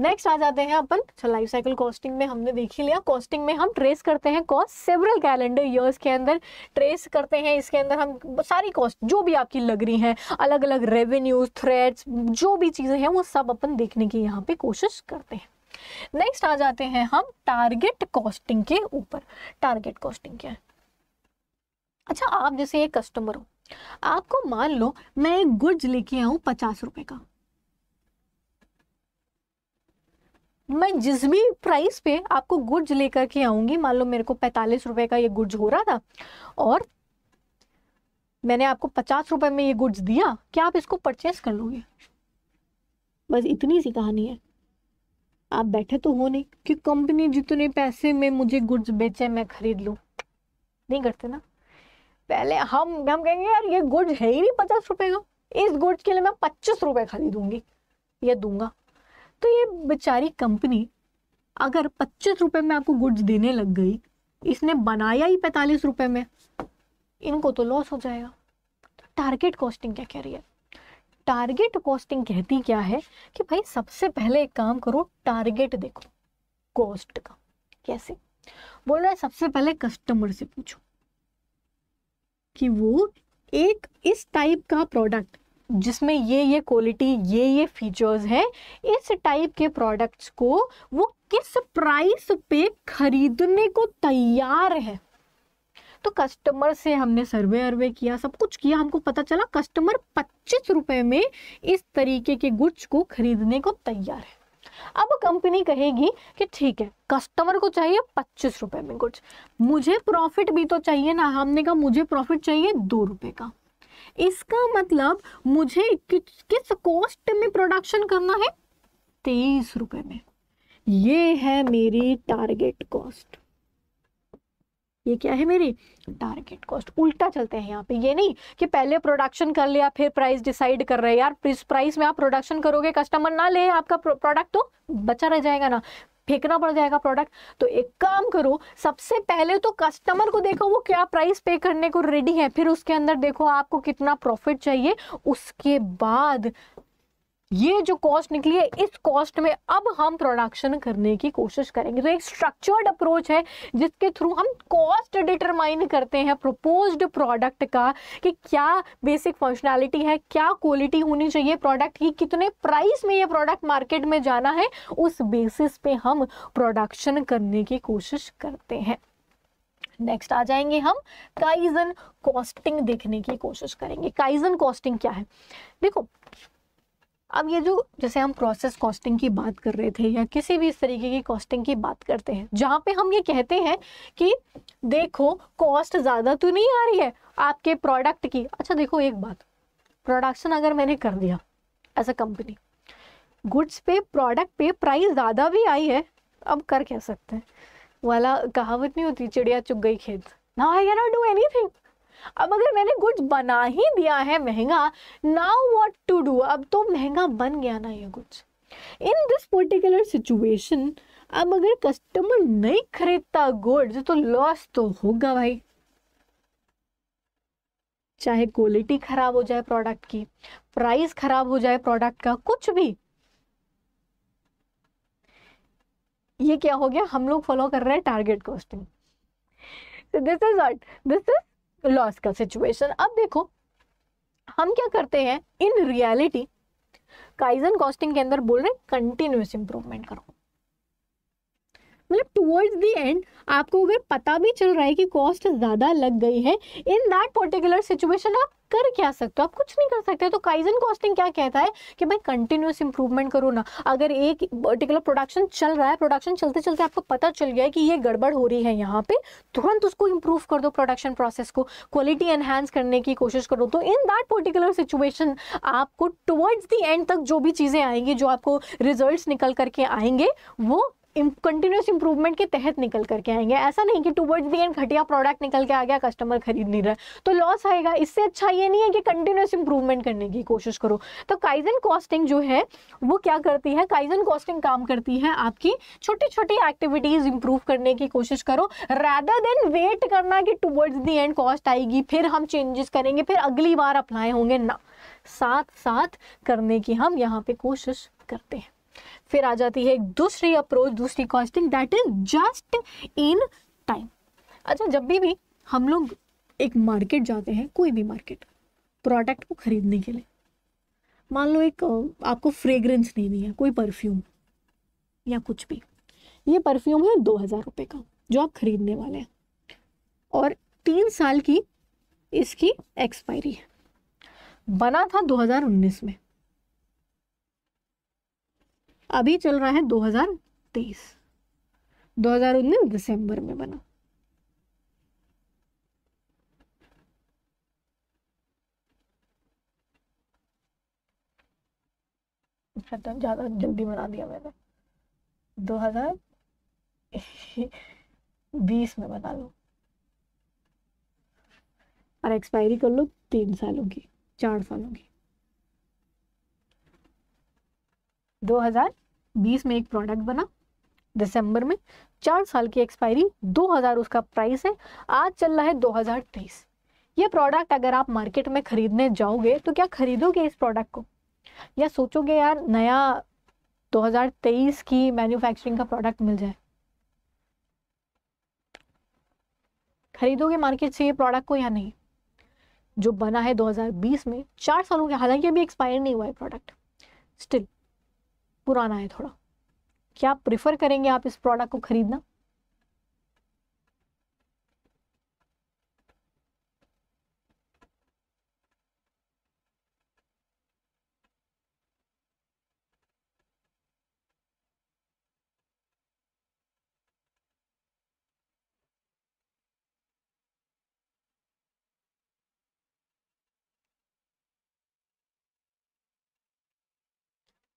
नेक्स्ट आ जाते हैं अपन अच्छा लाइफ साइकिल कॉस्टिंग में हमने देख ही लिया कॉस्टिंग में हम ट्रेस करते हैं कॉस्ट सेवरल कैलेंडर ईयर्स के अंदर ट्रेस करते हैं इसके अंदर हम सारी कॉस्ट जो भी आपकी लग रही है अलग अलग रेवेन्यूज थ्रेड्स जो भी चीज़ें हैं वो सब अपन देखने की यहाँ पे कोशिश करते हैं नेक्स्ट आ जाते हैं हम टारगेट कॉस्टिंग के ऊपर टारगेट कॉस्टिंग क्या है अच्छा आप जैसे एक कस्टमर हो आपको मान लो मैं एक गुड्स लेके आऊँ पचास रुपये का मैं जिस भी प्राइस पे आपको गुड्ज लेकर के आऊंगी मान लो मेरे को पैंतालीस रुपए का ये गुड्ज हो रहा था और मैंने आपको पचास रुपए में ये गुड्स दिया क्या आप इसको परचेस कर लोगे बस इतनी सी कहानी है आप बैठे तो हो नहीं कि कंपनी जितने पैसे में मुझे गुड्स बेचे मैं खरीद लू नहीं करते ना पहले हम हम कहेंगे यार ये गुड्स है ही नहीं पचास रुपए का इस गुड्स के लिए मैं पच्चीस रुपए खरीदूंगी ये दूंगा तो ये बेचारी कंपनी अगर पच्चीस रुपये में आपको गुड्स देने लग गई इसने बनाया ही पैंतालीस रुपये में इनको तो लॉस हो जाएगा तो टारगेट कॉस्टिंग क्या कह रही है टारगेट कॉस्टिंग कहती क्या है कि भाई सबसे पहले एक काम करो टारगेट देखो कॉस्ट का कैसे बोल रहा है सबसे पहले कस्टमर से पूछो कि वो एक इस टाइप का प्रोडक्ट जिसमें ये ये क्वालिटी ये ये फीचर्स हैं इस टाइप के प्रोडक्ट्स को वो किस प्राइस पे खरीदने को तैयार है तो कस्टमर से हमने सर्वे अर्वे किया सब कुछ किया हमको पता चला कस्टमर पच्चीस रुपए में इस तरीके के गुड्स को खरीदने को तैयार है अब कंपनी कहेगी कि ठीक है कस्टमर को चाहिए पच्चीस रुपए में गुड्स मुझे प्रॉफिट भी तो चाहिए ना हमने कहा मुझे प्रॉफिट चाहिए दो रुपए का इसका मतलब मुझे कि, किस कॉस्ट में प्रोडक्शन करना है तेईस रुपए में ये है मेरी टारगेट कॉस्ट ये क्या है मेरी टारगेट कॉस्ट उल्टा चलते हैं यहाँ पे ये नहीं कि पहले प्रोडक्शन कर लिया फिर प्राइस डिसाइड कर रहे हैं यार प्राइस में आप प्रोडक्शन करोगे कस्टमर ना ले आपका प्रोडक्ट तो बचा रह जाएगा ना फेंकना पड़ जाएगा प्रोडक्ट तो एक काम करो सबसे पहले तो कस्टमर को देखो वो क्या प्राइस पे करने को रेडी है फिर उसके अंदर देखो आपको कितना प्रॉफिट चाहिए उसके बाद ये जो कॉस्ट निकली है इस कॉस्ट में अब हम प्रोडक्शन करने की कोशिश करेंगे तो एक स्ट्रक्चर्ड अप्रोच है जिसके थ्रू हम कॉस्ट डिटरमाइन करते हैं प्रपोज्ड प्रोडक्ट का कि क्या बेसिक फंक्शनैलिटी है क्या क्वालिटी होनी चाहिए प्रोडक्ट की कितने प्राइस में ये प्रोडक्ट मार्केट में जाना है उस बेसिस पे हम प्रोडक्शन करने की कोशिश करते हैं नेक्स्ट आ जाएंगे हम काइजन कॉस्टिंग देखने की कोशिश करेंगे काइजन कॉस्टिंग क्या है देखो अब ये जो जैसे हम प्रोसेस कॉस्टिंग की बात कर रहे थे या किसी भी इस तरीके की कॉस्टिंग की बात करते हैं जहाँ पे हम ये कहते हैं कि देखो कॉस्ट ज़्यादा तो नहीं आ रही है आपके प्रोडक्ट की अच्छा देखो एक बात प्रोडक्शन अगर मैंने कर दिया एज अ कंपनी गुड्स पे प्रोडक्ट पे प्राइस ज़्यादा भी आई है अब कर कह सकते हैं वाला कहावत नहीं होती चिड़िया चुग गई खेत ना I can do anything अब अगर मैंने गुड्स बना ही दिया है महंगा नाउ वॉट टू डू अब तो महंगा बन गया ना ये goods in this particular situation अब अगर कस्टमर नहीं खरीदता गुड्स तो लॉस तो होगा भाई चाहे क्वालिटी खराब हो जाए प्रोडक्ट की प्राइस खराब हो जाए प्रोडक्ट का कुछ भी ये क्या हो गया हम लोग फॉलो कर रहे हैं target costing this is what this is loss का सिचुएशन अब देखो हम क्या करते हैं इन रियलिटी काइजन कॉस्टिंग के अंदर बोल रहे हैं कंटिन्यूस इंप्रूवमेंट करो मतलब टूवर्ड्स दी एंड आपको अगर पता भी चल रहा है कि कॉस्ट ज़्यादा लग गई है इन दैट पर्टिकुलर सिचुएशन आप कर क्या सकते हो आप कुछ नहीं कर सकते तो काइजन कॉस्टिंग क्या कहता है कि भाई कंटिन्यूस इंप्रूवमेंट करो ना अगर एक पर्टिकुलर प्रोडक्शन चल रहा है प्रोडक्शन चलते चलते आपको पता चल गया है कि ये गड़बड़ हो रही है यहाँ पे तुरंत उसको इम्प्रूव कर दो प्रोडक्शन प्रोसेस को क्वालिटी एनहेंस करने की कोशिश करो तो इन दैट पर्टिकुलर सिचुएशन आपको टुवर्ड्स दी एंड तक जो भी चीज़ें आएंगी जो आपको रिजल्ट निकल करके आएंगे वो कंटिन्यूस इंप्रूवमेंट के तहत निकल करके आएंगे ऐसा नहीं कि टूवर्ड्स दी एंड घटिया प्रोडक्ट निकल के आ गया कस्टमर खरीद नहीं रहा तो लॉस आएगा इससे अच्छा ये नहीं है कि कंटिन्यूस इंप्रूवमेंट करने की कोशिश करो तो काइजन कॉस्टिंग जो है वो क्या करती है काइजन कॉस्टिंग काम करती है आपकी छोटी छोटी एक्टिविटीज इंप्रूव करने की कोशिश करो रैदर देन वेट करना कि टूवर्ड्स दी एंड कॉस्ट आएगी फिर हम चेंजेस करेंगे फिर अगली बार अप्लाई होंगे ना साथ साथ करने की हम यहाँ पे कोशिश करते हैं फिर आ जाती है एक दूसरी अप्रोच दूसरी costing that is just in time अच्छा जब भी भी हम लोग एक मार्केट जाते हैं कोई भी मार्केट प्रोडक्ट को खरीदने के लिए मान लो एक आपको फ्रेगरेंस नहीं है कोई परफ्यूम या कुछ भी ये परफ्यूम है दो हज़ार रुपये का जो आप खरीदने वाले हैं और तीन साल की इसकी एक्सपायरी है बना था 2019 में अभी चल रहा है 2023 2019 दिसंबर में बना अच्छा, तो ज़्यादा जल्दी बना दिया मैंने 2020 में बना लो और एक्सपायरी कर लो तीन सालों की चार सालों की 2020 में एक प्रोडक्ट बना दिसंबर में चार साल की एक्सपायरी 2000 उसका प्राइस है आज चल रहा है 2023 ये प्रोडक्ट अगर आप मार्केट में खरीदने जाओगे तो क्या खरीदोगे इस प्रोडक्ट को या सोचोगे यार नया 2023 की मैन्युफैक्चरिंग का प्रोडक्ट मिल जाए खरीदोगे मार्केट से ये प्रोडक्ट को या नहीं जो बना है 2020 में चार सालों के हालांकि अभी एक्सपायर नहीं हुआ है प्रोडक्ट स्टिल पुराना है थोड़ा क्या प्रेफर करेंगे आप इस प्रोडक्ट को ख़रीदना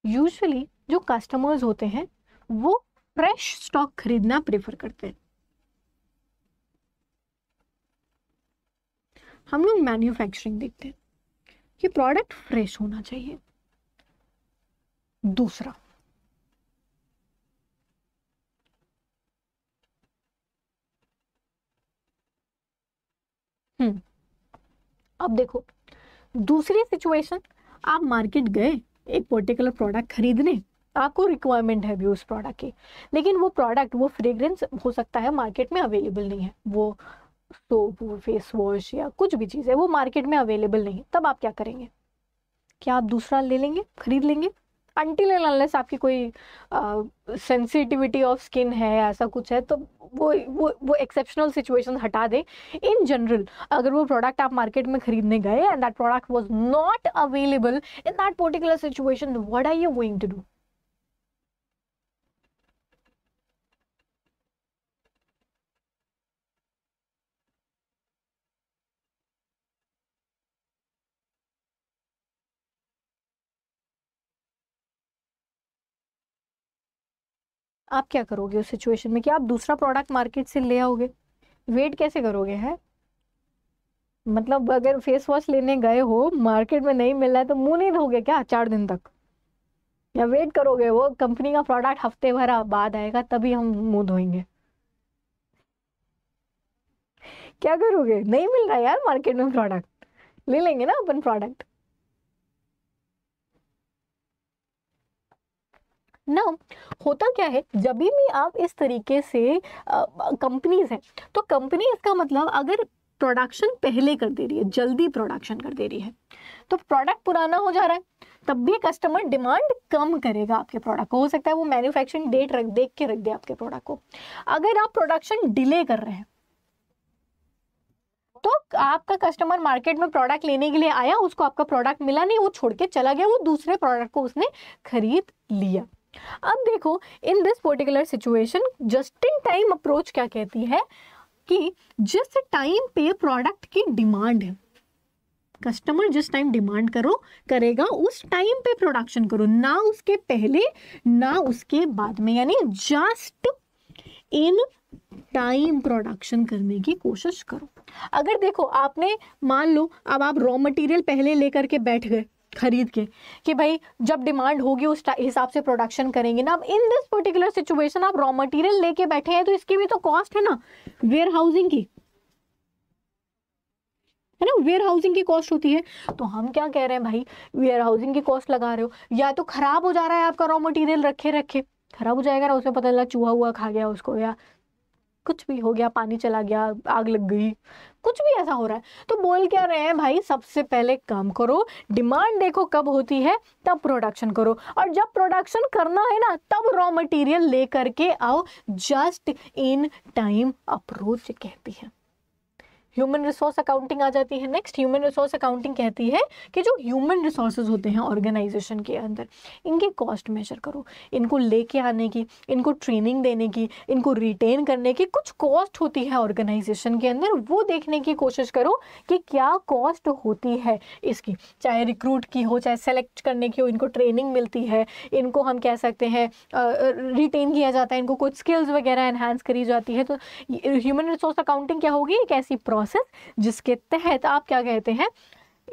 यूजुअली जो कस्टमर्स होते हैं वो फ्रेश स्टॉक खरीदना प्रेफर करते हैं हम लोग मैन्युफैक्चरिंग देखते हैं कि प्रोडक्ट फ्रेश होना चाहिए दूसरा हम्म अब देखो दूसरी सिचुएशन आप मार्केट गए एक पर्टिकुलर प्रोडक्ट खरीदने आपको रिक्वायरमेंट है भी उस प्रोडक्ट की लेकिन वो प्रोडक्ट वो फ्रेग्रेंस हो सकता है मार्केट में अवेलेबल नहीं है वो सोप वो फेस वॉश या कुछ भी चीज़ है वो मार्केट में अवेलेबल नहीं है तब आप क्या करेंगे क्या आप दूसरा ले लेंगे खरीद लेंगे अनटिल आपकी कोई सेंसिटिविटी ऑफ स्किन है ऐसा कुछ है तो वो वो वो एक्सेप्शनल सिचुएशन हटा दें इन जनरल अगर वो प्रोडक्ट आप मार्केट में खरीदने गए and that product was not available in that particular situation what are you going to do आप क्या करोगे उस सिचुएशन में कि आप दूसरा प्रोडक्ट मार्केट से ले आओगे वेट कैसे करोगे है मतलब अगर फेस वॉश लेने गए हो मार्केट में नहीं मिल रहा है तो मुंह नहीं धोगे क्या चार दिन तक या वेट करोगे वो कंपनी का प्रोडक्ट हफ्ते भर बाद आएगा तभी हम मुंह धोएंगे क्या करोगे नहीं मिल रहा यार मार्केट में प्रोडक्ट ले लेंगे ना अपन प्रोडक्ट ना होता क्या है जब भी आप इस तरीके से कंपनीज हैं तो कंपनी का मतलब अगर प्रोडक्शन पहले कर दे रही है जल्दी प्रोडक्शन कर दे रही है तो प्रोडक्ट पुराना हो जा रहा है तब भी कस्टमर डिमांड कम करेगा आपके प्रोडक्ट को हो सकता है वो मैन्युफैक्चरिंग डेट रख देख के रख दे आपके प्रोडक्ट को अगर आप प्रोडक्शन डिले कर रहे हैं तो आपका कस्टमर मार्केट में प्रोडक्ट लेने के लिए आया उसको आपका प्रोडक्ट मिला नहीं वो छोड़ के चला गया वो दूसरे प्रोडक्ट को उसने खरीद लिया अब देखो in this particular situation just in time approach क्या कहती है कि जिस टाइम पे प्रोडक्ट की डिमांड है कस्टमर जिस टाइम डिमांड करो करेगा उस टाइम पे प्रोडक्शन करो ना उसके पहले ना उसके बाद में यानी जस्ट इन टाइम प्रोडक्शन करने की कोशिश करो अगर देखो आपने मान लो अब आप रॉ मटेरियल पहले लेकर के बैठ गए खरीद के कि भाई जब डिमांड होगी उस हिसाब से प्रोडक्शन करेंगे ना अब इन दिस पर्टिकुलर सिचुएशन आप रॉ मटेरियल लेके बैठे हैं तो इसकी भी तो कॉस्ट है ना वेयर हाउसिंग की है ना वेयर हाउसिंग की कॉस्ट होती है तो हम क्या कह रहे हैं भाई वेयर हाउसिंग की कॉस्ट लगा रहे हो या तो खराब हो जा रहा है आपका रॉ मटेरियल रखे रखे खराब हो जाएगा ना उसमें पता चला चूहा हुआ खा गया उसको या कुछ भी हो गया पानी चला गया आग लग गई कुछ भी ऐसा हो रहा है तो बोल क्या रहे हैं भाई सबसे पहले काम करो डिमांड देखो कब होती है तब प्रोडक्शन करो और जब प्रोडक्शन करना है ना तब रॉ मटेरियल लेकर के आओ जस्ट इन टाइम अप्रोच कहती है ह्यूमन रिसोर्स अकाउंटिंग आ जाती है नेक्स्ट ह्यूमन रिसोर्स अकाउंटिंग कहती है कि जो ह्यूमन रिसोर्सेज होते हैं ऑर्गेनाइजेशन के अंदर इनके कॉस्ट मेजर करो इनको लेके आने की इनको ट्रेनिंग देने की इनको रिटेन करने की कुछ कॉस्ट होती है ऑर्गेनाइजेशन के अंदर वो देखने की कोशिश करो कि क्या कॉस्ट होती है इसकी चाहे रिक्रूट की हो चाहे सेलेक्ट करने की हो इनको ट्रेनिंग मिलती है इनको हम कह सकते हैं रिटेन किया जाता है इनको कुछ स्किल्स वगैरह एनहेंस करी जाती है तो ह्यूमन रिसोर्स अकाउंटिंग क्या होगी एक ऐसी प्रोसेस प्रोसेस जिसके तहत आप क्या कहते हैं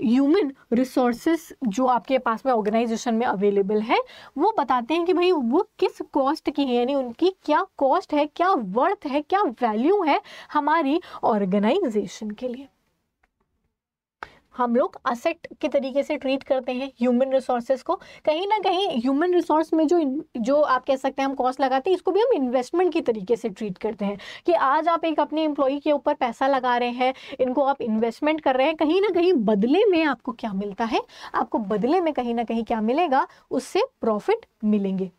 ह्यूमन रिसोर्सेस जो आपके पास में ऑर्गेनाइजेशन में अवेलेबल है वो बताते हैं कि भाई वो किस कॉस्ट की है यानी उनकी क्या कॉस्ट है क्या वर्थ है क्या वैल्यू है हमारी ऑर्गेनाइजेशन के लिए हम लोग असेट के तरीके से ट्रीट करते हैं ह्यूमन रिसोर्सेज को कहीं ना कहीं ह्यूमन रिसोर्स में जो जो आप कह सकते हैं हम कॉस्ट लगाते हैं इसको भी हम इन्वेस्टमेंट के तरीके से ट्रीट करते हैं कि आज आप एक अपने एम्प्लॉई के ऊपर पैसा लगा रहे हैं इनको आप इन्वेस्टमेंट कर रहे हैं कहीं ना कहीं बदले में आपको क्या मिलता है आपको बदले में कहीं ना कहीं क्या मिलेगा उससे प्रॉफिट मिलेंगे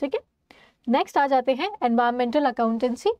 ठीक है नेक्स्ट आ जाते हैं environmental accountancy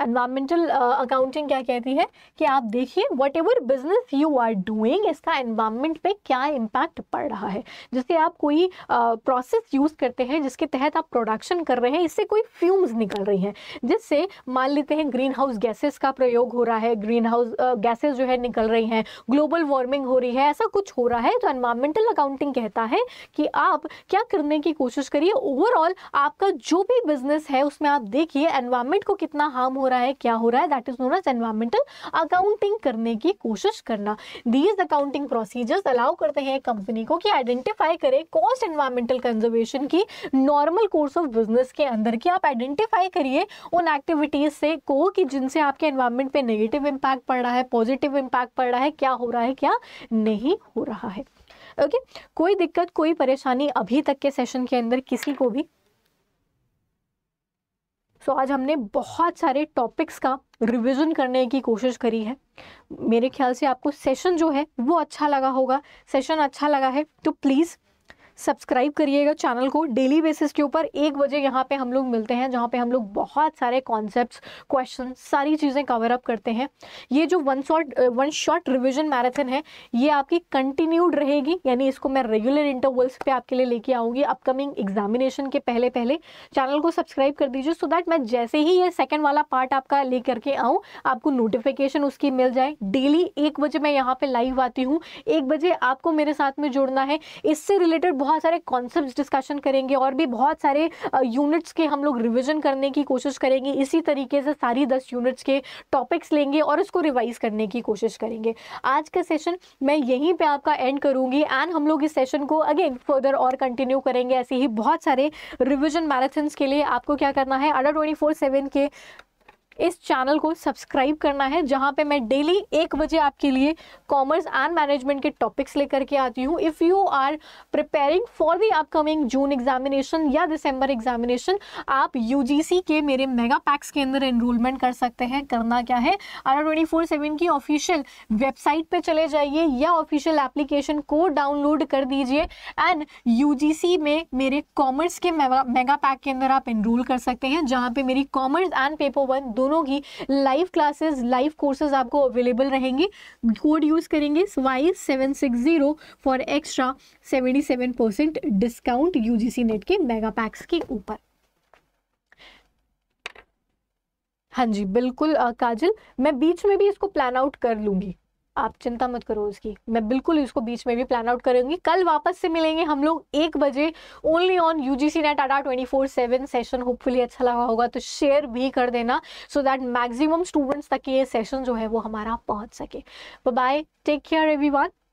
environmental accounting uh, क्या कहती है कि आप देखिए whatever business you are doing इसका एनवायरमेंट पे क्या इम्पैक्ट पड़ रहा है जैसे आप कोई प्रोसेस uh, यूज़ करते हैं जिसके तहत आप प्रोडक्शन कर रहे हैं इससे कोई फ्यूम्स निकल रही हैं जिससे मान लेते हैं ग्रीन हाउस गैसेस का प्रयोग हो रहा है ग्रीन हाउस गैसेज जो है निकल रही हैं ग्लोबल वार्मिंग हो रही है ऐसा कुछ हो रहा है तो एनवायरमेंटल अकाउंटिंग कहता है कि आप क्या करने की कोशिश करिए ओवरऑल आपका जो भी बिजनेस है उसमें आप देखिए एनवायरमेंट को कितना हार्म हो हो रहा है क्या हो रहा है that is known as environmental accounting करने की कोशिश करना दीज अकाउंटिंग प्रोसीजर्स अलाउ करते हैं कंपनी को कि आइडेंटिफाई करे कॉस्ट एनवायरमेंटल कंजर्वेशन की नॉर्मल कोर्स ऑफ बिजनेस के अंदर कि आप आइडेंटिफाई करिए उन एक्टिविटीज से को कि जिनसे आपके एनवायरमेंट पे नेगेटिव इंपैक्ट पड़ रहा है पॉजिटिव इंपैक्ट पड़ रहा है क्या हो रहा है क्या नहीं हो रहा है ओके okay? कोई दिक्कत कोई परेशानी अभी तक के सेशन के अंदर किसी को भी सो so, आज हमने बहुत सारे टॉपिक्स का रिवीजन करने की कोशिश करी है मेरे ख्याल से आपको सेशन जो है वो अच्छा लगा होगा सेशन अच्छा लगा है तो प्लीज़ सब्सक्राइब करिएगा चैनल को डेली बेसिस के ऊपर एक बजे यहाँ पे हम लोग मिलते हैं जहाँ पे हम लोग बहुत सारे कॉन्सेप्ट क्वेश्चन सारी चीज़ें कवर अप करते हैं ये जो one shot one shot revision marathon है ये आपकी कंटिन्यूड रहेगी यानी इसको मैं रेगुलर इंटरवल्स पे आपके लिए लेके आऊँगी अपकमिंग एग्जामिनेशन के पहले पहले चैनल को सब्सक्राइब कर दीजिए सो दैट मैं जैसे ही ये सेकेंड वाला पार्ट आपका ले करके आऊँ आपको नोटिफिकेशन उसकी मिल जाए डेली एक बजे मैं यहाँ पर लाइव आती हूँ एक बजे आपको मेरे साथ में जुड़ना है इससे रिलेटेड बहुत सारे कॉन्सेप्ट डिस्कशन करेंगे और भी बहुत सारे यूनिट्स के हम लोग रिविजन करने की कोशिश करेंगे इसी तरीके से सारी दस यूनिट्स के टॉपिक्स लेंगे और उसको रिवाइज करने की कोशिश करेंगे आज का सेशन मैं यहीं पर आपका एंड करूँगी एंड हम लोग इस सेशन को अगेन फर्दर और कंटिन्यू करेंगे ऐसे ही बहुत सारे रिविजन मैराथन्स के लिए आपको क्या करना है अडर ट्वेंटी फोर सेवन के इस चैनल को सब्सक्राइब करना है जहाँ पे मैं डेली एक बजे आपके लिए कॉमर्स एंड मैनेजमेंट के टॉपिक्स लेकर के आती हूँ if you are preparing for the upcoming June examination या दिसंबर एग्जामिनेशन आप यू के मेरे मेगा पैक्स के अंदर एनरोलमेंट कर सकते हैं करना क्या है आर ट्वेंटी फोर सेवन की ऑफिशियल वेबसाइट पर चले जाइए या ऑफिशियल एप्लीकेशन को डाउनलोड कर दीजिए एंड यू में मेरे कॉमर्स के मेगा पैक के अंदर आप एनरोल कर सकते हैं जहाँ पे मेरी कॉमर्स एंड पेपर वन दो दोनों की लाइव क्लासेस लाइव कोर्सेज आपको अवेलेबल रहेंगे कोड यूज़ करेंगे Y seven six zero for extra seventy seven percent discount U NET के मेगा पैक्स के ऊपर हाँ जी बिल्कुल आ, काजल मैं बीच में भी इसको प्लान आउट कर लूँगी आप चिंता मत करो उसकी मैं बिल्कुल इसको बीच में भी प्लान आउट करूंगी कल वापस से मिलेंगे हम लोग एक बजे only on U G C NET टाटा twenty four seven session hopefully अच्छा लगा होगा तो शेयर भी कर देना सो दैट मैक्सिमम स्टूडेंट्स तक ये सेशन जो है वो हमारा पहुंच सके बाय टेक केयर एवरी